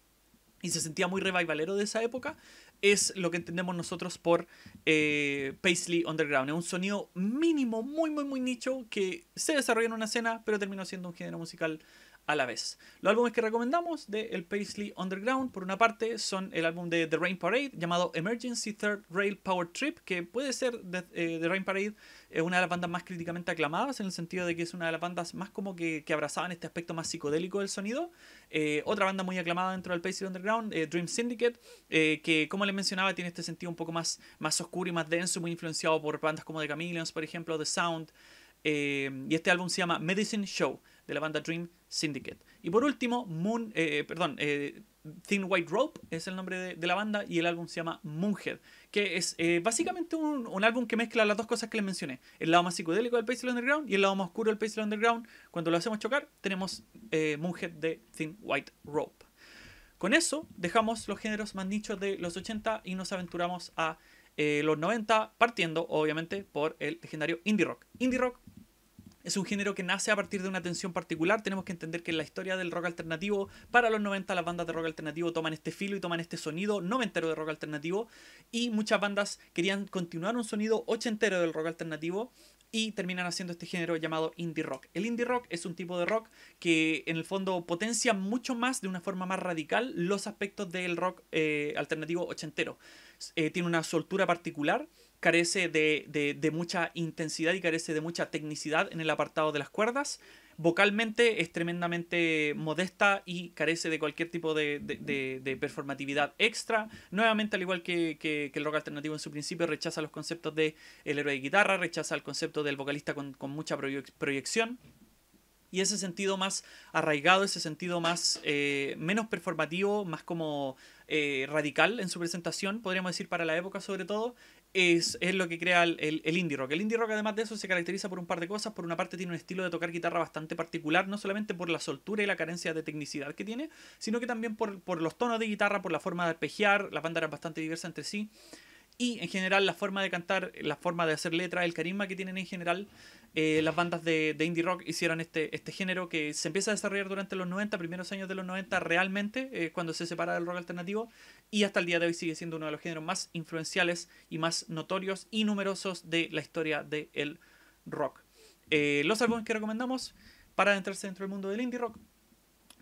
y se sentía muy revivalero de esa época, es lo que entendemos nosotros por eh, Paisley Underground. Es un sonido mínimo, muy, muy, muy nicho, que se desarrolla en una escena, pero terminó siendo un género musical a la vez. Los álbumes que recomendamos de El Paisley Underground, por una parte, son el álbum de The Rain Parade llamado Emergency Third Rail Power Trip, que puede ser de, eh, The Rain Parade eh, una de las bandas más críticamente aclamadas, en el sentido de que es una de las bandas más como que, abrazaban este aspecto más psicodélico del sonido. Eh, otra banda muy aclamada dentro del Paisley Underground, Dream Syndicate, que como les mencionaba tiene este sentido un poco más, más oscuro y más denso, muy influenciado por bandas como The Chameleons, por ejemplo, The Sound. y este álbum se llama Medicine Show de la banda Dream Syndicate. Y por último, Moon, eh, eh, perdón, eh, Thin White Rope es el nombre de, la banda y el álbum se llama Moonhead, que es básicamente un, álbum que mezcla las dos cosas que les mencioné, el lado más psicodélico del Paisley Underground y el lado más oscuro del Paisley Underground. Cuando lo hacemos chocar, tenemos Moonhead de Thin White Rope. Con eso dejamos los géneros más nichos de los 80 y nos aventuramos a los 90, partiendo obviamente por el legendario indie rock. Indie rock es un género que nace a partir de una tensión particular. Tenemos que entender que en la historia del rock alternativo, para los 90 las bandas de rock alternativo toman este filo y toman este sonido noventero de rock alternativo. Y muchas bandas querían continuar un sonido ochentero del rock alternativo y terminan haciendo este género llamado indie rock. El indie rock es un tipo de rock que en el fondo potencia mucho más, de una forma más radical, los aspectos del rock eh, alternativo ochentero. Eh, tiene una soltura particular carece de, mucha intensidad y carece de mucha tecnicidad en el apartado de las cuerdas. Vocalmente es tremendamente modesta y carece de cualquier tipo de, performatividad extra. Nuevamente, al igual que, el rock alternativo en su principio, rechaza los conceptos de el héroe de guitarra, rechaza el concepto del vocalista con, mucha proyección y ese sentido más arraigado, ese sentido más eh, menos performativo, más como eh, radical en su presentación, podríamos decir para la época sobre todo, es, lo que crea el, indie rock. El indie rock, además de eso, se caracteriza por un par de cosas. Por una parte, tiene un estilo de tocar guitarra bastante particular, no solamente por la soltura y la carencia de tecnicidad que tiene, sino que también por, los tonos de guitarra, por la forma de arpegiar. las bandas eran bastante diversas entre sí. Y en general, la forma de cantar, la forma de hacer letra, el carisma que tienen en general, eh, las bandas de, indie rock hicieron este, este género que se empieza a desarrollar durante los 90, primeros años de los 90, realmente, eh, cuando se separa del rock alternativo y hasta el día de hoy sigue siendo uno de los géneros más influenciales y más notorios y numerosos de la historia del rock. Eh, los álbumes que recomendamos para adentrarse dentro del mundo del indie rock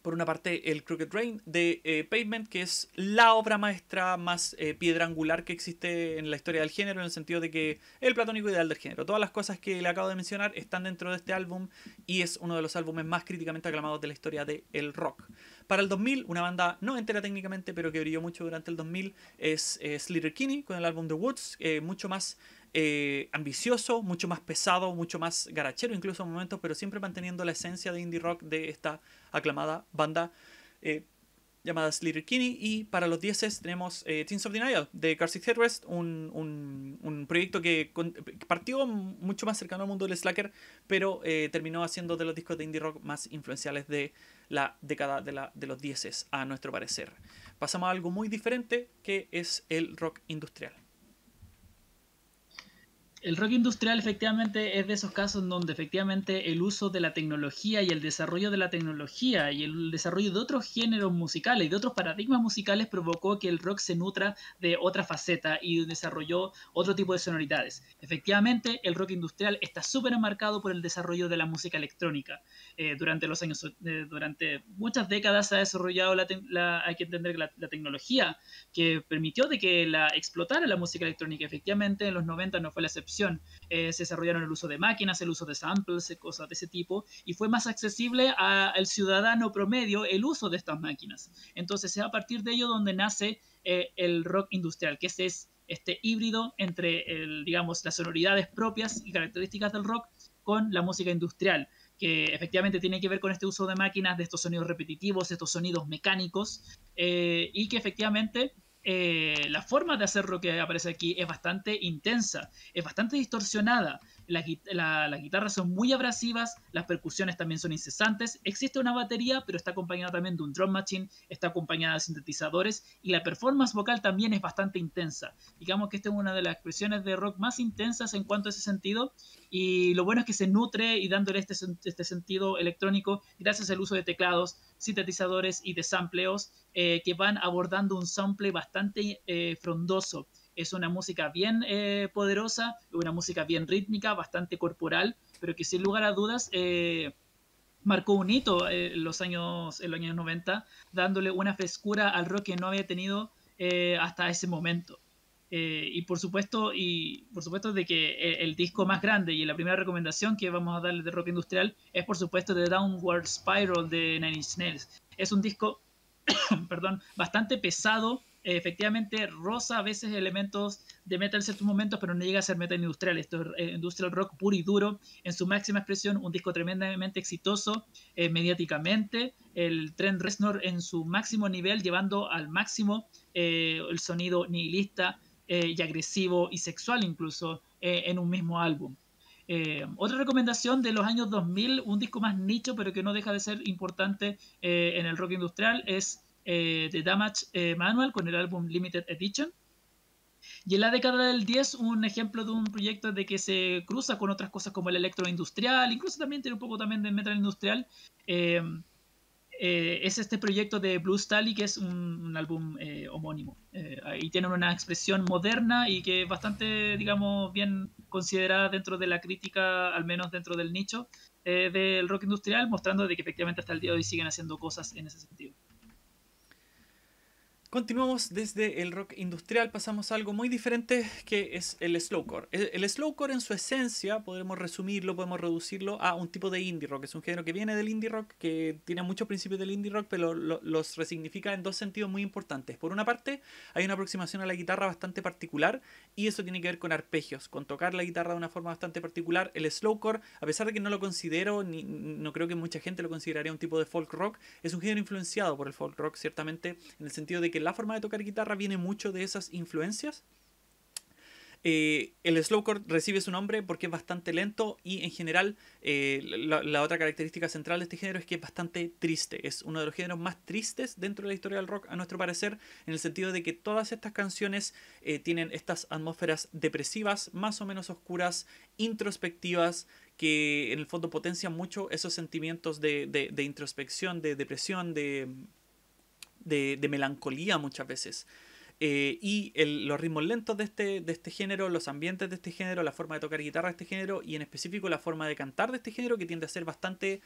por una parte el Crooked Rain de eh, Pavement, que es la obra maestra más eh, piedrangular piedra angular que existe en la historia del género, en el sentido de que el platónico ideal del género. Todas las cosas que le acabo de mencionar están dentro de este álbum y es uno de los álbumes más críticamente aclamados de la historia del rock. Para el 2000, una banda no entera técnicamente, pero que brilló mucho durante el 2000, es eh, Kinney con el álbum The Woods, eh, mucho más ambicioso, mucho más pesado, mucho más garachero incluso en momentos, pero siempre manteniendo la esencia de indie rock de esta aclamada banda eh, llamada Slater Kinney. Y para los 10 tenemos eh, Teens of Denial de Carson un, proyecto que, partió mucho más cercano al mundo del slacker, pero eh, terminó haciendo de los discos de indie rock más influenciales de la década de, de los 10 a nuestro parecer. Pasamos a algo muy diferente que es el rock industrial el rock industrial efectivamente es de esos casos en donde efectivamente el uso de la tecnología y el desarrollo de la tecnología y el desarrollo de otros géneros musicales y de otros paradigmas musicales provocó que el rock se nutra de otra faceta y desarrolló otro tipo de sonoridades. Efectivamente, el rock industrial está súper marcado por el desarrollo de la música electrónica. Eh, durante los años, eh, durante muchas décadas se ha desarrollado la, hay que entender la, la tecnología que permitió de que la explotara la música electrónica. Efectivamente, en los 90 no fue la excepción eh, se desarrollaron el uso de máquinas, el uso de samples, eh, cosas de ese tipo, y fue más accesible al ciudadano promedio el uso de estas máquinas. Entonces es a partir de ello donde nace eh, el rock industrial, que es este híbrido entre, digamos, las sonoridades propias y características del rock con la música industrial que efectivamente tiene que ver con este uso de máquinas, de estos sonidos repetitivos, estos sonidos mecánicos, y que efectivamente eh, la forma de hacer lo que aparece aquí es bastante intensa, es bastante distorsionada, las guitarras son muy abrasivas, las percusiones también son incesantes, existe una batería, pero está acompañada también de un drum machine, está acompañada de sintetizadores y la performance vocal también es bastante intensa. Digamos que esta es una de las expresiones de rock más intensas en cuanto a ese sentido y lo bueno es que se nutre y dándole este, este sentido electrónico gracias al uso de teclados, sintetizadores y de sampleos eh, que van abordando un sample bastante eh, frondoso es una música bien eh, poderosa, una música bien rítmica, bastante corporal, pero que sin lugar a dudas eh, marcó un hito eh, en, los años, en los años 90, dándole una frescura al rock que no había tenido hasta ese momento. y por supuesto, y por supuesto de que el, disco más grande y la primera recomendación que vamos a darle de rock industrial es por supuesto The Downward Spiral de Nine Inch Nails. Es un disco, perdón, bastante pesado, efectivamente rosa a veces elementos de metal en ciertos momentos, pero no llega a ser metal industrial. Esto es eh, industrial rock puro y duro en su máxima expresión, un disco tremendamente exitoso eh, mediáticamente, el tren Reznor en su máximo nivel, llevando al máximo eh, el sonido nihilista y agresivo y sexual incluso en un mismo álbum. otra recomendación de los años 2000, un disco más nicho, pero que no deja de ser importante en el rock industrial, es eh, Damage eh, Manual con el álbum Limited Edition. Y en la década del 10, un ejemplo de un proyecto de que se cruza con otras cosas como el electroindustrial, incluso también tiene un poco también de metal industrial, eh, eh, es este proyecto de Blue Stally, que es un, álbum homónimo. ahí tiene una expresión moderna y que es bastante, digamos, bien considerada dentro de la crítica, al menos dentro del nicho del rock industrial, mostrando de que efectivamente hasta el día de hoy siguen haciendo cosas en ese sentido. Continuamos desde el rock industrial, pasamos a algo muy diferente que es el slowcore. El, slowcore en su esencia, podemos resumirlo, podemos reducirlo a un tipo de indie rock. Es un género que viene del indie rock, que tiene muchos principios del indie rock, pero los resignifica en dos sentidos muy importantes. Por una parte, hay una aproximación a la guitarra bastante particular y eso tiene que ver con arpegios, con tocar la guitarra de una forma bastante particular. El slowcore, a pesar de que no lo considero, ni, no creo que mucha gente lo consideraría un tipo de folk rock, es un género influenciado por el folk rock, ciertamente, en el sentido de que la forma de tocar guitarra viene mucho de esas influencias. Eh, el slowcore recibe su nombre porque es bastante lento y en general eh, la, otra característica central de este género es que es bastante triste. Es uno de los géneros más tristes dentro de la historia del rock a nuestro parecer, en el sentido de que todas estas canciones eh, tienen estas atmósferas depresivas, más o menos oscuras, introspectivas, que en el fondo potencian mucho esos sentimientos de introspección, de depresión, de de, melancolía muchas veces. Eh, y los ritmos lentos de este, de este género, los ambientes de este género, la forma de tocar guitarra de este género y en específico la forma de cantar de este género que tiende a ser bastante,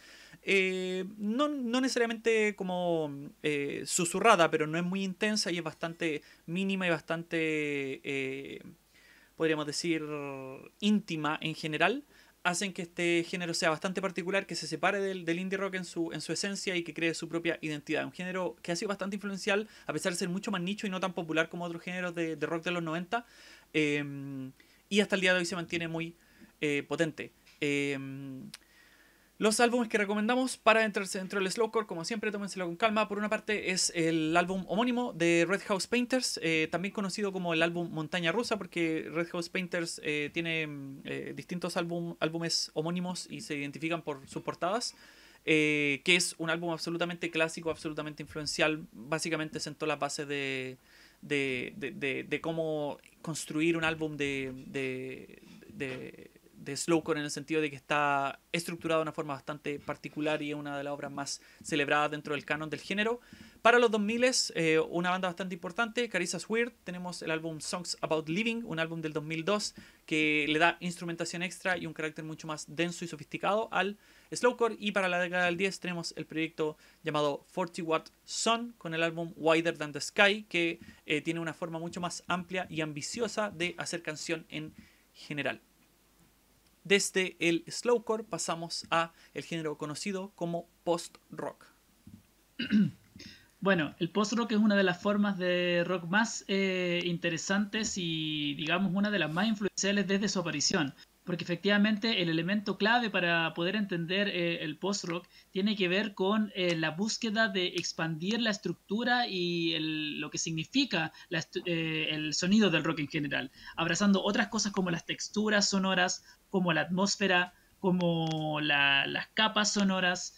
eh, no, no, necesariamente como eh, susurrada, pero no es muy intensa y es bastante mínima y bastante, podríamos decir, íntima en general hacen que este género sea bastante particular, que se separe del, del, indie rock en su, en su esencia y que cree su propia identidad. Un género que ha sido bastante influencial, a pesar de ser mucho más nicho y no tan popular como otros géneros de, rock de los 90. Em, y hasta el día de hoy se mantiene muy eh, potente. Em, los álbumes que recomendamos para entrar dentro del slowcore, como siempre, tómenselo con calma. Por una parte es el álbum homónimo de Red House Painters, eh, también conocido como el álbum Montaña Rusa, porque Red House Painters eh, tiene mm, eh, distintos álbumes homónimos y se identifican por sus portadas. que es un álbum absolutamente clásico, absolutamente influencial. Básicamente sentó las bases de cómo construir un álbum de de slowcore en el sentido de que está estructurado de una forma bastante particular y es una de las obras más celebradas dentro del canon del género. Para los 2000 eh, una banda bastante importante, Carissa's Weird, tenemos el álbum Songs About Living, un álbum del 2002 que le da instrumentación extra y un carácter mucho más denso y sofisticado al slowcore. Y para la década del 10 tenemos el proyecto llamado 40 Watt Sun con el álbum Wider Than the Sky, que eh, tiene una forma mucho más amplia y ambiciosa de hacer canción en general. Desde el slowcore pasamos a el género conocido como post-rock. Bueno, el post-rock es una de las formas de rock más eh, interesantes y digamos una de las más influenciales desde su aparición porque efectivamente el elemento clave para poder entender eh, el post-rock tiene que ver con eh, la búsqueda de expandir la estructura y lo que significa eh, el sonido del rock en general, abrazando otras cosas como las texturas sonoras, como la atmósfera, como las capas sonoras,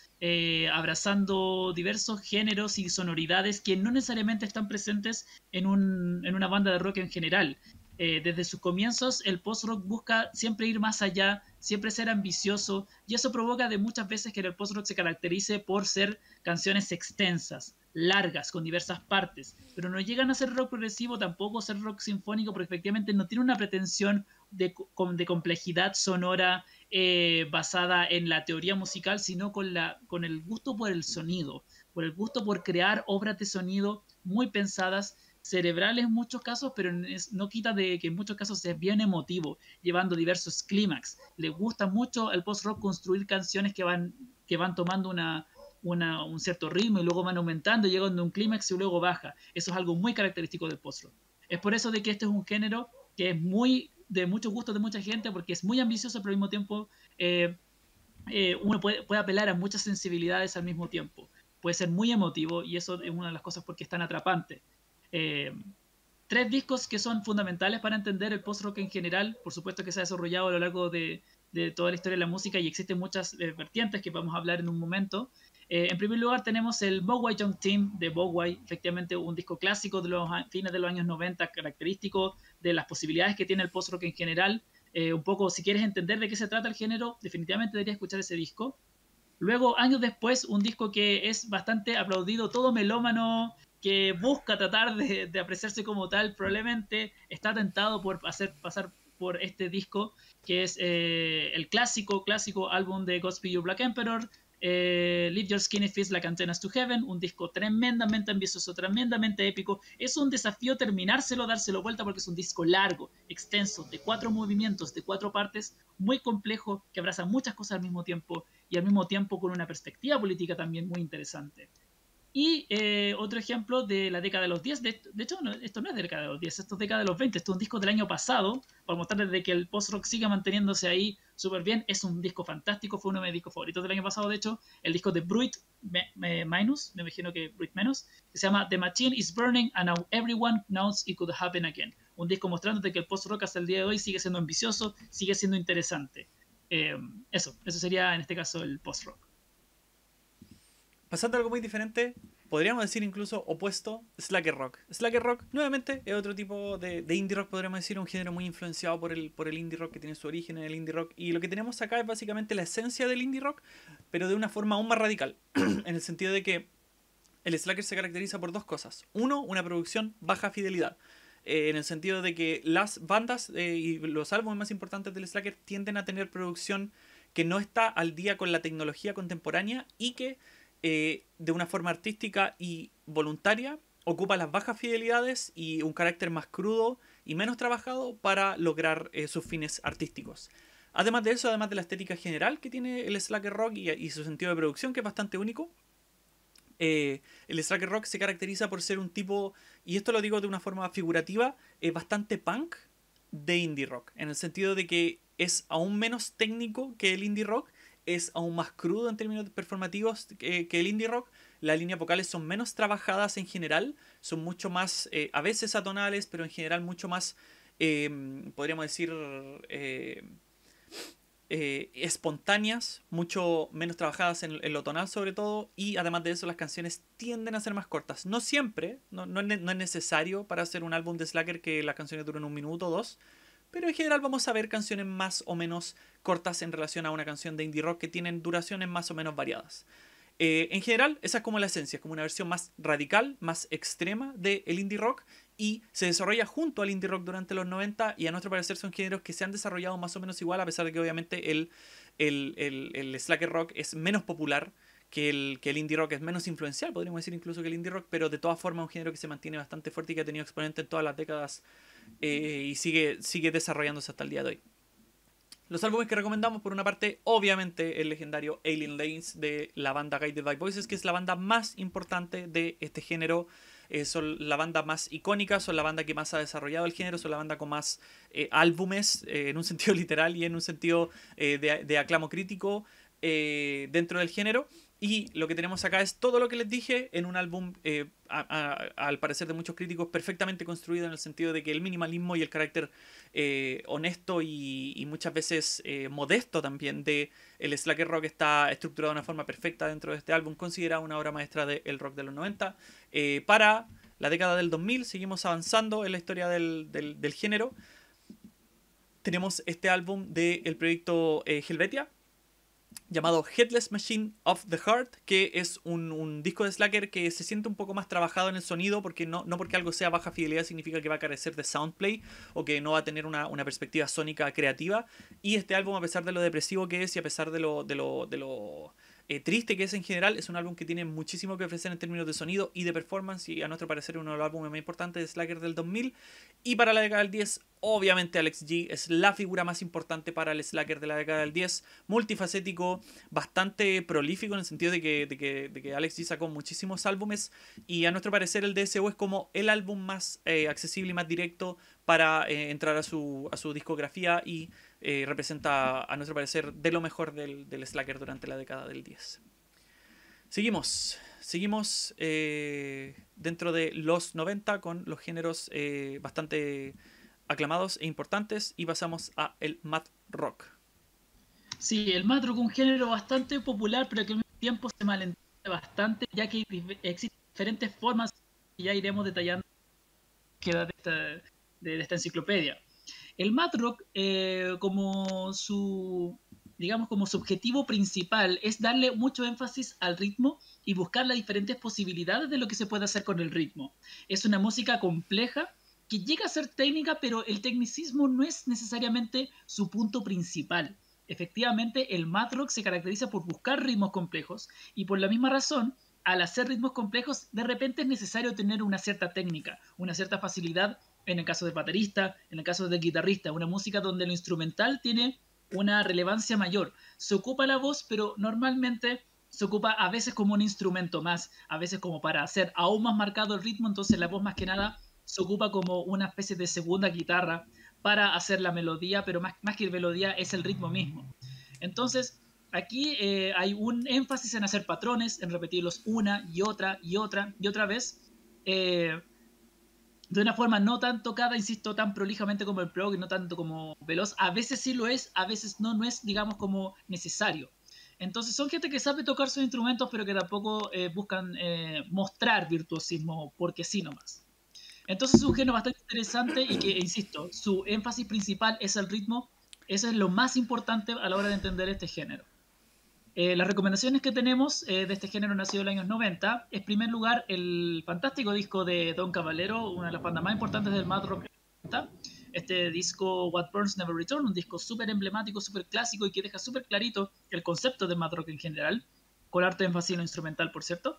abrazando diversos géneros y sonoridades que no necesariamente están presentes en, en una banda de rock en general. Eh, desde sus comienzos el post-rock busca siempre ir más allá, siempre ser ambicioso, y eso provoca de muchas veces que el post-rock se caracterice por ser canciones extensas, largas, con diversas partes, pero no llegan a ser rock progresivo, tampoco ser rock sinfónico, porque efectivamente no tiene una pretensión de, complejidad sonora eh, basada en la teoría musical, sino con, la, con el gusto por el sonido, por el gusto por crear obras de sonido muy pensadas cerebral en muchos casos, pero no quita de que en muchos casos es bien emotivo, llevando diversos clímax. Le gusta mucho al post-rock construir canciones que van, que van tomando una, un cierto ritmo y luego van aumentando, llegando a un clímax y luego baja. Eso es algo muy característico del post-rock. Es por eso de que este es un género que es muy de mucho gusto de mucha gente porque es muy ambicioso, pero al mismo tiempo eh, eh, uno puede, puede apelar a muchas sensibilidades al mismo tiempo. Puede ser muy emotivo y eso es una de las cosas porque es tan atrapante eh, tres discos que son fundamentales para entender el post-rock en general, por supuesto que se ha desarrollado a lo largo de, toda la historia de la música y existen muchas eh, vertientes que vamos a hablar en un momento. Eh, en primer lugar tenemos el wow Young Team de wow. efectivamente un disco clásico de los fines de los años 90, característico de las posibilidades que tiene el post-rock en general. un poco, si quieres entender de qué se trata el género, definitivamente deberías escuchar ese disco. Luego, años después, un disco que es bastante aplaudido, todo melómano que busca tratar de, apreciarse como tal, probablemente está tentado por hacer, pasar por este disco, que es eh, el clásico, clásico álbum de Godspeed You Black Emperor, eh, Leave Your Skinny Fists Like Antennas to Heaven, un disco tremendamente ambicioso, tremendamente épico. Es un desafío terminárselo, dárselo vuelta, porque es un disco largo, extenso, de cuatro movimientos, de cuatro partes, muy complejo, que abraza muchas cosas al mismo tiempo y al mismo tiempo con una perspectiva política también muy interesante. Y eh, otro ejemplo de la década de los 10, de, hecho esto no es de la década de los 10, esto es década de los 20, esto es un disco del año pasado, para mostrarles de que el post-rock sigue manteniéndose ahí súper bien, es un disco fantástico, fue uno de mis discos favoritos del año pasado, de hecho, el disco de Bruit Minus, me imagino que Bruit Menos, que se llama The Machine is Burning and Now Everyone Knows It Could Happen Again, un disco mostrándote que el post-rock hasta el día de hoy sigue siendo ambicioso, sigue siendo interesante. Eh, eso, eso sería en este caso el post-rock. Pasando a algo muy diferente, podríamos decir incluso opuesto, slacker rock. Slacker rock, nuevamente, es otro tipo de, indie rock, podríamos decir, un género muy influenciado por el, indie rock, que tiene su origen en el indie rock. Y lo que tenemos acá es básicamente la esencia del indie rock, pero de una forma aún más radical, en el sentido de que el slacker se caracteriza por dos cosas. Uno, una producción baja fidelidad. Eh, en el sentido de que las bandas eh, y los álbumes más importantes del Slacker tienden a tener producción que no está al día con la tecnología contemporánea y que eh, de una forma artística y voluntaria, ocupa las bajas fidelidades y un carácter más crudo y menos trabajado para lograr eh, sus fines artísticos. Además de eso, además de la estética general que tiene el slacker rock y, su sentido de producción, que es bastante único, eh, el slacker rock se caracteriza por ser un tipo, y esto lo digo de una forma figurativa, bastante punk de indie rock, en el sentido de que es aún menos técnico que el indie rock es aún más crudo en términos performativos que, el indie rock. Las líneas vocales son menos trabajadas en general, son mucho más, eh, a veces atonales, pero en general mucho más, em, podríamos decir, eh, eh, espontáneas, mucho menos trabajadas en, lo tonal sobre todo, y además de eso las canciones tienden a ser más cortas. No siempre, no, no es necesario para hacer un álbum de Slacker que las canciones duren un minuto o dos, pero en general vamos a ver canciones más o menos cortas en relación a una canción de indie rock que tienen duraciones más o menos variadas. Eh, en general, esa es como la esencia, como una versión más radical, más extrema del el indie rock y se desarrolla junto al indie rock durante los 90 y a nuestro parecer son géneros que se han desarrollado más o menos igual, a pesar de que obviamente el, el, slacker rock es menos popular. Que el, que el, indie rock es menos influencial, podríamos decir incluso que el indie rock, pero de todas formas un género que se mantiene bastante fuerte y que ha tenido exponente en todas las décadas eh, y sigue, sigue desarrollándose hasta el día de hoy. Los álbumes que recomendamos, por una parte, obviamente el legendario Alien Lanes de la banda Guided by Voices, que es la banda más importante de este género. Eh, son la banda más icónica, son la banda que más ha desarrollado el género, son la banda con más eh, álbumes, en un sentido literal y en un sentido de, de, aclamo crítico dentro del género. Y lo que tenemos acá es todo lo que les dije en un álbum, eh, al parecer de muchos críticos, perfectamente construido en el sentido de que el minimalismo y el carácter eh, honesto y, muchas veces eh, modesto también de el slacker rock está estructurado de una forma perfecta dentro de este álbum, considerado una obra maestra del rock de los 90. para la década del 2000 seguimos avanzando en la historia del, género. Tenemos este álbum del proyecto Helvetia, llamado Headless Machine of the Heart, que es un, disco de Slacker que se siente un poco más trabajado en el sonido, porque no, no porque algo sea baja fidelidad significa que va a carecer de soundplay o que no va a tener una, una perspectiva sónica creativa. Y este álbum, a pesar de lo depresivo que es y a pesar de lo, de lo eh, triste que es en general, es un álbum que tiene muchísimo que ofrecer en términos de sonido y de performance, y a nuestro parecer uno de los álbumes más importantes de Slacker del 2000. Y para la década del 10, obviamente Alex G es la figura más importante para el Slacker de la década del 10, multifacético, bastante prolífico en el sentido de que, de que, de Alex G sacó muchísimos álbumes, y a nuestro parecer el DSO es como el álbum más eh, accesible y más directo para eh, entrar a su, a su discografía y eh, representa, a nuestro parecer, de lo mejor del, Slacker durante la década del 10. Seguimos, seguimos eh, dentro de los 90 con los géneros eh, bastante aclamados e importantes y pasamos a el mat rock. Sí, el mat rock un género bastante popular pero que al mismo tiempo se malentiende bastante ya que existen diferentes formas y ya iremos detallando queda de esta, de esta enciclopedia. El rock, Rock, eh, como su digamos como su objetivo principal es darle mucho énfasis al ritmo y buscar las diferentes posibilidades de lo que se puede hacer con el ritmo. Es una música compleja que llega a ser técnica, pero el tecnicismo no es necesariamente su punto principal. Efectivamente, el math rock se caracteriza por buscar ritmos complejos y por la misma razón, al hacer ritmos complejos, de repente es necesario tener una cierta técnica, una cierta facilidad en el caso de baterista, en el caso de guitarrista, una música donde lo instrumental tiene una relevancia mayor. Se ocupa la voz, pero normalmente se ocupa a veces como un instrumento más, a veces como para hacer aún más marcado el ritmo, entonces la voz más que nada se ocupa como una especie de segunda guitarra para hacer la melodía, pero más, más que melodía es el ritmo mismo. Entonces, aquí eh, hay un énfasis en hacer patrones, en repetirlos una y otra y otra y otra vez. Eh, de una forma no tan tocada, insisto, tan prolijamente como el prog, no tanto como veloz. A veces sí lo es, a veces no, no es, digamos, como necesario. Entonces son gente que sabe tocar sus instrumentos, pero que tampoco eh, buscan eh, mostrar virtuosismo porque sí nomás. Entonces es un género bastante interesante y que, insisto, su énfasis principal es el ritmo. Eso es lo más importante a la hora de entender este género. Eh, las recomendaciones que tenemos eh, de este género nacido en los años 90 es, en primer lugar, el fantástico disco de Don Caballero, una de las bandas más importantes del Mad Rock. Este disco What Burns Never Return, un disco súper emblemático, súper clásico y que deja súper clarito el concepto del Mad Rock en general, con arte en lo instrumental, por cierto.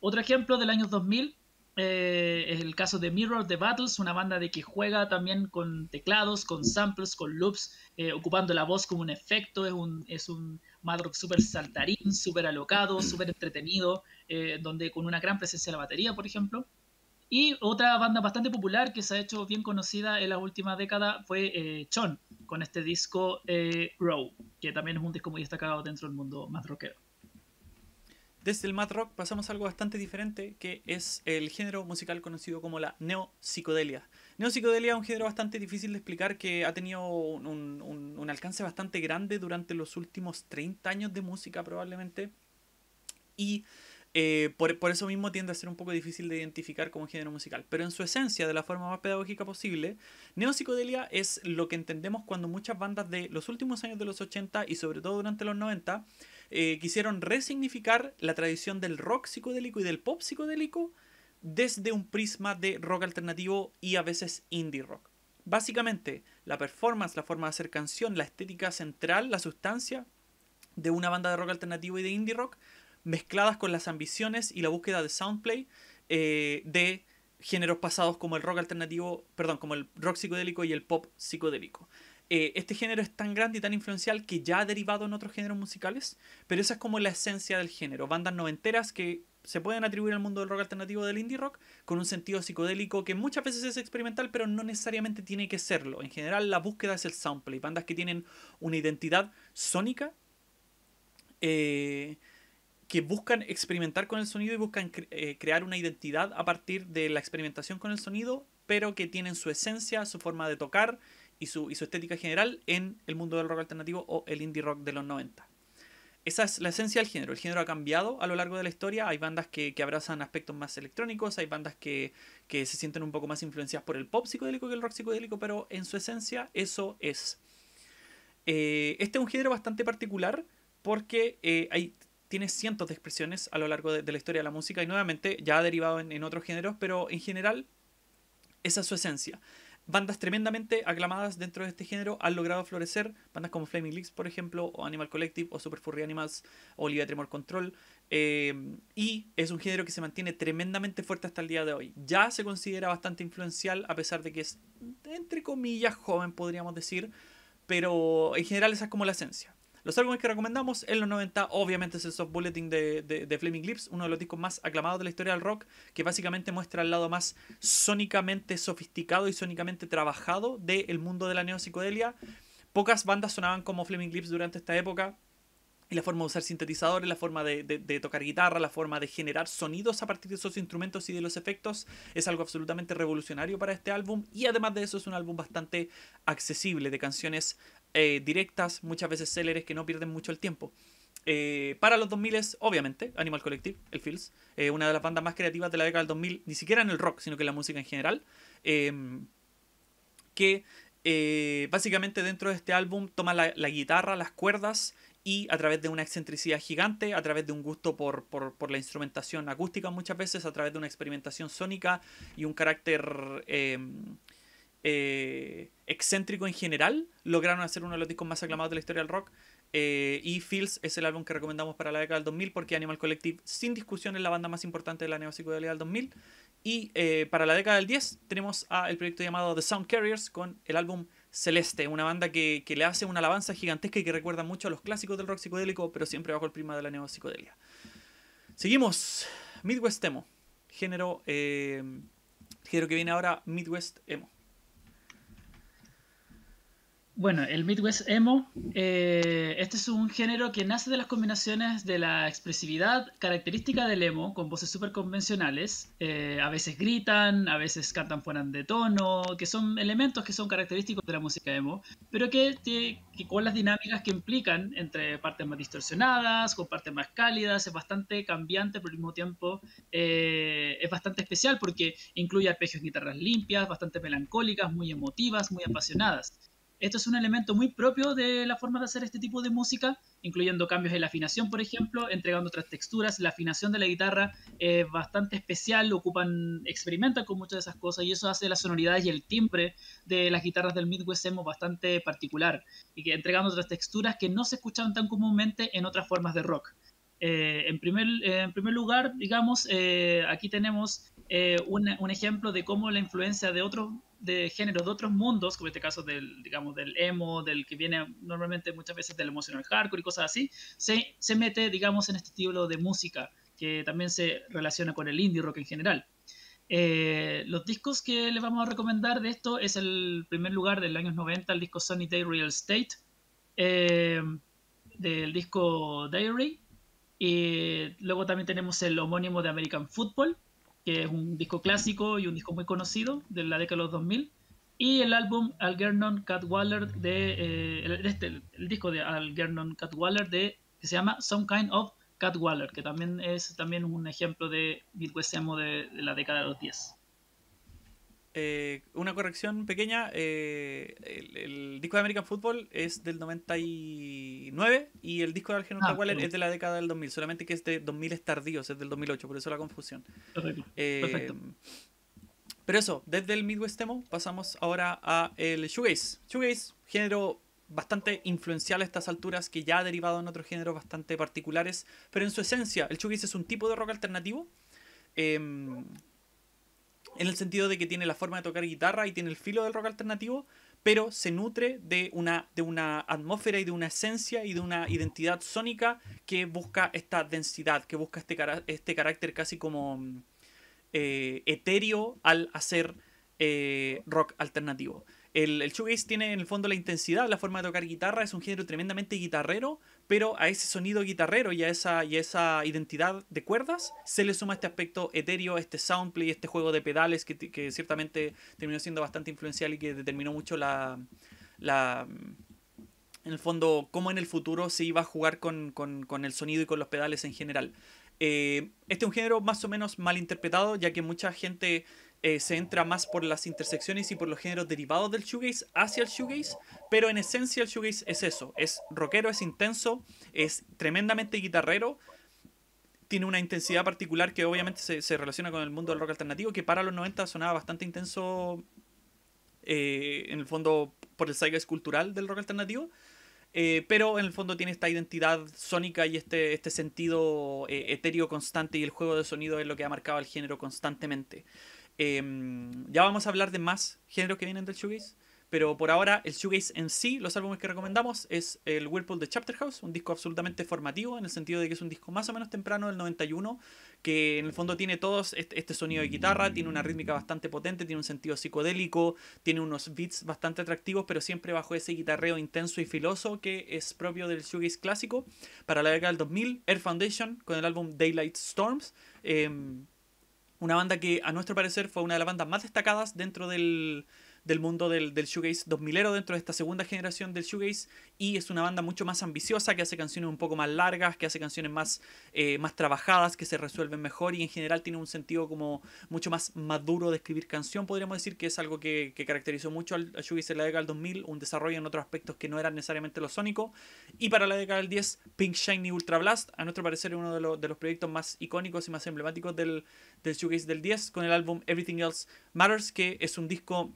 Otro ejemplo del año 2000 eh, es el caso de Mirror the Battles, una banda de que juega también con teclados, con samples, con loops, ocupando la voz como un efecto, un, es un Madrock super saltarín, super alocado, mm. súper entretenido, eh, donde con una gran presencia de la batería, por ejemplo. Y otra banda bastante popular que se ha hecho bien conocida en la última década fue eh, Chon, con este disco eh, Row, que también es un disco muy destacado dentro del mundo más Desde el mad rock pasamos a algo bastante diferente, que es el género musical conocido como la neopsicodelia. Neopsicodelia es un género bastante difícil de explicar que ha tenido un, alcance bastante grande durante los últimos 30 años de música probablemente. Y eh, por, eso mismo tiende a ser un poco difícil de identificar como género musical. Pero en su esencia, de la forma más pedagógica posible, neopsicodelia es lo que entendemos cuando muchas bandas de los últimos años de los 80 y sobre todo durante los 90 eh, quisieron resignificar la tradición del rock psicodélico y del pop psicodélico desde un prisma de rock alternativo y a veces indie rock. Básicamente, la performance, la forma de hacer canción, la estética central, la sustancia de una banda de rock alternativo y de indie rock, mezcladas con las ambiciones y la búsqueda de soundplay eh, de géneros pasados como el rock alternativo, perdón, como el rock psicodélico y el pop psicodélico. Eh, este género es tan grande y tan influencial que ya ha derivado en otros géneros musicales, pero esa es como la esencia del género. Bandas noventeras que se pueden atribuir al mundo del rock alternativo del indie rock con un sentido psicodélico que muchas veces es experimental pero no necesariamente tiene que serlo. En general la búsqueda es el soundplay, bandas que tienen una identidad sónica eh, que buscan experimentar con el sonido y buscan eh, crear una identidad a partir de la experimentación con el sonido pero que tienen su esencia, su forma de tocar y su, y su estética general en el mundo del rock alternativo o el indie rock de los 90 esa es la esencia del género. El género ha cambiado a lo largo de la historia. Hay bandas que, abrazan aspectos más electrónicos, hay bandas que, que, se sienten un poco más influenciadas por el pop psicodélico que el rock psicodélico, pero en su esencia eso es. Eh, este es un género bastante particular porque eh, hay, tiene cientos de expresiones a lo largo de, la historia de la música y nuevamente ya ha derivado en otros géneros, pero en general esa es su esencia bandas tremendamente aclamadas dentro de este género han logrado florecer. Bandas como Flaming Lips, por ejemplo, o Animal Collective, o Super Furry Animals, o Olivia Tremor Control. Eh, y es un género que se mantiene tremendamente fuerte hasta el día de hoy. Ya se considera bastante influencial, a pesar de que es, entre comillas, joven, podríamos decir. Pero en general esa es como la esencia. Los álbumes que recomendamos en los 90, obviamente, es el Soft Bulletin de, de, Flaming Lips, uno de los discos más aclamados de la historia del rock, que básicamente muestra el lado más sónicamente sofisticado y sónicamente trabajado del mundo de la neopsicodelia. Pocas bandas sonaban como Flaming Lips durante esta época. Y la forma de usar sintetizadores, la forma de, de, tocar guitarra, la forma de generar sonidos a partir de esos instrumentos y de los efectos es algo absolutamente revolucionario para este álbum. Y además de eso es un álbum bastante accesible de canciones eh, directas, muchas veces céleres que no pierden mucho el tiempo. Eh, para los 2000 es, obviamente, Animal Collective, el Fields, eh, una de las bandas más creativas de la década del 2000, ni siquiera en el rock, sino que en la música en general, em, que básicamente dentro de este álbum toma la, guitarra, las cuerdas y a través de una excentricidad gigante, a través de un gusto por, por la instrumentación acústica muchas veces, a través de una experimentación sónica y un carácter em, eh, excéntrico en general, lograron hacer uno de los discos más aclamados de la historia del rock. Eh, y Fields es el álbum que recomendamos para la década del 2000 porque Animal Collective sin discusión es la banda más importante de la neopsicodelia del 2000. Y eh, para la década del 10 tenemos a el proyecto llamado The Sound Carriers con el álbum Celeste, una banda que, le hace una alabanza gigantesca y que recuerda mucho a los clásicos del rock psicodélico, pero siempre bajo el prima de la neopsicodelia. Seguimos, Midwest Emo, género, eh, género que viene ahora Midwest Emo. Bueno, el Midwest Emo, eh, este es un género que nace de las combinaciones de la expresividad característica del emo, con voces súper convencionales, eh, a veces gritan, a veces cantan fuera de tono, que son elementos que son característicos de la música emo, pero que, con las dinámicas que implican entre partes más distorsionadas, con partes más cálidas, es bastante cambiante, pero al mismo tiempo eh, es bastante especial porque incluye arpegios guitarras limpias, bastante melancólicas, muy emotivas, muy apasionadas esto es un elemento muy propio de la forma de hacer este tipo de música, incluyendo cambios en la afinación, por ejemplo, entregando otras texturas. La afinación de la guitarra es bastante especial, ocupan, experimentan con muchas de esas cosas y eso hace la sonoridad y el timbre de las guitarras del Midwest Emo bastante particular y que entregando otras texturas que no se escuchan tan comúnmente en otras formas de rock. Eh, en, primer, lugar, digamos, eh, aquí tenemos eh, un, un ejemplo de cómo la influencia de otros de géneros de otros mundos, como este caso del, digamos, del emo, del que viene normalmente muchas veces del emotional hardcore y cosas así, se, se mete, digamos, en este estilo de música que también se relaciona con el indie rock en general. Eh, los discos que les vamos a recomendar de esto es el primer lugar del año 90, el disco Sunny Day Real Estate, eh, del disco Diary, y luego también tenemos el homónimo de American Football, que es un disco clásico y un disco muy conocido de la década de los 2000. Y el álbum Algernon Waller de, eh, este, el, disco de Algernon Cadwaller de, que se llama Some Kind of Waller que también es también un ejemplo de virtuosismo de, de la década de los 10. Eh, una corrección pequeña, eh, el, disco de American Football es del 99 y el disco de Argentina ah, Waller es de la década del 2000, solamente que es de 2000 es tardío, es del 2008, por eso la confusión. Eh, perfecto. Pero eso, desde el Midwest Emo pasamos ahora a el shoegaze. Shoegaze, género bastante influencial a estas alturas que ya ha derivado en otros géneros bastante particulares, pero en su esencia, el shoegaze es un tipo de rock alternativo. Em, en el sentido de que tiene la forma de tocar guitarra y tiene el filo del rock alternativo, pero se nutre de una, de una atmósfera y de una esencia y de una identidad sónica que busca esta densidad, que busca este, este carácter casi como mm, eh, etéreo al hacer eh, rock alternativo. El, el shoegaze tiene en el fondo la intensidad, la forma de tocar guitarra, es un género tremendamente guitarrero, pero a ese sonido guitarrero y a esa, y esa identidad de cuerdas se le suma este aspecto etéreo, este soundplay, este juego de pedales que, ciertamente terminó siendo bastante influencial y que determinó mucho la, la... en el fondo, cómo en el futuro se iba a jugar con, el sonido y con los pedales en general. Eh, este es un género más o menos mal interpretado, ya que mucha gente eh, se entra más por las intersecciones y por los géneros derivados del shoegaze hacia el shoegaze, pero en esencia el shoegaze es eso, es rockero, es intenso, es tremendamente guitarrero, tiene una intensidad particular que obviamente se, relaciona con el mundo del rock alternativo, que para los 90 sonaba bastante intenso, eh, en el fondo por el zeitgeist cultural del rock alternativo, eh, pero en el fondo tiene esta identidad sónica y este, este sentido etéreo constante y el juego de sonido es lo que ha marcado el género constantemente. Em, ya vamos a hablar de más géneros que vienen del shoegaze, pero por ahora el shoegaze en sí, los álbumes que recomendamos es el Whirlpool de Chapter House, un disco absolutamente formativo en el sentido de que es un disco más o menos temprano del 91, que en el fondo tiene todos este, sonido de guitarra, tiene una rítmica bastante potente, tiene un sentido psicodélico, tiene unos beats bastante atractivos, pero siempre bajo ese guitarreo intenso y filoso que es propio del shoegaze clásico. Para la década del 2000, Air Foundation con el álbum Daylight Storms. Em, una banda que, a nuestro parecer, fue una de las bandas más destacadas dentro del, del mundo del, del shoegaze 2000ero dentro de esta segunda generación del shoegaze y es una banda mucho más ambiciosa que hace canciones un poco más largas, que hace canciones más, eh, más trabajadas, que se resuelven mejor y en general tiene un sentido como mucho más maduro de escribir canción, podríamos decir que es algo que, caracterizó mucho al, shoegaze en la década del 2000, un desarrollo en otros aspectos que no eran necesariamente lo sónico. y para la década del 10 Pink Shiny Ultra Blast, a nuestro parecer uno de, de los proyectos más icónicos y más emblemáticos del, del shoegaze del 10 con el álbum Everything Else Matters, que es un disco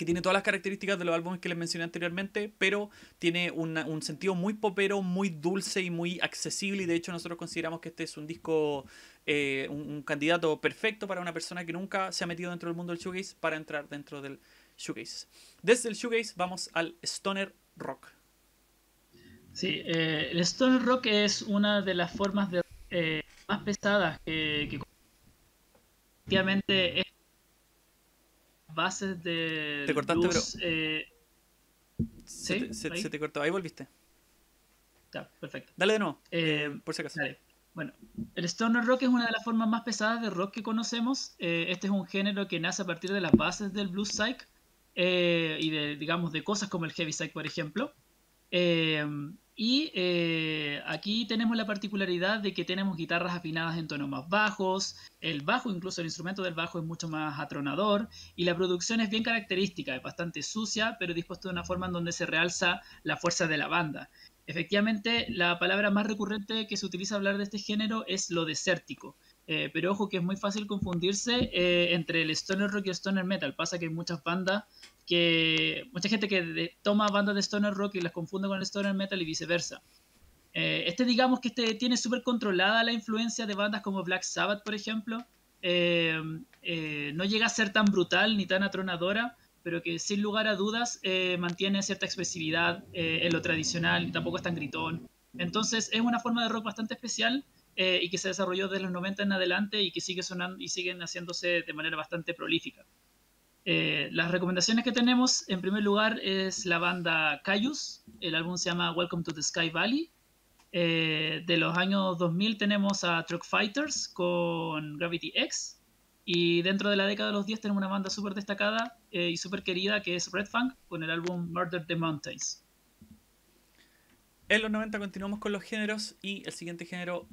que tiene todas las características de los álbumes que les mencioné anteriormente, pero tiene un sentido muy popero, muy dulce y muy accesible. Y de hecho nosotros consideramos que este es un disco, eh, un, candidato perfecto para una persona que nunca se ha metido dentro del mundo del shoegaze para entrar dentro del shoegaze. Desde el shoegaze vamos al stoner rock. Sí, eh, el stoner rock es una de las formas de, eh, más pesadas que, es bases de. Te cortaste, blues, eh, se, te, cortó, ahí volviste. Ya, perfecto. Dale de nuevo, eh, eh, por si acaso. Bueno, el stoner rock es una de las formas más pesadas de rock que conocemos. este es un género que nace a partir de las bases del blues psych y de, digamos, de cosas como el heavy psych, por ejemplo. Eh, y eh, aquí tenemos la particularidad de que tenemos guitarras afinadas en tonos más bajos, el bajo, incluso el instrumento del bajo es mucho más atronador y la producción es bien característica, es bastante sucia, pero dispuesta de una forma en donde se realza la fuerza de la banda. Efectivamente, la palabra más recurrente que se utiliza hablar de este género es lo desértico. Eh, pero ojo que es muy fácil confundirse entre el stoner rock y el stoner metal. Pasa que hay muchas bandas que mucha gente que toma bandas de stoner rock y las confunde con el stoner metal y viceversa. Eh, este digamos que este tiene súper controlada la influencia de bandas como Black Sabbath, por ejemplo. Eh, eh, no llega a ser tan brutal ni tan atronadora, pero que sin lugar a dudas mantiene cierta expresividad en lo tradicional y tampoco es tan gritón. Entonces es una forma de rock bastante especial y que se desarrolló desde los 90 en adelante y que sigue sonando y siguen haciéndose de manera bastante prolífica. Eh, las recomendaciones que tenemos, en primer lugar, es la banda Cayus. El álbum se llama Welcome to the Sky Valley. Eh, de los años 2000 tenemos a Truck Fighters con Gravity X. Y dentro de la década de los 10 tenemos una banda súper destacada eh, y súper querida que es Red Funk con el álbum Murder the Mountains. En los 90 continuamos con los géneros y el siguiente género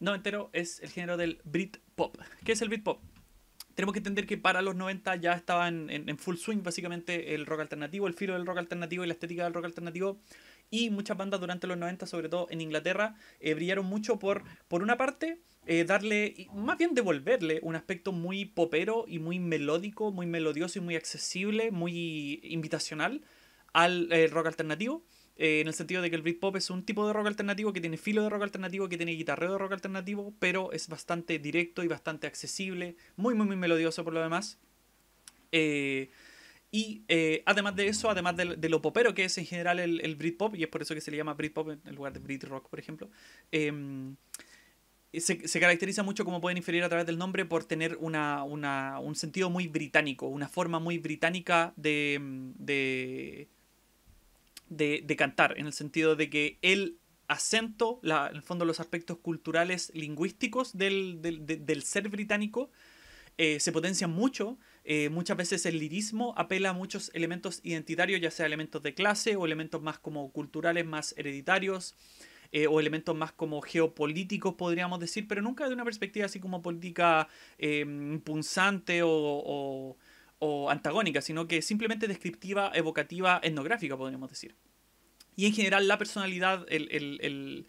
no entero es el género del Britpop. ¿Qué es el Britpop? tenemos que entender que para los 90 ya estaba en, en, full swing básicamente el rock alternativo, el filo del rock alternativo y la estética del rock alternativo. Y muchas bandas durante los 90, sobre todo en Inglaterra, eh, brillaron mucho por, por una parte, eh, darle, más bien devolverle un aspecto muy popero y muy melódico, muy melodioso y muy accesible, muy invitacional al eh, rock alternativo. Eh, en el sentido de que el Britpop es un tipo de rock alternativo que tiene filo de rock alternativo, que tiene guitarreo de rock alternativo, pero es bastante directo y bastante accesible, muy, muy, muy melodioso por lo demás. Eh, y eh, además de eso, además de, lo popero que es en general el, el Britpop, y es por eso que se le llama Britpop en lugar de Brit Rock, por ejemplo, em, se, se, caracteriza mucho, como pueden inferir a través del nombre, por tener una, un sentido muy británico, una forma muy británica de de, cantar, en el sentido de que el acento, en el fondo los aspectos culturales lingüísticos del, ser británico eh, se potencian mucho. Eh, muchas veces el lirismo apela a muchos elementos identitarios, ya sea elementos de clase o elementos más como culturales, más hereditarios. Eh, o elementos más como geopolíticos, podríamos decir, pero nunca de una perspectiva así como política punzante o o antagónica, sino que simplemente descriptiva, evocativa, etnográfica, podríamos decir. Y en general la personalidad, el,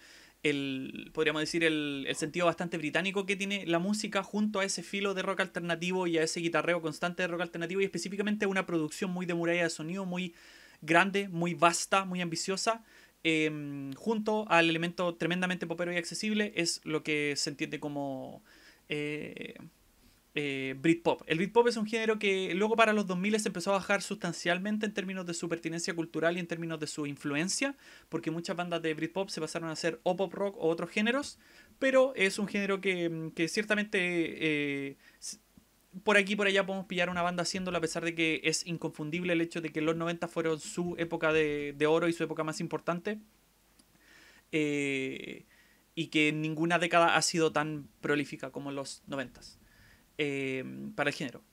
podríamos decir, el, sentido bastante británico que tiene la música junto a ese filo de rock alternativo y a ese guitarreo constante de rock alternativo y específicamente una producción muy de muralla de sonido, muy grande, muy vasta, muy ambiciosa, em, junto al elemento tremendamente popero y accesible, es lo que se entiende como... Eh, eh, Britpop. El Britpop es un género que luego para los 2000 se empezó a bajar sustancialmente en términos de su pertinencia cultural y en términos de su influencia, porque muchas bandas de Britpop se pasaron a hacer o pop rock o otros géneros, pero es un género que, ciertamente eh, por aquí por allá podemos pillar una banda haciéndolo, a pesar de que es inconfundible el hecho de que los 90 fueron su época de, oro y su época más importante. Eh, y que ninguna década ha sido tan prolífica como los noventas. Eh, para el género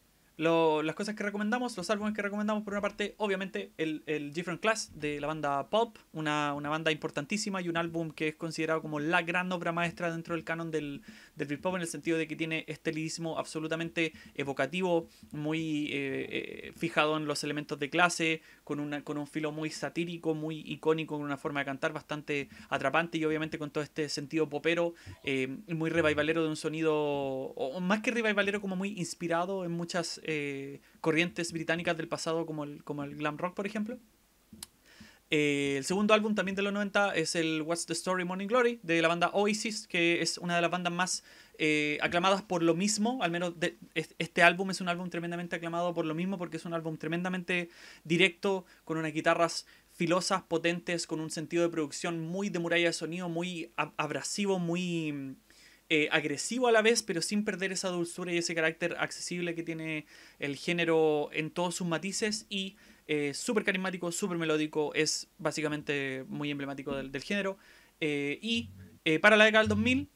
las cosas que recomendamos, los álbumes que recomendamos, por una parte, obviamente, el, el Different Class de la banda pop una, banda importantísima y un álbum que es considerado como la gran obra maestra dentro del canon del, del pop en el sentido de que tiene este lidismo absolutamente evocativo, muy eh, eh, fijado en los elementos de clase, con, una, con un filo muy satírico, muy icónico, con una forma de cantar bastante atrapante y obviamente con todo este sentido popero, eh, muy revivalero de un sonido, o más que revivalero, como muy inspirado en muchas eh, eh, corrientes británicas del pasado como el, como el glam rock, por ejemplo. Eh, el segundo álbum también de los 90 es el What's the Story Morning Glory de la banda Oasis, que es una de las bandas más eh, aclamadas por lo mismo, al menos este álbum es un álbum tremendamente aclamado por lo mismo porque es un álbum tremendamente directo, con unas guitarras filosas, potentes, con un sentido de producción muy de muralla de sonido, muy abrasivo, muy eh, agresivo a la vez, pero sin perder esa dulzura y ese carácter accesible que tiene el género en todos sus matices y eh, súper carismático, súper melódico, es básicamente muy emblemático del, género. Eh, y para la década del 2000,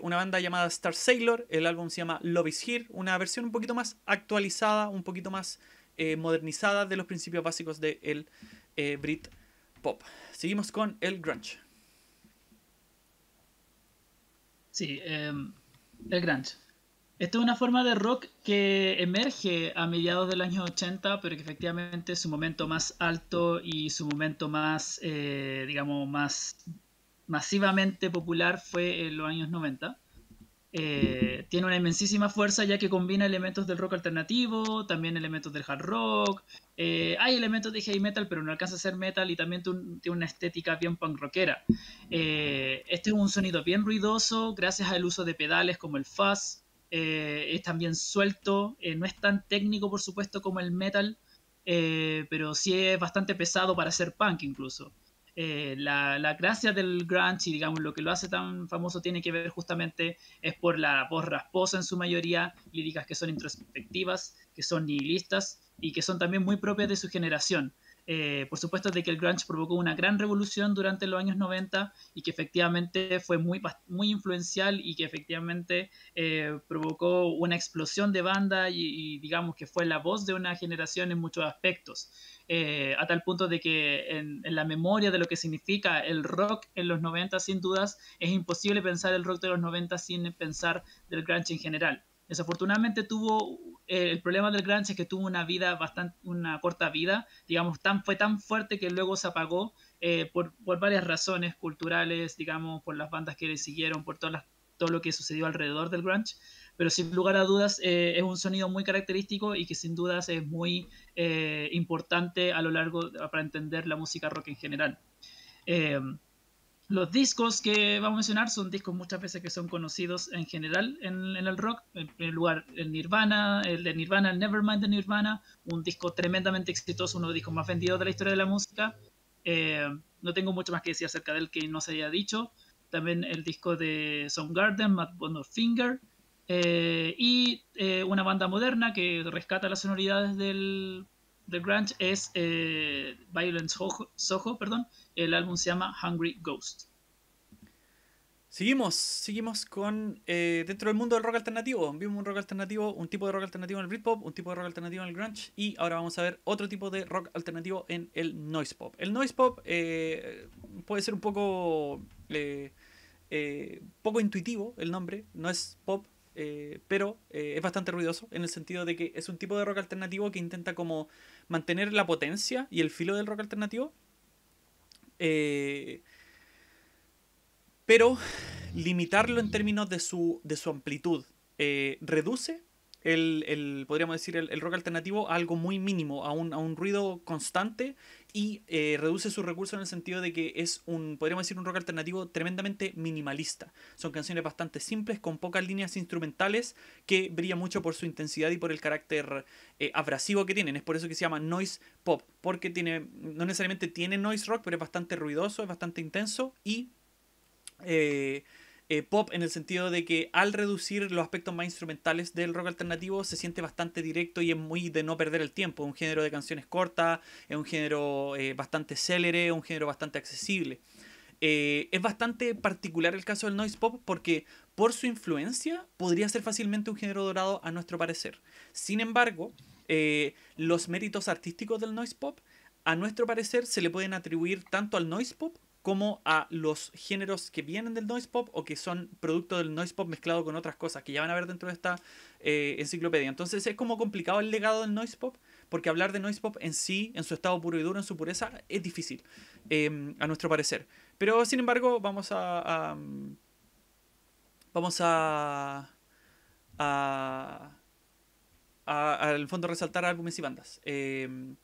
una banda llamada Star Sailor, el álbum se llama Love is Here, una versión un poquito más actualizada, un poquito más modernizada de los principios básicos del de Brit Pop. Seguimos con el grunge. Sí, em, el grunge. Esto es una forma de rock que emerge a mediados del año 80, pero que efectivamente su momento más alto y su momento más, eh, digamos, más masivamente popular fue en los años 90. Eh, tiene una inmensísima fuerza ya que combina elementos del rock alternativo, también elementos del hard rock, eh, hay elementos de heavy metal pero no alcanza a ser metal y también tiene una estética bien punk rockera. Eh, este es un sonido bien ruidoso gracias al uso de pedales como el fuzz, es también suelto, no es tan técnico por supuesto como el metal, pero sí es bastante pesado para ser punk incluso. Eh, la, gracia del grunge y digamos lo que lo hace tan famoso tiene que ver justamente es por la voz rasposa en su mayoría, líricas que son introspectivas, que son nihilistas y que son también muy propias de su generación. Eh, por supuesto de que el grunge provocó una gran revolución durante los años 90 y que efectivamente fue muy, muy influencial y que efectivamente eh, provocó una explosión de banda y, y digamos que fue la voz de una generación en muchos aspectos. Eh, a tal punto de que en, la memoria de lo que significa el rock en los 90, sin dudas, es imposible pensar el rock de los 90 sin pensar del grunge en general. Desafortunadamente tuvo eh, el problema del grunge es que tuvo una vida bastante una corta vida, digamos, tan fue tan fuerte que luego se apagó eh, por, por, varias razones culturales, digamos, por las bandas que le siguieron, por todas las, todo lo que sucedió alrededor del grunge pero sin lugar a dudas eh, es un sonido muy característico y que sin dudas es muy eh, importante a lo largo para entender la música rock en general. Eh, los discos que vamos a mencionar son discos muchas veces que son conocidos en general en, el rock. En primer lugar, el Nirvana, el de Nirvana, el Nevermind de Nirvana, un disco tremendamente exitoso, uno de los discos más vendidos de la historia de la música. no tengo mucho más que decir acerca del que no se haya dicho. También el disco de Soundgarden, Mad Bono Finger, eh, y eh, una banda moderna que rescata las sonoridades del, del grunge es eh, Violence Soho, perdón. El álbum se llama Hungry Ghost. Seguimos, seguimos con dentro del mundo del rock alternativo. Vimos un rock alternativo, un tipo de rock alternativo en el Britpop, un tipo de rock alternativo en el grunge y ahora vamos a ver otro tipo de rock alternativo en el noise pop. El noise pop puede ser un poco poco intuitivo el nombre, no es pop, eh, pero eh, es bastante ruidoso en el sentido de que es un tipo de rock alternativo que intenta como mantener la potencia y el filo del rock alternativo, eh, pero limitarlo en términos de su, de su amplitud. reduce el, podríamos decir, rock alternativo a algo muy mínimo, a un, a un ruido constante y eh, reduce su recurso en el sentido de que es un, podríamos decir, un rock alternativo tremendamente minimalista. Son canciones bastante simples, con pocas líneas instrumentales, que brilla mucho por su intensidad y por el carácter eh, abrasivo que tienen. Es por eso que se llama noise pop, porque tiene, no necesariamente tiene noise rock, pero es bastante ruidoso, es bastante intenso y... Eh, eh, pop en el sentido de que al reducir los aspectos más instrumentales del rock alternativo se siente bastante directo y es muy de no perder el tiempo. un género de canciones cortas, eh, es un género bastante célere, un género bastante accesible. Eh, es bastante particular el caso del noise pop porque por su influencia podría ser fácilmente un género dorado a nuestro parecer. Sin embargo, los méritos artísticos del noise pop a nuestro parecer se le pueden atribuir tanto al noise pop como a los géneros que vienen del noise pop o que son producto del noise pop mezclado con otras cosas que ya van a ver dentro de esta eh, enciclopedia. Entonces es como complicado el legado del noise pop porque hablar de noise pop en sí, en su estado puro y duro, en su pureza, es difícil, em, a nuestro parecer. Pero sin embargo, vamos a, vamos a, a, al fondo resaltar álbumes y bandas. Eh,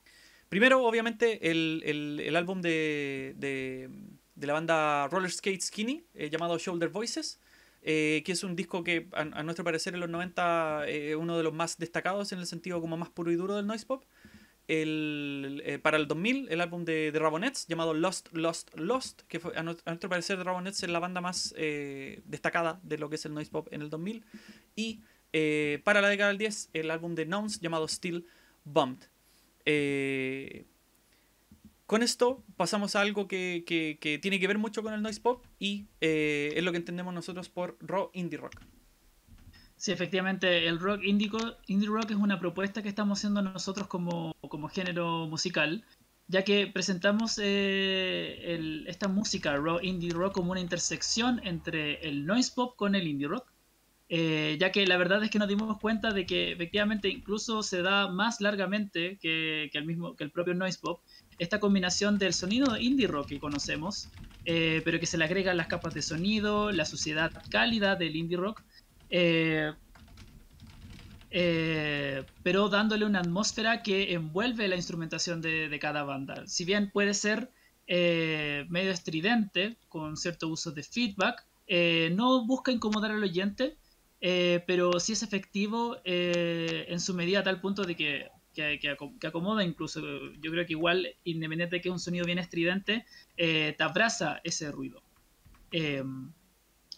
Primero, obviamente, el, álbum de, la banda Roller Skate Skinny, eh, llamado Shoulder Voices, eh, que es un disco que, a, nuestro parecer, en los 90 es eh, uno de los más destacados en el sentido como más puro y duro del noise pop. para el 2000, el álbum de, Rabonets llamado Lost, Lost, Lost, que fue, a, nuestro, parecer es la banda más destacada de lo que es el noise pop en el 2000. Y para la década del 10, el álbum de Nouns, llamado Still Bumped. Eh, con esto pasamos a algo que, tiene que ver mucho con el noise pop y eh, es lo que entendemos nosotros por raw indie rock. Sí, efectivamente, el rock indie rock es una propuesta que estamos haciendo nosotros como, como género musical, ya que presentamos eh, esta música raw indie rock como una intersección entre el noise pop con el indie rock eh, ya que la verdad es que nos dimos cuenta de que efectivamente incluso se da más largamente que, el, mismo, que el propio noise pop esta combinación del sonido indie rock que conocemos, eh, pero que se le agregan las capas de sonido, la suciedad cálida del indie rock, eh, pero dándole una atmósfera que envuelve la instrumentación de, de cada banda. Si bien puede ser medio estridente, con cierto uso de feedback, no busca incomodar al oyente, eh, pero sí es efectivo eh, en su medida a tal punto de que, que, acomoda incluso. Yo creo que igual, independiente de que es un sonido bien estridente, eh, te abraza ese ruido. Em,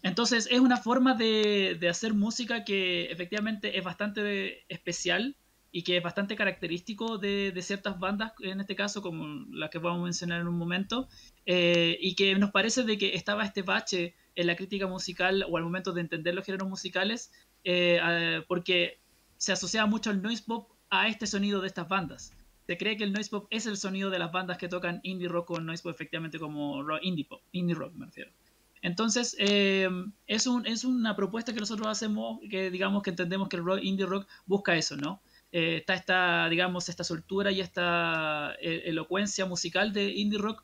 entonces es una forma de, hacer música que efectivamente es bastante especial y que es bastante característico de, ciertas bandas, en este caso como las que vamos a mencionar en un momento, y que nos parece de que estaba este bache en la crítica musical o al momento de entender los géneros musicales, eh, porque se asocia mucho el noise pop a este sonido de estas bandas. Se cree que el noise pop es el sonido de las bandas que tocan indie rock o noise pop, efectivamente, como indie pop, indie rock me refiero. Entonces, eh, es, una propuesta que nosotros hacemos, que digamos que entendemos que el rock, indie rock busca eso, ¿no? Eh, está esta, digamos, esta soltura y esta elocuencia musical de indie rock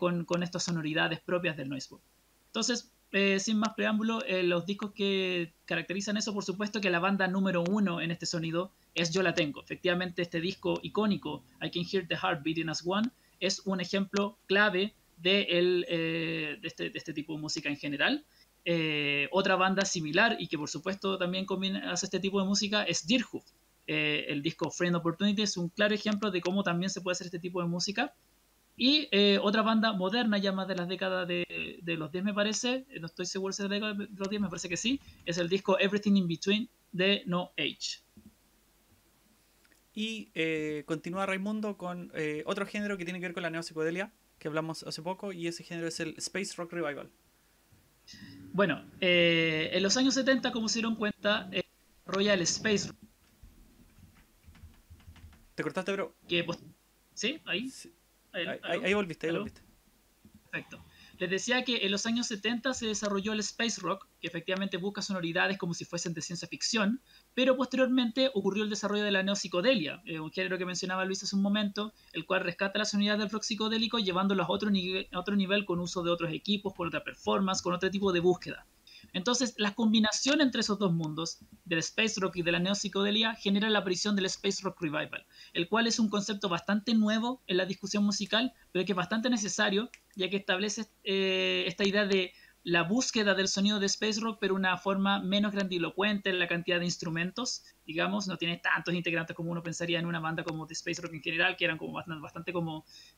con, con, estas sonoridades propias del noise pop. Entonces, eh, sin más preámbulo, eh, los discos que caracterizan eso, por supuesto que la banda número uno en este sonido es Yo la tengo. Efectivamente, este disco icónico, I Can Hear the Heart Beating As One, es un ejemplo clave de, eh, este, este, tipo de música en general. otra banda similar y que por supuesto también hace este tipo de música es Dirhoof. el disco Friend Opportunity es un claro ejemplo de cómo también se puede hacer este tipo de música y eh, otra banda moderna, ya más de las décadas de, los 10, me parece, eh, no estoy seguro si es de la década de los 10, me parece que sí, es el disco Everything in Between de No Age. Y eh, continúa Raimundo con otro género que tiene que ver con la neopsicodelia, que hablamos hace poco, y ese género es el Space Rock Revival. Bueno, en los años 70, como se dieron cuenta, desarrolla el Space Rock. ¿Te cortaste, bro? sí ahí Ahí, volviste, ahí volviste. Perfecto. Les decía que en los años 70 se desarrolló el space rock, que efectivamente busca sonoridades como si fuesen de ciencia ficción, pero posteriormente ocurrió el desarrollo de la neopsicodelia, eh, un género que mencionaba Luis hace un momento, el cual rescata las unidades del rock psicodélico llevándolas a otro, a otro nivel con uso de otros equipos, con otra performance, con otro tipo de búsqueda. Entonces, la combinación entre esos dos mundos, del space rock y de la neopsicodelia, genera la aparición del space rock revival, el cual es un concepto bastante nuevo en la discusión musical, pero que es bastante necesario, ya que establece eh, esta idea de la búsqueda del sonido de space rock, pero una forma menos grandilocuente en la cantidad de instrumentos, digamos, no tiene tantos integrantes como uno pensaría en una banda como de space rock en general, que eran como bastante,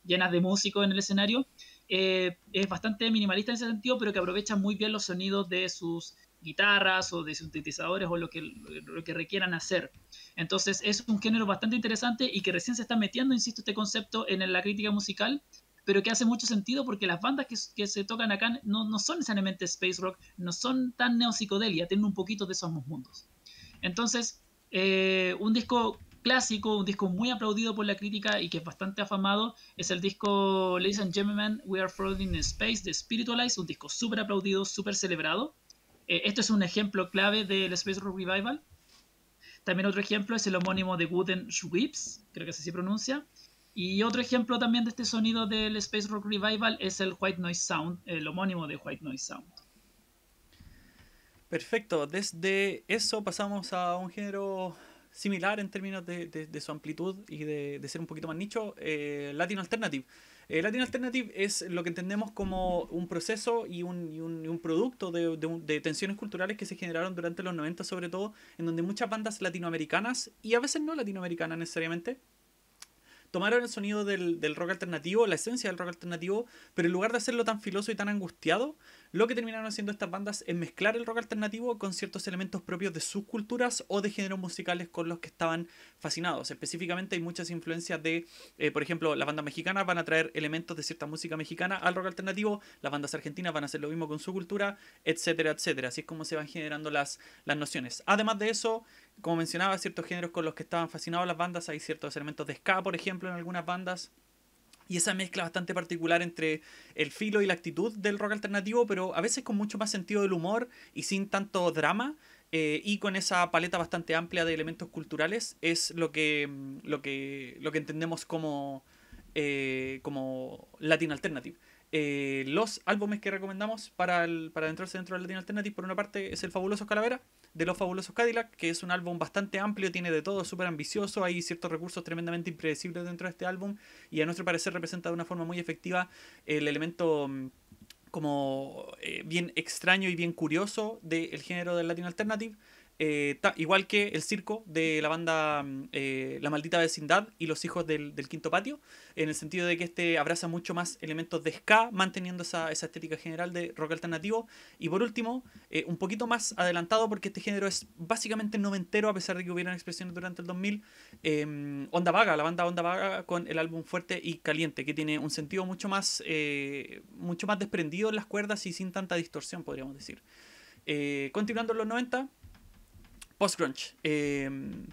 llenas de músicos en el escenario, eh, es bastante minimalista en ese sentido, pero que aprovecha muy bien los sonidos de sus guitarras o de sintetizadores o lo que, requieran hacer. Entonces es un género bastante interesante y que recién se está metiendo, insisto, este concepto en la crítica musical, pero que hace mucho sentido porque las bandas que, se tocan acá no, son necesariamente space rock, no son tan neopsicodelia, tienen un poquito de esos mundos. Entonces, eh, un disco clásico, un disco muy aplaudido por la crítica y que es bastante afamado, es el disco Ladies and Gentlemen, We Are Floating in Space de Spiritualize, un disco súper aplaudido, súper celebrado. Eh, esto es un ejemplo clave del Space Rock Revival. También otro ejemplo es el homónimo de Wooden sweeps creo que así se pronuncia. Y otro ejemplo también de este sonido del Space Rock Revival es el White Noise Sound, el homónimo de White Noise Sound. Perfecto, desde eso pasamos a un género similar en términos de, de, su amplitud y de, ser un poquito más nicho, eh, Latin Alternative. Eh, Latin Alternative es lo que entendemos como un proceso y un, producto de, de, tensiones culturales que se generaron durante los 90 sobre todo, en donde muchas bandas latinoamericanas, y a veces no latinoamericanas necesariamente, tomaron el sonido del, rock alternativo, la esencia del rock alternativo, pero en lugar de hacerlo tan filoso y tan angustiado, lo que terminaron haciendo estas bandas es mezclar el rock alternativo con ciertos elementos propios de sus culturas o de géneros musicales con los que estaban fascinados. Específicamente hay muchas influencias de, eh, por ejemplo, las bandas mexicanas van a traer elementos de cierta música mexicana al rock alternativo, las bandas argentinas van a hacer lo mismo con su cultura, etcétera, etcétera. Así es como se van generando las, las nociones. Además de eso, como mencionaba, ciertos géneros con los que estaban fascinados las bandas, hay ciertos elementos de ska, por ejemplo, en algunas bandas, y esa mezcla bastante particular entre el filo y la actitud del rock alternativo, pero a veces con mucho más sentido del humor y sin tanto drama, eh, y con esa paleta bastante amplia de elementos culturales, es lo que, mm, lo que, lo que entendemos como, eh, como Latin Alternative. Eh, los álbumes que recomendamos para, para adentrarse dentro del Latin Alternative, por una parte, es el fabuloso Calavera, de Los Fabulosos Cadillac, que es un álbum bastante amplio, tiene de todo, súper ambicioso, hay ciertos recursos tremendamente impredecibles dentro de este álbum y a nuestro parecer representa de una forma muy efectiva el elemento mm, como eh, bien extraño y bien curioso del género del Latin Alternative eh, igual que el circo de la banda mm, eh, La Maldita Vecindad y Los Hijos del, Quinto Patio, en el sentido de que este abraza mucho más elementos de ska, manteniendo esa, estética general de rock alternativo. Y por último, eh, un poquito más adelantado, porque este género es básicamente noventero, a pesar de que hubieran expresiones durante el 2000, em, Onda Vaga, la banda Onda Vaga con el álbum Fuerte y Caliente, que tiene un sentido mucho más, mucho más desprendido en las cuerdas y sin tanta distorsión, podríamos decir. continuando en los 90, Post-grunge. Em,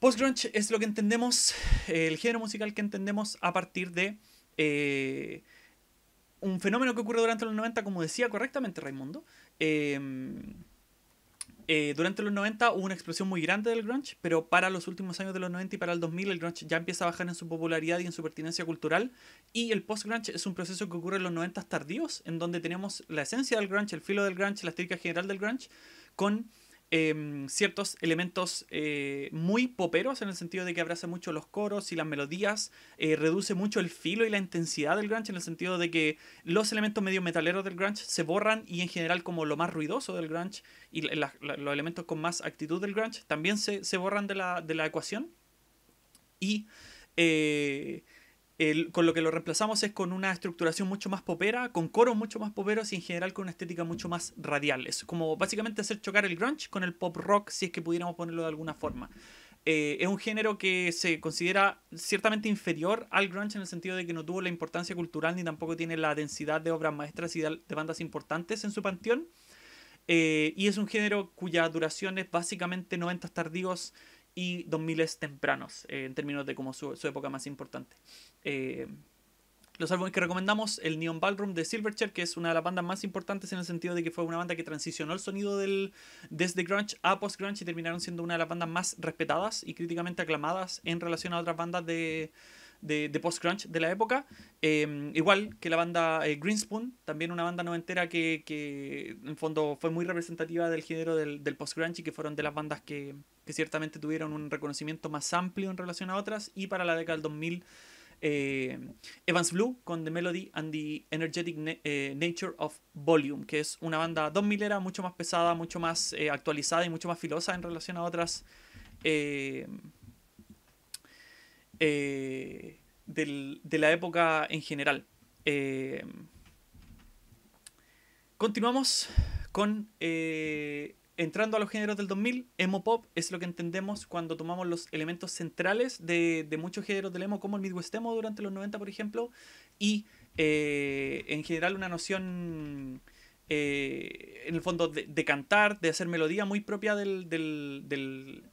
post-grunge es lo que entendemos, el género musical que entendemos a partir de eh, un fenómeno que ocurre durante los 90, como decía correctamente Raimundo. Em, eh, durante los 90 hubo una explosión muy grande del grunge, pero para los últimos años de los 90 y para el 2000 el grunge ya empieza a bajar en su popularidad y en su pertinencia cultural. Y el post-grunge es un proceso que ocurre en los 90 tardíos, en donde tenemos la esencia del grunge, el filo del grunge, la estética general del grunge, con Em, ciertos elementos eh, muy poperos en el sentido de que abraza mucho los coros y las melodías, eh, reduce mucho el filo y la intensidad del grunge en el sentido de que los elementos medio metaleros del grunge se borran y en general como lo más ruidoso del grunge y los elementos con más actitud del grunge también se, borran de la, ecuación y... Eh, con lo que lo reemplazamos es con una estructuración mucho más popera, con coros mucho más poperos y en general con una estética mucho más radial. Es como básicamente hacer chocar el grunge con el pop rock, si es que pudiéramos ponerlo de alguna forma. Eh, es un género que se considera ciertamente inferior al grunge en el sentido de que no tuvo la importancia cultural ni tampoco tiene la densidad de obras maestras y de bandas importantes en su panteón. Eh, y es un género cuya duración es básicamente 90 tardíos y 2000 tempranos, eh, en términos de como su, época más importante. Eh, los álbumes que recomendamos, el Neon Ballroom de Silverchair, que es una de las bandas más importantes en el sentido de que fue una banda que transicionó el sonido del, desde grunge a post-grunge y terminaron siendo una de las bandas más respetadas y críticamente aclamadas en relación a otras bandas de, de, de post-grunge de la época. Eh, igual que la banda Greenspoon, también una banda noventera que, en fondo fue muy representativa del género del, del post-grunge y que fueron de las bandas que, que ciertamente tuvieron un reconocimiento más amplio en relación a otras, y para la década del 2000 eh, Evans Blue con The Melody and the Energetic eh, Nature of Volume, que es una banda 2000 era mucho más pesada, mucho más eh, actualizada y mucho más filosa en relación a otras del, de la época en general. continuamos con entrando a los géneros del 2000, emo pop es lo que entendemos cuando tomamos los elementos centrales de, muchos géneros del emo, como el Midwest emo durante los 90, por ejemplo, y eh, en general una noción, eh, en el fondo, de, cantar, de hacer melodía muy propia del,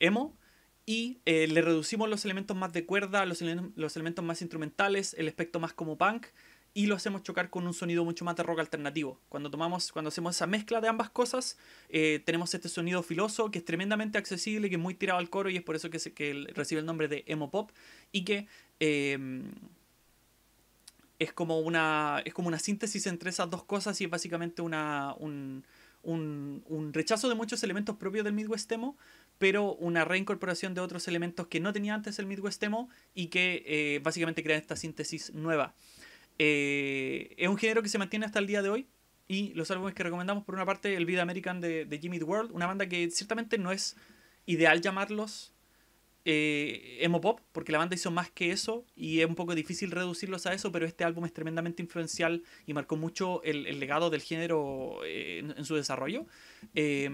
emo y eh, le reducimos los elementos más de cuerda, los, los, elementos más instrumentales, el aspecto más como punk y lo hacemos chocar con un sonido mucho más de rock alternativo. Cuando, tomamos, cuando hacemos esa mezcla de ambas cosas, eh, tenemos este sonido filoso que es tremendamente accesible, que es muy tirado al coro y es por eso que, se, que recibe el nombre de emo pop y que em, es, como una, es como una síntesis entre esas dos cosas y es básicamente una, un, un, un rechazo de muchos elementos propios del Midwest emo, pero una reincorporación de otros elementos que no tenía antes el Midwest emo y que eh, básicamente crean esta síntesis nueva. Eh, es un género que se mantiene hasta el día de hoy. Y los álbumes que recomendamos, por una parte, el Vida American de, Jimmy The World, una banda que ciertamente no es ideal llamarlos eh, emo pop, porque la banda hizo más que eso y es un poco difícil reducirlos a eso, pero este álbum es tremendamente influencial y marcó mucho el, legado del género eh, en, su desarrollo. Eh,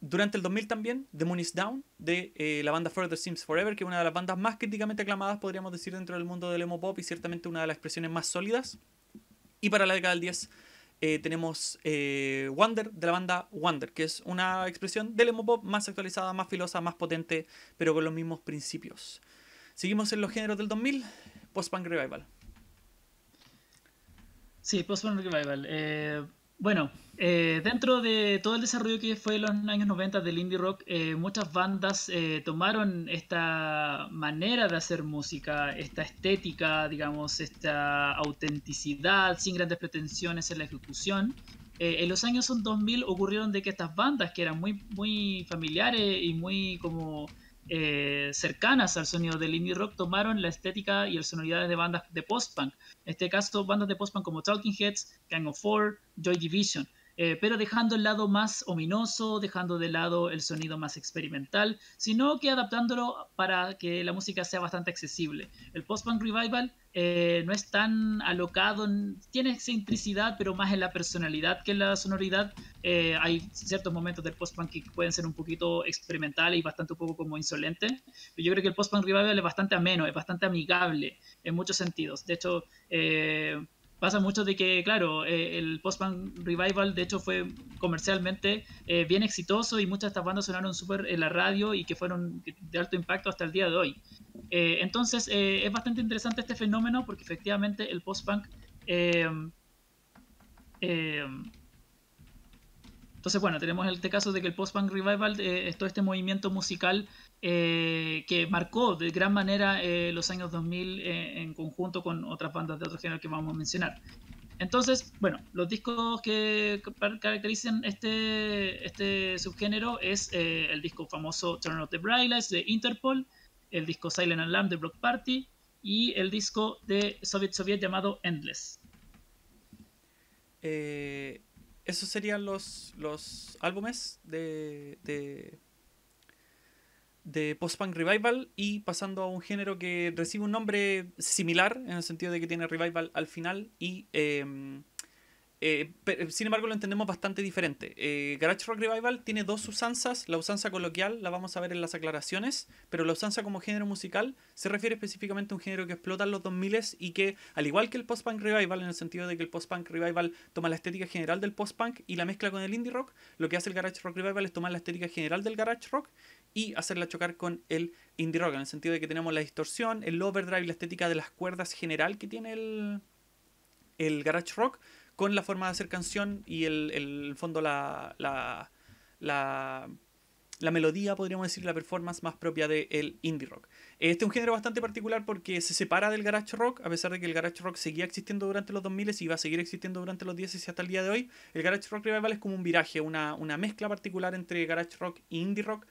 durante el 2000 también, The Moon is Down, de eh, la banda Further Seems Forever, que es una de las bandas más críticamente aclamadas, podríamos decir, dentro del mundo del emo pop y ciertamente una de las expresiones más sólidas. Y para la década del 10 eh, tenemos eh, Wonder, de la banda Wonder, que es una expresión del emo pop más actualizada, más filosa, más potente, pero con los mismos principios. Seguimos en los géneros del 2000, post-punk revival. Sí, post-punk revival. Bueno, eh, dentro de todo el desarrollo que fue en los años 90 del indie rock, eh, muchas bandas eh, tomaron esta manera de hacer música, esta estética, digamos, esta autenticidad sin grandes pretensiones en la ejecución. en los años 2000 ocurrieron de que estas bandas que eran muy, muy familiares y muy como eh, cercanas al sonido del indie rock tomaron la estética y las sonoridades de bandas de post-punk. En este caso, bandas de post-punk como Talking Heads, Gang of Four, Joy Division. Eh, pero dejando el lado más ominoso, dejando de lado el sonido más experimental, sino que adaptándolo para que la música sea bastante accesible. El post-punk revival eh, no es tan alocado, tiene excentricidad, pero más en la personalidad que en la sonoridad. Eh, hay ciertos momentos del post-punk que pueden ser un poquito experimentales y bastante un poco como insolente, pero yo creo que el post-punk revival es bastante ameno, es bastante amigable en muchos sentidos. De hecho, pasa mucho de que, claro, eh, el post-punk revival de hecho fue comercialmente eh, bien exitoso y muchas de estas bandas sonaron súper en la radio y que fueron de alto impacto hasta el día de hoy. Eh, entonces es bastante interesante este fenómeno porque efectivamente el post-punk... entonces, bueno, tenemos este caso de que el post-punk revival todo este movimiento musical eh, que marcó de gran manera eh, los años 2000 eh, en conjunto con otras bandas de otro género que vamos a mencionar. Entonces, bueno, los discos que caracterizan este, este subgénero es el disco famoso Turn of the Bright Lights de Interpol, el disco Silent Alarm de Block Party y el disco de Soviet Soviet llamado Endless. esos serían los, los álbumes de, de de post-punk revival y pasando a un género que recibe un nombre similar, en el sentido de que tiene revival al final, y em, eh, sin embargo lo entendemos bastante diferente. Eh, Garage Rock Revival tiene dos usanzas, la usanza coloquial la vamos a ver en las aclaraciones, pero la usanza como género musical se refiere específicamente a un género que explota en los 2000 y que, al igual que el post-punk revival, en el sentido de que el post-punk revival toma la estética general del post-punk y la mezcla con el indie rock, lo que hace el Garage Rock Revival es tomar la estética general del Garage Rock y hacerla chocar con el indie rock, en el sentido de que tenemos la distorsión, el overdrive, la estética de las cuerdas general que tiene el, el garage rock, con la forma de hacer canción y el, el fondo, la, la, melodía, podríamos decir, la performance más propia del indie rock. Este es un género bastante particular porque se separa del garage rock, a pesar de que el garage rock seguía existiendo durante los 2000 y va a seguir existiendo durante los 10 y hasta el día de hoy. El garage rock revival es como un viraje, una, una mezcla particular entre garage rock e indie rock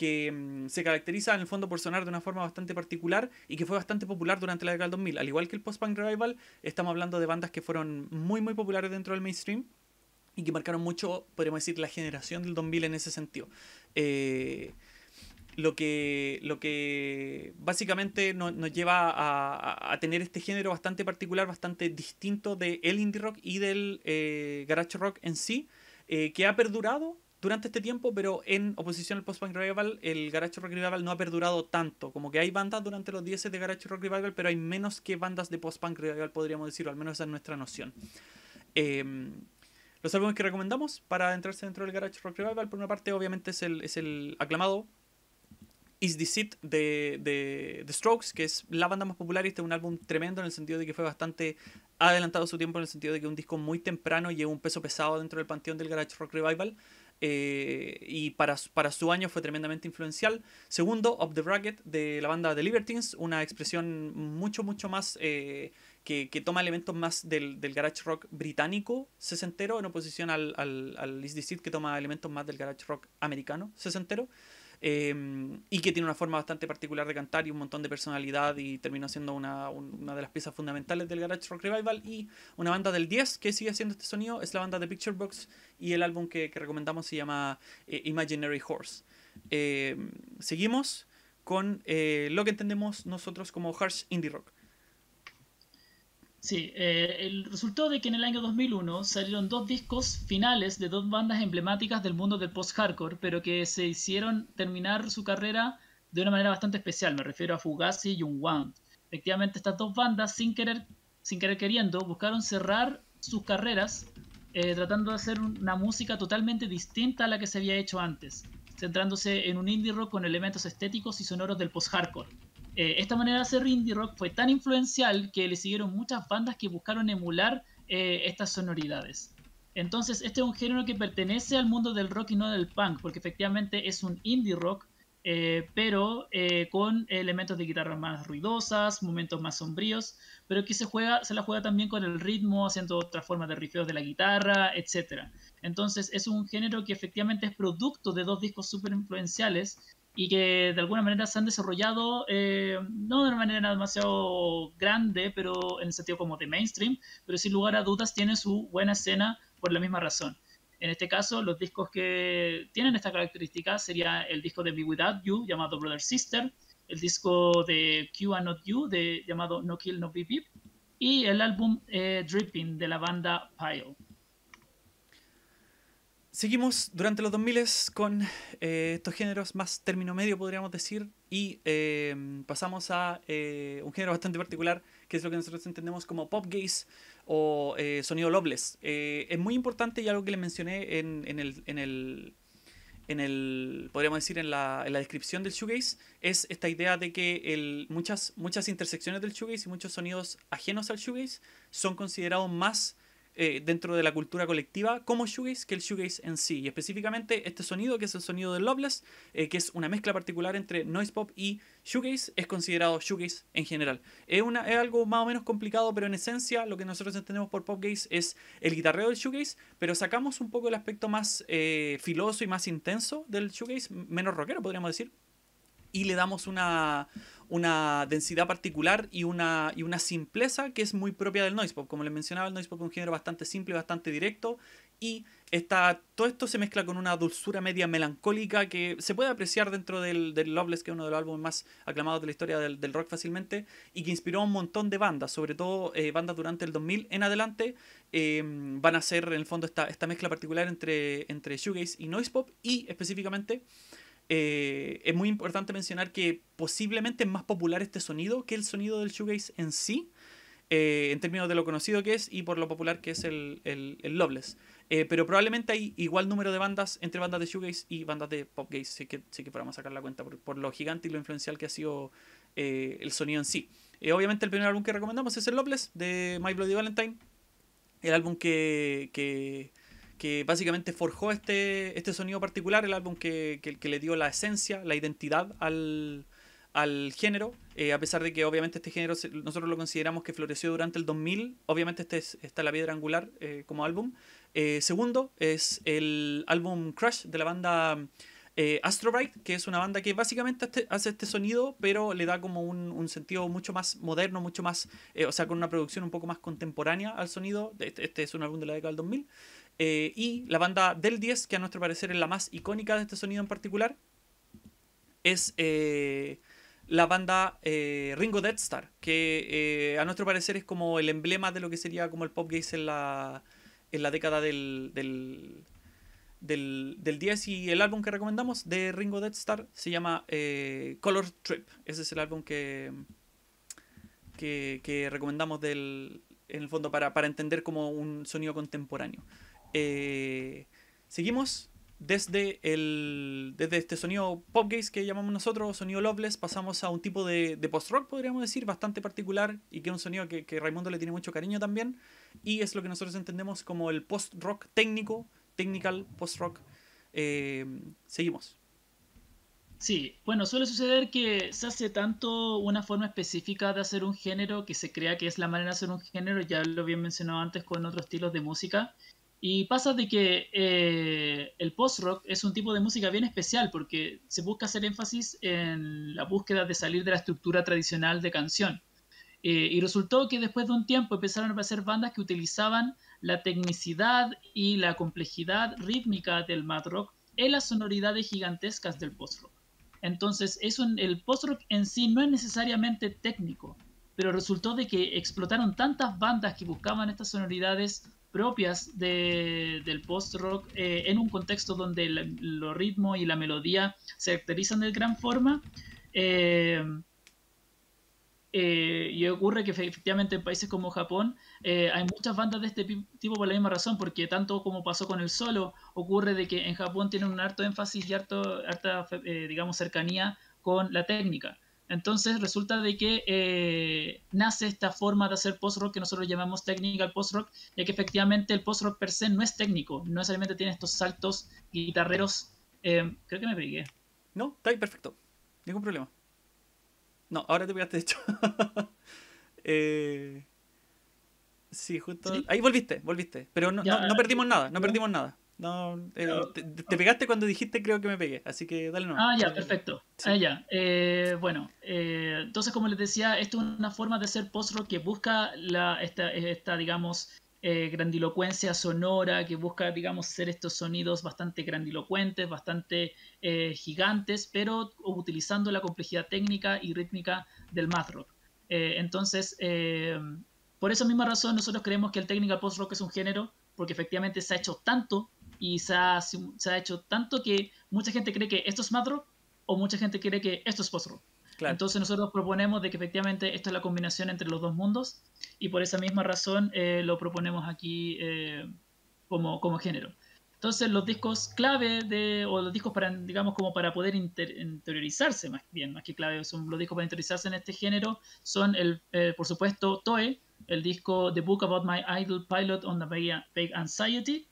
que mm, se caracteriza en el fondo por sonar de una forma bastante particular y que fue bastante popular durante la década del 2000. Al igual que el post-punk revival, estamos hablando de bandas que fueron muy, muy populares dentro del mainstream y que marcaron mucho, podríamos decir, la generación del 2000 en ese sentido. Eh, lo que, lo que básicamente nos lleva a, tener este género bastante particular, bastante distinto del indie rock y del eh, garage rock en sí, eh, que ha perdurado durante este tiempo, pero en oposición al post-punk revival, el garage rock revival no ha perdurado tanto. Como que hay bandas durante los 10 de garage rock revival, pero hay menos que bandas de post-punk revival, podríamos decirlo, al menos esa es nuestra noción. Em, los álbumes que recomendamos para entrarse dentro del garage rock revival, por una parte, obviamente es el, aclamado Is the Seat de, de, Strokes, que es la banda más popular y este es un álbum tremendo en el sentido de que fue bastante adelantado su tiempo, en el sentido de que un disco muy temprano lleva un peso pesado dentro del panteón del garage rock revival. Eh, y para, para su año fue tremendamente influencial. Segundo, Of the Bracket de la banda The Libertines, una expresión mucho, mucho más eh, que, que, toma elementos más del, del, garage rock británico sesentero en oposición al, al, al Is que toma elementos más del garage rock americano sesentero. Em, y que tiene una forma bastante particular de cantar y un montón de personalidad y terminó siendo una, de las piezas fundamentales del Garage Rock Revival y una banda del 10 que sigue haciendo este sonido es la banda de Picture Box y el álbum que, recomendamos se llama eh, Imaginary Horse. Em, seguimos con eh, lo que entendemos nosotros como Harsh Indie Rock. Sí, eh, el, resultado de que en el año 2001 salieron dos discos finales de dos bandas emblemáticas del mundo del post-hardcore, pero que se hicieron terminar su carrera de una manera bastante especial. Me refiero a Fugazi y Unwound. Efectivamente, estas dos bandas, sin querer, sin querer queriendo, buscaron cerrar sus carreras eh, tratando de hacer una música totalmente distinta a la que se había hecho antes, centrándose en un indie rock con elementos estéticos y sonoros del post-hardcore. Eh, esta manera de hacer indie rock fue tan influencial que le siguieron muchas bandas que buscaron emular eh, estas sonoridades. Entonces, este es un género que pertenece al mundo del rock y no del punk, porque efectivamente es un indie rock, eh, pero con elementos de guitarra más ruidosas, momentos más sombríos, pero que se, juega, se la juega también con el ritmo, haciendo otras formas de rifeos de la guitarra, etc. Entonces, es un género que efectivamente es producto de dos discos súper influenciales y que de alguna manera se han desarrollado, eh, no de una manera demasiado grande, pero en el sentido como de mainstream, pero sin lugar a dudas tiene su buena escena por la misma razón. En este caso, los discos que tienen esta característica sería el disco de Be Without You, llamado Brother Sister, el disco de Q Not You, de, llamado No Kill, No Beep Beep, y el álbum eh, Dripping de la banda Pile. Seguimos durante los 2000 con eh, estos géneros más término medio, podríamos decir, y eh, pasamos a eh, un género bastante particular, que es lo que nosotros entendemos como pop gaze o sonido lobles. es muy importante y algo que le mencioné en, en, el, en, el, en el, podríamos decir, en la, en la descripción del shoegaze, es esta idea de que el, muchas, muchas intersecciones del shoegaze y muchos sonidos ajenos al shoegaze son considerados más eh, dentro de la cultura colectiva como shoegaze que el shoegaze en sí. Y específicamente este sonido, que es el sonido del Loveless, eh, que es una mezcla particular entre noise pop y shoegaze, es considerado shoegaze en general. Es, una, algo más o menos complicado, pero en esencia lo que nosotros entendemos por popgaze es el guitarreo del shoegaze, pero sacamos un poco el aspecto más eh, filoso y más intenso del shoegaze, menos rockero podríamos decir, y le damos una una densidad particular y una, y una simpleza que es muy propia del noise pop. Como les mencionaba, el noise pop es un género bastante simple, bastante directo y está, todo esto se mezcla con una dulzura media melancólica que se puede apreciar dentro del, del Loveless, que es uno de los álbumes más aclamados de la historia del, rock fácilmente, y que inspiró a un montón de bandas, sobre todo eh, bandas durante el 2000 en adelante, eh, van a ser, en el fondo esta, esta mezcla particular entre, entre shoegaze y noise pop, y específicamente eh, es muy importante mencionar que posiblemente es más popular este sonido que el sonido del shoegaze en sí, eh, en términos de lo conocido que es y por lo popular que es el, el, Loveless. Eh, pero probablemente hay igual número de bandas entre bandas de shoegaze y bandas de popgaze, sí que, sí que podemos sacar la cuenta por, por, lo gigante y lo influencial que ha sido el sonido en sí. obviamente el primer álbum que recomendamos es el Loveless de My Bloody Valentine, el álbum que, que que básicamente forjó este, este sonido particular, el álbum que, le dio la esencia, la identidad al, género, eh, a pesar de que obviamente este género nosotros lo consideramos que floreció durante el 2000, obviamente este es, está la piedra angular eh, como álbum. Eh, segundo es el álbum Crush de la banda astrobright, que es una banda que básicamente hace este sonido, pero le da como un, sentido mucho más moderno, mucho más, o sea, con una producción un poco más contemporánea al sonido. este, este es un álbum de la década del 2000. Eh, y la banda del 10, que a nuestro parecer es la más icónica de este sonido en particular, es eh, la banda eh, Ringo Dead Star, que a nuestro parecer es como el emblema de lo que sería como el pop gaze en la, en la década del, del, del, 10. Y el álbum que recomendamos de Ringo Dead Star se llama Color Trip. Ese es el álbum que, que, que recomendamos del, en el fondo para, para entender como un sonido contemporáneo. Eh, seguimos desde, el, desde este sonido pop gaze que llamamos nosotros, sonido loveless, pasamos a un tipo de, post-rock, podríamos decir, bastante particular y que es un sonido que, que, Raimundo le tiene mucho cariño también. Y es lo que nosotros entendemos como el post-rock técnico, technical post-rock. Eh, seguimos. Sí, bueno, suele suceder que se hace tanto una forma específica de hacer un género que se crea que es la manera de hacer un género, ya lo había mencionado antes con otros estilos de música, y pasa de que eh, el post-rock es un tipo de música bien especial porque se busca hacer énfasis en la búsqueda de salir de la estructura tradicional de canción. Eh, y resultó que después de un tiempo empezaron a aparecer bandas que utilizaban la tecnicidad y la complejidad rítmica del mad rock en las sonoridades gigantescas del post-rock. Entonces, eso el post-rock en sí no es necesariamente técnico, pero resultó de que explotaron tantas bandas que buscaban estas sonoridades propias del post-rock eh, en un contexto donde el, ritmo y la melodía se caracterizan de gran forma. Eh, eh, y ocurre que efectivamente en países como Japón hay muchas bandas de este tipo por la misma razón, porque tanto como pasó con el solo, ocurre de que en Japón tienen un harto énfasis y harto, harta, digamos, cercanía con la técnica. Entonces resulta de que eh, nace esta forma de hacer post-rock que nosotros llamamos technical post-rock, ya que efectivamente el post-rock per se no es técnico, no necesariamente tiene estos saltos guitarreros. Eh, creo que me pegué. No, está ahí perfecto, ningún problema. No, ahora te pegaste de hecho. Eh, sí, justo. Ahí volviste, volviste. Pero no, no perdimos nada, no perdimos nada. No, eh, te, pegaste cuando dijiste creo que me pegué, así que dale no. Ah, ya, perfecto. Ah, ya. Eh, bueno, eh, entonces como les decía, esto es una forma de ser post-rock que busca la, esta, esta digamos, grandilocuencia sonora, que busca, digamos, ser estos sonidos bastante grandilocuentes, bastante gigantes, pero utilizando la complejidad técnica y rítmica del math rock. entonces, por esa misma razón, nosotros creemos que el técnico post-rock es un género, porque efectivamente se ha hecho tanto y se ha, se ha hecho tanto que mucha gente cree que esto es madrock o mucha gente cree que esto es post rock. Entonces nosotros proponemos de que efectivamente esto es la combinación entre los dos mundos y por esa misma razón eh, lo proponemos aquí eh, como, como género. Entonces los discos clave de, o los discos para, digamos, como para poder interiorizarse más bien, más que clave, son los discos para interiorizarse en este género, son el, eh, por supuesto, Toe, el disco The Book About My Idol Pilot on the Big Anxiety,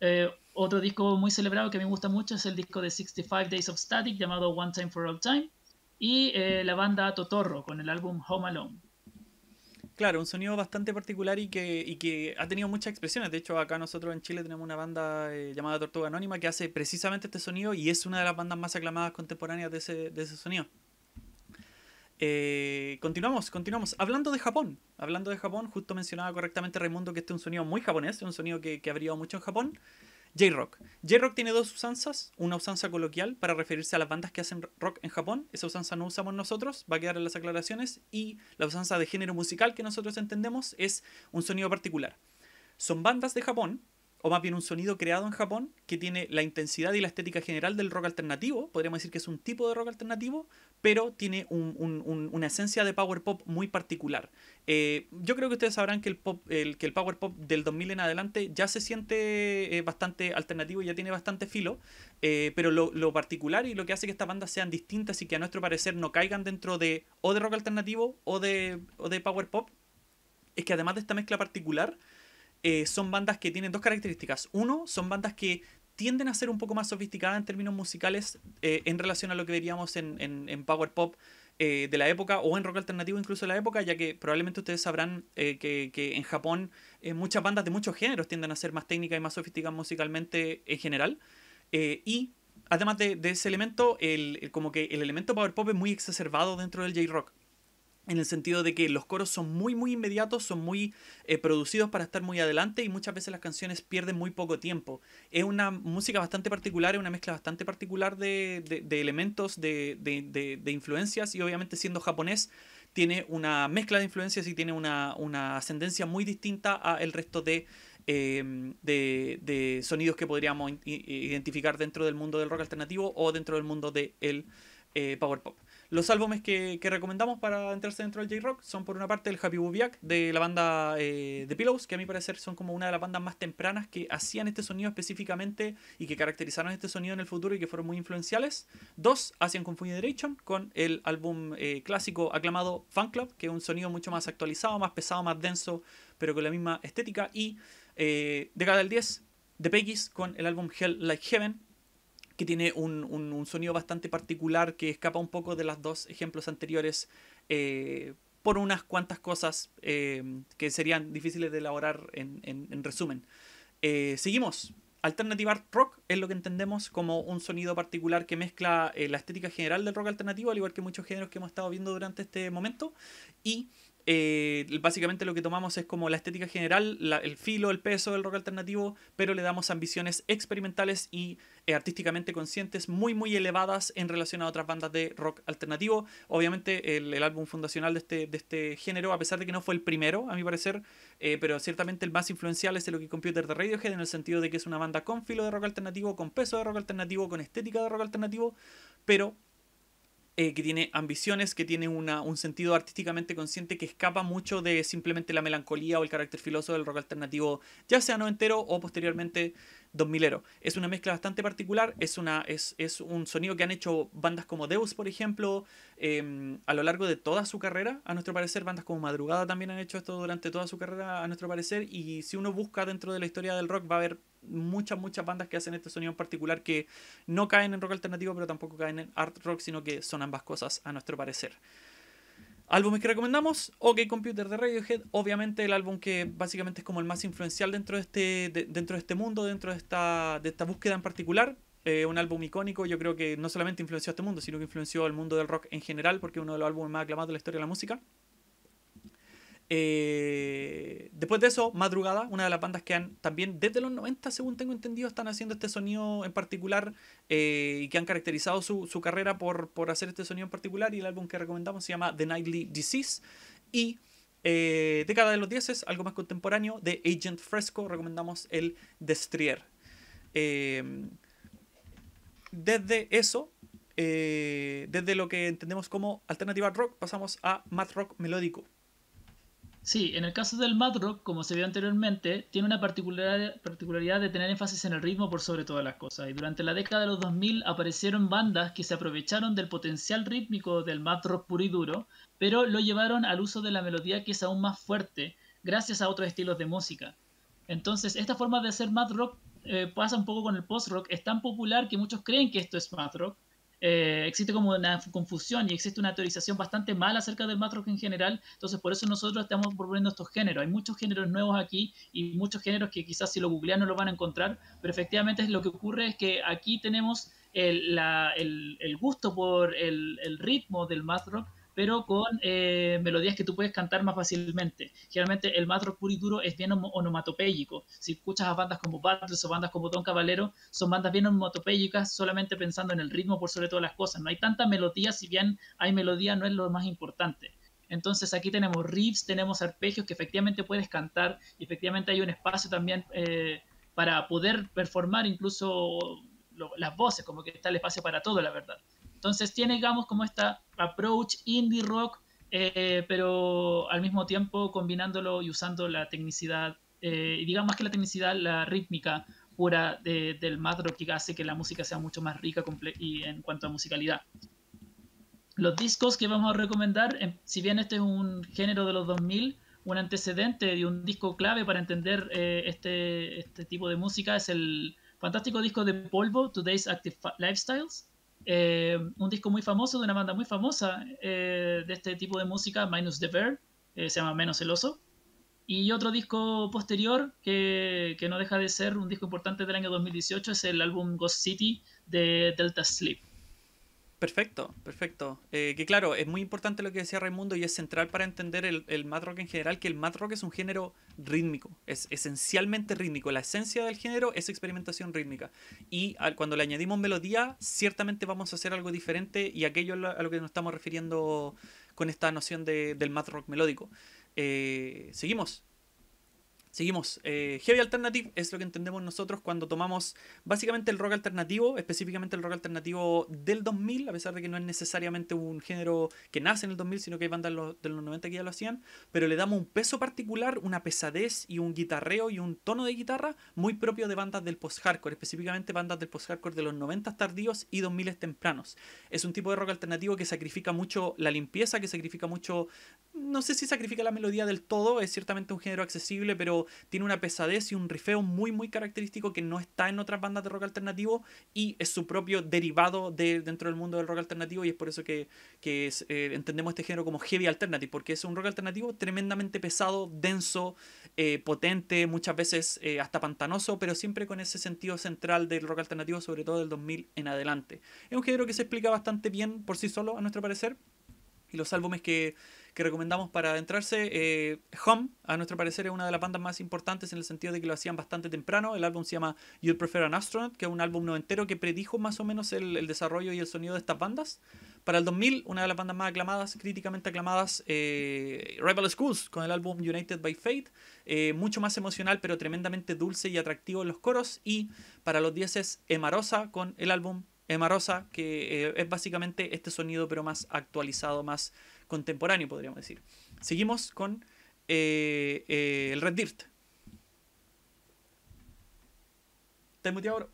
eh, otro disco muy celebrado que me gusta mucho es el disco de 65 Days of Static llamado One Time for All Time y eh, la banda Totorro con el álbum Home Alone. Claro, un sonido bastante particular y que, ha tenido muchas expresiones. De hecho, acá nosotros en Chile tenemos una banda eh, llamada Tortuga Anónima que hace precisamente este sonido y es una de las bandas más aclamadas contemporáneas de ese, sonido. Eh, continuamos, continuamos. Hablando de Japón, hablando de Japón, justo mencionaba correctamente Raimundo que este es un sonido muy japonés, un sonido que, que ha brillado mucho en Japón. J-Rock. J-Rock tiene dos usanzas. Una usanza coloquial para referirse a las bandas que hacen rock en Japón. Esa usanza no usamos nosotros, va a quedar en las aclaraciones. Y la usanza de género musical que nosotros entendemos es un sonido particular. Son bandas de Japón o más bien un sonido creado en Japón que tiene la intensidad y la estética general del rock alternativo, podríamos decir que es un tipo de rock alternativo, pero tiene una esencia de power pop muy particular. Eh, yo creo que ustedes sabrán que el, que el power pop del 2000 en adelante ya se siente eh, bastante alternativo, ya tiene bastante filo, eh, pero lo, particular y lo que hace que estas bandas sean distintas y que a nuestro parecer no caigan dentro de o de rock alternativo o de, o de power pop, es que además de esta mezcla particular, eh, son bandas que tienen dos características. Uno, son bandas que tienden a ser un poco más sofisticadas en términos musicales eh, en relación a lo que veríamos en, en, Power Pop eh, de la época o en rock alternativo incluso de la época, ya que probablemente ustedes sabrán que, en Japón muchas bandas de muchos géneros tienden a ser más técnicas y más sofisticadas musicalmente en general. y además de, ese elemento, como que el elemento Power Pop es muy exacerbado dentro del J-Rock en el sentido de que los coros son muy, muy inmediatos, son muy eh, producidos para estar muy adelante y muchas veces las canciones pierden muy poco tiempo. Es una música bastante particular, es una mezcla bastante particular de, de, elementos, de, de, influencias y obviamente siendo japonés tiene una mezcla de influencias y tiene una, ascendencia muy distinta A al resto em, de, de, sonidos que podríamos identificar dentro del mundo del rock alternativo o dentro del mundo del el eh, power pop. Los álbumes que, recomendamos para entrarse dentro del J-Rock son por una parte el Happy Bubiak de la banda The eh, Pillows, que a mi parecer son como una de las bandas más tempranas que hacían este sonido específicamente y que caracterizaron este sonido en el futuro y que fueron muy influenciales. Dos, hacían Kung Direction con el álbum eh, clásico aclamado Fan Club, que es un sonido mucho más actualizado, más pesado, más denso, pero con la misma estética. Y eh, década del 10, The Peggy's con el álbum Hell Like Heaven, que tiene un, sonido bastante particular que escapa un poco de los dos ejemplos anteriores eh, por unas cuantas cosas eh, que serían difíciles de elaborar en, resumen. Eh, seguimos. Alternative Art Rock es lo que entendemos como un sonido particular que mezcla la estética general del rock alternativo, al igual que muchos géneros que hemos estado viendo durante este momento, y eh, básicamente lo que tomamos es como la estética general, el filo, el peso del rock alternativo, pero le damos ambiciones experimentales y eh, artísticamente conscientes muy muy elevadas en relación a otras bandas de rock alternativo. Obviamente el, álbum fundacional este, de este, género, a pesar de que no fue el primero, a mi parecer, eh, pero ciertamente el más influencial es el que Computer de Radiohead, en el sentido de que es una banda con filo de rock alternativo, con peso de rock alternativo, con estética de rock alternativo, pero eh, que tiene ambiciones, que tiene un sentido artísticamente consciente que escapa mucho de simplemente la melancolía o el carácter filoso del rock alternativo, ya sea noventero o posteriormente 2000 milero. Es una mezcla bastante particular, es, una, es, un sonido que han hecho bandas como Deus, por ejemplo, em, a lo largo de toda su carrera, a nuestro parecer, bandas como Madrugada también han hecho esto durante toda su carrera, a nuestro parecer, y si uno busca dentro de la historia del rock va a haber muchas, muchas bandas que hacen este sonido en particular que no caen en rock alternativo, pero tampoco caen en art rock, sino que son ambas cosas a nuestro parecer. Álbumes que recomendamos, OK Computer de Radiohead, obviamente el álbum que básicamente es como el más influencial dentro de este, dentro de este mundo, dentro de esta, de esta búsqueda en particular. Eh, un álbum icónico, yo creo que no solamente influenció a este mundo, sino que influenció al mundo del rock en general, porque es uno de los álbumes más aclamados de la historia de la música. Eh, después de eso, Madrugada, una de las bandas que han también desde los 90, según tengo entendido, están haciendo este sonido en particular eh, y que han caracterizado su, carrera por, hacer este sonido en particular. Y el álbum que recomendamos se llama The Nightly Disease. Y eh, década de los 10, algo más contemporáneo, de Agent Fresco, recomendamos el Destrier. Eh, desde eso, desde lo que entendemos como alternativa rock, pasamos a mad rock melódico Sí, en el caso del mad rock, como se vio anteriormente, tiene una particularidad de tener énfasis en el ritmo por sobre todas las cosas. Y durante la década de los 2000 aparecieron bandas que se aprovecharon del potencial rítmico del mad rock puro y duro, pero lo llevaron al uso de la melodía que es aún más fuerte, gracias a otros estilos de música. Entonces, esta forma de hacer mad rock eh, pasa un poco con el post rock, es tan popular que muchos creen que esto es mad rock, eh, existe como una confusión y existe una teorización bastante mala acerca del matrock en general, entonces por eso nosotros estamos proponiendo estos géneros. Hay muchos géneros nuevos aquí y muchos géneros que quizás si lo googlean no lo van a encontrar, pero efectivamente lo que ocurre es que aquí tenemos el, el, gusto por el, ritmo del math pero con eh, melodías que tú puedes cantar más fácilmente. Generalmente el matro puro y duro es bien onomatopéyico. Si escuchas a bandas como Battles o bandas como Don Caballero, son bandas bien onomatopéyicas, solamente pensando en el ritmo por sobre todas las cosas. No hay tanta melodía, si bien hay melodía, no es lo más importante. Entonces aquí tenemos riffs, tenemos arpegios que efectivamente puedes cantar, efectivamente hay un espacio también eh, para poder performar incluso las voces, como que está el espacio para todo, la verdad. Entonces tiene, digamos, como esta approach indie rock, eh, pero al mismo tiempo combinándolo y usando la tecnicidad, eh, y digamos que la tecnicidad, la rítmica pura del mad que hace que la música sea mucho más rica y en cuanto a musicalidad. Los discos que vamos a recomendar, em, si bien este es un género de los 2000, un antecedente de un disco clave para entender eh, este, este tipo de música es el fantástico disco de Polvo, Today's Active Lifestyles, eh, un disco muy famoso de una banda muy famosa eh, de este tipo de música, Minus the Bear, eh, se llama Menos el Oso. Y otro disco posterior que, que, no deja de ser un disco importante del año 2018 es el álbum Ghost City de Delta Sleep. Perfecto, perfecto. Eh, que claro, es muy importante lo que decía Raimundo y es central para entender el, el mad rock en general, que el mad rock es un género rítmico, es esencialmente rítmico. La esencia del género es experimentación rítmica. Y cuando le añadimos melodía, ciertamente vamos a hacer algo diferente y aquello a lo que nos estamos refiriendo con esta noción del mad rock melódico. Eh, seguimos. Seguimos. Eh, heavy Alternative es lo que entendemos nosotros cuando tomamos básicamente el rock alternativo, específicamente el rock alternativo del 2000, a pesar de que no es necesariamente un género que nace en el 2000, sino que hay bandas de los 90 que ya lo hacían, pero le damos un peso particular, una pesadez y un guitarreo y un tono de guitarra muy propio de bandas del post-hardcore, específicamente bandas del post-hardcore de los 90 tardíos y 2000 tempranos. Es un tipo de rock alternativo que sacrifica mucho la limpieza, que sacrifica mucho, no sé si sacrifica la melodía del todo, es ciertamente un género accesible, pero tiene una pesadez y un rifeo muy, muy característico que no está en otras bandas de rock alternativo y es su propio derivado de, dentro del mundo del rock alternativo y es por eso que, eh, entendemos este género como heavy alternative, porque es un rock alternativo tremendamente pesado, denso, eh, potente, muchas veces eh, hasta pantanoso, pero siempre con ese sentido central del rock alternativo, sobre todo del 2000 en adelante. Es un género que se explica bastante bien por sí solo, a nuestro parecer, y los álbumes que que recomendamos para adentrarse. Home, eh, a nuestro parecer, es una de las bandas más importantes en el sentido de que lo hacían bastante temprano. El álbum se llama You'd Prefer an Astronaut, que es un álbum noventero que predijo más o menos el, desarrollo y el sonido de estas bandas. Para el 2000, una de las bandas más aclamadas, críticamente aclamadas, eh, Rival Schools, con el álbum United by Fate, eh, mucho más emocional, pero tremendamente dulce y atractivo en los coros. Y para los 10 es Emarosa, con el álbum Emarosa, que eh, es básicamente este sonido, pero más actualizado, más contemporáneo, podríamos decir. Seguimos con eh, eh, el Red Dirt. ¿Estás muteado ahora?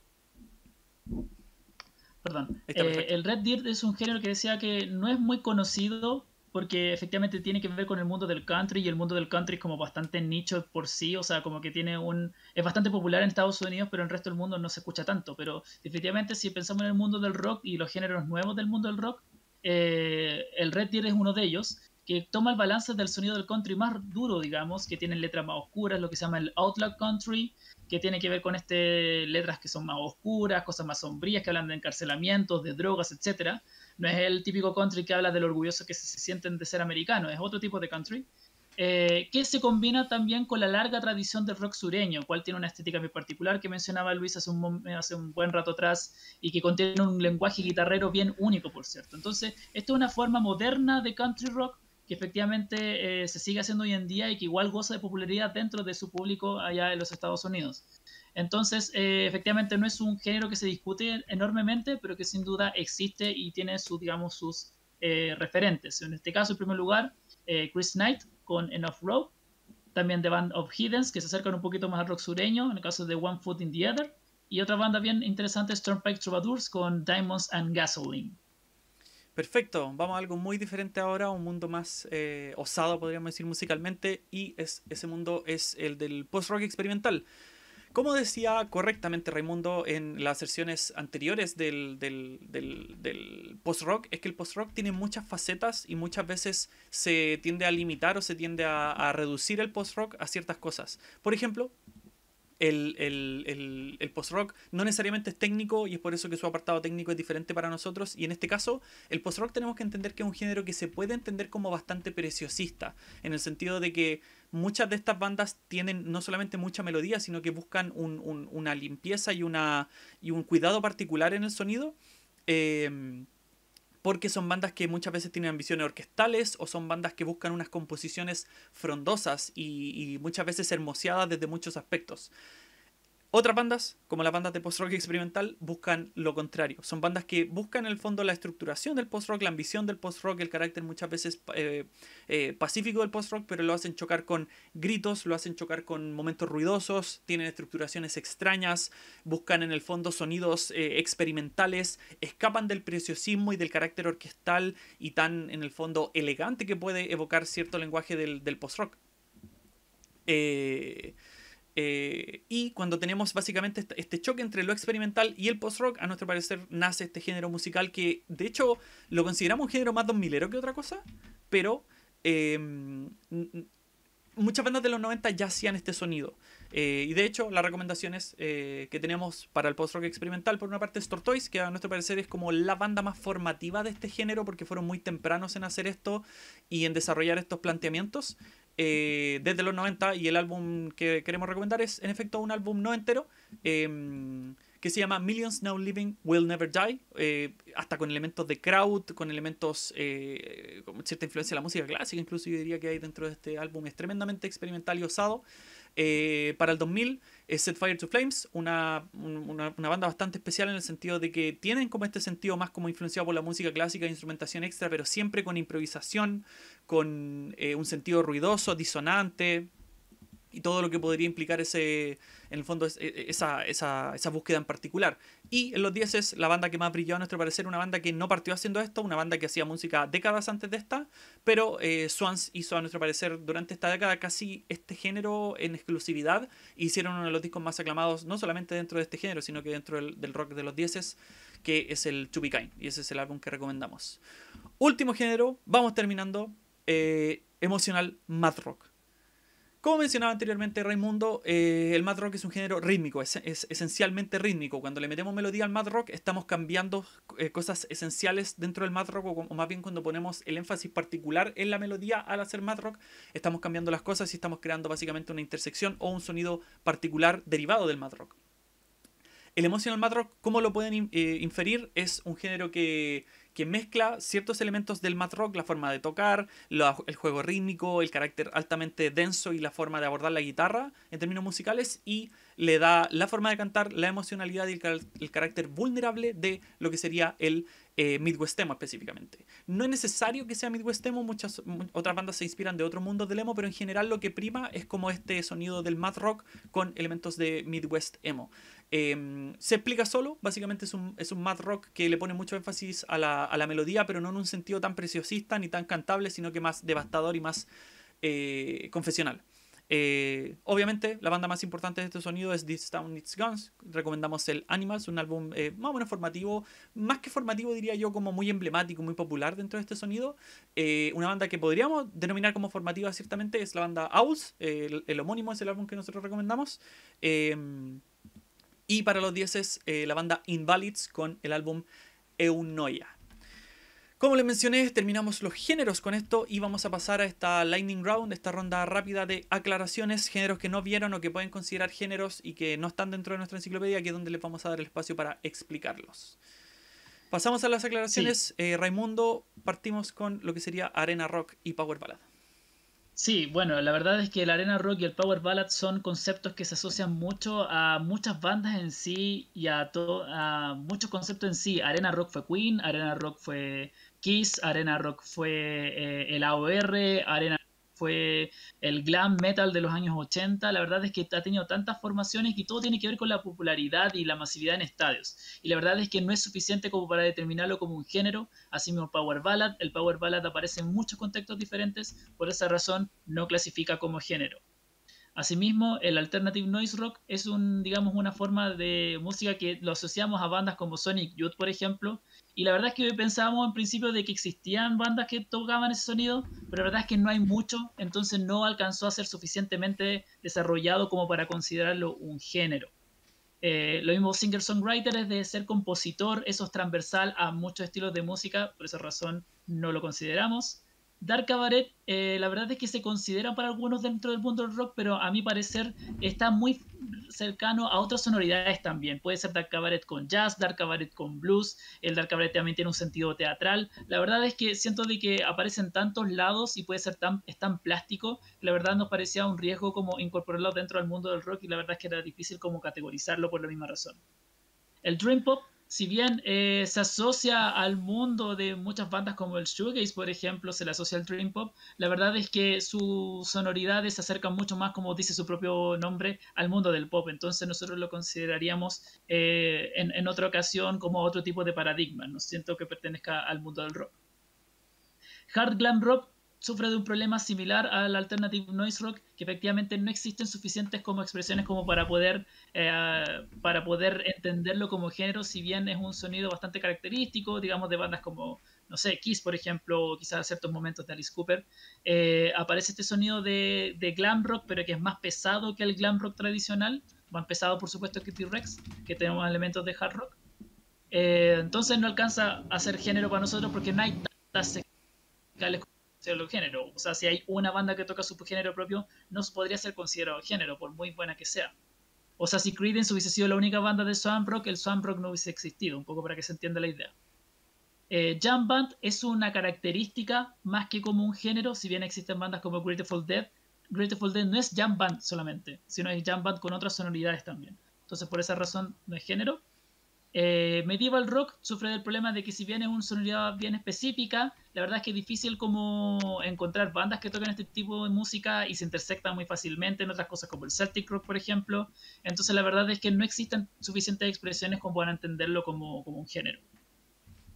Perdón. Eh, el Red Dirt es un género que decía que no es muy conocido porque efectivamente tiene que ver con el mundo del country y el mundo del country es como bastante nicho por sí, o sea, como que tiene un... es bastante popular en Estados Unidos, pero en el resto del mundo no se escucha tanto, pero efectivamente, si pensamos en el mundo del rock y los géneros nuevos del mundo del rock, eh, el Red Deer es uno de ellos, que toma el balance del sonido del country más duro, digamos, que tiene letras más oscuras, lo que se llama el Outlaw Country, que tiene que ver con este, letras que son más oscuras, cosas más sombrías, que hablan de encarcelamientos, de drogas, etcétera No es el típico country que habla del orgulloso que se sienten de ser americanos, es otro tipo de country. Eh, que se combina también con la larga tradición del rock sureño, cual tiene una estética muy particular que mencionaba Luis hace un, hace un buen rato atrás y que contiene un lenguaje guitarrero bien único, por cierto. Entonces, esto es una forma moderna de country rock que efectivamente eh, se sigue haciendo hoy en día y que igual goza de popularidad dentro de su público allá en los Estados Unidos. Entonces, eh, efectivamente no es un género que se discute enormemente, pero que sin duda existe y tiene digamos, sus referentes. En este caso, en primer lugar, Chris Knight, con Enough Rope, también The Band of Hidden, que se acercan un poquito más al rock sureño, en el caso de One Foot in the Other, y otra banda bien interesante es Turnpike Troubadours con Diamonds and Gasoline. Perfecto, vamos a algo muy diferente ahora, un mundo más eh, osado, podríamos decir, musicalmente, y ese mundo es el del post-rock experimental. Como decía correctamente Raimundo en las sesiones anteriores del, post-rock, es que el post-rock tiene muchas facetas y muchas veces se tiende a limitar o se tiende a, a reducir el post-rock a ciertas cosas. Por ejemplo, el, post-rock no necesariamente es técnico y es por eso que su apartado técnico es diferente para nosotros. Y en este caso, el post-rock tenemos que entender que es un género que se puede entender como bastante preciosista, en el sentido de que muchas de estas bandas tienen no solamente mucha melodía, sino que buscan una limpieza y, una, y un cuidado particular en el sonido. Eh, porque son bandas que muchas veces tienen ambiciones orquestales o son bandas que buscan unas composiciones frondosas y, muchas veces hermoseadas desde muchos aspectos. Otras bandas, como las bandas de post-rock experimental, buscan lo contrario. Son bandas que buscan en el fondo la estructuración del post-rock, la ambición del post-rock, el carácter muchas veces eh, eh, pacífico del post-rock, pero lo hacen chocar con gritos, lo hacen chocar con momentos ruidosos, tienen estructuraciones extrañas, buscan en el fondo sonidos eh, experimentales, escapan del preciosismo y del carácter orquestal y tan en el fondo elegante que puede evocar cierto lenguaje del, del post-rock. Eh, eh, y cuando tenemos básicamente este choque entre lo experimental y el post-rock, a nuestro parecer nace este género musical que de hecho lo consideramos un género más milero que otra cosa, pero em, muchas bandas de los 90 ya hacían este sonido. Eh, y de hecho, las recomendaciones eh, que tenemos para el post-rock experimental, por una parte, es Tortoise, que a nuestro parecer es como la banda más formativa de este género, porque fueron muy tempranos en hacer esto y en desarrollar estos planteamientos. Eh, desde los 90 y el álbum que queremos recomendar es en efecto un álbum no entero em, que se llama Millions Now Living Will Never Die, eh, hasta con elementos de crowd, con elementos eh, con cierta influencia de la música clásica, incluso yo diría que hay dentro de este álbum, es tremendamente experimental y osado. Eh, para el 2000 es eh, Set Fire to Flames, una, banda bastante especial en el sentido de que tienen como este sentido más como influenciado por la música clásica e instrumentación extra, pero siempre con improvisación, con eh, un sentido ruidoso, disonante, y todo lo que podría implicar ese, en el fondo e, e, esa, búsqueda en particular. Y en los 10 es la banda que más brilló a nuestro parecer, una banda que no partió haciendo esto, una banda que hacía música décadas antes de esta, pero eh, Swans hizo a nuestro parecer durante esta década casi este género en exclusividad, e hicieron uno de los discos más aclamados, no solamente dentro de este género, sino que dentro del, rock de los 10 que es el To Be y ese es el álbum que recomendamos. Último género, vamos terminando, eh, emocional, mad rock como mencionaba anteriormente Raimundo, eh, el mad rock es un género rítmico, es, esencialmente rítmico. Cuando le metemos melodía al mad rock, estamos cambiando eh, cosas esenciales dentro del mad rock, o, más bien cuando ponemos el énfasis particular en la melodía al hacer mad rock, estamos cambiando las cosas y estamos creando básicamente una intersección o un sonido particular derivado del mad rock. El emocional mad rock, como lo pueden eh, inferir, es un género que que mezcla ciertos elementos del math rock, la forma de tocar, el juego rítmico, el carácter altamente denso y la forma de abordar la guitarra en términos musicales y le da la forma de cantar, la emocionalidad y el, carácter vulnerable de lo que sería el eh, Midwest emo específicamente. No es necesario que sea Midwest emo, muchas otras bandas se inspiran de otro mundo del emo, pero en general lo que prima es como este sonido del mad rock con elementos de Midwest emo. Em, se explica solo, básicamente es un, es mad rock que le pone mucho énfasis a la, melodía, pero no en un sentido tan preciosista ni tan cantable, sino que más devastador y más eh, confesional. Eh, obviamente, la banda más importante de este sonido es This Town It's Guns. Recomendamos el Animals, un álbum eh, más o menos formativo, más que formativo diría yo, como muy emblemático, muy popular dentro de este sonido. una banda que podríamos denominar como formativa ciertamente es la banda Aus el, el, homónimo es el álbum que nosotros recomendamos. Em, y para los dieces, eh, la banda Invalids con el álbum Eunoia. Como les mencioné, terminamos los géneros con esto y vamos a pasar a esta lightning round, esta ronda rápida de aclaraciones, géneros que no vieron o que pueden considerar géneros y que no están dentro de nuestra enciclopedia, que es donde les vamos a dar el espacio para explicarlos. Pasamos a las aclaraciones. Eh, Raimundo, partimos con lo que sería arena rock y power ballad. Sí, bueno, la verdad es que el arena rock y el power ballad son conceptos que se asocian mucho a muchas bandas en sí y a, todo, a muchos conceptos en sí. Arena rock fue Queen, arena rock fue Kiss, arena rock fue eh, el AOR, arena fue el glam metal de los años 80, la verdad es que ha tenido tantas formaciones y todo tiene que ver con la popularidad y la masividad en estadios. Y la verdad es que no es suficiente como para determinarlo como un género, así mismo Power Ballad, el Power Ballad aparece en muchos contextos diferentes, por esa razón no clasifica como género. Asimismo, el alternative noise rock es un, digamos, una forma de música que lo asociamos a bandas como Sonic Youth, por ejemplo, y la verdad es que pensábamos en principio de que existían bandas que tocaban ese sonido, pero la verdad es que no hay mucho, entonces no alcanzó a ser suficientemente desarrollado como para considerarlo un género. Eh, lo mismo singer-songwriter es de ser compositor, eso es transversal a muchos estilos de música, por esa razón no lo consideramos. Dark Cabaret, eh, la verdad es que se consideran para algunos dentro del mundo del rock, pero a mi parecer está muy cercano a otras sonoridades también. Puede ser Dark Cabaret con jazz, Dark Cabaret con blues, el Dark Cabaret también tiene un sentido teatral. La verdad es que siento de que aparecen tantos lados y puede ser tan, es tan plástico, la verdad nos parecía un riesgo como incorporarlo dentro del mundo del rock y la verdad es que era difícil como categorizarlo por la misma razón. El Dream Pop si bien eh, se asocia al mundo de muchas bandas como el shoegaze, por ejemplo, se le asocia al dream pop, la verdad es que sus sonoridades se acercan mucho más, como dice su propio nombre, al mundo del pop. Entonces nosotros lo consideraríamos eh, en, en, otra ocasión como otro tipo de paradigma. No siento que pertenezca al mundo del rock. Hard glam rock sufre de un problema similar al alternative noise rock, que efectivamente no existen suficientes como expresiones como para poder, eh, para poder entenderlo como género, si bien es un sonido bastante característico, digamos, de bandas como, no sé, Kiss, por ejemplo, o quizás ciertos momentos de Alice Cooper, eh, aparece este sonido de, glam rock, pero que es más pesado que el glam rock tradicional, más pesado, por supuesto, que T-Rex, que tenemos elementos de hard rock. Eh, entonces no alcanza a ser género para nosotros porque no hay tantas los género. O sea, si hay una banda que toca su género propio, no podría ser considerado género, por muy buena que sea. O sea, si Creedence hubiese sido la única banda de swamp rock, el swamp rock no hubiese existido, un poco para que se entienda la idea. Eh, band es una característica más que como un género, si bien existen bandas como Grateful Dead, Grateful Dead no es jam band solamente, sino es jam band con otras sonoridades también. Entonces, por esa razón no es género. Eh, medieval Rock sufre del problema de que si bien es una sonoridad bien específica, la verdad es que es difícil como encontrar bandas que toquen este tipo de música y se intersectan muy fácilmente en otras cosas como el Celtic Rock, por ejemplo. Entonces la verdad es que no existen suficientes expresiones como para entenderlo como un género.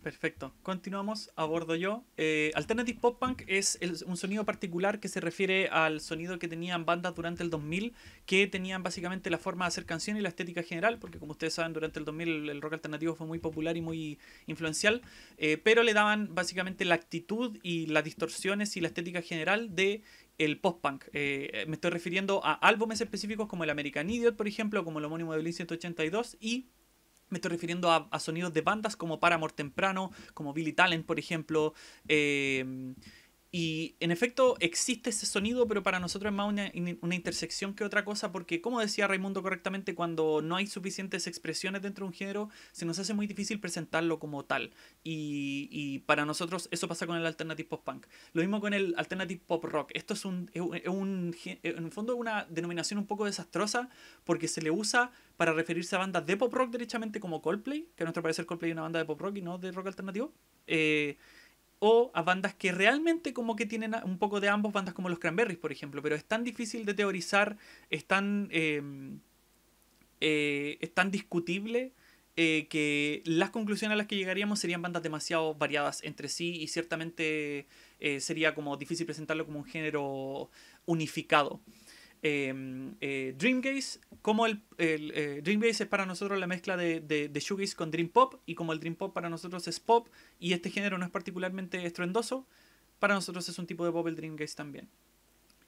Perfecto. Continuamos a bordo yo. Eh, Alternative Pop Punk es un sonido particular que se refiere al sonido que tenían bandas durante el 2000, que tenían básicamente la forma de hacer canciones y la estética general, porque como ustedes saben, durante el 2000 el rock alternativo fue muy popular y muy influencial, eh, pero le daban básicamente la actitud y las distorsiones y la estética general de el post-punk. Eh, me estoy refiriendo a álbumes específicos como el American Idiot, por ejemplo, como el homónimo de Blink 182 y me estoy refiriendo a, sonidos de bandas como Paramore Temprano, como Billy Talent, por ejemplo. Eh, y en efecto existe ese sonido, pero para nosotros es más una, intersección que otra cosa, porque como decía Raimundo correctamente, cuando no hay suficientes expresiones dentro de un género, se nos hace muy difícil presentarlo como tal. Y, para nosotros eso pasa con el alternative pop punk. Lo mismo con el alternative pop rock. Esto es un, es un, eh, en el fondo una denominación un poco desastrosa porque se le usa para referirse a bandas de pop rock derechamente como Coldplay, que a nuestro parecer Coldplay es una banda de pop rock y no de rock alternativo. Eh, o a bandas que realmente como que tienen un poco de ambos, bandas como los Cranberries, por ejemplo, pero es tan difícil de teorizar, es tan, em, eh, discutible. Eh, que las conclusiones a las que llegaríamos serían bandas demasiado variadas entre sí y ciertamente eh, sería como difícil presentarlo como un género unificado. Em, eh, Dreamgaze, como el, el eh, Dreamgaze es para nosotros la mezcla de, de, con Dream Pop, y como el Dream Pop para nosotros es pop, y este género no es particularmente estruendoso, para nosotros es un tipo de pop el Dreamgaze también.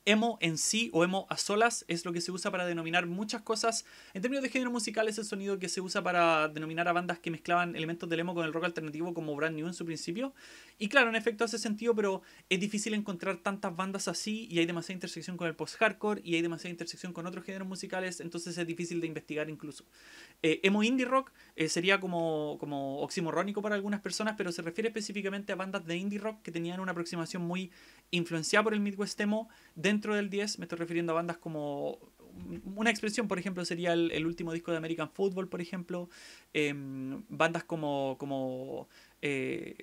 Emo en sí o emo a solas es lo que se usa para denominar muchas cosas. En términos de género musical es el sonido que se usa para denominar a bandas que mezclaban elementos del emo con el rock alternativo como Brand New en su principio. Y claro, en efecto hace sentido, pero es difícil encontrar tantas bandas así y hay demasiada intersección con el post-hardcore y hay demasiada intersección con otros géneros musicales, entonces es difícil de investigar incluso. Eh, emo indie rock eh, sería como, como oximorrónico para algunas personas, pero se refiere específicamente a bandas de indie rock que tenían una aproximación muy influenciada por el Midwest emo dentro del 10. Me estoy refiriendo a bandas como mm, una expresión, por ejemplo, sería el, último disco de American Football, por ejemplo. Em, bandas como, como eh,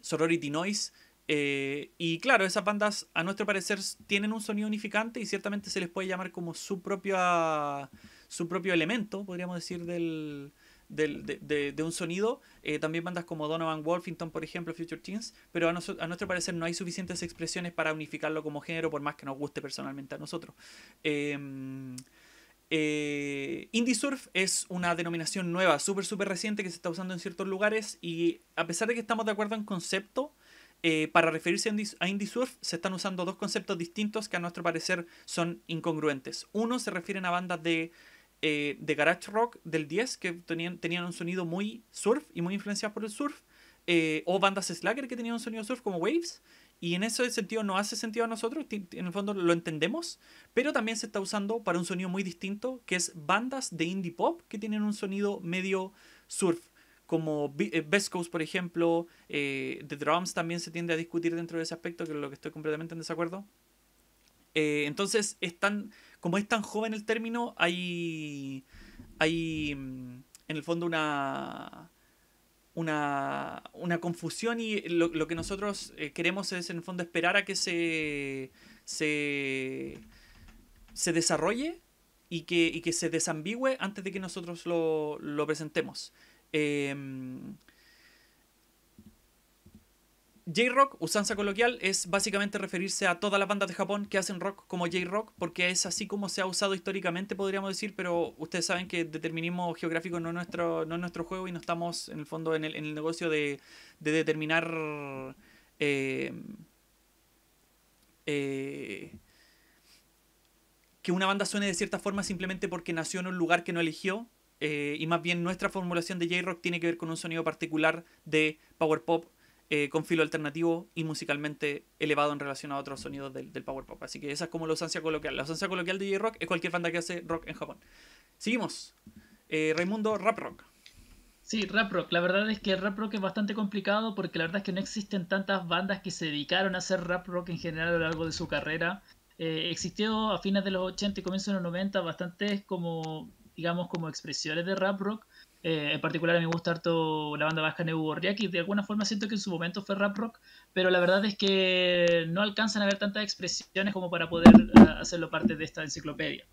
Sorority Noise. Eh, y claro, esas bandas, a nuestro parecer, tienen un sonido unificante y ciertamente se les puede llamar como su propia su propio elemento, podríamos decir, del, del, de, un sonido. Eh, también bandas como Donovan Wolfington, por ejemplo, Future Teens, pero a, nuestro parecer no hay suficientes expresiones para unificarlo como género, por más que nos guste personalmente a nosotros. Em, eh, indie Surf es una denominación nueva, súper, súper reciente que se está usando en ciertos lugares y a pesar de que estamos de acuerdo en concepto, eh, para referirse a indie, surf se están usando dos conceptos distintos que a nuestro parecer son incongruentes. Uno se refieren a bandas de eh, de garage rock del 10 que tenían, un sonido muy surf y muy influenciado por el surf, eh, o bandas slacker que tenían un sonido surf como Waves, y en ese sentido no hace sentido a nosotros, en el fondo lo entendemos, pero también se está usando para un sonido muy distinto, que es bandas de indie pop que tienen un sonido medio surf, como eh, Best por ejemplo, The Drums también se tiende a discutir dentro de ese aspecto, que es lo que estoy completamente en desacuerdo. entonces están como es tan joven el término, hay, hay mm, en el fondo una, una, una confusión y lo, que nosotros eh, queremos es en el fondo esperar a que se, se, se desarrolle y que, y que se desambigüe antes de que nosotros lo, presentemos. Em, J-Rock, usanza coloquial, es básicamente referirse a todas las bandas de Japón que hacen rock como J-Rock, porque es así como se ha usado históricamente, podríamos decir, pero ustedes saben que determinismo geográfico no es nuestro, nuestro juego y no estamos, en el fondo, en el, negocio de, determinar... Eh, eh, que una banda suene de cierta forma simplemente porque nació en un lugar que no eligió, eh, y más bien nuestra formulación de J-Rock tiene que ver con un sonido particular de power pop eh, con filo alternativo y musicalmente elevado en relación a otros sonidos del, power pop. Así que esa es como la usancia coloquial. La usancia coloquial de J-Rock es cualquier banda que hace rock en Japón. Seguimos. Eh, Raimundo, rap rock. Sí, rap rock. La verdad es que el rap rock es bastante complicado porque la verdad es que no existen tantas bandas que se dedicaron a hacer rap rock en general a lo largo de su carrera. Eh, existió a fines de los 80 y comienzos de los 90 bastantes como, digamos, como expresiones de rap rock, eh, en particular a mí me gusta harto la banda vasca Neu y de alguna forma siento que en su momento fue rap rock, pero la verdad es que no alcanzan a ver tantas expresiones como para poder ah, hacerlo parte de esta enciclopedia.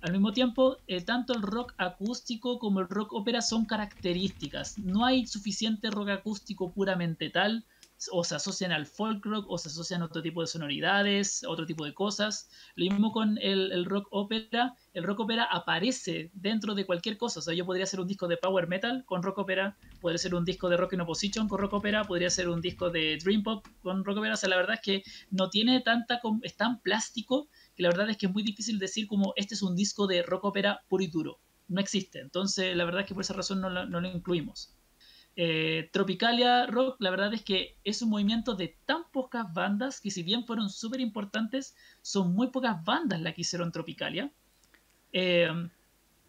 Al mismo tiempo, eh, tanto el rock acústico como el rock ópera son características. No hay suficiente rock acústico puramente tal, o se asocian al folk rock o se asocian a otro tipo de sonoridades, otro tipo de cosas. Lo mismo con el, rock ópera. El rock ópera aparece dentro de cualquier cosa. O sea, yo podría hacer un disco de power metal con rock ópera, podría ser un disco de rock in opposition con rock ópera, podría ser un disco de dream pop con rock ópera. O sea, la verdad es que no tiene tanta... es tan plástico que la verdad es que es muy difícil decir como este es un disco de rock ópera puro y duro. No existe. Entonces, la verdad es que por esa razón no lo incluimos. Eh, Tropicalia Rock, la verdad es que es un movimiento de tan pocas bandas que si bien fueron súper importantes, son muy pocas bandas las que hicieron Tropicalia. Eh,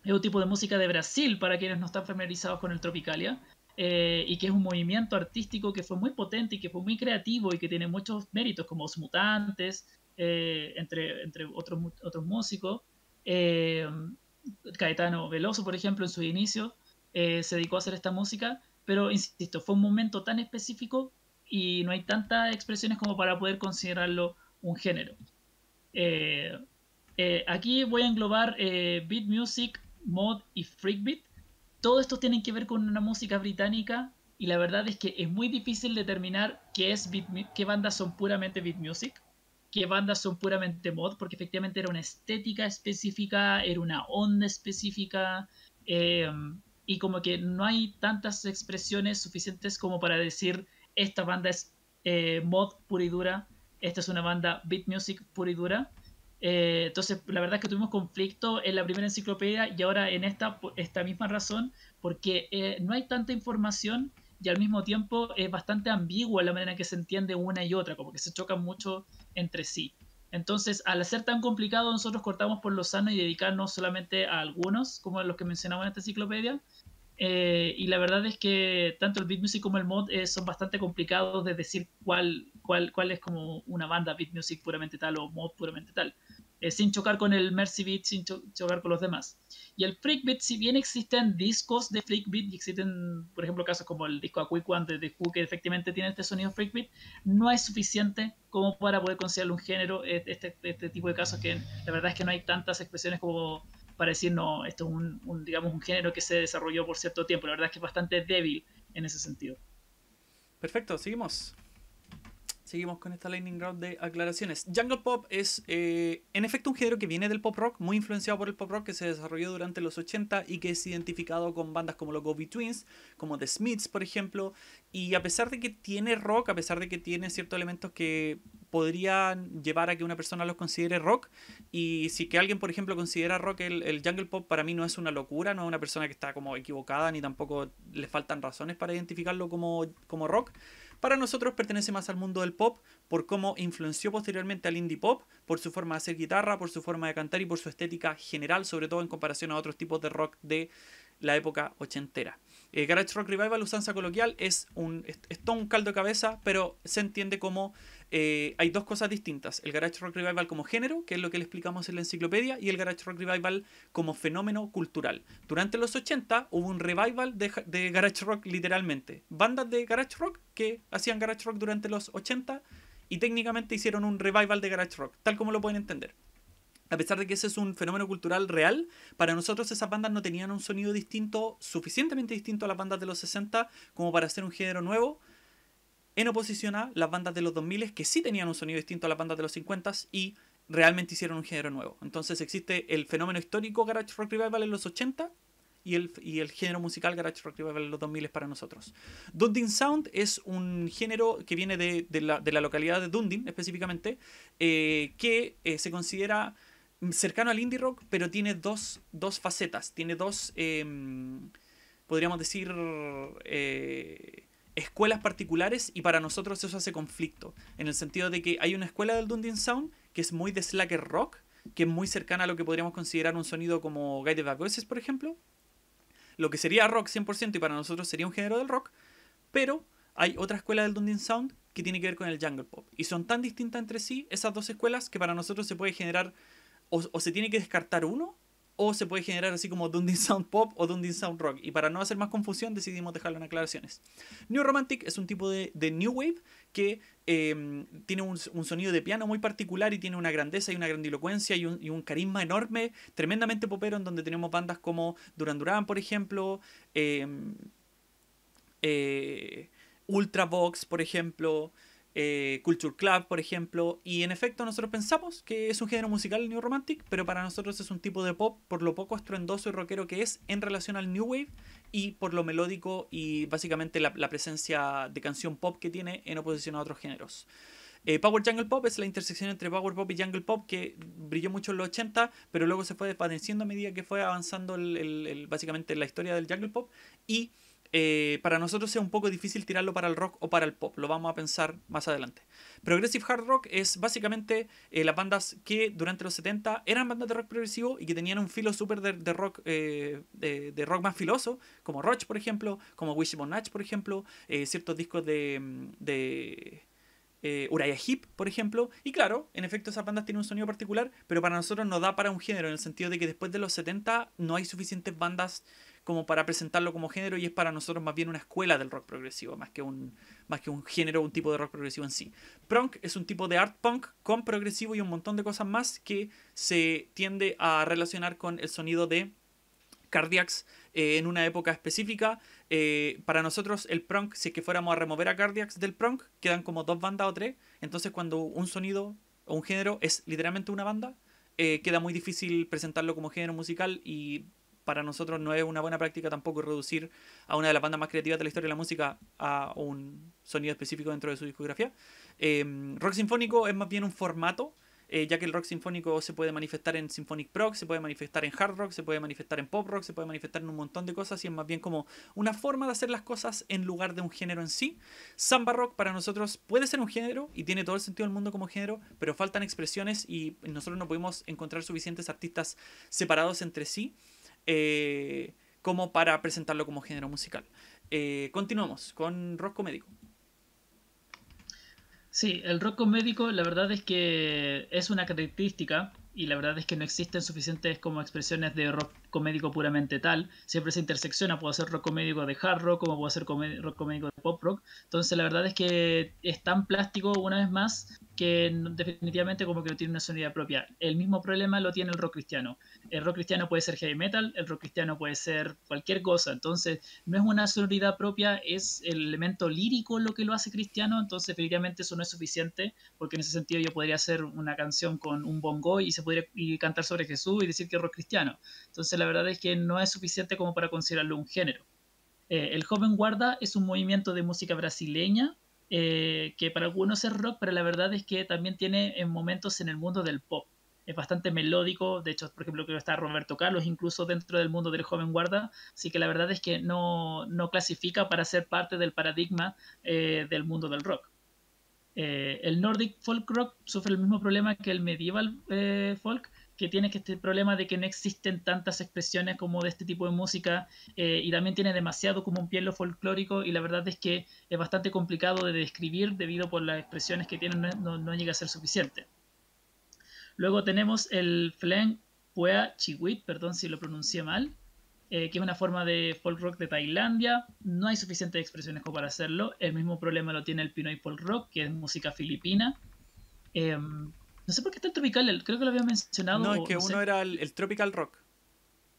es un tipo de música de Brasil, para quienes no están familiarizados con el Tropicalia, eh, y que es un movimiento artístico que fue muy potente y que fue muy creativo y que tiene muchos méritos, como Los Mutantes, entre, otros, otros músicos. Caetano Veloso, por ejemplo, en su inicio se dedicó a hacer esta música pero insisto, fue un momento tan específico y no hay tantas expresiones como para poder considerarlo un género. Eh, eh, aquí voy a englobar eh, beat music, mod y freak beat. Todos estos tienen que ver con una música británica y la verdad es que es muy difícil determinar qué, es qué bandas son puramente beat music, qué bandas son puramente mod, porque efectivamente era una estética específica, era una onda específica y como que no hay tantas expresiones suficientes como para decir esta banda es eh, mod pura y dura, esta es una banda beat music pura y dura. Eh, entonces, la verdad es que tuvimos conflicto en la primera enciclopedia y ahora en esta, esta misma razón, porque eh, no hay tanta información y al mismo tiempo es bastante ambigua la manera en que se entiende una y otra, como que se chocan mucho entre sí. Entonces, al ser tan complicado, nosotros cortamos por lo sano y dedicarnos solamente a algunos, como los que mencionamos en esta enciclopedia, eh, y la verdad es que tanto el beat music como el mod eh, son bastante complicados de decir cuál, cuál, cuál es como una banda beat music puramente tal o mod puramente tal, eh, sin chocar con el mercy beat, sin chocar con los demás. Y el freak beat, si bien existen discos de freak beat y existen, por ejemplo, casos como el disco A de The Who que efectivamente tiene este sonido freak beat, no es suficiente como para poder considerarlo un género este, este tipo de casos que la verdad es que no hay tantas expresiones como para decir, no, esto es un, digamos, un género que se desarrolló por cierto tiempo. La verdad es que es bastante débil en ese sentido. Perfecto, seguimos. Seguimos con esta lightning round de aclaraciones. Jungle Pop es, eh, en efecto, un género que viene del pop rock, muy influenciado por el pop rock que se desarrolló durante los 80 y que es identificado con bandas como los Go-Betweens, como The Smiths, por ejemplo. Y a pesar de que tiene rock, a pesar de que tiene ciertos elementos que podrían llevar a que una persona los considere rock, y si que alguien, por ejemplo, considera rock el, el Jungle Pop, para mí no es una locura, no es una persona que está como equivocada, ni tampoco le faltan razones para identificarlo como, como rock para nosotros pertenece más al mundo del pop por cómo influenció posteriormente al indie pop, por su forma de hacer guitarra, por su forma de cantar y por su estética general, sobre todo en comparación a otros tipos de rock de la época ochentera. Eh, Garage Rock Revival, usanza coloquial, es, un, es todo un caldo de cabeza, pero se entiende como eh, hay dos cosas distintas. El Garage Rock Revival como género, que es lo que le explicamos en la enciclopedia, y el Garage Rock Revival como fenómeno cultural. Durante los 80 hubo un revival de, de Garage Rock literalmente. Bandas de Garage Rock que hacían Garage Rock durante los 80 y técnicamente hicieron un revival de Garage Rock, tal como lo pueden entender. A pesar de que ese es un fenómeno cultural real, para nosotros esas bandas no tenían un sonido distinto, suficientemente distinto a las bandas de los 60 como para hacer un género nuevo, en oposición a las bandas de los 2000 que sí tenían un sonido distinto a las bandas de los 50 y realmente hicieron un género nuevo. Entonces existe el fenómeno histórico Garage Rock Revival en los 80 y el, y el género musical Garage Rock Revival en los 2000 para nosotros. Dundin Sound es un género que viene de, la, localidad de Dundin específicamente, eh, que eh, se considera cercano al indie rock, pero tiene dos, facetas, tiene dos, em, podríamos decir, eh, escuelas particulares y para nosotros eso hace conflicto, en el sentido de que hay una escuela del Dundin Sound que es muy de slacker rock, que es muy cercana a lo que podríamos considerar un sonido como guide by Voices, por ejemplo, lo que sería rock 100% y para nosotros sería un género del rock, pero hay otra escuela del Dundin Sound que tiene que ver con el jungle pop. Y son tan distintas entre sí esas dos escuelas que para nosotros se puede generar o se tiene que descartar uno o se puede generar así como Dundee Sound Pop o Dundee Sound Rock. Y para no hacer más confusión decidimos dejarlo en aclaraciones. New Romantic es un tipo de, New Wave que em, tiene un, sonido de piano muy particular y tiene una grandeza y una grandilocuencia y un, y un carisma enorme, tremendamente popero, en donde tenemos bandas como Duran Duran, por ejemplo, em, eh, Ultravox, por ejemplo. Eh, Culture Club, por ejemplo, y en efecto nosotros pensamos que es un género musical New Romantic, pero para nosotros es un tipo de pop por lo poco estruendoso y rockero que es en relación al New Wave y por lo melódico y básicamente la, presencia de canción pop que tiene en oposición a otros géneros. Eh, Power Jungle Pop es la intersección entre Power Pop y Jungle Pop que brilló mucho en los 80, pero luego se fue desvaneciendo a medida que fue avanzando básicamente la historia del Jungle Pop y eh, para nosotros es un poco difícil tirarlo para el rock o para el pop, lo vamos a pensar más adelante. Progressive Hard Rock es básicamente eh, las bandas que durante los 70 eran bandas de rock progresivo y que tenían un filo súper de, rock eh, de, rock más filoso, como Roach por ejemplo, como Wish ash por ejemplo, ciertos discos de mm, eh, Uraya Heep, por ejemplo. Y claro, en efecto esas bandas tienen un sonido particular, pero para nosotros no da para un género, en el sentido de que después de los 70 no hay suficientes bandas como para presentarlo como género y es para nosotros más bien una escuela del rock progresivo, más que un, más que un género, un tipo de rock progresivo en sí. Prunk es un tipo de art punk con progresivo y un montón de cosas más que se tiende a relacionar con el sonido de Cardiacs eh, en una época específica eh, para nosotros el prong, si es que fuéramos a remover a Cardiacs del prong, quedan como dos bandas o tres. Entonces cuando un sonido o un género es literalmente una banda, eh, queda muy difícil presentarlo como género musical y para nosotros no es una buena práctica tampoco reducir a una de las bandas más creativas de la historia de la música a un sonido específico dentro de su discografía. Eh, rock sinfónico es más bien un formato eh, ya que el rock sinfónico se puede manifestar en symphonic rock, se puede manifestar en hard rock, se puede manifestar en pop rock, se puede manifestar en un montón de cosas y es más bien como una forma de hacer las cosas en lugar de un género en sí. Samba rock para nosotros puede ser un género y tiene todo el sentido del mundo como género, pero faltan expresiones y nosotros no podemos encontrar suficientes artistas separados entre sí eh, como para presentarlo como género musical. Eh, continuamos con rock comédico. Sí, el rock comédico la verdad es que es una característica y la verdad es que no existen suficientes como expresiones de rock comédico puramente tal. Siempre se intersecciona, puedo hacer rock comédico de hard rock como puedo hacer rock comédico de pop rock. Entonces la verdad es que es tan plástico una vez más que definitivamente como que tiene una sonoridad propia. El mismo problema lo tiene el rock cristiano. El rock cristiano puede ser heavy metal, el rock cristiano puede ser cualquier cosa, entonces no es una sonoridad propia, es el elemento lírico lo que lo hace cristiano, entonces definitivamente eso no es suficiente, porque en ese sentido yo podría hacer una canción con un bongo y se podría y cantar sobre Jesús y decir que es rock cristiano. Entonces la verdad es que no es suficiente como para considerarlo un género. Eh, el Joven Guarda es un movimiento de música brasileña eh, que para algunos es rock, pero la verdad es que también tiene en eh, momentos en el mundo del pop. Es bastante melódico, de hecho, por ejemplo, creo que está Roberto Carlos incluso dentro del mundo del joven guarda, así que la verdad es que no, no clasifica para ser parte del paradigma eh, del mundo del rock. el Nordic folk rock sufre el mismo problema que el medieval folk, que tiene este problema de que no existen tantas expresiones como de este tipo de música eh, y también tiene demasiado como un lo folclórico y la verdad es que es bastante complicado de describir debido por las expresiones que tiene, no, llega a ser suficiente. Luego tenemos el fleng pua chiwit, perdón si lo pronuncié mal, eh, que es una forma de folk rock de Tailandia. No hay suficientes expresiones como para hacerlo. El mismo problema lo tiene el Pinoy folk rock, que es música filipina. Em, no sé por qué está el Tropical, creo que lo había mencionado. No, es que uno era el, Tropical Rock.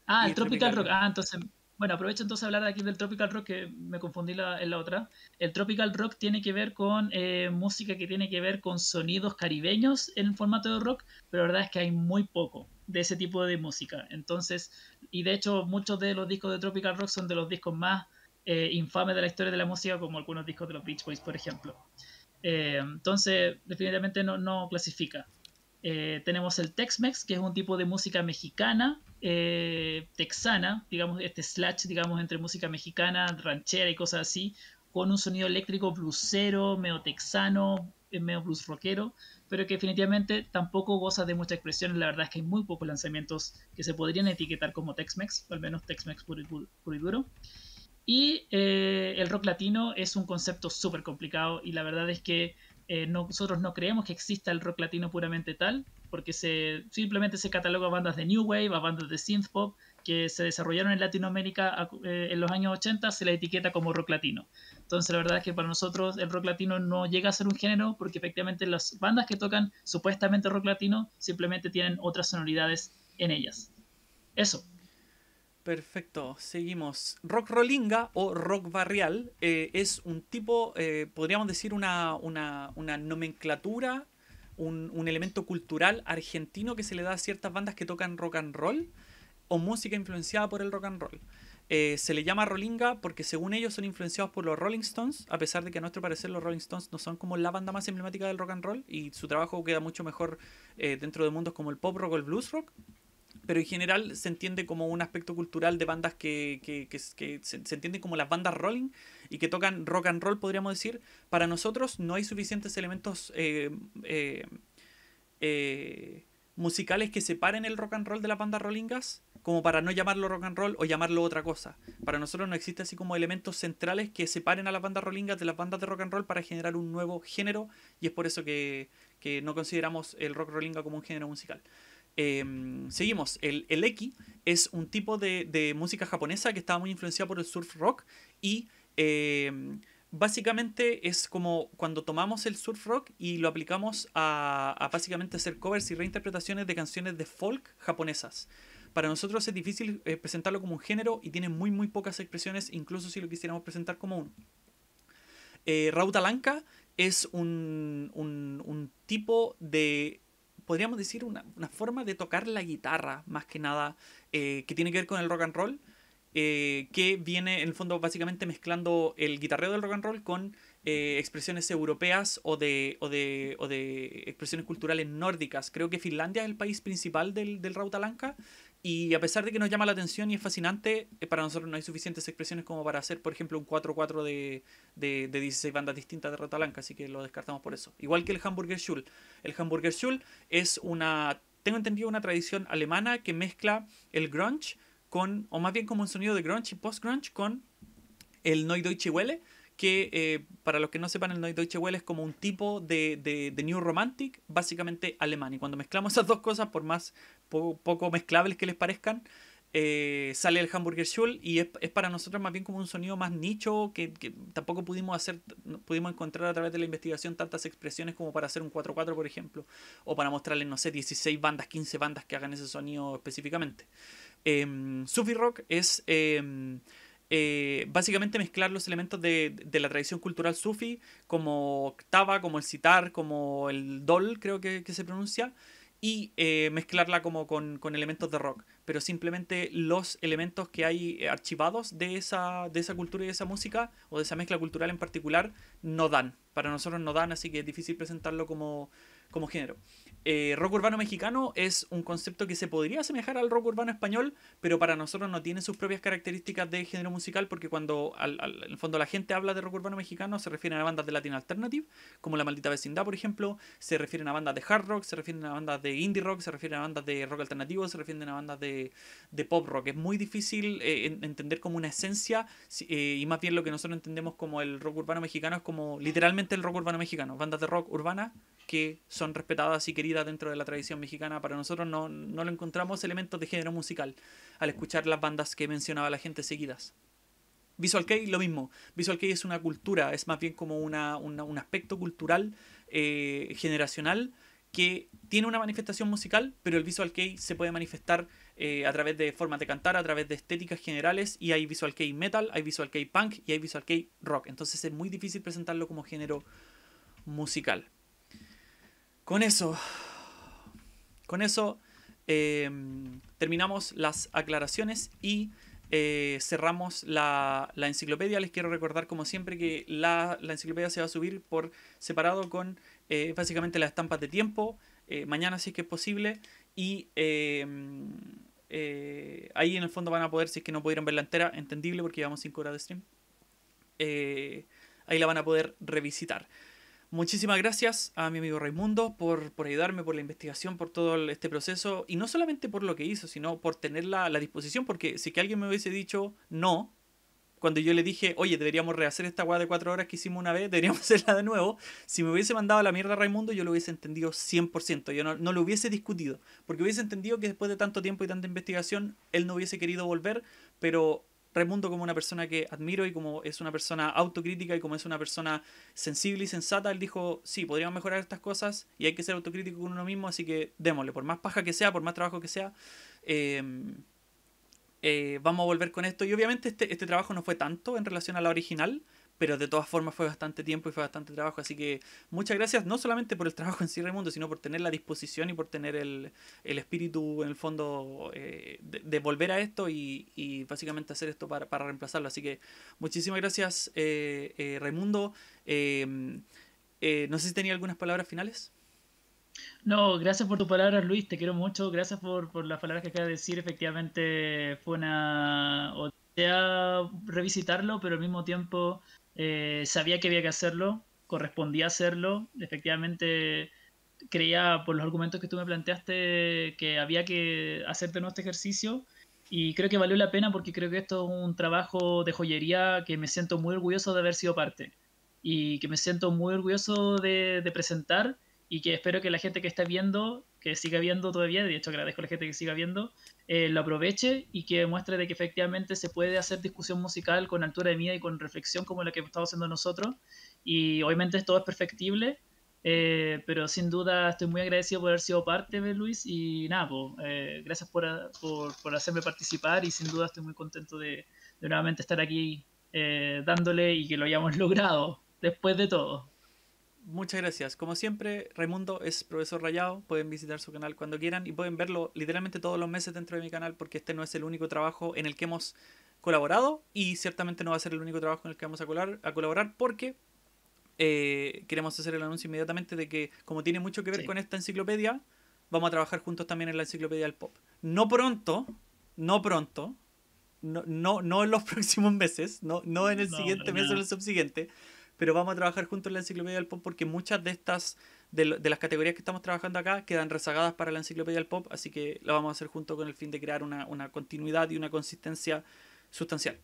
Ah, el Tropical, Rock. Ah, entonces, bueno, aprovecho entonces a hablar aquí del Tropical Rock, que me confundí en la otra. El Tropical Rock tiene que ver con eh, música que tiene que ver con sonidos caribeños en formato de rock, pero la verdad es que hay muy poco de ese tipo de música. Entonces, y de hecho muchos de los discos de Tropical Rock son de los discos más eh, infames de la historia de la música, como algunos discos de los Beach Boys, por ejemplo. Eh, entonces, definitivamente no, no clasifica. Eh, tenemos el Tex-Mex, que es un tipo de música mexicana, eh, texana, digamos, este slash, digamos, entre música mexicana, ranchera y cosas así, con un sonido eléctrico bluesero, medio texano, eh, medio blues rockero, pero que definitivamente tampoco goza de mucha expresión, La verdad es que hay muy pocos lanzamientos que se podrían etiquetar como Tex-Mex, al menos Tex-Mex puro, y duro. Y el rock latino es un concepto súper complicado y la verdad es que eh, nosotros no creemos que exista el rock latino puramente tal, porque se, simplemente se cataloga a bandas de New Wave, a bandas de synth pop que se desarrollaron en Latinoamérica eh, en los años 80, se la etiqueta como rock latino. Entonces la verdad es que para nosotros el rock latino no llega a ser un género porque efectivamente las bandas que tocan supuestamente rock latino simplemente tienen otras sonoridades en ellas. Eso. Perfecto, seguimos. Rock rollinga o Rock Barrial eh, es un tipo, eh, podríamos decir, una, nomenclatura, un, elemento cultural argentino que se le da a ciertas bandas que tocan rock and roll o música influenciada por el rock and roll. Eh, se le llama rollinga porque según ellos son influenciados por los Rolling Stones, a pesar de que a nuestro parecer los Rolling Stones no son como la banda más emblemática del rock and roll y su trabajo queda mucho mejor dentro de mundos como el pop rock o el blues rock, pero en general se entiende como un aspecto cultural de bandas que, se, entienden como las bandas rolling y que tocan rock and roll, podríamos decir. Para nosotros no hay suficientes elementos eh, eh, eh, musicales que separen el rock and roll de las bandas rollingas como para no llamarlo rock and roll o llamarlo otra cosa. Para nosotros no existe así como elementos centrales que separen a las bandas rollingas de las bandas de rock and roll para generar un nuevo género y es por eso que, que no consideramos el rock rollinga como un género musical. Em, seguimos, el, el eki es un tipo de, música japonesa que estaba muy influenciada por el surf rock y em, básicamente es como cuando tomamos el surf rock y lo aplicamos a, básicamente hacer covers y reinterpretaciones de canciones de folk japonesas. Para nosotros es difícil eh, presentarlo como un género y tiene muy muy pocas expresiones, incluso si lo quisiéramos presentar como un Eh, Rauta es un tipo de podríamos decir, una, una forma de tocar la guitarra, más que nada, eh, que tiene que ver con el rock and roll, eh, que viene en el fondo básicamente mezclando el guitarreo del rock and roll con eh, expresiones europeas o de, o, de, o de expresiones culturales nórdicas. Creo que Finlandia es el país principal del, del rautalanka y a pesar de que nos llama la atención y es fascinante, eh, para nosotros no hay suficientes expresiones como para hacer, por ejemplo, un 4-4 de, de, 16 bandas distintas de Rata así que lo descartamos por eso. Igual que el Hamburger Schul. El Hamburger Schul es una, tengo entendido, una tradición alemana que mezcla el grunge con, o más bien como un sonido de grunge y post-grunge con el Deutsche Welle, que eh, para los que no sepan, el Deutsche Welle es como un tipo de, de, New Romantic, básicamente alemán. Y cuando mezclamos esas dos cosas, por más poco mezclables que les parezcan, eh, sale el Hamburger Schul y es, para nosotros más bien como un sonido más nicho que, tampoco pudimos hacer, pudimos encontrar a través de la investigación tantas expresiones como para hacer un 4-4 por ejemplo o para mostrarles, no sé, 16 bandas, 15 bandas que hagan ese sonido específicamente. Eh, Sufi Rock es em, eh, básicamente mezclar los elementos de, de, la tradición cultural sufi, como octava, como el sitar, como el dol, creo que, se pronuncia, y eh, mezclarla como con, con, elementos de rock, pero simplemente los elementos que hay eh, archivados de esa, de esa cultura y de esa música, o de esa mezcla cultural en particular, no dan. Para nosotros no dan, así que es difícil presentarlo como, como género. Eh, rock urbano mexicano es un concepto que se podría asemejar al rock urbano español, pero para nosotros no tiene sus propias características de género musical, porque cuando al, en el fondo la gente habla de rock urbano mexicano, se refieren a bandas de Latin Alternative, como La Maldita Vecindad, por ejemplo, se refieren a bandas de hard rock, se refieren a bandas de indie rock, se refieren a bandas de rock alternativo, se refieren a bandas de, de pop rock. Es muy difícil eh, entender como una esencia, eh, y más bien lo que nosotros entendemos como el rock urbano mexicano es como literalmente el rock urbano mexicano, bandas de rock urbana que son respetadas y queridas dentro de la tradición mexicana. Para nosotros no, lo encontramos elementos de género musical al escuchar las bandas que mencionaba la gente seguidas. Visual Kei, lo mismo. Visual Kei es una cultura, es más bien como un aspecto cultural eh, generacional que tiene una manifestación musical, pero el Visual Kei se puede manifestar eh, a través de formas de cantar, a través de estéticas generales, y hay Visual Kei metal, hay Visual Kei punk y hay Visual Kei rock. Entonces es muy difícil presentarlo como género musical. Con eso, con eso em, terminamos las aclaraciones y eh, cerramos la, enciclopedia. Les quiero recordar, como siempre, que la, enciclopedia se va a subir por separado con eh, básicamente las estampas de tiempo, eh, mañana si es que es posible, y em, ahí en el fondo van a poder, si es que no pudieron verla entera, entendible porque llevamos 5 horas de stream, ahí la van a poder revisitar. Muchísimas gracias a mi amigo Raimundo por, por ayudarme, por la investigación, por todo este proceso. Y no solamente por lo que hizo, sino por tener la, la disposición. Porque si que alguien me hubiese dicho no, cuando yo le dije, oye, deberíamos rehacer esta guada de cuatro horas que hicimos una vez, deberíamos hacerla de nuevo. Si me hubiese mandado a la mierda Raimundo, yo lo hubiese entendido 100%. Yo no, no lo hubiese discutido. Porque hubiese entendido que después de tanto tiempo y tanta investigación, él no hubiese querido volver. Pero Raimundo como una persona que admiro y como es una persona autocrítica y como es una persona sensible y sensata, él dijo, sí, podríamos mejorar estas cosas y hay que ser autocrítico con uno mismo, así que démosle, por más paja que sea, por más trabajo que sea, em, eh, vamos a volver con esto. Y obviamente este, este trabajo no fue tanto en relación a la original, pero de todas formas fue bastante tiempo y fue bastante trabajo, así que muchas gracias, no solamente por el trabajo en sí, Raimundo, sino por tener la disposición y por tener el, espíritu en el fondo eh, de, volver a esto y, básicamente hacer esto para, reemplazarlo, así que muchísimas gracias eh, eh Raimundo, em, eh, no sé si tenía algunas palabras finales. No, gracias por tus palabras, Luis. Te quiero mucho. Gracias por, las palabras que acabas de decir. Efectivamente, fue una sea, revisitarlo, pero al mismo tiempo eh, sabía que había que hacerlo, correspondía hacerlo, efectivamente creía por los argumentos que tú me planteaste que había que hacerte nuestro este ejercicio y creo que valió la pena porque creo que esto es un trabajo de joyería que me siento muy orgulloso de haber sido parte y que me siento muy orgulloso de, de presentar y que espero que la gente que está viendo que siga viendo todavía, de hecho agradezco a la gente que siga viendo, eh, lo aproveche y que muestre de que efectivamente se puede hacer discusión musical con altura de mía y con reflexión como la que estamos haciendo nosotros. Y obviamente todo es perfectible, eh, pero sin duda estoy muy agradecido por haber sido parte de Luis y nada, pues gracias por, hacerme participar y sin duda estoy muy contento de nuevamente estar aquí dándole y que lo hayamos logrado después de todo muchas gracias. Como siempre, Raimundo es profesor rayado. Pueden visitar su canal cuando quieran y pueden verlo literalmente todos los meses dentro de mi canal porque este no es el único trabajo en el que hemos colaborado y ciertamente no va a ser el único trabajo en el que vamos a colaborar, a colaborar porque eh, queremos hacer el anuncio inmediatamente de que como tiene mucho que ver con esta enciclopedia, vamos a trabajar juntos también en la enciclopedia del pop. No pronto, no pronto, no, no, no en los próximos meses, no, no en el siguiente mes o en el subsiguiente pero vamos a trabajar juntos en la Enciclopedia del Pop porque muchas de estas, de, las categorías que estamos trabajando acá, quedan rezagadas para la Enciclopedia del Pop, así que lo vamos a hacer junto con el fin de crear una, una continuidad y una consistencia sustancial.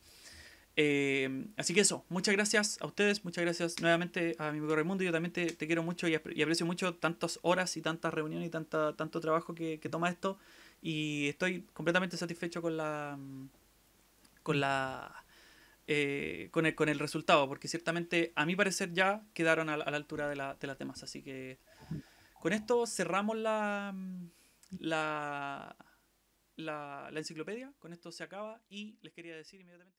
Eh, así que eso, muchas gracias a ustedes, muchas gracias nuevamente a mi amigo mundo Yo también te, quiero mucho y, aprecio mucho tantas horas y tantas reuniones y tanta, tanto trabajo que, que, toma esto. Y estoy completamente satisfecho con la. con la. Eh, con, el, con el resultado, porque ciertamente a mi parecer ya quedaron a la, altura de, la, de las demás. Así que con esto cerramos la, la, la, la enciclopedia, con esto se acaba y les quería decir inmediatamente...